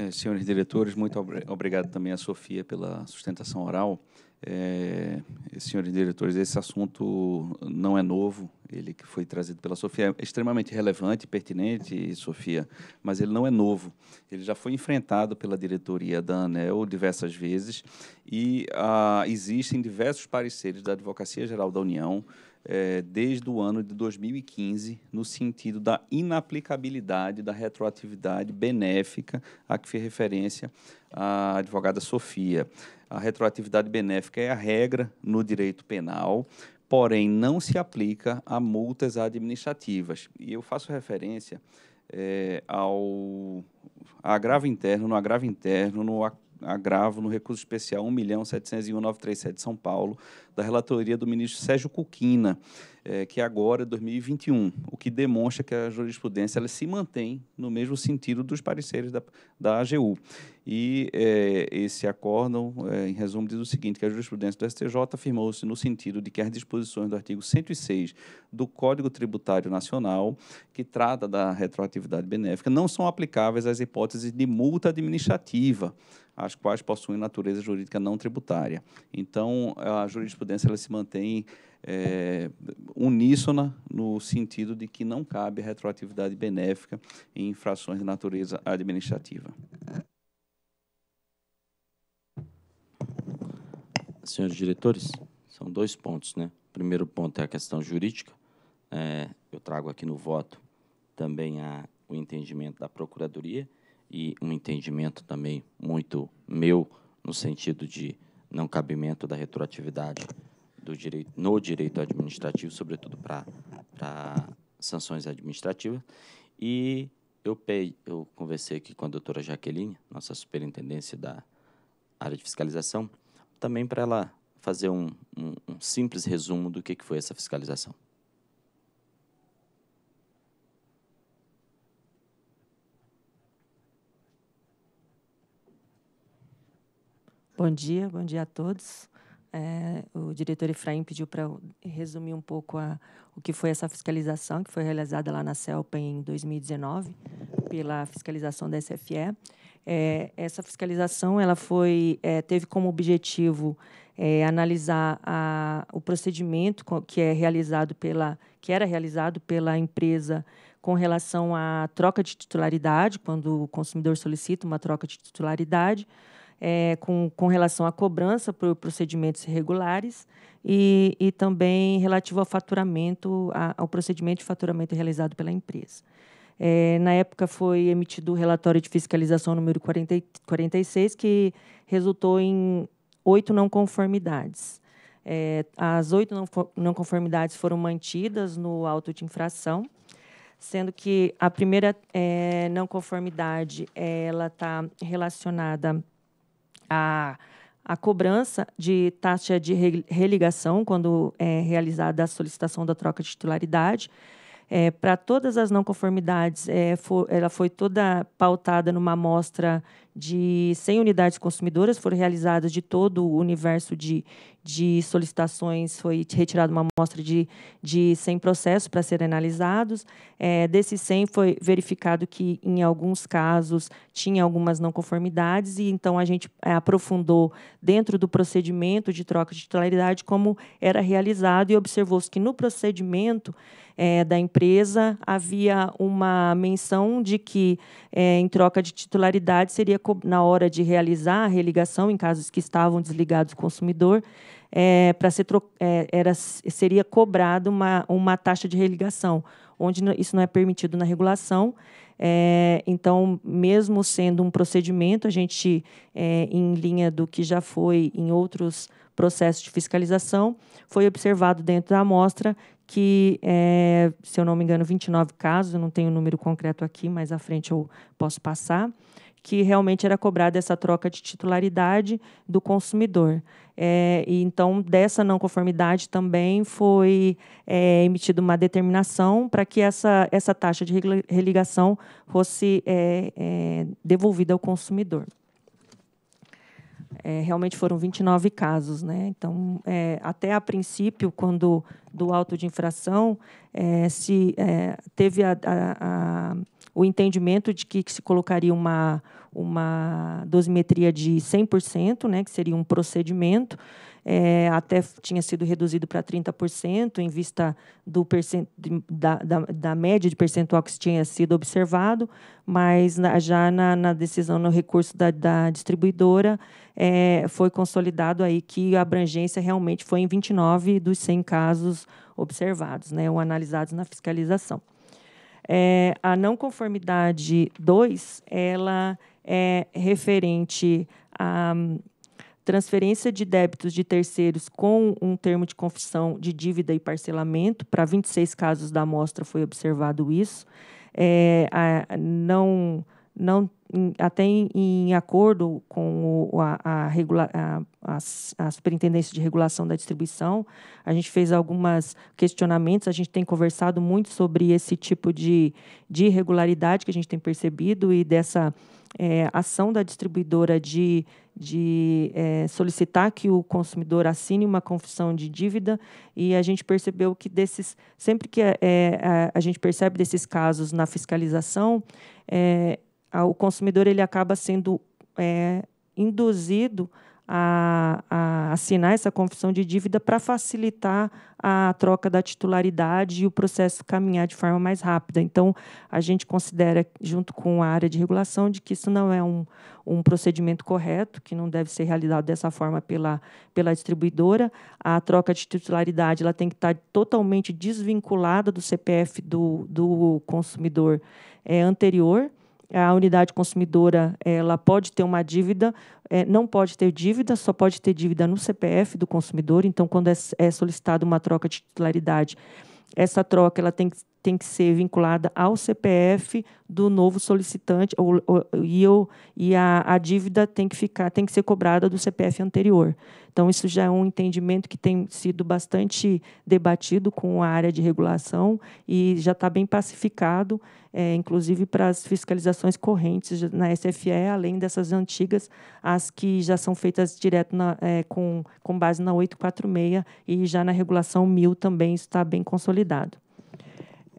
É, senhores diretores, muito obrigado também à Sofia pela sustentação oral. É, senhores diretores, esse assunto não é novo, ele que foi trazido pela Sofia é extremamente relevante, pertinente, Sofia, mas ele não é novo. Ele já foi enfrentado pela diretoria da ANEL diversas vezes e ah, existem diversos pareceres da Advocacia Geral da União, é, desde o ano de 2015, no sentido da inaplicabilidade da retroatividade benéfica a que fez referência a advogada Sofia. A retroatividade benéfica é a regra no direito penal, porém não se aplica a multas administrativas. E eu faço referência é, ao agravo interno, no agravo interno, no agravo no recurso especial 1.701.937 de São Paulo, da relatoria do ministro Sérgio Cuquina, é, que é agora é 2021, o que demonstra que a jurisprudência ela se mantém no mesmo sentido dos pareceres da, da AGU. E é, esse acórdão, é, em resumo, diz o seguinte, que a jurisprudência do STJ afirmou-se no sentido de que as disposições do artigo 106 do Código Tributário Nacional, que trata da retroatividade benéfica, não são aplicáveis às hipóteses de multa administrativa, as quais possuem natureza jurídica não tributária. Então, a jurisprudência ela se mantém é, uníssona no sentido de que não cabe retroatividade benéfica em infrações de natureza administrativa. Senhores diretores, são dois pontos, né? O primeiro ponto é a questão jurídica. É, eu trago aqui no voto também a, o entendimento da Procuradoria e um entendimento também muito meu no sentido de não cabimento da retroatividade do direito, no direito administrativo, sobretudo para sanções administrativas. E eu, pei, eu conversei aqui com a doutora Jaqueline, nossa superintendência da área de fiscalização, também para ela fazer um, um, um simples resumo do que, que foi essa fiscalização. Bom dia, bom dia a todos. É, o diretor Efraim pediu para resumir um pouco a, o que foi essa fiscalização que foi realizada lá na CELPA em 2019 pela fiscalização da SFE. É, essa fiscalização ela foi é, teve como objetivo é, analisar a, o procedimento que é realizado pela que era realizado pela empresa com relação à troca de titularidade quando o consumidor solicita uma troca de titularidade é, com, com relação à cobrança por procedimentos irregulares e, e também relativo ao faturamento, a, ao procedimento de faturamento realizado pela empresa. É, na época foi emitido o relatório de fiscalização número 40, 46, que resultou em oito não conformidades. É, as oito não, não conformidades foram mantidas no auto de infração, sendo que a primeira é, não conformidade ela está relacionada a, a cobrança de taxa de religação quando é realizada a solicitação da troca de titularidade é, Para todas as não conformidades, é, for, ela foi toda pautada numa amostra de 100 unidades consumidoras, foram realizadas de todo o universo de, de solicitações, foi retirada uma amostra de, de 100 processos para serem analisados. É, desses 100, foi verificado que, em alguns casos, tinha algumas não conformidades, e então a gente é, aprofundou dentro do procedimento de troca de titularidade como era realizado e observou-se que no procedimento é, da empresa, havia uma menção de que, é, em troca de titularidade, seria na hora de realizar a religação, em casos que estavam desligados do consumidor, é, para ser é, era, seria cobrada uma, uma taxa de religação, onde isso não é permitido na regulação. É, então, mesmo sendo um procedimento, a gente, é, em linha do que já foi em outros processos de fiscalização, foi observado dentro da amostra que, é, se eu não me engano, 29 casos, não tenho o número concreto aqui, mas à frente eu posso passar, que realmente era cobrada essa troca de titularidade do consumidor. É, e então, dessa não conformidade também foi é, emitida uma determinação para que essa, essa taxa de religação fosse é, é, devolvida ao consumidor. É, realmente foram 29 casos. Né? Então, é, até a princípio, quando do auto de infração, é, se é, teve a, a, a, o entendimento de que, que, se colocaria uma, uma dosimetria de 100%, né, que seria um procedimento, é, até tinha sido reduzido para 30%, em vista do da, da, da, média de percentual que tinha sido observado, mas na, já na, na decisão no recurso da, da distribuidora, é, foi consolidado aí que a abrangência realmente foi em 29 dos 100 casos observados, né, ou analisados na fiscalização. É, a não conformidade 2, ela é referente à transferência de débitos de terceiros com um termo de confissão de dívida e parcelamento. Para 26 casos da amostra foi observado isso. É, a, não, não até em, em, acordo com o, a, a, regula, a, a, Superintendência de Regulação da Distribuição, a gente fez alguns questionamentos, a gente tem conversado muito sobre esse tipo de, de irregularidade que a gente tem percebido e dessa é, ação da distribuidora de, de é, solicitar que o consumidor assine uma confissão de dívida e a gente percebeu que desses sempre que é, é a, a, gente percebe desses casos na fiscalização é, o consumidor ele acaba sendo é, induzido a, a, assinar essa confissão de dívida para facilitar a troca da titularidade e o processo caminhar de forma mais rápida. Então, a gente considera, junto com a área de regulação, de que isso não é um, um procedimento correto, que não deve ser realizado dessa forma pela, pela distribuidora. A troca de titularidade ela tem que estar totalmente desvinculada do CPF do, do consumidor é, anterior a unidade consumidora ela pode ter uma dívida, é, não pode ter dívida, só pode ter dívida no CPF do consumidor. Então, quando é, é solicitada uma troca de titularidade, essa troca ela tem que tem que ser vinculada ao CPF do novo solicitante ou, ou, e, eu, e a, a, dívida tem que ficar, tem que ser cobrada do CPF anterior. Então isso já é um entendimento que tem sido bastante debatido com a área de regulação e já está bem pacificado, é, inclusive para as fiscalizações correntes na SFE, além dessas antigas, as que já são feitas direto na, é, com, com base na 846 e já na regulação 1000 também está bem consolidado.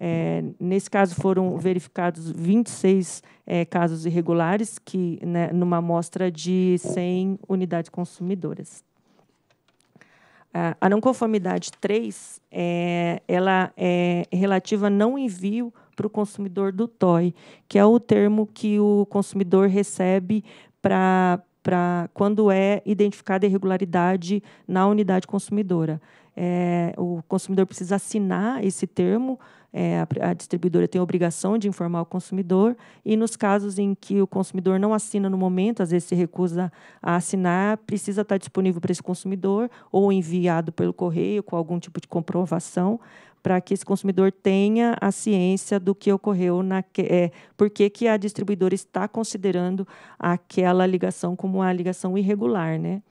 É, nesse caso, foram verificados 26 é, casos irregulares, que né, numa amostra de 100 unidades consumidoras. A não conformidade 3, é, ela é relativa a não envio para o consumidor do TOI, que é o termo que o consumidor recebe para para quando é identificada irregularidade na unidade consumidora. É, o consumidor precisa assinar esse termo é, a, a, distribuidora tem a obrigação de informar o consumidor, e nos casos em que o consumidor não assina no momento, às vezes se recusa a assinar, precisa estar disponível para esse consumidor ou enviado pelo correio com algum tipo de comprovação para que esse consumidor tenha a ciência do que ocorreu, na que, é, porque que a distribuidora está considerando aquela ligação como uma ligação irregular, né?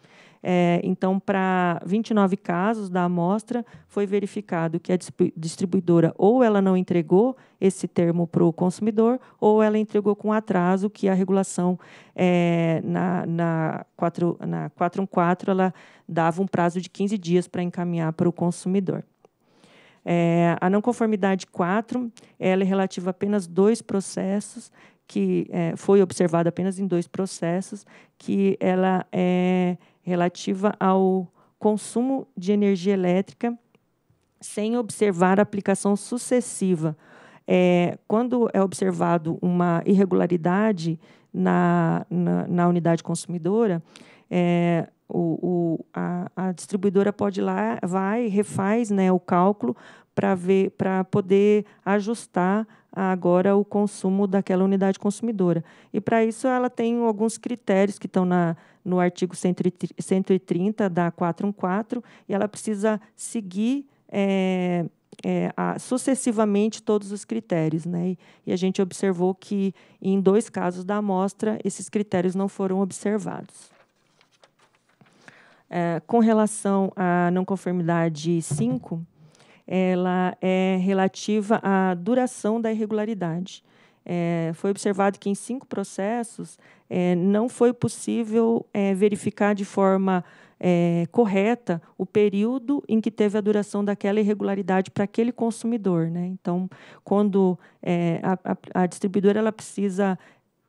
É, então, para 29 casos da amostra, foi verificado que a distribuidora ou ela não entregou esse termo para o consumidor, ou ela entregou com atraso, que a regulação é, na, na, 4, na 414 ela dava um prazo de 15 dias para encaminhar para o consumidor. É, a não conformidade 4 ela é relativa a apenas dois processos, que é, foi observada apenas em dois processos, que ela é relativa ao consumo de energia elétrica sem observar a aplicação sucessiva. É, quando é observado uma irregularidade na, na, na unidade consumidora, é, o, o, a, a, distribuidora pode ir lá, vai, refaz né, o cálculo para ver, para poder ajustar agora o consumo daquela unidade consumidora. E para isso ela tem alguns critérios que estão na, no artigo 130 da 414 e ela precisa seguir é, é, a, sucessivamente todos os critérios. Né? E, e, a gente observou que, em dois casos da amostra, esses critérios não foram observados. É, com relação à não conformidade 5, ela é relativa à duração da irregularidade. É, foi observado que em cinco processos é, não foi possível é, verificar de forma é, correta o período em que teve a duração daquela irregularidade para aquele consumidor. Né? Então, quando é, a, a, a distribuidora ela precisa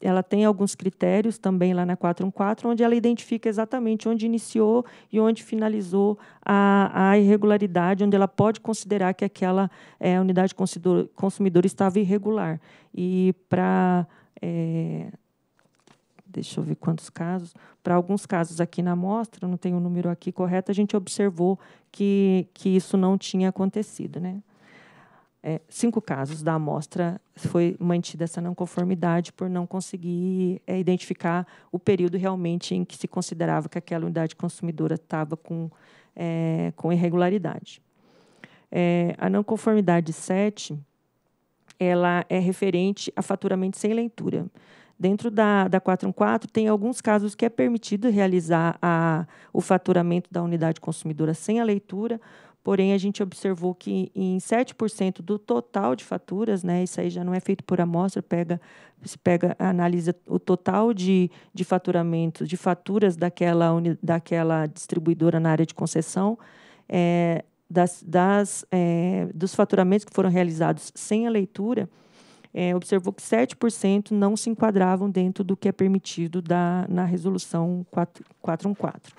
ela tem alguns critérios também lá na 414, onde ela identifica exatamente onde iniciou e onde finalizou a, a irregularidade, onde ela pode considerar que aquela é, unidade consumidor, consumidor estava irregular. E para. É, deixa eu ver quantos casos. Para alguns casos aqui na amostra, não tem o número aqui correto, a gente observou que, que isso não tinha acontecido. Né? é, cinco casos da amostra foi mantida essa não conformidade por não conseguir é, identificar o período realmente em que se considerava que aquela unidade consumidora estava com, é, com irregularidade. É, a não conformidade 7 ela é referente a faturamento sem leitura. Dentro da, da 414, tem alguns casos que é permitido realizar a, o faturamento da unidade consumidora sem a leitura, Porém, a gente observou que em 7% do total de faturas, né, isso aí já não é feito por amostra, pega, se pega, analisa o total de, de faturamento, de faturas daquela, daquela distribuidora na área de concessão, é, das, das, é, dos faturamentos que foram realizados sem a leitura, é, observou que 7% não se enquadravam dentro do que é permitido da, na resolução 4, 414.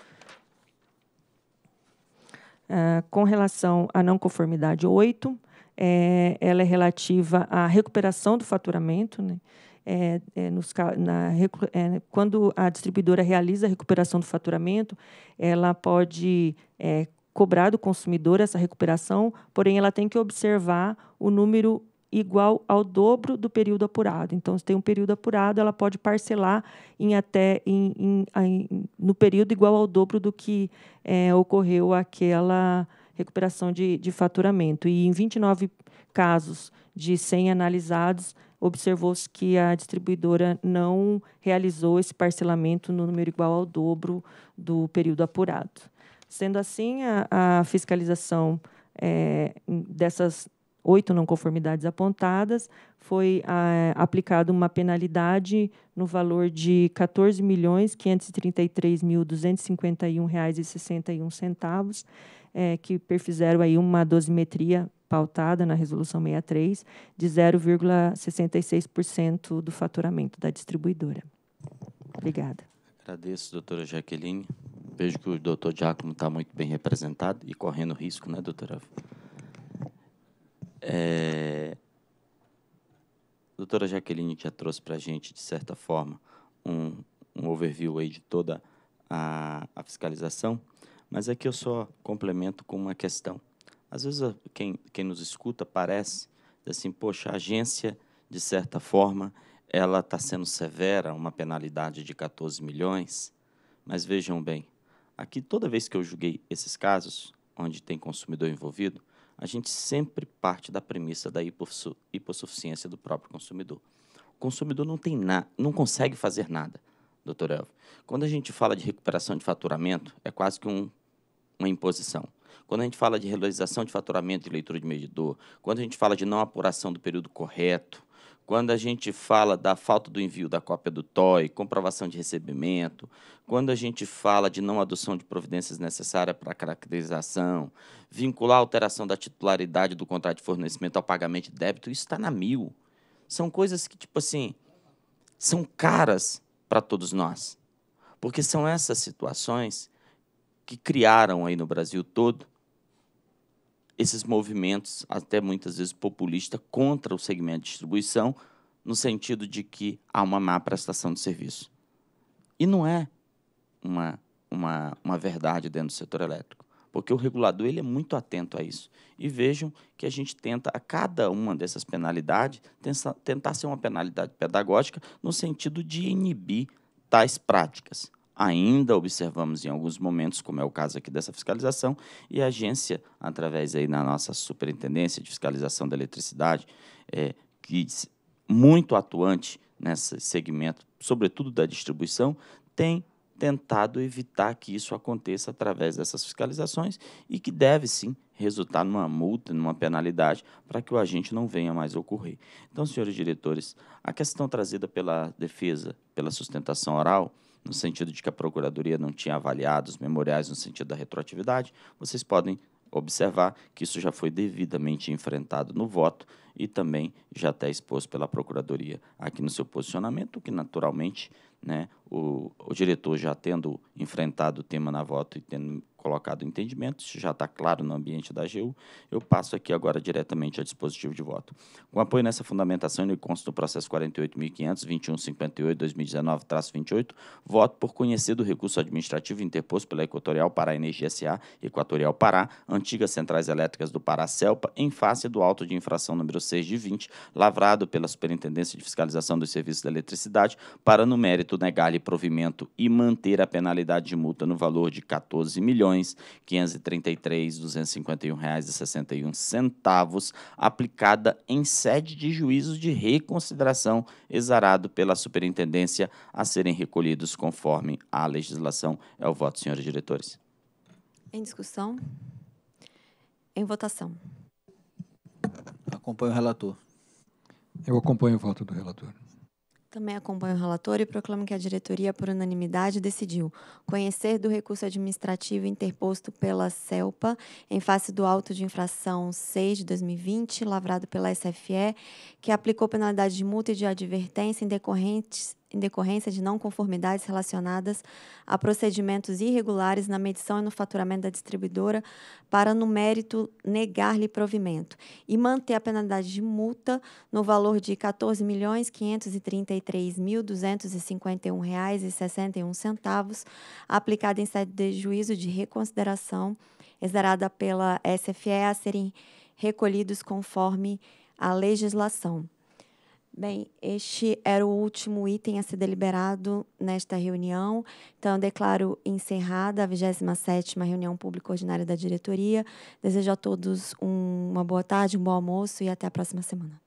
Ah, com relação à não conformidade 8, é, ela é relativa à recuperação do faturamento, né? É, é, nos, na, é, quando a distribuidora realiza a recuperação do faturamento, ela pode é, cobrar do consumidor essa recuperação, porém ela tem que observar o número igual ao dobro do período apurado. Então, se tem um período apurado, ela pode parcelar em até em, em, em, no período igual ao dobro do que é, ocorreu aquela recuperação de, de faturamento. E em 29 casos de 100 analisados, observou-se que a distribuidora não realizou esse parcelamento no número igual ao dobro do período apurado. Sendo assim, a, a fiscalização é, dessas oito não conformidades apontadas, foi ah, aplicada uma penalidade no valor de R$ 14.533.251,61, é, que perfizeram aí uma dosimetria pautada na Resolução 63 de 0,66% do faturamento da distribuidora. Obrigada. Agradeço, doutora Jaqueline. Vejo que o doutor Giacomo está muito bem representado e correndo risco, né, doutora? É... A doutora Jaqueline já trouxe para a gente, de certa forma, um, um overview aí de toda a, a, fiscalização, mas aqui eu só complemento com uma questão. Às vezes, quem, quem nos escuta parece assim, poxa, a agência, de certa forma, ela está sendo severa, uma penalidade de 14 milhões, mas vejam bem, aqui toda vez que eu julguei esses casos, onde tem consumidor envolvido, a gente sempre parte da premissa da hipossu hipossuficiência do próprio consumidor. O consumidor não tem nada, não consegue fazer nada, doutor Elvio. Quando a gente fala de recuperação de faturamento, é quase que um, uma imposição. Quando a gente fala de realização de faturamento e leitura de medidor, quando a gente fala de não apuração do período correto, quando a gente fala da falta do envio da cópia do TOI, comprovação de recebimento, quando a gente fala de não adoção de providências necessárias para a caracterização, vincular a alteração da titularidade do contrato de fornecimento ao pagamento de débito, isso está na mil. São coisas que, tipo assim, são caras para todos nós. Porque são essas situações que criaram aí no Brasil todo esses movimentos, até muitas vezes populista, contra o segmento de distribuição, no sentido de que há uma má prestação de serviço. E não é uma, uma, uma verdade dentro do setor elétrico, porque o regulador ele é muito atento a isso. E vejam que a gente tenta, a cada uma dessas penalidades, tentar ser uma penalidade pedagógica no sentido de inibir tais práticas ainda observamos em alguns momentos, como é o caso aqui dessa fiscalização, e a agência, através aí na nossa superintendência de fiscalização da eletricidade, é, que muito atuante nesse segmento, sobretudo da distribuição, tem tentado evitar que isso aconteça através dessas fiscalizações e que deve sim resultar numa multa, numa penalidade, para que o agente não venha mais ocorrer. Então, senhores diretores, a questão trazida pela defesa, pela sustentação oral, no sentido de que a Procuradoria não tinha avaliado os memoriais no sentido da retroatividade, vocês podem observar que isso já foi devidamente enfrentado no voto e também já está exposto pela Procuradoria aqui no seu posicionamento, o que naturalmente né, o, o diretor já tendo enfrentado o tema na voto e tendo colocado entendimento, isso já está claro no ambiente da AGU, eu passo aqui agora diretamente ao dispositivo de voto. Com apoio nessa fundamentação, ele consta do processo 48.500.2158-2019-28, voto por conhecer do recurso administrativo interposto pela Equatorial Pará Energia S.A., Equatorial Pará, antigas centrais elétricas do Pará Celpa, em face do auto de infração número 6 de 20, lavrado pela Superintendência de Fiscalização dos Serviços da Eletricidade, para no mérito negar-lhe provimento e manter a penalidade de multa no valor de R$ 14.533.251,61, aplicada em sede de juízo de reconsideração exarado pela superintendência a serem recolhidos conforme a legislação. É o voto, senhores diretores. Em discussão? Em votação. Acompanho o relator. Eu acompanho o voto do relator. Também acompanho o relator e proclamo que a diretoria, por unanimidade, decidiu conhecer do recurso administrativo interposto pela CELPA em face do auto de infração 6 de 2020, lavrado pela SFE, que aplicou penalidade de multa e de advertência em decorrentes em decorrência de não conformidades relacionadas a procedimentos irregulares na medição e no faturamento da distribuidora, para, no mérito, negar-lhe provimento e manter a penalidade de multa no valor de R$ 14.533.251,61, aplicada em sede de juízo de reconsideração, exerada pela SFE a serem recolhidos conforme a legislação. Bem, este era o último item a ser deliberado nesta reunião. Então, declaro encerrada a 27ª reunião pública ordinária da diretoria. Desejo a todos um, uma boa tarde, um bom almoço e até a próxima semana.